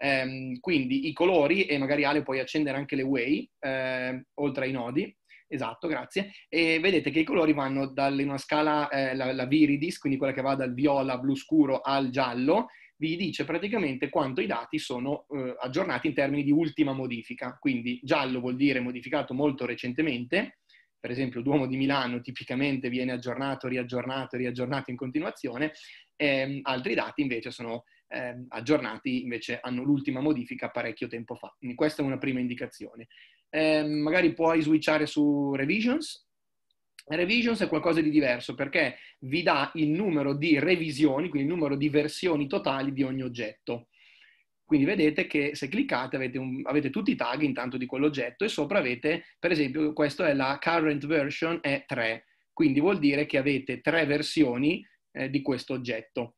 B: Ehm, quindi i colori, e magari Ale puoi accendere anche le way, eh, oltre ai nodi, Esatto, grazie. E vedete che i colori vanno da una scala, eh, la, la viridis, quindi quella che va dal viola, blu scuro al giallo, vi dice praticamente quanto i dati sono eh, aggiornati in termini di ultima modifica. Quindi giallo vuol dire modificato molto recentemente, per esempio Duomo di Milano tipicamente viene aggiornato, riaggiornato, riaggiornato in continuazione, ehm, altri dati invece sono ehm, aggiornati, invece hanno l'ultima modifica parecchio tempo fa. Quindi questa è una prima indicazione eh, magari puoi switchare su revisions. Revisions è qualcosa di diverso perché vi dà il numero di revisioni, quindi il numero di versioni totali di ogni oggetto. Quindi vedete che se cliccate avete, un, avete tutti i tag intanto di quell'oggetto e sopra avete, per esempio, questa è la current version è 3, quindi vuol dire che avete tre versioni eh, di questo oggetto.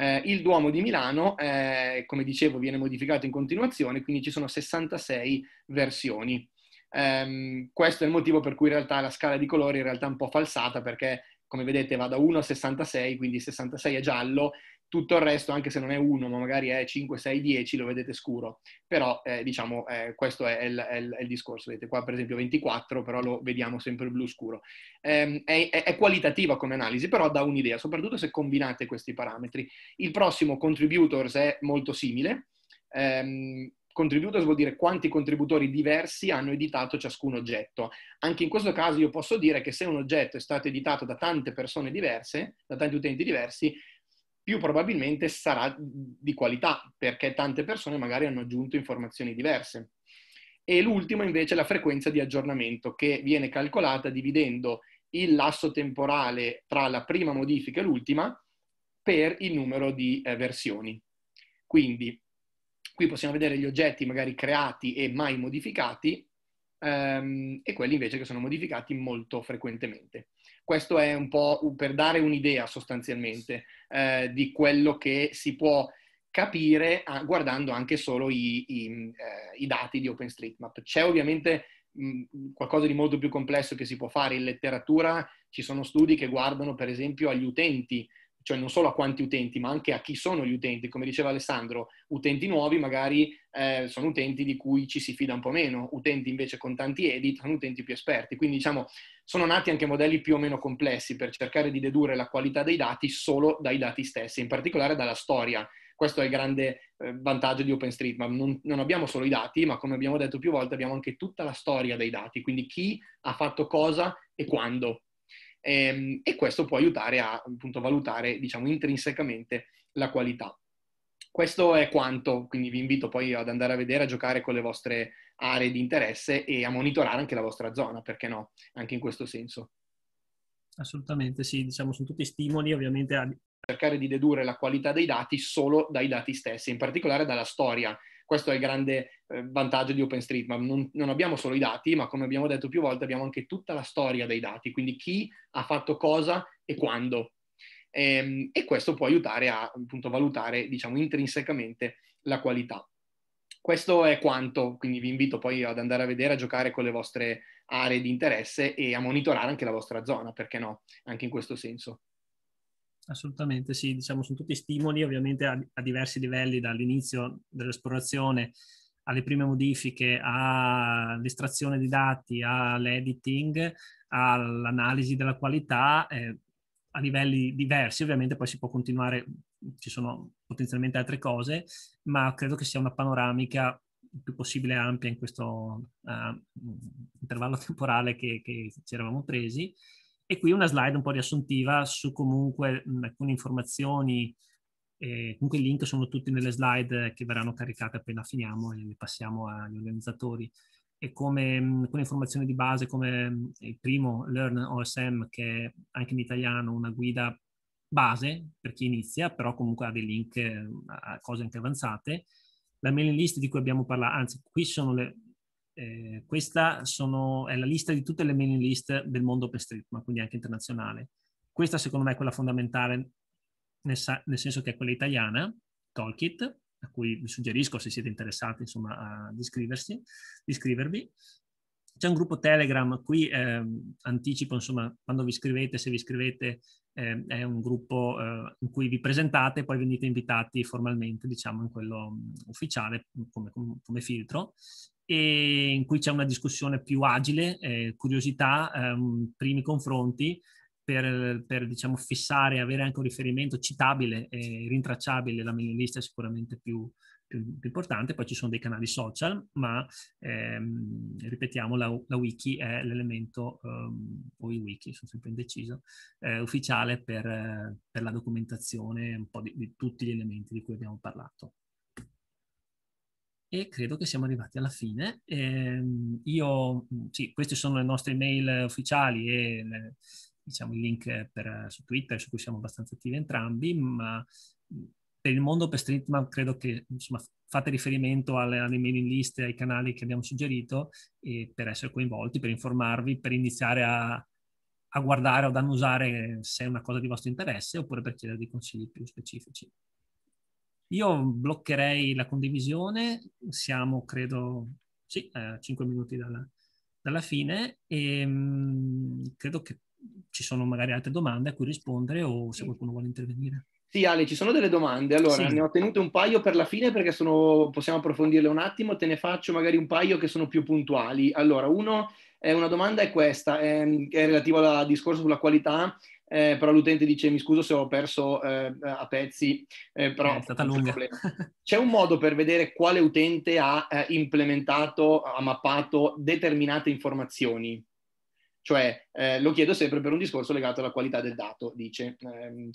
B: Eh, il Duomo di Milano, eh, come dicevo, viene modificato in continuazione, quindi ci sono 66 versioni. Um, questo è il motivo per cui in realtà la scala di colori in realtà è un po' falsata perché come vedete va da 1 a 66, quindi 66 è giallo tutto il resto, anche se non è uno, ma magari è 5, 6, 10, lo vedete scuro. Però, eh, diciamo, eh, questo è il, è, il, è il, discorso. Vedete qua, per esempio, 24, però lo vediamo sempre blu scuro. Eh, è, è, qualitativa come analisi, però dà un'idea, soprattutto se combinate questi parametri. Il prossimo, contributors, è molto simile. Ehm, contributors vuol dire quanti contributori diversi hanno editato ciascun oggetto. Anche in questo caso io posso dire che se un oggetto è stato editato da tante persone diverse, da tanti utenti diversi, più probabilmente sarà di qualità, perché tante persone magari hanno aggiunto informazioni diverse. E l'ultimo invece è la frequenza di aggiornamento, che viene calcolata dividendo il lasso temporale tra la prima modifica e l'ultima per il numero di eh, versioni. Quindi qui possiamo vedere gli oggetti magari creati e mai modificati ehm, e quelli invece che sono modificati molto frequentemente questo è un po' per dare un'idea sostanzialmente eh, di quello che si può capire ah, guardando anche solo i, i, mm, eh, i, dati di OpenStreetMap. C'è ovviamente mh, mm, qualcosa di molto più complesso che si può fare in letteratura, ci sono studi che guardano per esempio agli utenti cioè non solo a quanti utenti, ma anche a chi sono gli utenti. Come diceva Alessandro, utenti nuovi magari eh, sono utenti di cui ci si fida un po' meno, utenti invece con tanti edit sono utenti più esperti. Quindi diciamo, sono nati anche modelli più o meno complessi per cercare di dedurre la qualità dei dati solo dai dati stessi, in particolare dalla storia. Questo è il grande eh, vantaggio di OpenStreetMap. Non, non abbiamo solo i dati, ma come abbiamo detto più volte, abbiamo anche tutta la storia dei dati, quindi chi ha fatto cosa e quando Ehm, e questo può aiutare a appunto, valutare diciamo, intrinsecamente la qualità. Questo è quanto, quindi vi invito poi ad andare a vedere, a giocare con le vostre aree di interesse e a monitorare anche la vostra zona, perché no, anche in questo senso.
C: Assolutamente sì, diciamo sono tutti stimoli ovviamente a
B: cercare di dedurre la qualità dei dati solo dai dati stessi, in particolare dalla storia. Questo è il grande eh, vantaggio di OpenStreetMap, non, non abbiamo solo i dati, ma come abbiamo detto più volte abbiamo anche tutta la storia dei dati, quindi chi ha fatto cosa e quando. E, ehm, e questo può aiutare a appunto, valutare diciamo, intrinsecamente la qualità. Questo è quanto, quindi vi invito poi ad andare a vedere, a giocare con le vostre aree di interesse e a monitorare anche la vostra zona, perché no, anche in questo senso.
C: Assolutamente sì, diciamo sono tutti stimoli ovviamente a, a diversi livelli dall'inizio dell'esplorazione alle prime modifiche, all'estrazione di dati, all'editing, all'analisi della qualità, eh, a livelli diversi, ovviamente poi si può continuare, ci sono potenzialmente altre cose, ma credo che sia una panoramica il più possibile ampia in questo uh, intervallo temporale che, che ci eravamo presi. E qui una slide un po' riassuntiva su comunque mh, alcune informazioni e comunque i link sono tutti nelle slide che verranno caricate appena finiamo e le passiamo agli organizzatori. E come, come informazioni di base, come il primo Learn OSM, che è anche in italiano una guida base per chi inizia, però comunque ha dei link a cose anche avanzate. La mailing list di cui abbiamo parlato, anzi, qui sono le, eh, questa sono, è la lista di tutte le mailing list del mondo per OpenStreetMap, quindi anche internazionale. Questa secondo me è quella fondamentale nel, nel senso che è quella italiana, Tolkit, a cui vi suggerisco se siete interessati insomma, a iscriversi, iscrivervi. C'è un gruppo Telegram, qui eh, anticipo, insomma, quando vi iscrivete, se vi iscrivete, eh, è un gruppo eh, in cui vi presentate, poi venite invitati formalmente, diciamo, in quello mm, ufficiale mm, come, come, come filtro, e in cui c'è una discussione più agile, eh, curiosità, ehm, primi confronti, per, per diciamo, fissare, avere anche un riferimento citabile e rintracciabile, la mailing list è sicuramente più, più, più, importante, poi ci sono dei canali social, ma ehm, ripetiamo, la, la, wiki è l'elemento, ehm, o i wiki, sono sempre indeciso, eh, ufficiale per, per, la documentazione un po' di, di, tutti gli elementi di cui abbiamo parlato. E credo che siamo arrivati alla fine. Eh, io, sì, queste sono le nostre email ufficiali e le, diciamo, il link eh, per, eh, su Twitter, su cui siamo abbastanza attivi entrambi, ma per il mondo per StreetMap credo che insomma, fate riferimento alle, alle mailing list, ai canali che abbiamo suggerito per essere coinvolti, per informarvi, per iniziare a, a guardare o ad annusare se è una cosa di vostro interesse oppure per chiedere dei consigli più specifici. Io bloccherei la condivisione, siamo credo sì, a eh, 5 minuti dalla, dalla fine e mh, credo che ci sono magari altre domande a cui rispondere o se qualcuno vuole intervenire.
B: Sì, Ale, ci sono delle domande. Allora, sì. ne ho tenute un paio per la fine perché sono, possiamo approfondirle un attimo. Te ne faccio magari un paio che sono più puntuali. Allora, uno, eh, una domanda è questa, eh, è relativa al discorso sulla qualità. Eh, però l'utente dice mi scuso se ho perso eh, a pezzi, eh, però eh, è stata lunga. C'è un modo per vedere quale utente ha eh, implementato, ha mappato determinate informazioni? Cioè, eh, lo chiedo sempre per un discorso legato alla qualità del dato, dice. E, ehm,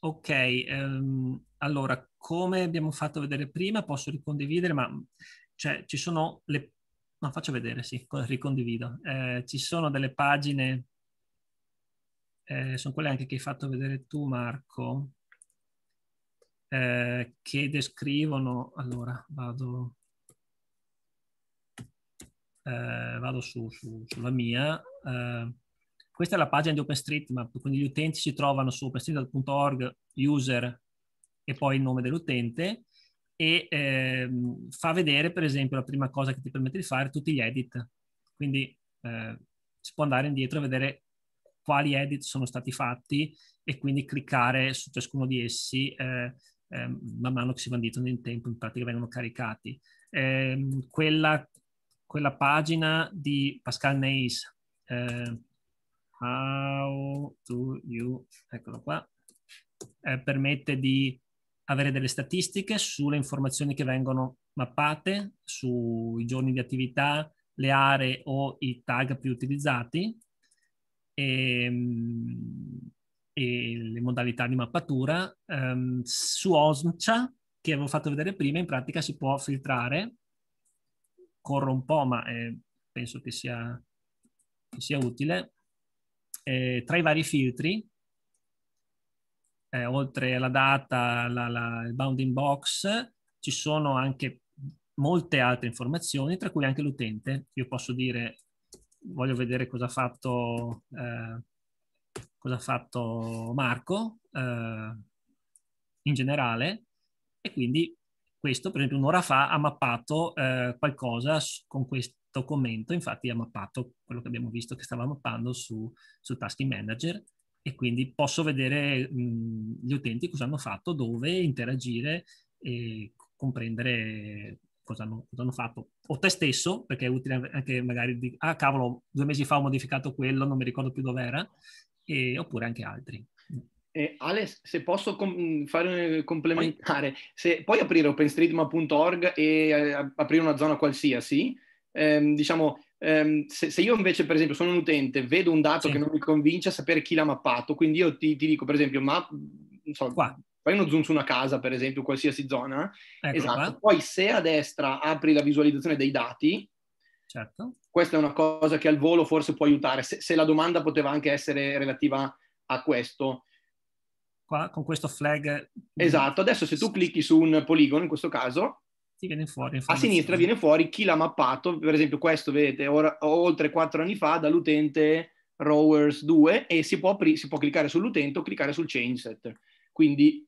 C: ok, um, allora, come abbiamo fatto vedere prima, posso ricondividere, ma cioè, ci sono le... No, faccio vedere, sì, ricondivido. Eh, ci sono delle pagine, eh, sono quelle anche che hai fatto vedere tu, Marco, eh, che descrivono... Allora, vado eh, vado su, su, sulla mia, eh, questa è la pagina di OpenStreetMap, quindi gli utenti si trovano su openstreetmap.org, user e poi il nome dell'utente e eh, fa vedere per esempio la prima cosa che ti permette di fare tutti gli edit, quindi eh, si può andare indietro e vedere quali edit sono stati fatti e quindi cliccare su ciascuno di essi eh, ehm, man mano che si va indietro nel tempo, in pratica vengono caricati. Eh, quella quella pagina di Pascal Neis. Eh, how do you, eccolo qua, eh, permette di avere delle statistiche sulle informazioni che vengono mappate, sui giorni di attività, le aree o i tag più utilizzati e, ehm, e le modalità di mappatura. Eh, su OSMCHA, che avevo fatto vedere prima, in pratica si può filtrare corro un po', ma eh, penso che sia, che sia utile. Eh, tra i vari filtri, eh, oltre alla data, la, la, il bounding box, ci sono anche molte altre informazioni, tra cui anche l'utente. Io posso dire, voglio vedere cosa ha fatto, eh, cosa ha fatto Marco eh, in generale, e quindi questo, per esempio, un'ora fa ha mappato eh, qualcosa con questo commento, infatti ha mappato quello che abbiamo visto che stava mappando su, su Tasking Manager e quindi posso vedere mh, gli utenti cosa hanno fatto, dove interagire e comprendere cosa hanno, cosa hanno, fatto. O te stesso, perché è utile anche magari di, ah cavolo, due mesi fa ho modificato quello, non mi ricordo più dov'era, e, oppure anche altri.
B: Eh, Ale, se posso com- mm, fare eh, complementare, se puoi aprire openstreetmap.org e eh, aprire una zona qualsiasi, ehm, diciamo, ehm, se, se, io invece, per esempio, sono un utente, vedo un dato sì. che non mi convince a sapere chi l'ha mappato, quindi io ti, ti dico, per esempio, ma non so, Qua. fai uno zoom su una casa, per esempio, qualsiasi zona, ecco esatto. poi se a destra apri la visualizzazione dei dati, certo. questa è una cosa che al volo forse può aiutare, se, se la domanda poteva anche essere relativa a questo
C: qua con questo flag. Mm,
B: esatto, adesso se tu clicchi su un poligono, in questo caso,
C: Fuori, a sinistra viene
B: fuori chi l'ha mappato, per esempio questo vedete ora, oltre quattro anni fa dall'utente Rowers 2 e si può, apri- si può cliccare sull'utente o cliccare sul changeset. Quindi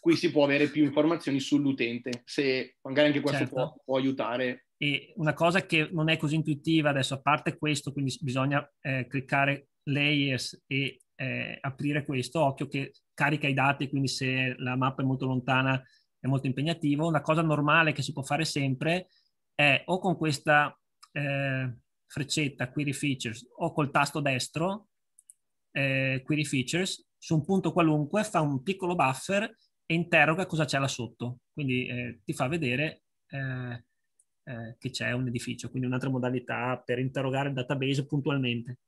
B: qui si può avere più informazioni sull'utente, se magari anche questo certo. può, può, aiutare.
C: E una cosa che non è così intuitiva adesso, a parte questo, quindi bisogna eh, cliccare layers e eh, aprire questo, occhio che carica i dati, quindi se la mappa è molto lontana è molto impegnativo. Una cosa normale che si può fare sempre è o con questa eh, freccetta Query Features o col tasto destro eh, Query Features, su un punto qualunque fa un piccolo buffer e interroga cosa c'è là sotto. Quindi eh, ti fa vedere eh, eh, che c'è un edificio, quindi un'altra modalità per interrogare il database puntualmente.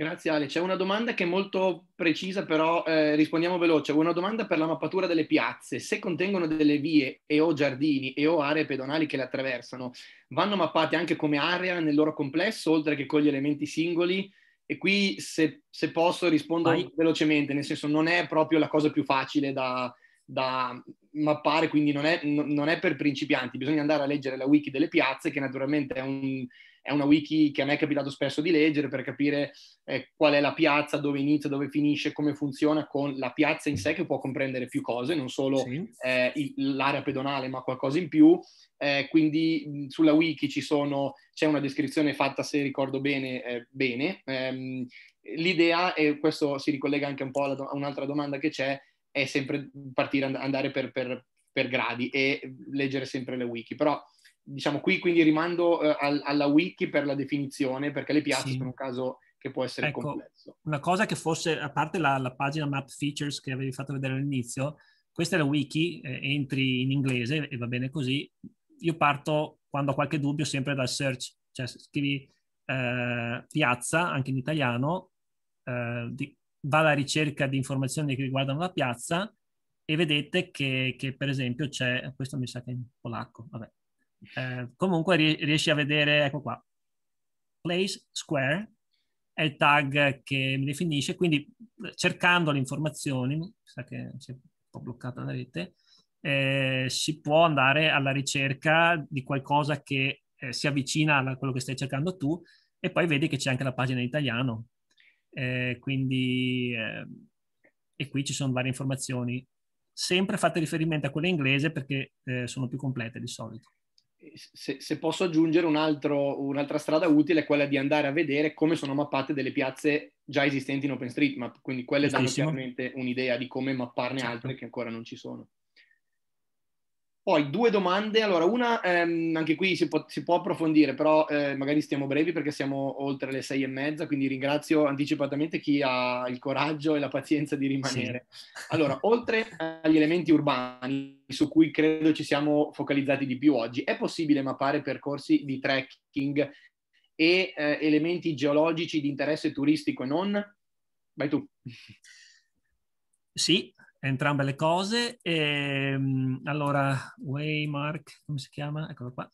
B: Grazie Ale. C'è una domanda che è molto precisa, però eh, rispondiamo veloce. Una domanda per la mappatura delle piazze. Se contengono delle vie e o giardini e o aree pedonali che le attraversano, vanno mappate anche come area nel loro complesso, oltre che con gli elementi singoli? E qui, se, se posso, rispondo Vai. velocemente, nel senso non è proprio la cosa più facile da, da mappare, quindi non è, non è per principianti. Bisogna andare a leggere la wiki delle piazze, che naturalmente è un è una wiki che a me è capitato spesso di leggere per capire eh, qual è la piazza, dove inizia, dove finisce, come funziona con la piazza in sé che può comprendere più cose, non solo sì. eh, il, l'area pedonale ma qualcosa in più. Eh, quindi sulla wiki sono, c'è una descrizione fatta, se ricordo bene, eh, bene. Ehm, l'idea, e questo si ricollega anche un po' alla, a un'altra domanda che c'è, è sempre partire, andare per, per, per gradi e leggere sempre le wiki, però diciamo qui quindi rimando eh, al, alla wiki per la definizione, perché le piazze sì. sono un caso che può essere ecco, complesso.
C: Una cosa che fosse, a parte la, la, pagina Map Features che avevi fatto vedere all'inizio, questa è la wiki, eh, entri in inglese e va bene così. Io parto quando ho qualche dubbio sempre dal search, cioè scrivi eh, piazza, anche in italiano, eh, di, va alla ricerca di informazioni che riguardano la piazza e vedete che, che per esempio c'è, questo mi sa che è in polacco, vabbè, eh, comunque riesci a vedere, ecco qua, place square è il tag che mi definisce, quindi eh, cercando le informazioni, mi sa che si è un po' bloccata la rete, eh, si può andare alla ricerca di qualcosa che eh, si avvicina a quello che stai cercando tu e poi vedi che c'è anche la pagina in italiano. Eh, quindi, e qui ci sono varie informazioni. Sempre fatte riferimento a quelle inglese perché sono più complete di solito
B: se, se, posso aggiungere un altro, un'altra strada utile è quella di andare a vedere come sono mappate delle piazze già esistenti in OpenStreetMap, quindi quelle danno chiaramente un'idea di come mapparne certo. altre che ancora non ci sono. Poi due domande, allora una ehm, anche qui si può, si può approfondire, però eh, magari stiamo brevi perché siamo oltre le sei e mezza, quindi ringrazio anticipatamente chi ha il coraggio e la pazienza di rimanere. Sì. Allora, oltre agli elementi urbani su cui credo ci siamo focalizzati di più oggi, è possibile mappare percorsi di trekking e eh, elementi geologici di interesse turistico e non? Vai tu.
C: Sì, entrambe le cose. E, ehm, allora, Waymark, come si chiama? Eccolo qua.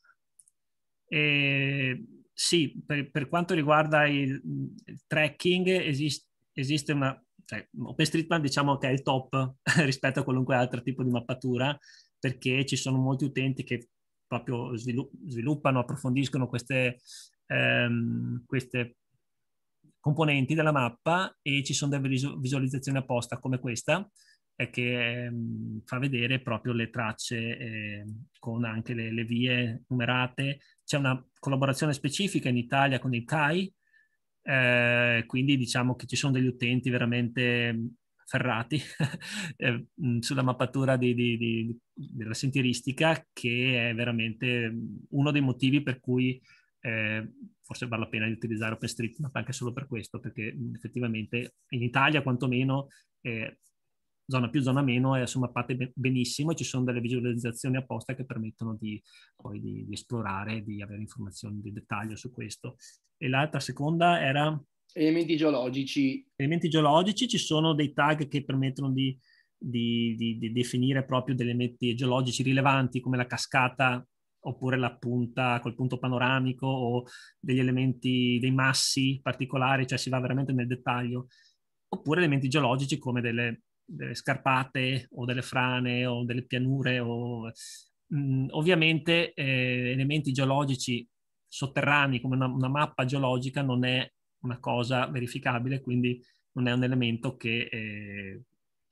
C: E, ehm, sì, per, per, quanto riguarda il, il tracking, esist, esiste una... Cioè, OpenStreetMap diciamo che è il top rispetto a qualunque altro tipo di mappatura, perché ci sono molti utenti che proprio sviluppano, approfondiscono queste, ehm, queste componenti della mappa e ci sono delle visualizzazioni apposta come questa è che mh, ehm, fa vedere proprio le tracce eh, con anche le, le, vie numerate. C'è una collaborazione specifica in Italia con il CAI, eh, quindi diciamo che ci sono degli utenti veramente ehm, ferrati eh, sulla mappatura di, di, di, della sentieristica, che è veramente ehm, uno dei motivi per cui eh, forse vale la pena di utilizzare OpenStreetMap anche solo per questo, perché effettivamente in Italia quantomeno eh, zona più, zona meno, e insomma parte benissimo e ci sono delle visualizzazioni apposta che permettono di, poi di, di esplorare, di avere informazioni di dettaglio su questo. E l'altra seconda era...
B: Elementi geologici.
C: Elementi geologici, ci sono dei tag che permettono di, di, di, di, definire proprio degli elementi geologici rilevanti come la cascata oppure la punta col punto panoramico o degli elementi, dei massi particolari, cioè si va veramente nel dettaglio, oppure elementi geologici come delle delle scarpate o delle frane o delle pianure o mh, mm, ovviamente eh, elementi geologici sotterranei come una, una, mappa geologica non è una cosa verificabile, quindi non è un elemento che è, eh,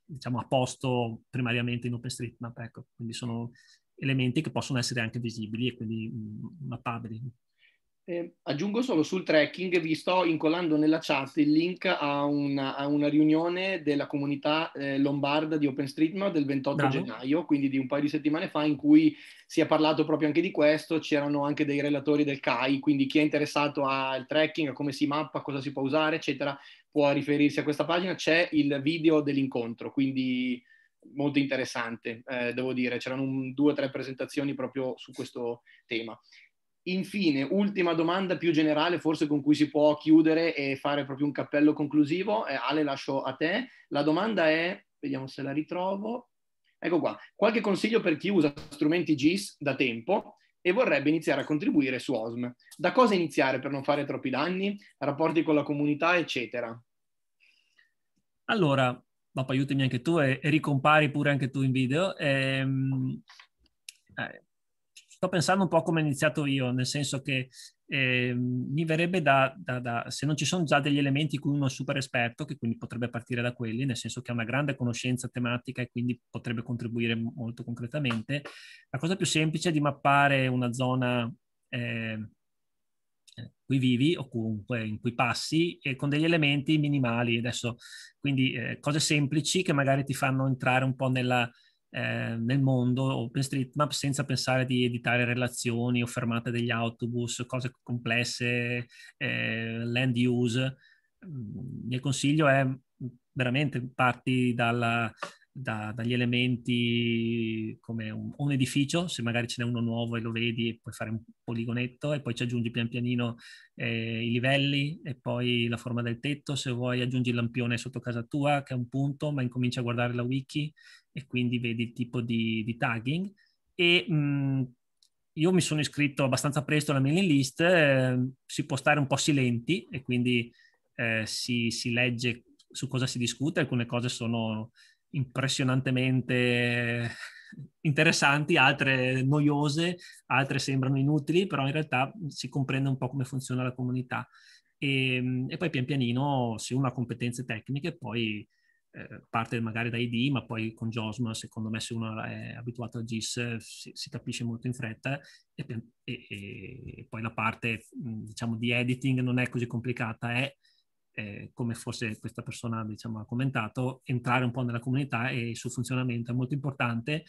C: diciamo a posto primariamente in OpenStreetMap, ecco, quindi sono elementi che possono essere anche visibili e quindi mm, mappabili.
B: Eh, aggiungo solo sul tracking, vi sto incollando nella chat il link a una, a una riunione della comunità eh, lombarda di OpenStreetMap del 28 Bravo. gennaio, quindi di un paio di settimane fa, in cui si è parlato proprio anche di questo, c'erano anche dei relatori del CAI, quindi chi è interessato al tracking, a come si mappa, cosa si può usare, eccetera, può riferirsi a questa pagina, c'è il video dell'incontro, quindi molto interessante, eh, devo dire, c'erano un, due o tre presentazioni proprio su questo tema. Infine, ultima domanda più generale, forse con cui si può chiudere e fare proprio un cappello conclusivo. Eh, Ale, lascio a te. La domanda è, vediamo se la ritrovo. Ecco qua, qualche consiglio per chi usa strumenti GIS da tempo e vorrebbe iniziare a contribuire su OSM. Da cosa iniziare per non fare troppi danni, rapporti con la comunità, eccetera?
C: Allora, Mappa, aiutami anche tu e, e, ricompari pure anche tu in video. Ehm, eh, sto pensando un po' come ho iniziato io, nel senso che eh, mi verrebbe da, da, da, se non ci sono già degli elementi in cui uno è super esperto, che quindi potrebbe partire da quelli, nel senso che ha una grande conoscenza tematica e quindi potrebbe contribuire molto concretamente, la cosa più semplice è di mappare una zona ehm, eh, cui vivi o comunque in cui passi e con degli elementi minimali adesso quindi eh, cose semplici che magari ti fanno entrare un po' nella, eh, nel mondo OpenStreetMap senza pensare di editare relazioni o fermate degli autobus, cose complesse, eh, land use. Il mm, mio consiglio è veramente parti dalla, da, dagli elementi come un, un, edificio, se magari ce n'è uno nuovo e lo vedi e puoi fare un poligonetto e poi ci aggiungi pian pianino eh, i livelli e poi la forma del tetto, se vuoi aggiungi il lampione sotto casa tua che è un punto, ma incominci a guardare la wiki e quindi vedi il tipo di, di tagging. E mh, mm, io mi sono iscritto abbastanza presto alla mailing list, eh, si può stare un po' silenti e quindi eh, si, si, legge su cosa si discute, alcune cose sono impressionantemente interessanti, altre noiose, altre sembrano inutili, però in realtà si comprende un po' come funziona la comunità. E, ehm, e poi pian pianino, se uno ha competenze tecniche, poi eh, parte magari da ID, ma poi con JOSM, secondo me se uno è abituato a GIS si, si capisce molto in fretta e, e, e, poi la parte mm, diciamo di editing non è così complicata, è eh, come forse questa persona diciamo, ha commentato, entrare un po' nella comunità e il suo funzionamento è molto importante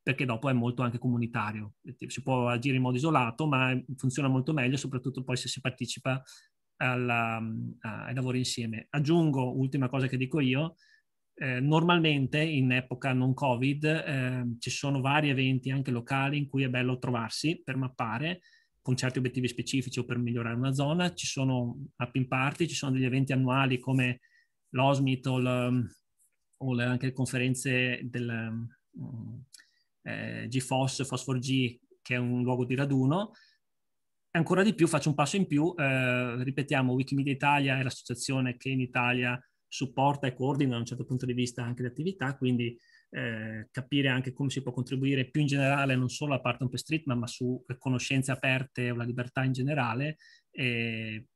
C: perché dopo è molto anche comunitario, si può agire in modo isolato, ma funziona molto meglio, soprattutto poi se si partecipa alla, mm, ai lavori insieme. Aggiungo, ultima cosa che dico io, eh, normalmente in epoca non Covid eh, ci sono vari eventi anche locali in cui è bello trovarsi per mappare con certi obiettivi specifici o per migliorare una zona. Ci sono app party, ci sono degli eventi annuali come l'OSMIT o, le, mm, o le, anche le conferenze del mm, eh, GFOS, Fosfor G, che è un luogo di raduno, ancora di più, faccio un passo in più, eh, ripetiamo, Wikimedia Italia è l'associazione che in Italia supporta e coordina da un certo punto di vista anche le attività, quindi eh, capire anche come si può contribuire più in generale, non solo a parte OpenStreetMap, ma su conoscenze aperte o la libertà in generale,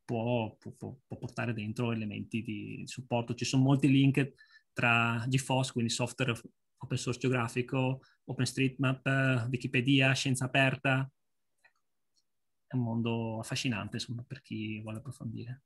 C: può, può, può, portare dentro elementi di supporto. Ci sono molti link tra GFOS, quindi software open source geografico, OpenStreetMap, Wikipedia, Scienza Aperta, è un mondo affascinante insomma, per chi vuole approfondire.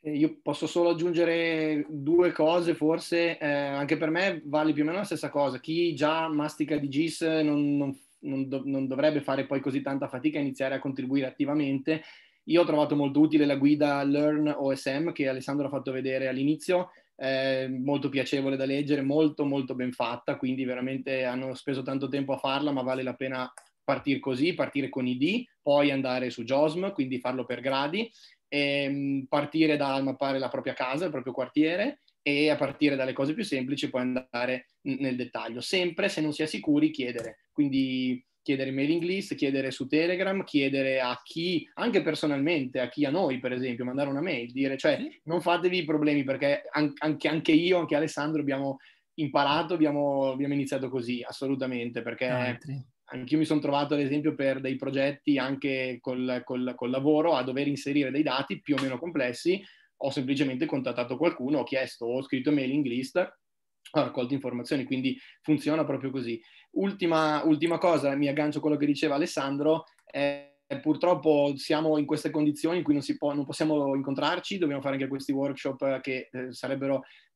B: Eh, io posso solo aggiungere due cose, forse eh, anche per me vale più o meno la stessa cosa. Chi già mastica di GIS non, non, non, do, non dovrebbe fare poi così tanta fatica a iniziare a contribuire attivamente. Io ho trovato molto utile la guida Learn OSM che Alessandro ha fatto vedere all'inizio, eh, molto piacevole da leggere, molto molto ben fatta, quindi veramente hanno speso tanto tempo a farla, ma vale la pena partire così, partire con ID, poi andare su JOSM, quindi farlo per gradi, ehm, partire da mappare la propria casa, il proprio quartiere e a partire dalle cose più semplici poi andare nel dettaglio. Sempre, se non si è sicuri, chiedere. Quindi chiedere mailing list, chiedere su Telegram, chiedere a chi, anche personalmente, a chi a noi per esempio, mandare una mail, dire cioè non fatevi problemi perché anche, anche io, anche Alessandro abbiamo imparato, abbiamo, abbiamo iniziato così, assolutamente, perché... Altri anch'io mi sono trovato ad esempio per dei progetti anche col, col, col, lavoro a dover inserire dei dati più o meno complessi, ho semplicemente contattato qualcuno, ho chiesto, ho scritto mailing list, ho raccolto informazioni, quindi funziona proprio così. Ultima, ultima cosa, mi aggancio a quello che diceva Alessandro, è eh, purtroppo siamo in queste condizioni in cui non, può, non possiamo incontrarci, dobbiamo fare anche questi workshop eh, che eh,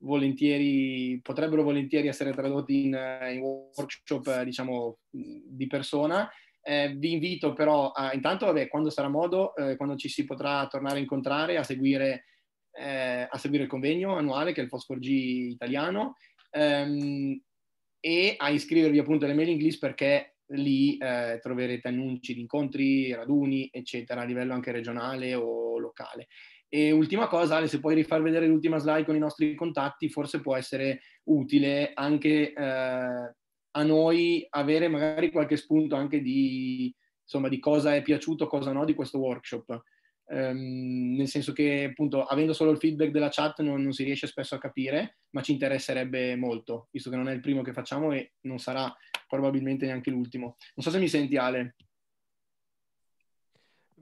B: volentieri, potrebbero volentieri essere tradotti in, in workshop diciamo, di persona. Eh, vi invito però a, intanto, vabbè, quando sarà modo, eh, quando ci si potrà tornare a incontrare, a seguire, eh, a seguire il convegno annuale che è il Fosfor G italiano ehm, e a iscrivervi appunto alle mailing list perché lì eh, troverete annunci di incontri, raduni, eccetera, a livello anche regionale o locale. E ultima cosa, Ale, se puoi rifar vedere l'ultima slide con i nostri contatti, forse può essere utile anche eh, a noi avere magari qualche spunto anche di, insomma, di cosa è piaciuto, cosa no di questo workshop ehm, nel senso che appunto avendo solo il feedback della chat non, non, si riesce spesso a capire, ma ci interesserebbe molto, visto che non è il primo che facciamo e non sarà probabilmente neanche l'ultimo. Non so se mi senti Ale.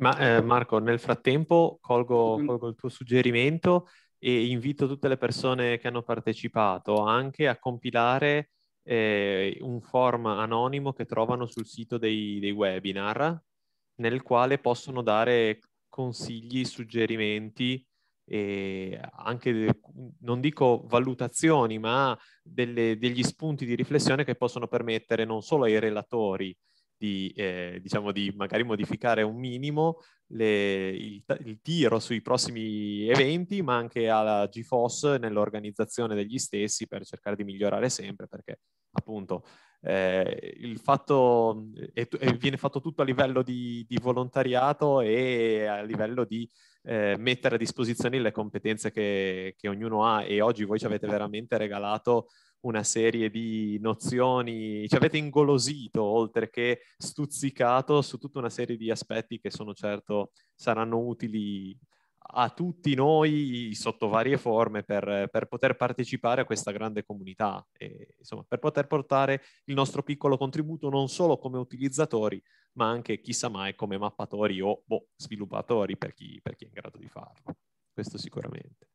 A: Ma eh, Marco, nel frattempo colgo, mm-hmm. colgo il tuo suggerimento e invito tutte le persone che hanno partecipato anche a compilare eh, un form anonimo che trovano sul sito dei, dei, webinar nel quale possono dare consigli, suggerimenti e anche, non dico valutazioni, ma delle, degli spunti di riflessione che possono permettere non solo ai relatori di, eh, diciamo di magari modificare un minimo le, il, il, tiro sui prossimi eventi, ma anche alla GFOS nell'organizzazione degli stessi per cercare di migliorare sempre, perché appunto eh, il fatto e, e viene fatto tutto a livello di, di volontariato e a livello di eh, mettere a disposizione le competenze che, che, ognuno ha e oggi voi ci avete veramente regalato una serie di nozioni, ci avete ingolosito oltre che stuzzicato su tutta una serie di aspetti che sono certo saranno utili a tutti noi sotto varie forme per, per, poter partecipare a questa grande comunità e insomma per poter portare il nostro piccolo contributo non solo come utilizzatori ma anche chissà mai come mappatori o boh, sviluppatori per chi, per chi è in grado di farlo. Questo sicuramente.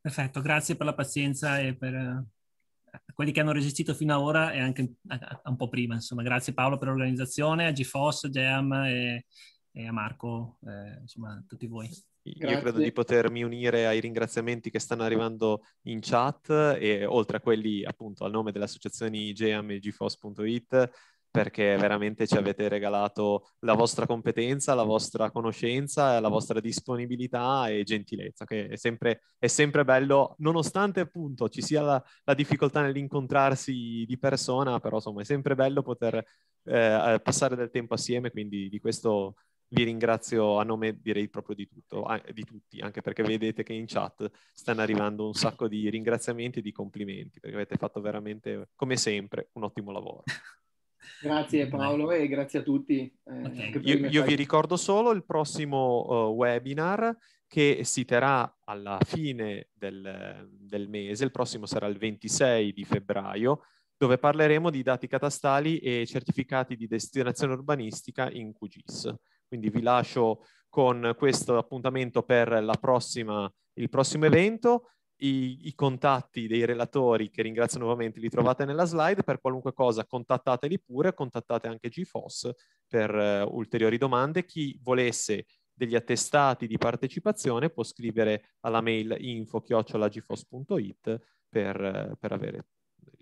C: Perfetto, grazie per la pazienza e per eh, quelli che hanno resistito fino ad ora e anche eh, un po' prima. Insomma, grazie Paolo per l'organizzazione, a GFOS, GEAM e e a Marco, eh, insomma, a tutti voi. Grazie. Io credo di
A: potermi unire ai ringraziamenti che stanno arrivando in chat e oltre a quelli appunto al nome delle associazioni IGEAM e gfos.it perché veramente ci avete regalato la vostra competenza, la vostra conoscenza, la vostra disponibilità e gentilezza, che è sempre, è sempre bello, nonostante appunto ci sia la, la, difficoltà nell'incontrarsi di persona, però insomma è sempre bello poter eh, eh passare del tempo assieme, quindi di questo vi ringrazio a nome direi proprio di, tutto, di tutti, anche perché vedete che in chat stanno arrivando un sacco di ringraziamenti e di complimenti, perché avete fatto veramente, come sempre, un ottimo lavoro.
B: Grazie Paolo e grazie a tutti. Eh, okay. io, io vi
A: ricordo solo il prossimo uh, webinar che si terrà alla fine del, del mese, il prossimo sarà il 26 di febbraio, dove parleremo di dati catastali e certificati di destinazione urbanistica in QGIS. Quindi vi lascio con questo appuntamento per prossima, il prossimo evento. I, I, contatti dei relatori, che ringrazio nuovamente, li trovate nella slide. Per qualunque cosa contattateli pure, contattate anche GFOS per uh, ulteriori domande. Chi volesse degli attestati di partecipazione può scrivere alla mail info-gfos.it per, per avere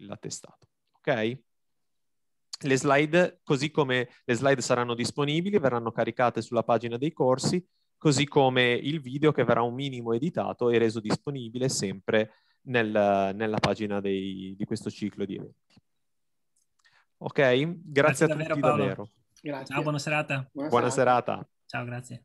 A: l'attestato. Ok? le slide, così come le slide saranno disponibili, verranno caricate sulla pagina dei corsi, così come il video che verrà un minimo editato e reso disponibile sempre nel, nella pagina dei, di questo ciclo di eventi. Ok, grazie, grazie a tutti davvero.
C: davvero. Ciao, buona serata. Buona, buona serata. serata. Ciao, grazie.